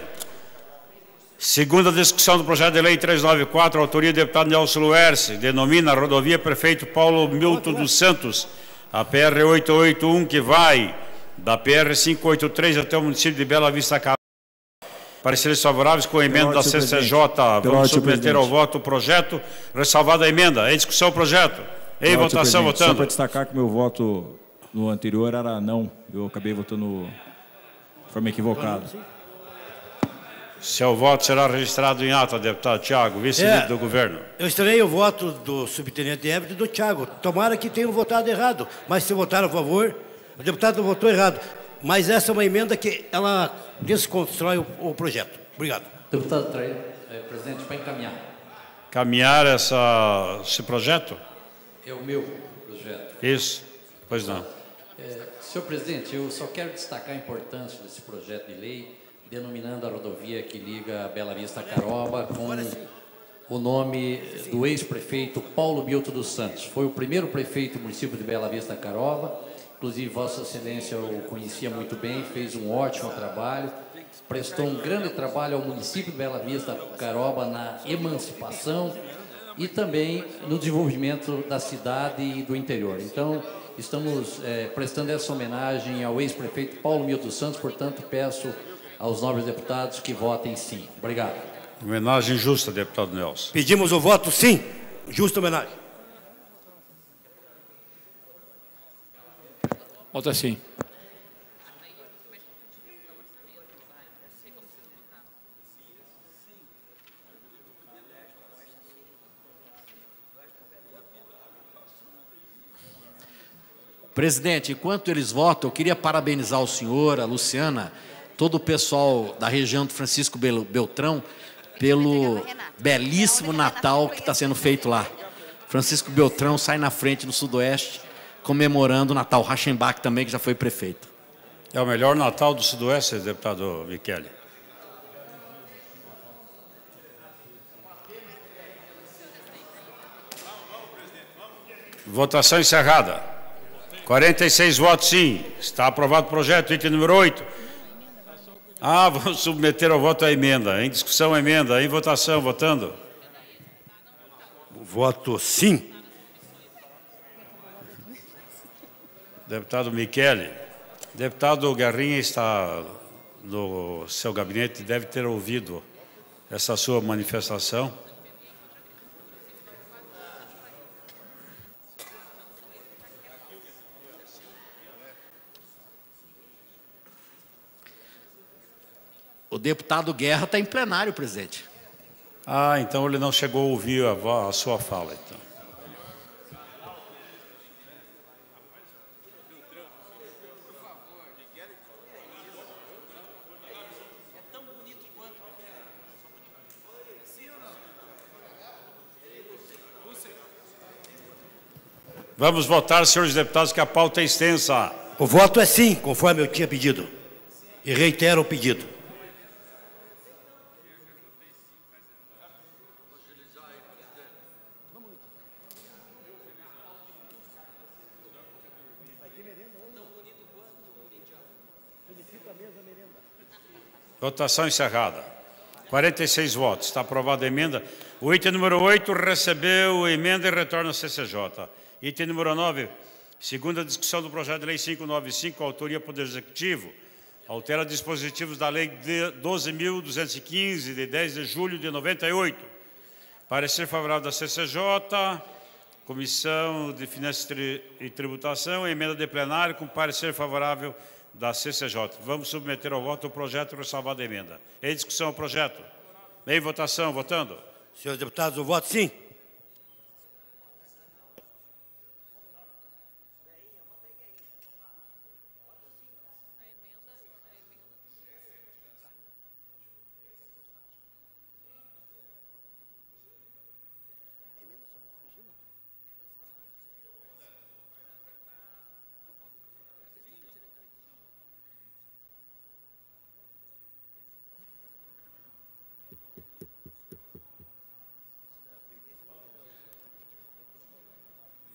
Segunda discussão do projeto de lei 394, autoria do deputado Nelson Luerce, denomina a rodovia prefeito Paulo Milton dos Santos, a PR 881, que vai da PR 583 até o município de Bela Vista Cabral. Pareceres favoráveis com a emenda Pelo da CCJ. Vamos submeter ao voto o projeto. Ressalvada a emenda. Em discussão o projeto. Em Pelo votação, votando. Só para destacar que meu voto no anterior era não. Eu acabei votando de forma equivocada. Seu voto será registrado em ata, deputado Tiago, vice-líder é, do governo. Eu estarei o voto do subtenente Everton e do Tiago. Tomara que tenham votado errado, mas se votaram a favor, o deputado votou errado. Mas essa é uma emenda que ela desconstrói o, o projeto. Obrigado. Deputado Traíra, é, presidente, para encaminhar. Caminhar essa, esse projeto? É o meu projeto. Isso, pois não. É, senhor presidente, eu só quero destacar a importância desse projeto de lei, denominando a rodovia que liga Bela Vista a Caroba com o nome do ex-prefeito Paulo Bilto dos Santos. Foi o primeiro prefeito do município de Bela Vista Caroba Inclusive, Vossa Excelência o conhecia muito bem, fez um ótimo trabalho, prestou um grande trabalho ao município de Bela Vista Caroba na emancipação e também no desenvolvimento da cidade e do interior. Então, estamos é, prestando essa homenagem ao ex-prefeito Paulo Milton Santos, portanto, peço aos nobres deputados que votem sim. Obrigado. Homenagem justa, deputado Nelson. Pedimos o voto sim, justa homenagem. Volta assim. Presidente, enquanto eles votam, eu queria parabenizar o senhor, a Luciana, todo o pessoal da região do Francisco Beltrão, pelo belíssimo Natal que está sendo feito lá. Francisco Beltrão sai na frente no Sudoeste comemorando o Natal. Rachenbach também, que já foi prefeito. É o melhor Natal do Sudoeste, deputado Michele. Votação encerrada. 46 votos sim. Está aprovado o projeto, item número 8. Ah, vamos submeter ao voto a emenda. Em discussão, a emenda. Em votação, votando. Voto sim. Deputado Michele, deputado Garrinha está no seu gabinete, e deve ter ouvido essa sua manifestação. O deputado Guerra está em plenário, presidente. Ah, então ele não chegou a ouvir a, a sua fala, então. Vamos votar, senhores deputados, que a pauta é extensa. O voto é sim, conforme eu tinha pedido. E reitero o pedido. Votação encerrada. 46 votos. Está aprovada a emenda. O item número 8 recebeu emenda e retorna ao CCJ. Item número 9. Segunda discussão do projeto de lei 595, autoria Poder Executivo. Altera dispositivos da Lei 12.215, de 10 de julho de 98. Parecer favorável da CCJ, Comissão de Finanças e Tributação, emenda de plenário com parecer favorável da CCJ. Vamos submeter ao voto o projeto ressalvado a emenda. Em discussão o projeto. Em votação, votando. Senhores deputados, o voto sim.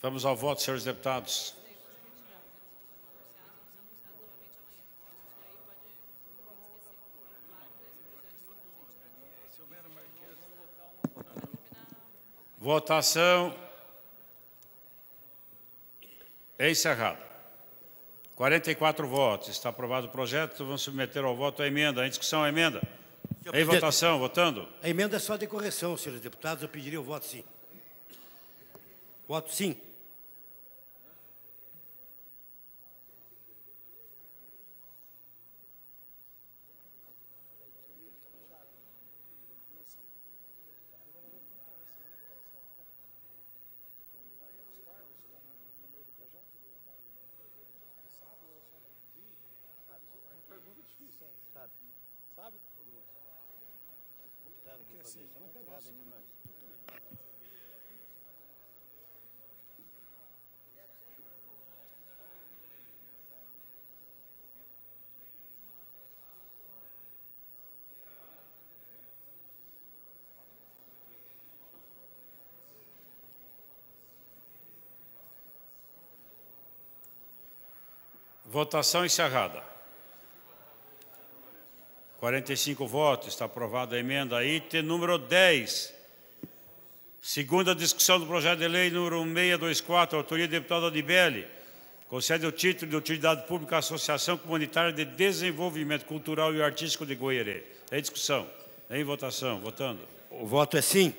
Estamos ao voto, senhores deputados. Votação é encerrada. 44 votos. Está aprovado o projeto. Vamos submeter ao voto a emenda. Em discussão, a emenda. em votação, votando. A emenda é só de correção, senhores deputados. Eu pediria o voto sim. Voto sim. Votação encerrada. 45 votos, está aprovada a emenda. Item número 10. Segunda discussão do projeto de lei número 624, autoria do deputado Adibelli. Concede o título de utilidade pública à Associação Comunitária de Desenvolvimento Cultural e Artístico de Goiânia. Em discussão, em votação, votando. O voto é sim.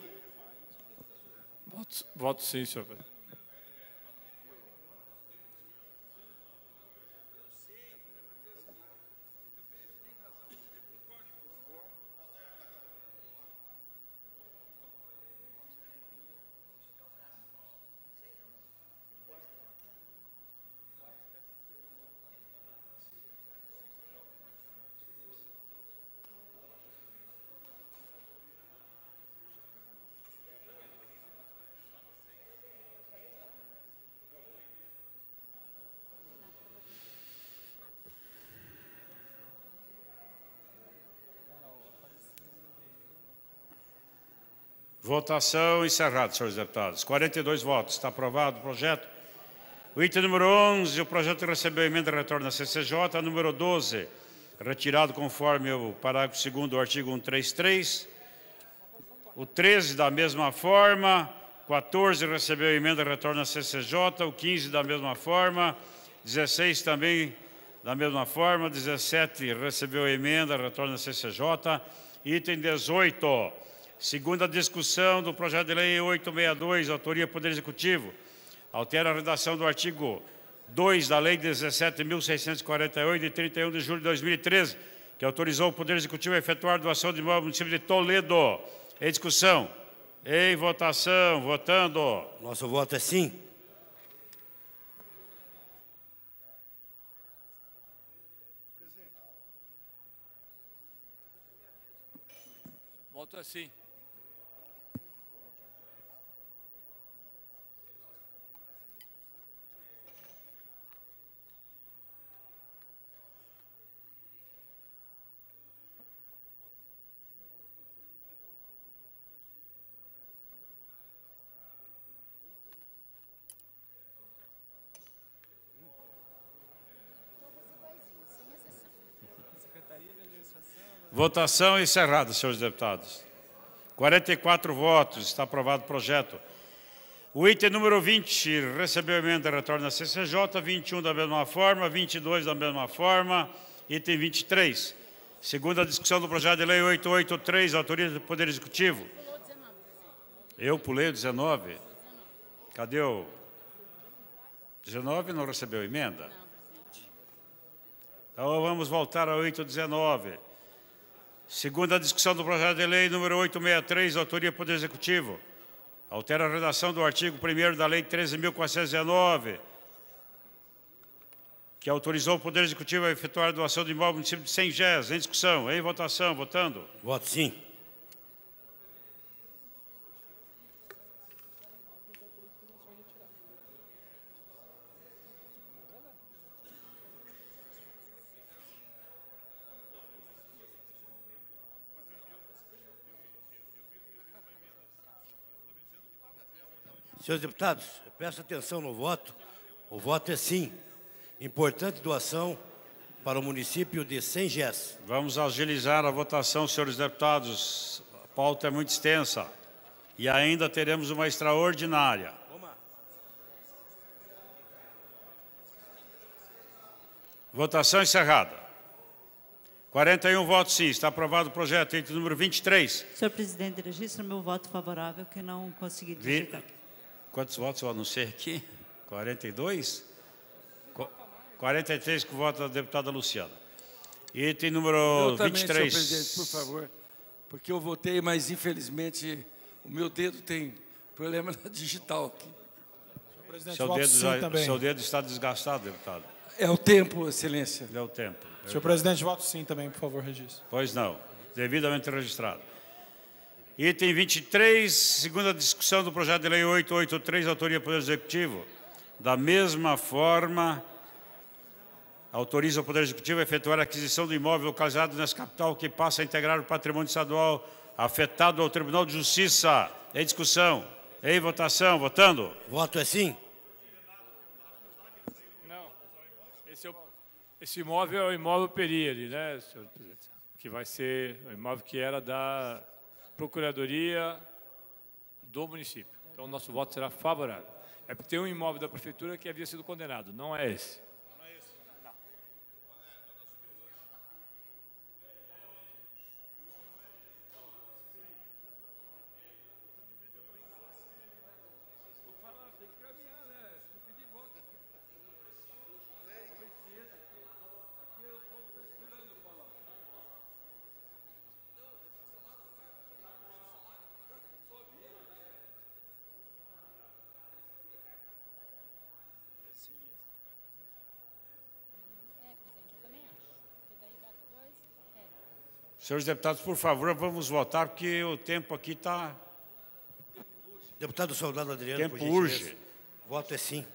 Voto, voto sim, senhor presidente. Votação encerrada, senhores deputados. 42 votos. Está aprovado o projeto. O item número 11, o projeto recebeu emenda de retorno da CCJ. Número 12, retirado conforme o parágrafo 2 do artigo 133. O 13, da mesma forma. 14, recebeu emenda de retorno da CCJ. O 15, da mesma forma. 16, também da mesma forma. 17, recebeu emenda, retorno da CCJ. Item 18 Segunda discussão do projeto de lei 862, autoria do Poder Executivo, altera a redação do artigo 2 da Lei 17.648, de 31 de julho de 2013, que autorizou o Poder Executivo a efetuar a doação de imóvel no município de Toledo. Em discussão. Em votação. Votando. Nosso voto é sim. Voto é sim. Votação encerrada, senhores deputados. 44 votos, está aprovado o projeto. O item número 20 recebeu emenda retorno da CCJ, 21 da mesma forma, 22 da mesma forma, item 23. Segunda discussão do projeto de lei 883, autoriza do Poder Executivo. Eu pulei o 19. Cadê o 19 não recebeu emenda? Então vamos voltar ao 819. Segunda discussão do projeto de lei número 863, autoria do Poder Executivo. Altera a redação do artigo 1 da Lei 13.419, que autorizou o Poder Executivo a efetuar a doação de imóvel no município de Sengés. Em discussão, em votação, votando. Voto sim. Senhores deputados, peço atenção no voto. O voto é sim. Importante doação para o município de Sengés. Vamos agilizar a votação, senhores deputados. A pauta é muito extensa. E ainda teremos uma extraordinária. Votação encerrada. 41 votos sim. Está aprovado o projeto, item número 23. Senhor presidente, registra meu voto favorável, que não consegui digitar. Vi Quantos votos eu anunciei aqui? 42? 43 com voto da deputada Luciana. Item número também, 23. Senhor presidente, por favor, porque eu votei, mas infelizmente o meu dedo tem problema digital aqui. Seu dedo, também. seu dedo, está desgastado, deputado. É o tempo, excelência. É o tempo. Senhor presidente, voto sim também, por favor, registro. Pois não. Devidamente registrado. Item 23, segunda discussão do projeto de lei 883, autoria do Poder Executivo. Da mesma forma, autoriza o Poder Executivo a efetuar a aquisição do imóvel localizado nessa capital que passa a integrar o patrimônio estadual afetado ao Tribunal de Justiça. Em discussão, em votação, votando. Voto é sim. Não. Esse, é o, esse imóvel é o imóvel Períade, né, senhor presidente? Que vai ser o imóvel que era da Procuradoria do município. Então, o nosso voto será favorável. É porque tem um imóvel da prefeitura que havia sido condenado, não é esse. Senhores deputados, por favor, vamos votar, porque o tempo aqui está. Deputado Soldado Adriano, tempo por urge. Voto é sim.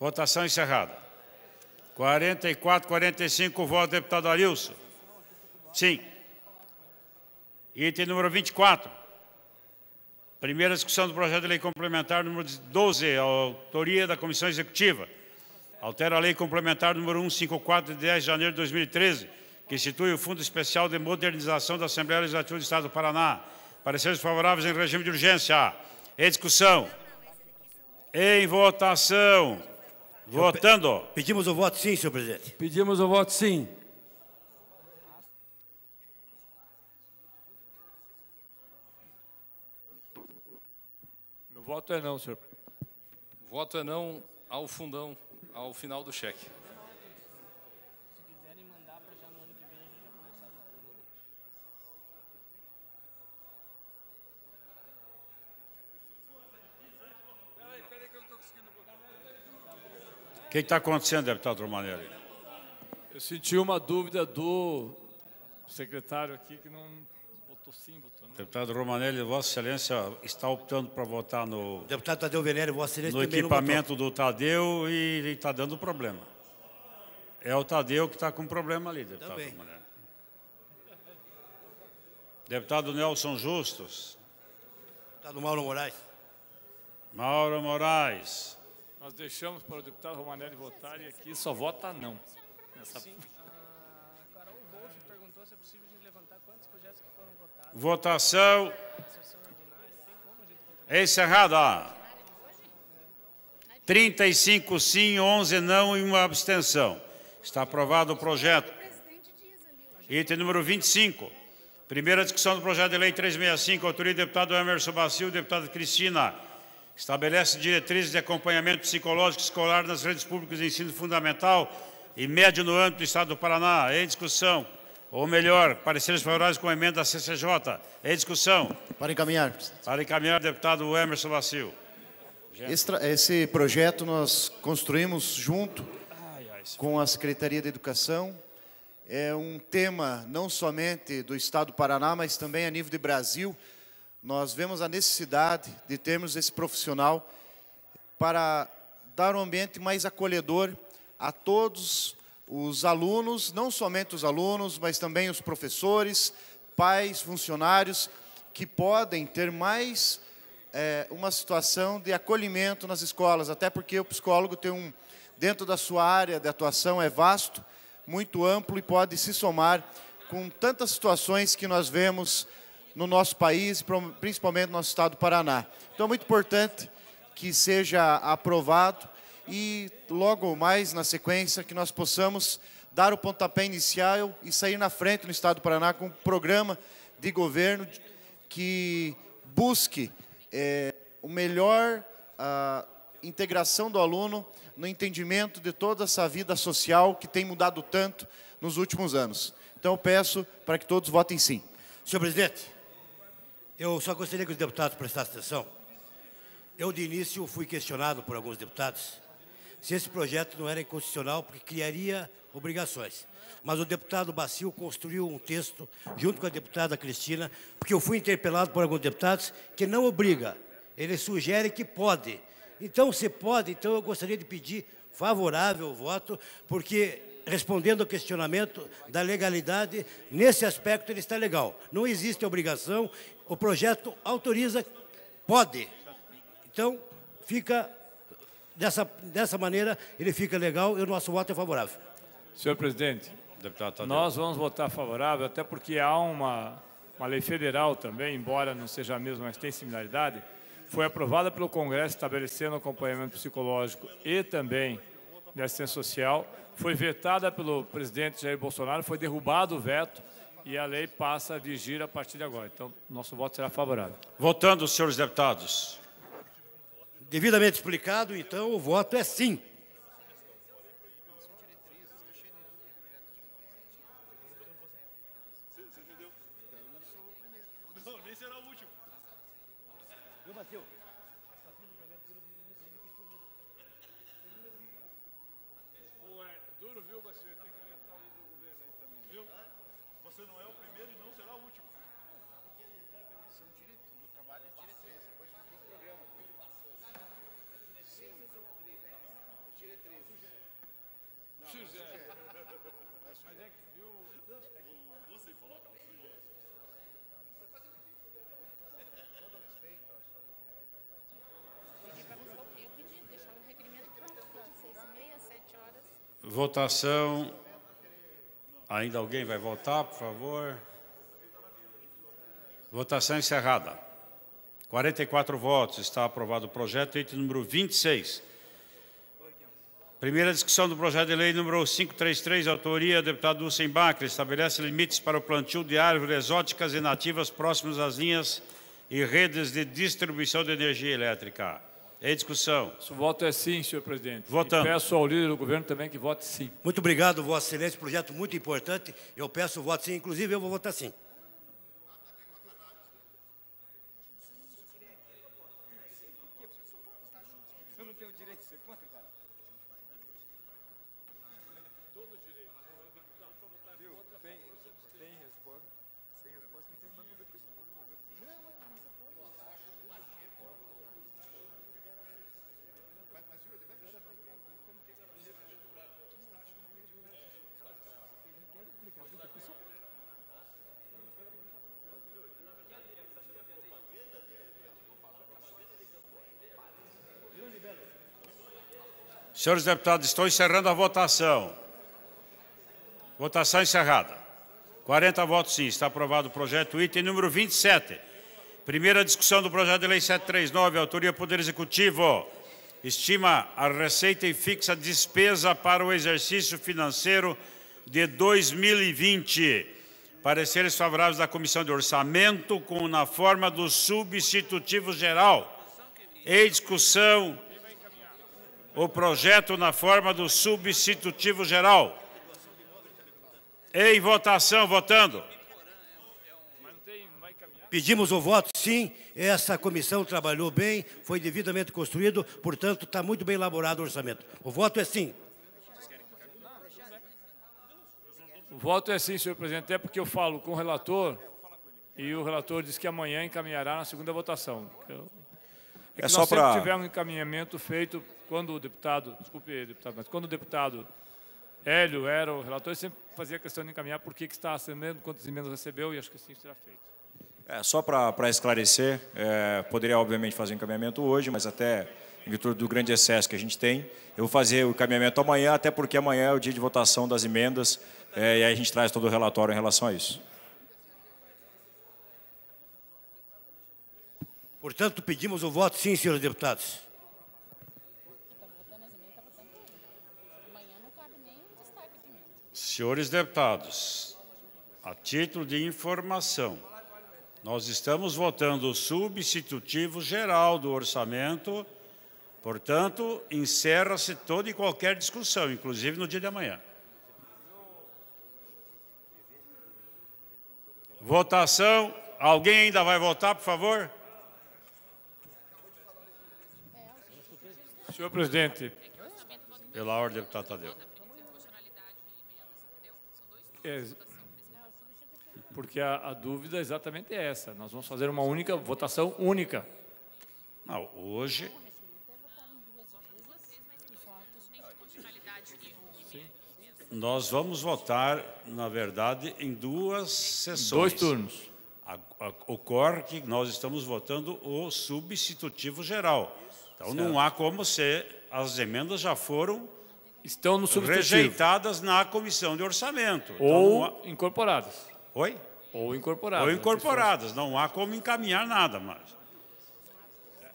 Votação encerrada. 44, 45 votos, deputado Arilson. Sim. Item número 24. Primeira discussão do projeto de lei complementar número 12, autoria da Comissão Executiva Altera a Lei Complementar número 154, de 10 de janeiro de 2013, que institui o Fundo Especial de Modernização da Assembleia Legislativa do Estado do Paraná. Pareceres favoráveis em regime de urgência. Em discussão. Em votação. Votando. Pedimos o voto sim, senhor presidente. Pedimos o voto sim. Meu voto é não, senhor. Voto é não ao fundão ao final do cheque. O que está acontecendo, deputado Romanelli? Eu senti uma dúvida do secretário aqui que não né? Deputado Romanelli, Vossa Excelência está optando para votar no. Deputado Tadeu Venere, Vossa Excelência. No equipamento do Tadeu e está dando problema. É o Tadeu que está com problema ali, deputado Romanelli. Deputado Nelson Justos. Deputado Mauro Moraes. Mauro Moraes. Nós deixamos para o deputado Romanelli votar e aqui só vota não. Nessa... Votação encerrada. 35 sim, 11 não e uma abstenção. Está aprovado o projeto. Item número 25. Primeira discussão do projeto de lei 365, autoria do deputado Emerson Bacil, deputada Cristina. Estabelece diretrizes de acompanhamento psicológico escolar nas redes públicas de ensino fundamental e médio no âmbito do Estado do Paraná. Em discussão. Ou melhor, pareceres favoráveis com a emenda da CCJ. É discussão. Para encaminhar. Para encaminhar, deputado Emerson Vacil. Esse, projeto nós construímos junto com a Secretaria de Educação. É um tema não somente do Estado do Paraná, mas também a nível de Brasil. Nós vemos a necessidade de termos esse profissional para dar um ambiente mais acolhedor a todos os alunos, não somente os alunos, mas também os professores, pais, funcionários, que podem ter mais é, uma situação de acolhimento nas escolas, até porque o psicólogo tem um, dentro da sua área de atuação, é vasto, muito amplo e pode se somar com tantas situações que nós vemos no nosso país, principalmente no nosso estado do Paraná. Então é muito importante que seja aprovado e logo mais na sequência que nós possamos dar o pontapé inicial e sair na frente no estado do Paraná com um programa de governo que busque é, o melhor a integração do aluno no entendimento de toda essa vida social que tem mudado tanto nos últimos anos. Então eu peço para que todos votem sim. Senhor presidente, eu só gostaria que os deputados prestassem atenção. Eu, de início, fui questionado por alguns deputados se esse projeto não era inconstitucional, porque criaria obrigações. Mas o deputado Bacio construiu um texto, junto com a deputada Cristina, porque eu fui interpelado por alguns deputados, que não obriga, ele sugere que pode. Então, se pode, então eu gostaria de pedir favorável o voto, porque respondendo ao questionamento da legalidade, nesse aspecto ele está legal. Não existe obrigação, o projeto autoriza, pode. Então, fica Dessa, dessa maneira, ele fica legal e o nosso voto é favorável. Senhor presidente, deputado Tadeu. nós vamos votar favorável, até porque há uma, uma lei federal também, embora não seja a mesma, mas tem similaridade, foi aprovada pelo Congresso estabelecendo acompanhamento psicológico e também de assistência social, foi vetada pelo presidente Jair Bolsonaro, foi derrubado o veto e a lei passa a vigir a partir de agora. Então, nosso voto será favorável. Votando, senhores deputados devidamente explicado, então o voto é sim. Votação. Ainda alguém vai votar, por favor? Votação encerrada. 44 votos. Está aprovado o projeto, item número 26. Primeira discussão do projeto de lei número 533, autoria do deputado Dulcem Bacra, estabelece limites para o plantio de árvores exóticas e nativas próximas às linhas e redes de distribuição de energia elétrica. Em discussão. O voto é sim, senhor presidente. Votamos. E peço ao líder do governo também que vote sim. Muito obrigado, Vossa Excelência. Projeto muito importante. Eu peço o voto sim. Inclusive, eu vou votar sim. Senhores deputados, estou encerrando a votação. Votação encerrada. 40 votos sim, está aprovado o projeto. Item número 27. Primeira discussão do projeto de lei 739, autoria Poder Executivo. Estima a receita e fixa despesa para o exercício financeiro de 2020. Pareceres favoráveis da Comissão de Orçamento, com na forma do substitutivo geral. Em discussão, o projeto na forma do substitutivo geral. Em votação, votando. Pedimos o voto, sim. Essa comissão trabalhou bem, foi devidamente construído, portanto, está muito bem elaborado o orçamento. O voto é sim. O voto é sim, senhor presidente, até porque eu falo com o relator e o relator diz que amanhã encaminhará na segunda votação. É, é só para tiver um encaminhamento feito quando o deputado, desculpe, deputado, mas quando o deputado Hélio era o relator, ele sempre fazia questão de encaminhar por que está acendendo, quantas emendas recebeu, e acho que assim será feito. É, só para esclarecer, é, poderia, obviamente, fazer o encaminhamento hoje, mas até em virtude do grande excesso que a gente tem. Eu vou fazer o encaminhamento amanhã, até porque amanhã é o dia de votação das emendas, é, e aí a gente traz todo o relatório em relação a isso. Portanto, pedimos o voto sim, senhores deputados. Senhores deputados, a título de informação, nós estamos votando o substitutivo geral do orçamento, portanto, encerra-se toda e qualquer discussão, inclusive no dia de amanhã. Votação. Alguém ainda vai votar, por favor? Senhor presidente. Pela ordem, deputado Tadeu. É, porque a, a, dúvida é exatamente essa. Nós vamos fazer uma única votação única. Não, hoje. Nós vamos votar, na verdade, em duas sessões. Dois turnos. A, a, ocorre que nós estamos votando o substitutivo geral. Então certo. não há como ser. As emendas já foram estão no substitutivo. Rejeitadas na comissão de orçamento. Então, Ou então, há... incorporadas. Oi? Ou incorporadas. Ou incorporadas. Não há como encaminhar nada mais.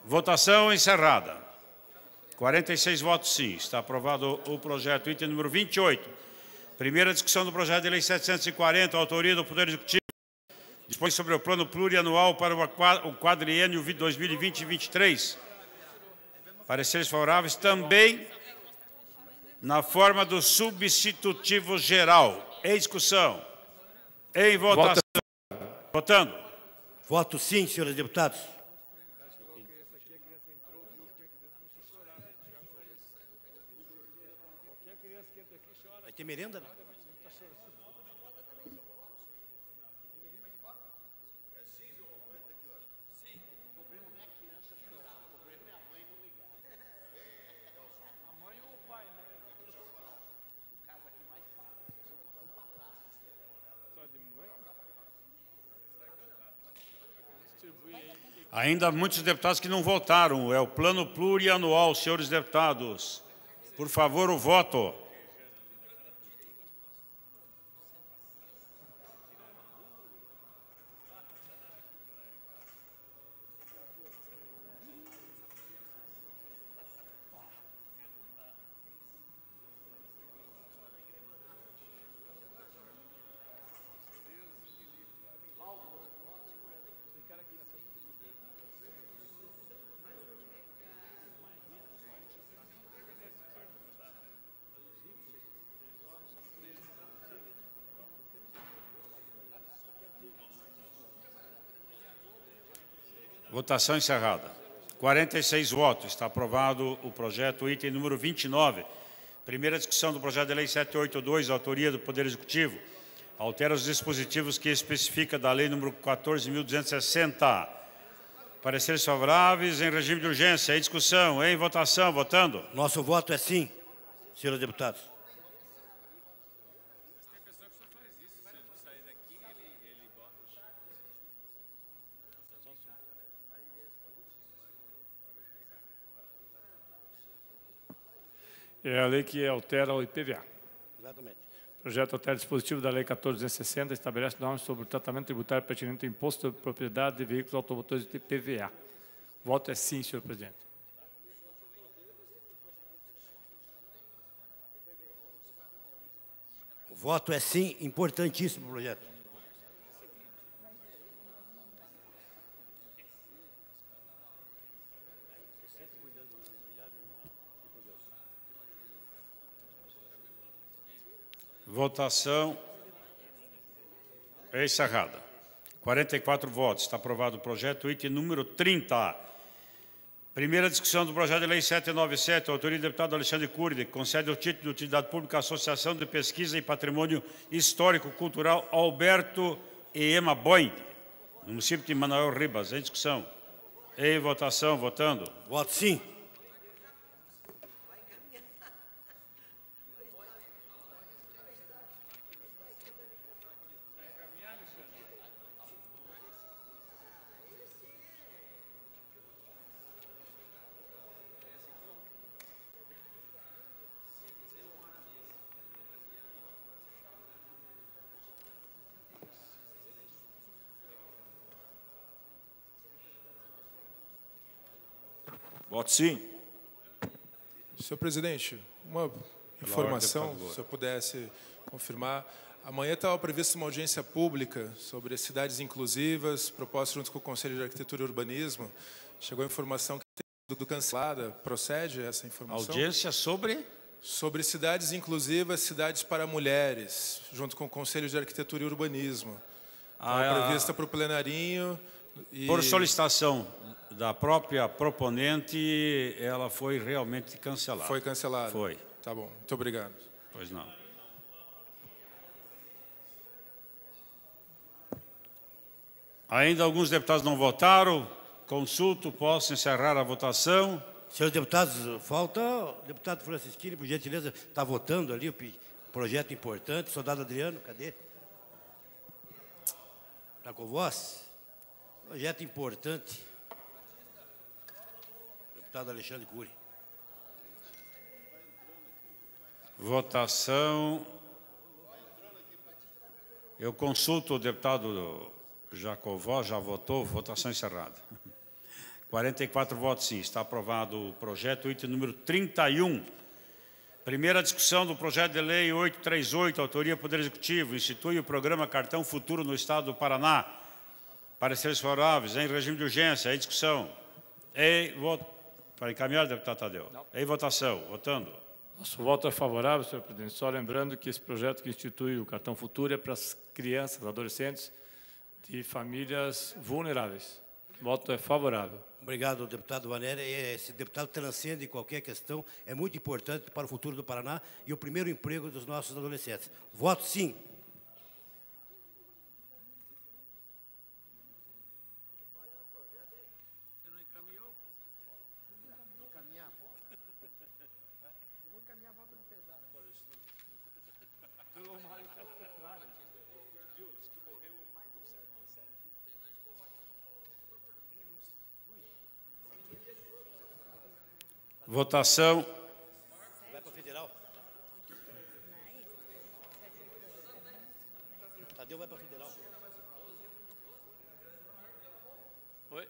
Votação encerrada. 46 votos sim. Está aprovado o projeto. Item número 28. Primeira discussão do projeto de lei 740, autoria do Poder Executivo. Dispõe sobre o plano plurianual para o quadriênio 2020-2023. Pareceres favoráveis também na forma do substitutivo geral. Em discussão. Em votação. Vota. Votando. Voto sim, senhores deputados. Vai ter merenda? Não? Né? Ainda há muitos deputados que não votaram. É o plano plurianual, senhores deputados. Por favor, o voto. Votação encerrada. 46 votos. Está aprovado o projeto item número 29. Primeira discussão do projeto de lei 782, autoria do Poder Executivo. Altera os dispositivos que especifica da lei número 14.260. Pareceres favoráveis em regime de urgência. Em discussão, em votação, votando. Nosso voto é sim, senhores deputados. É a lei que altera o IPVA. Exatamente. O projeto altera o dispositivo da Lei 14.260, estabelece normas sobre o tratamento tributário pertinente ao imposto sobre propriedade de veículos automotores de IPVA. O voto é sim, senhor presidente. O voto é sim, importantíssimo projeto. Votação é encerrada. 44 votos. Está aprovado o projeto. Item número 30. Primeira discussão do projeto de lei 797, autoria do deputado Alexandre Curde, que concede o título de utilidade pública à Associação de Pesquisa e Patrimônio Histórico Cultural Alberto e Ema Boing, no município de manaus Ribas. Em discussão. Em votação, votando. Voto sim. Voto sim. Senhor presidente, uma informação, se eu pudesse confirmar. Amanhã estava prevista uma audiência pública sobre as cidades inclusivas, proposta junto com o Conselho de Arquitetura e Urbanismo. Chegou a informação que tem sido cancelada. Procede essa informação? Audiência sobre? Sobre cidades inclusivas, cidades para mulheres, junto com o Conselho de Arquitetura e Urbanismo. Ah, é prevista para o plenarinho. E... Por solicitação da própria proponente, ela foi realmente cancelada. Foi cancelada. Foi. Tá bom. Muito obrigado. Pois não. Ainda alguns deputados não votaram. Consulto, posso encerrar a votação. Senhores deputados, falta o deputado Francisquini, por gentileza, está votando ali o projeto importante. Soldado Adriano, cadê? Está com voz? Projeto importante. Deputado Alexandre Cury. Votação. Eu consulto o deputado Jacovó, já votou, votação encerrada. 44 votos sim, está aprovado o projeto, item número 31. Primeira discussão do projeto de lei 838, autoria Poder Executivo, institui o programa Cartão Futuro no Estado do Paraná pareceres favoráveis, em regime de urgência, em discussão. Em voto. Para encaminhar, deputado Tadeu. Não. Em votação. Votando. Nosso voto é favorável, senhor presidente. Só lembrando que esse projeto que institui o Cartão Futuro é para as crianças, adolescentes de famílias vulneráveis. voto é favorável. Obrigado, deputado Valéria. Esse deputado transcende qualquer questão, é muito importante para o futuro do Paraná e o primeiro emprego dos nossos adolescentes. Voto sim. Votação. Vai para federal? o vai para federal. Oi?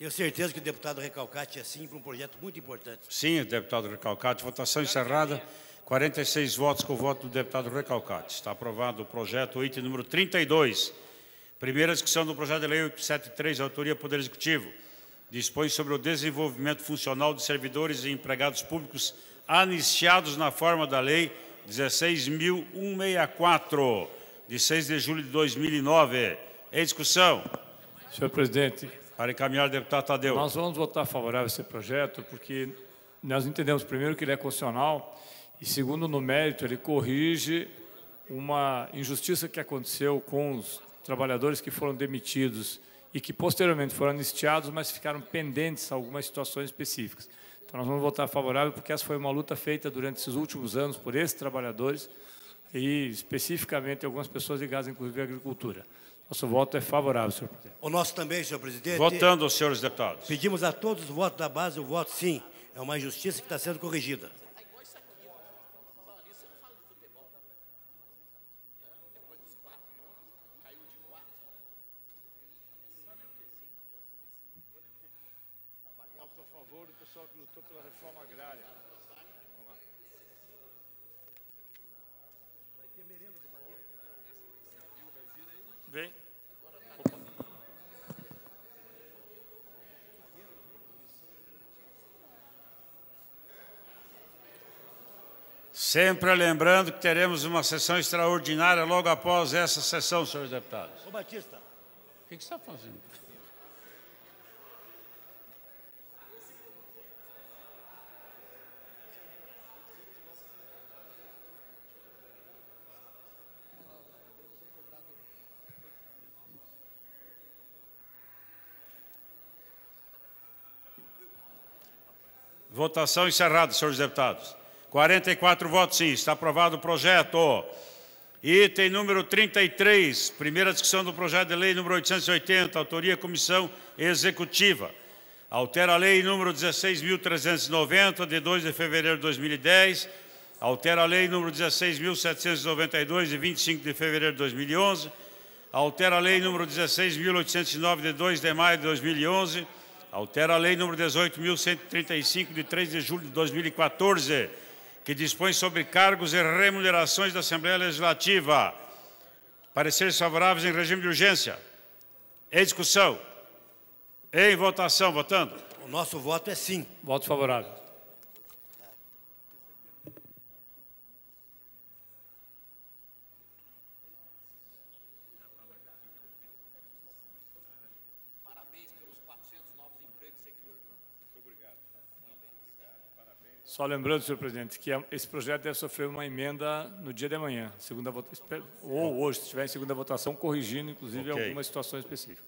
Tenho certeza que o deputado Recalcati é sim para um projeto muito importante. Sim, deputado Recalcati. Votação encerrada. 46 votos com o voto do deputado Recalcati. Está aprovado o projeto item número 32. Primeira discussão do projeto de lei 873, autoria Poder Executivo dispõe sobre o desenvolvimento funcional de servidores e empregados públicos anistiados na forma da Lei 16.164, de 6 de julho de 2009. Em discussão. Senhor presidente. Para encaminhar o deputado Tadeu. Nós vamos votar favorável a esse projeto, porque nós entendemos, primeiro, que ele é constitucional e, segundo, no mérito, ele corrige uma injustiça que aconteceu com os trabalhadores que foram demitidos e que posteriormente foram anistiados, mas ficaram pendentes algumas situações específicas. Então nós vamos votar favorável porque essa foi uma luta feita durante esses últimos anos por esses trabalhadores e especificamente algumas pessoas ligadas inclusive à agricultura. Nosso voto é favorável, senhor presidente. O nosso também, senhor presidente. Votando, senhores deputados. Pedimos a todos os votos da base o voto sim. É uma injustiça que está sendo corrigida. Sempre lembrando que teremos uma sessão extraordinária logo após essa sessão, senhores deputados. Ô Batista. O que, que você está fazendo? Votação encerrada, senhores deputados. 44 votos sim. Está aprovado o projeto. Item número 33, primeira discussão do projeto de lei número 880, autoria Comissão Executiva. Altera a lei número 16.390, de 2 de fevereiro de 2010. Altera a lei número 16.792, de 25 de fevereiro de 2011. Altera a lei número 16.809, de 2 de maio de 2011. Altera a lei número 18.135, de 3 de julho de 2014 que dispõe sobre cargos e remunerações da Assembleia Legislativa. Pareceres favoráveis em regime de urgência. Em discussão. Em votação. Votando. O nosso voto é sim. Voto favorável. Só lembrando, senhor presidente, que é, esse projeto deve sofrer uma emenda no dia de amanhã, segunda votação, ou hoje, se estiver em segunda votação, corrigindo, inclusive, okay. algumas situações específicas.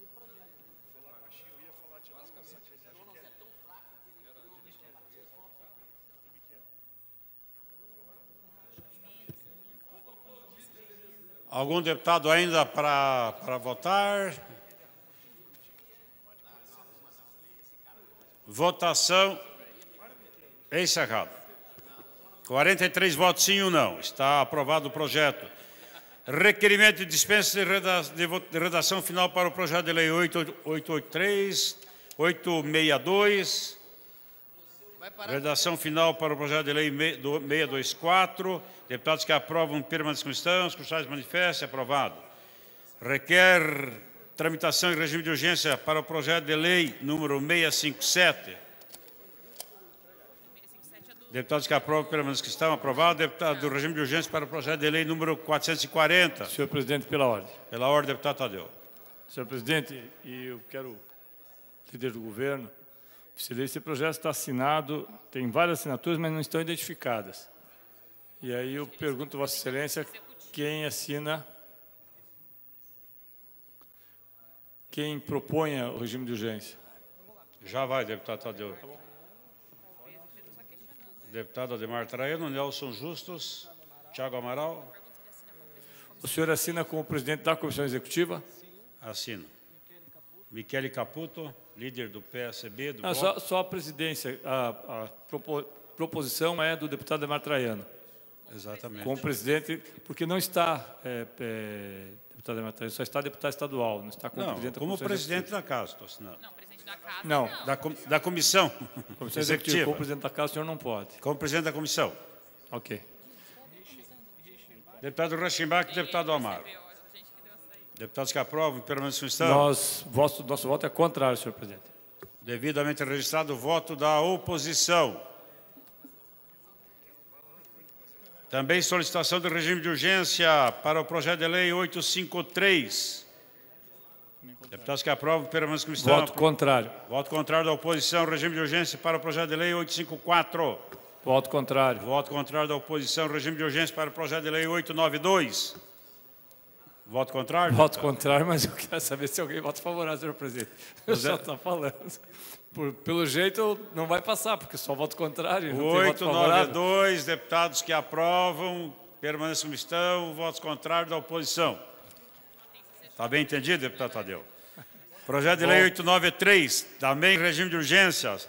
Algum deputado ainda para votar? Votação. É encerrado. 43 votos sim ou não. Está aprovado o projeto. Requerimento de dispensa de redação final para o projeto de lei 883, 862. Redação final para o projeto de lei 624. Deputados que aprovam permaneçam constantes, cruciais manifesta, aprovado. Requer tramitação em regime de urgência para o projeto de lei número 657. Deputados que aprovam, pelo menos que estão aprovados. Deputado do regime de urgência para o projeto de lei número 440. Senhor presidente, pela ordem. Pela ordem, deputado Tadeu. Senhor presidente, e eu quero, líder do governo, esse projeto está assinado, tem várias assinaturas, mas não estão identificadas. E aí eu pergunto, Vossa Excelência, quem assina, quem propõe o regime de urgência? Já vai, deputado Tadeu. Tá Deputado Ademar Traiano, Nelson Justos, Tiago Amaral. O senhor assina como presidente da comissão executiva? Assino. Michele Caputo, líder do PSB, do Não, só, só, a presidência, a, a proposição é do deputado Ademar Traiano. Exatamente. Como presidente, porque não está é, é, deputado Ademar Traiano, só está deputado estadual, não está como não, presidente da como presidente da casa, estou assinando. Não, casa, não. não. Da, com, da comissão. Comissão executiva. como presidente da casa, o senhor não pode. Como presidente da comissão. Ok. Deputado Rachenbach e deputado Amaro. Deputados que aprovam, permaneçam estão. Nós, vosso, nosso voto é contrário, senhor presidente. Devidamente registrado o voto da oposição. Também solicitação do regime de urgência para o projeto de lei 853. Deputados é que aprovam, como estão. Voto contrário. Voto contrário da oposição, regime de urgência para o projeto de lei 854. Voto contrário. Voto contrário da oposição, regime de urgência para o projeto de lei 892. Voto contrário? Voto deputado. contrário, mas eu quero saber se alguém vota favorável, senhor presidente. Eu só estou é- falando. Por, pelo jeito, não vai passar, porque só voto contrário. 892 deputados que aprovam, permaneçam estão, votos contrários da oposição. Está bem entendido, deputado Tadeu? Projeto de Lei 893, também regime de urgências.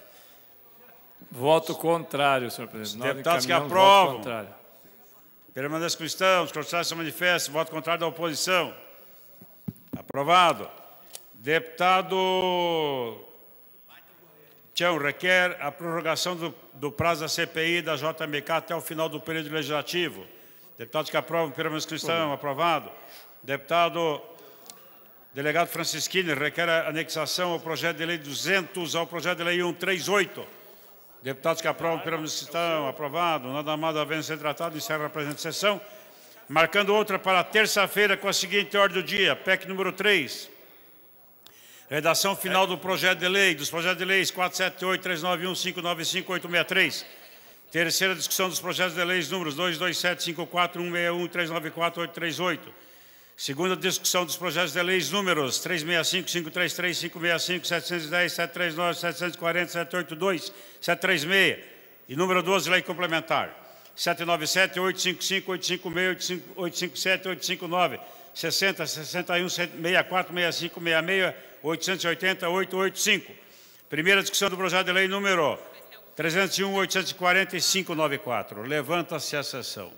Voto contrário, senhor presidente. deputados que aprovam. Permanece cristão, os contrários se manifestam. Voto contrário da oposição. Aprovado. Deputado Tião requer a prorrogação do, do prazo da CPI da JMK até o final do período legislativo. Deputados que aprovam, permanece cristão. Aprovado. Deputado Delegado Francisquini, requer a anexação ao projeto de lei 200 ao projeto de lei 138. Deputados que aprovam pela necessitação, aprovado. Nada mais havendo ser tratado, encerra a presente sessão. Marcando outra para terça-feira com a seguinte ordem do dia, PEC número 3. Redação final do projeto de lei, dos projetos de leis 478, 391, 595, 863. Terceira discussão dos projetos de leis números 227, 54, 161, 394, 838. Segunda discussão dos projetos de leis números 365, 533, 565, 710, 739, 740, 782, 736 e número 12, lei complementar. 797, 855, 856, 857, 859, 60, 61, 64, 65, 66, 880, 885. Primeira discussão do projeto de lei número 301, 845, 94. Levanta-se a sessão.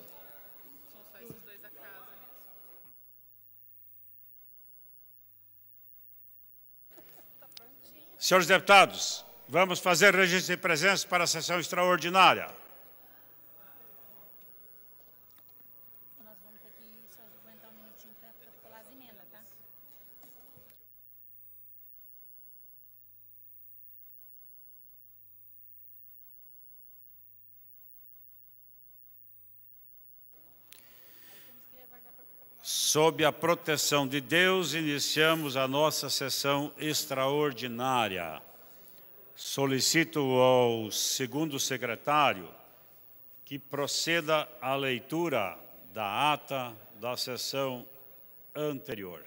Senhores deputados, vamos fazer registro de presença para a sessão extraordinária. Sob a proteção de Deus, iniciamos a nossa sessão extraordinária. Solicito ao segundo secretário que proceda à leitura da ata da sessão anterior.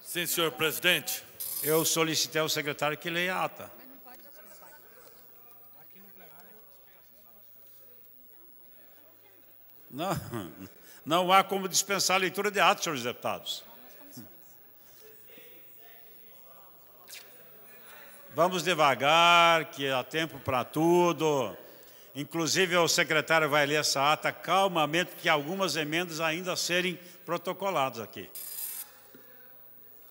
Sim, senhor presidente. Eu solicitei ao secretário que leia a ata. Não, não há como dispensar a leitura de atos, senhores deputados. Vamos devagar, que há tempo para tudo. Inclusive, o secretário vai ler essa ata calmamente, que algumas emendas ainda serem protocoladas aqui.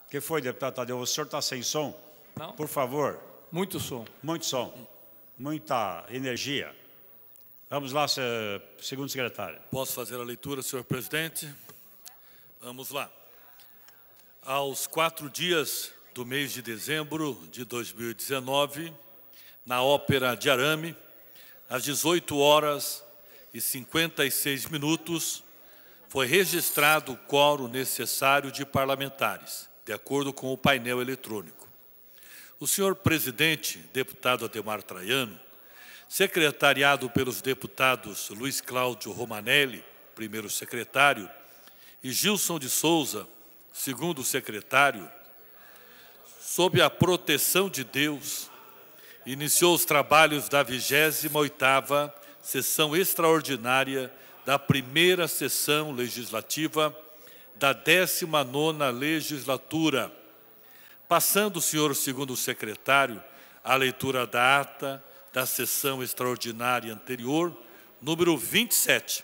O que foi, deputado Tadeu? O senhor está sem som? Não. Por favor. Muito som. Muito som. Muita energia. Vamos lá, segundo secretário. Posso fazer a leitura, senhor presidente? Vamos lá. Aos quatro dias do mês de dezembro de 2019, na Ópera de Arame, às 18 horas e 56 minutos, foi registrado o quórum necessário de parlamentares, de acordo com o painel eletrônico. O senhor presidente, deputado Ademar Traiano, secretariado pelos deputados Luiz Cláudio Romanelli, primeiro secretário, e Gilson de Souza, segundo secretário, sob a proteção de Deus, iniciou os trabalhos da 28ª sessão extraordinária da primeira sessão legislativa da 19ª legislatura, passando senhor segundo secretário a leitura da ata, da sessão extraordinária anterior, número 27,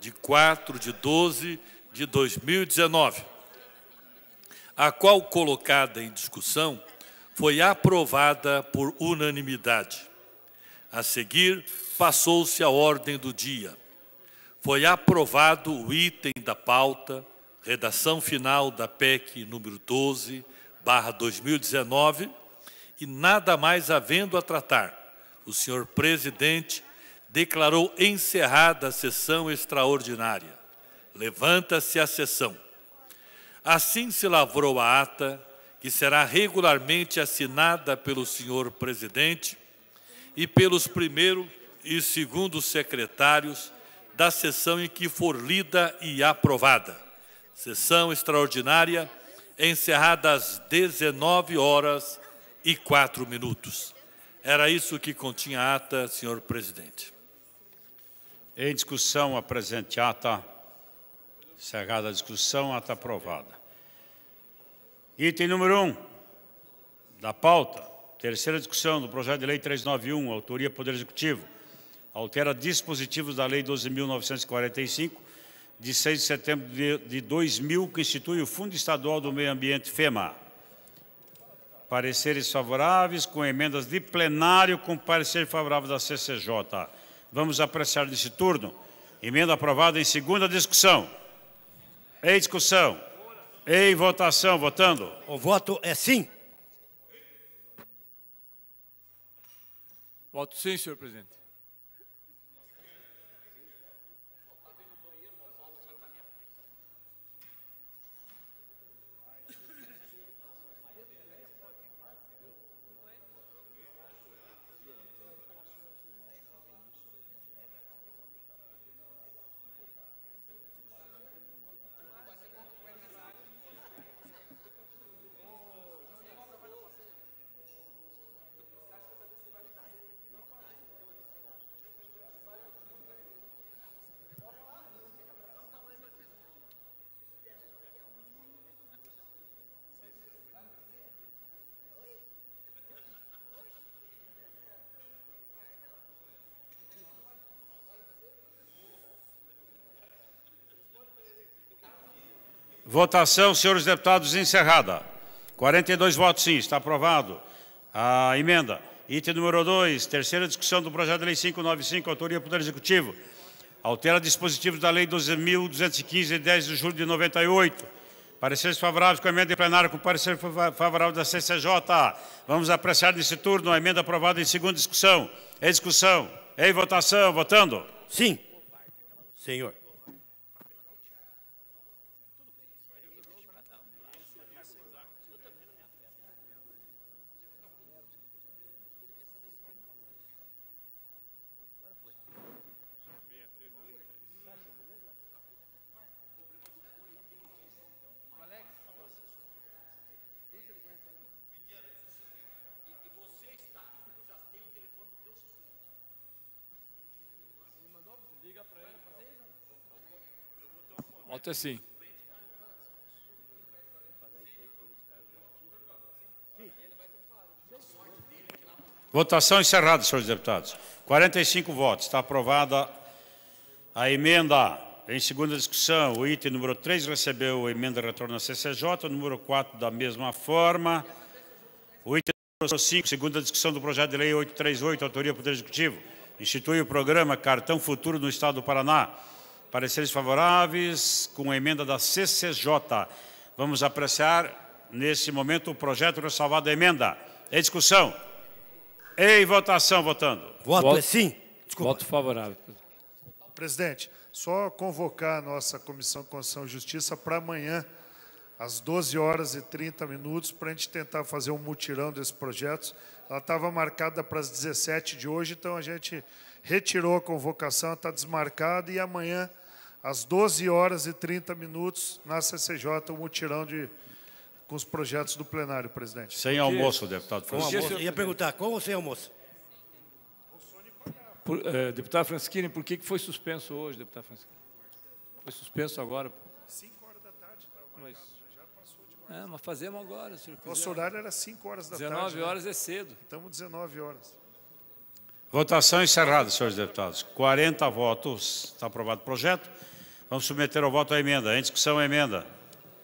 de 4 de 12 de 2019, a qual, colocada em discussão, foi aprovada por unanimidade. A seguir, passou-se a ordem do dia. Foi aprovado o item da pauta, redação final da PEC número 12, barra 2019, e nada mais havendo a tratar, o senhor presidente declarou encerrada a sessão extraordinária. Levanta-se a sessão. Assim se lavrou a ata, que será regularmente assinada pelo senhor presidente e pelos primeiro e segundo secretários da sessão em que for lida e aprovada. Sessão extraordinária encerrada às 19 horas e 4 minutos. Era isso que continha a ata, senhor presidente. Em discussão, a presente ata. Cerrada a discussão, ata aprovada. Item número 1 um, da pauta. Terceira discussão do projeto de lei 391, autoria Poder Executivo. Altera dispositivos da Lei 12.945, de 6 de setembro de 2000, que institui o Fundo Estadual do Meio Ambiente, FEMA. Pareceres favoráveis com emendas de plenário com parecer favorável da CCJ. Vamos apreciar nesse turno. Emenda aprovada em segunda discussão. Em discussão. Em votação. Votando. O voto é sim. Voto sim, senhor presidente. Votação, senhores deputados, encerrada. 42 votos sim, está aprovado a emenda. Item número 2, terceira discussão do projeto de lei 595, autoria do Poder Executivo. Altera dispositivos da Lei 12.215, 10 de julho de 98. Pareceres favoráveis com a emenda em plenário, com parecer favorável da CCJ. Vamos apreciar nesse turno a emenda aprovada em segunda discussão. Em discussão. Em votação. Votando? Sim. Senhor. Pode sim. Votação encerrada, senhores deputados. 45 votos. Está aprovada a emenda. Em segunda discussão, o item número 3 recebeu a emenda de retorno à CCJ, número 4 da mesma forma. O item número 5, segunda discussão do projeto de lei 838, autoria do Poder Executivo, institui o programa Cartão Futuro no Estado do Paraná. Pareceres favoráveis com a emenda da CCJ. Vamos apreciar nesse momento o projeto salvado da emenda. Em discussão. Em votação, votando. Voto, Voto sim. Desculpa. Voto favorável. Presidente, só convocar a nossa Comissão de Constituição e Justiça para amanhã, às 12 horas e 30 minutos, para a gente tentar fazer um mutirão desses projetos. Ela estava marcada para as 17 de hoje, então a gente retirou a convocação, está desmarcada e amanhã às 12 horas e 30 minutos, na CCJ, o um mutirão de, com os projetos do plenário, presidente. Sem almoço, deputado Francisco. eu ia perguntar, como ou sem almoço? Por, é, deputado Francisquini, por que foi suspenso hoje, deputado Francisquini? Foi suspenso agora? 5 horas da tarde estava tá, mas, já passou de é, mas fazemos agora, senhor. presidente. Nosso horário era 5 horas da 19 tarde. 19 né? horas né? é cedo. Estamos 19 horas. Votação encerrada, senhores deputados. 40 votos, está aprovado o projeto. Vamos submeter ao voto a emenda. Em discussão, a emenda.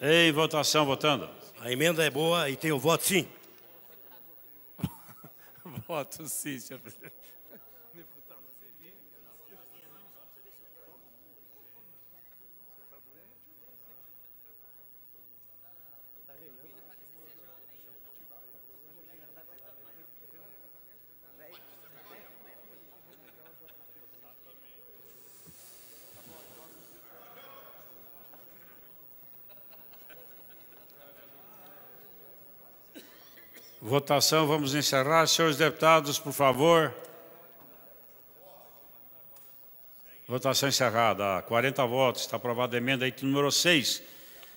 Em votação, votando. A emenda é boa e tem o voto sim. voto sim, senhor presidente. Votação, vamos encerrar. Senhores deputados, por favor. Votação encerrada. 40 votos. Está aprovada a emenda item número 6.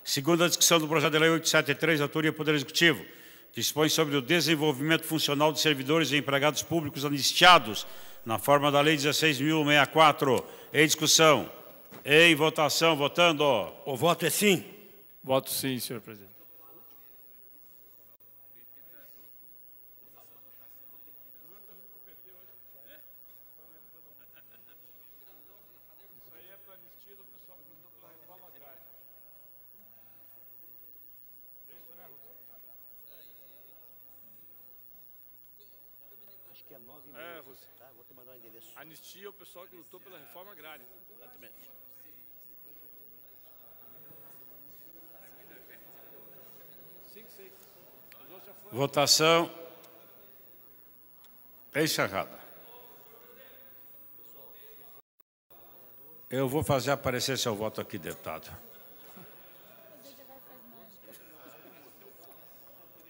Segunda discussão do projeto de lei 873, autoria do Poder Executivo. Dispõe sobre o desenvolvimento funcional de servidores e empregados públicos anistiados na forma da Lei 16.064. Em discussão. Em votação. Votando. O voto é sim. Voto sim, senhor presidente. E o pessoal que lutou pela reforma agrária. Exatamente. Votação encerrada. Eu vou fazer aparecer seu voto aqui, deputado.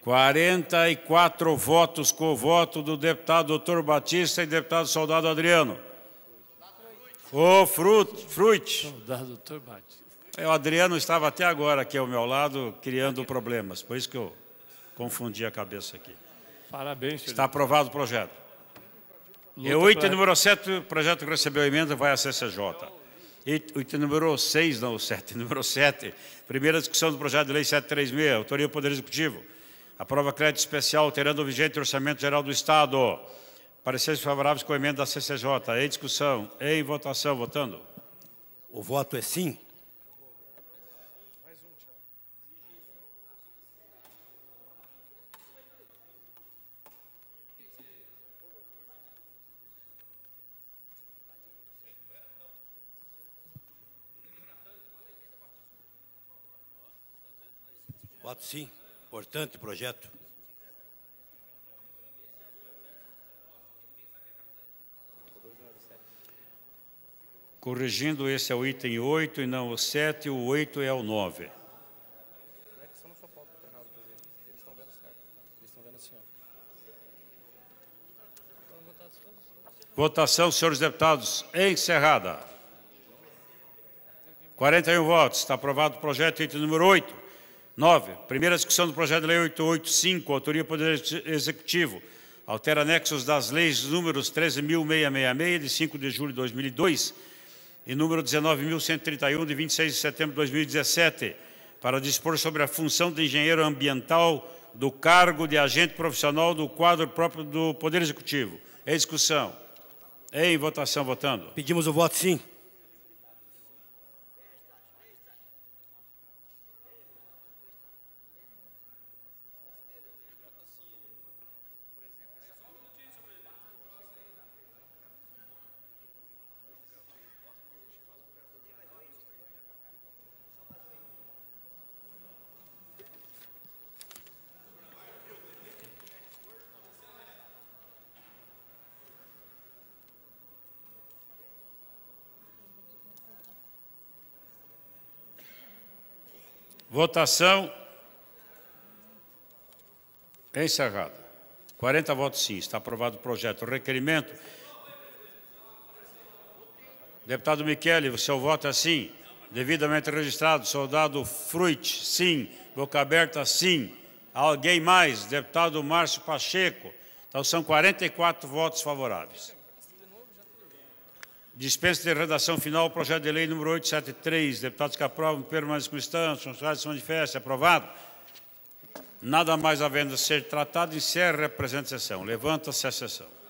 44 votos com o voto do deputado doutor Batista e deputado soldado Adriano. Ô, oh, Frut, Fruit. Saudade doutor Dr. É, o Adriano estava até agora aqui ao meu lado, criando problemas. Por isso que eu confundi a cabeça aqui. Parabéns, senhor. Está aprovado o projeto. e o item número 7, o projeto que recebeu a emenda vai à CCJ. E, item número 6, não, 7, número 7, primeira discussão do projeto de lei 736, autoria do Poder Executivo. Aprova crédito especial alterando o vigente orçamento geral do Estado. Pareceres favoráveis com a emenda da CCJ. Em discussão, em votação, votando. O voto é sim. Voto sim. Importante projeto. Corrigindo, esse é o item 8 e não o 7, o 8 é o 9. Votação, senhores deputados, encerrada. 41 votos. Está aprovado o projeto, item número 8. 9. Primeira discussão do projeto de lei 885, autoria do Poder Executivo. Altera anexos das leis números 13.666, de 5 de julho de 2002 e número 19.131, de 26 de setembro de 2017, para dispor sobre a função de engenheiro ambiental do cargo de agente profissional do quadro próprio do Poder Executivo. Em discussão. Em votação, votando. Pedimos o voto sim. Votação encerrada. 40 votos sim. Está aprovado o projeto. Requerimento. Deputado Michele, o seu voto é sim. Devidamente registrado. Soldado Fruit, sim. Boca aberta, sim. Alguém mais? Deputado Márcio Pacheco. Então, são 44 votos favoráveis. Dispensa de redação final o projeto de lei número 873. Deputados que aprovam, permaneçam constantes. Funcionários se manifestem, Aprovado. Nada mais havendo a ser tratado, encerra a presente sessão. Levanta-se a sessão.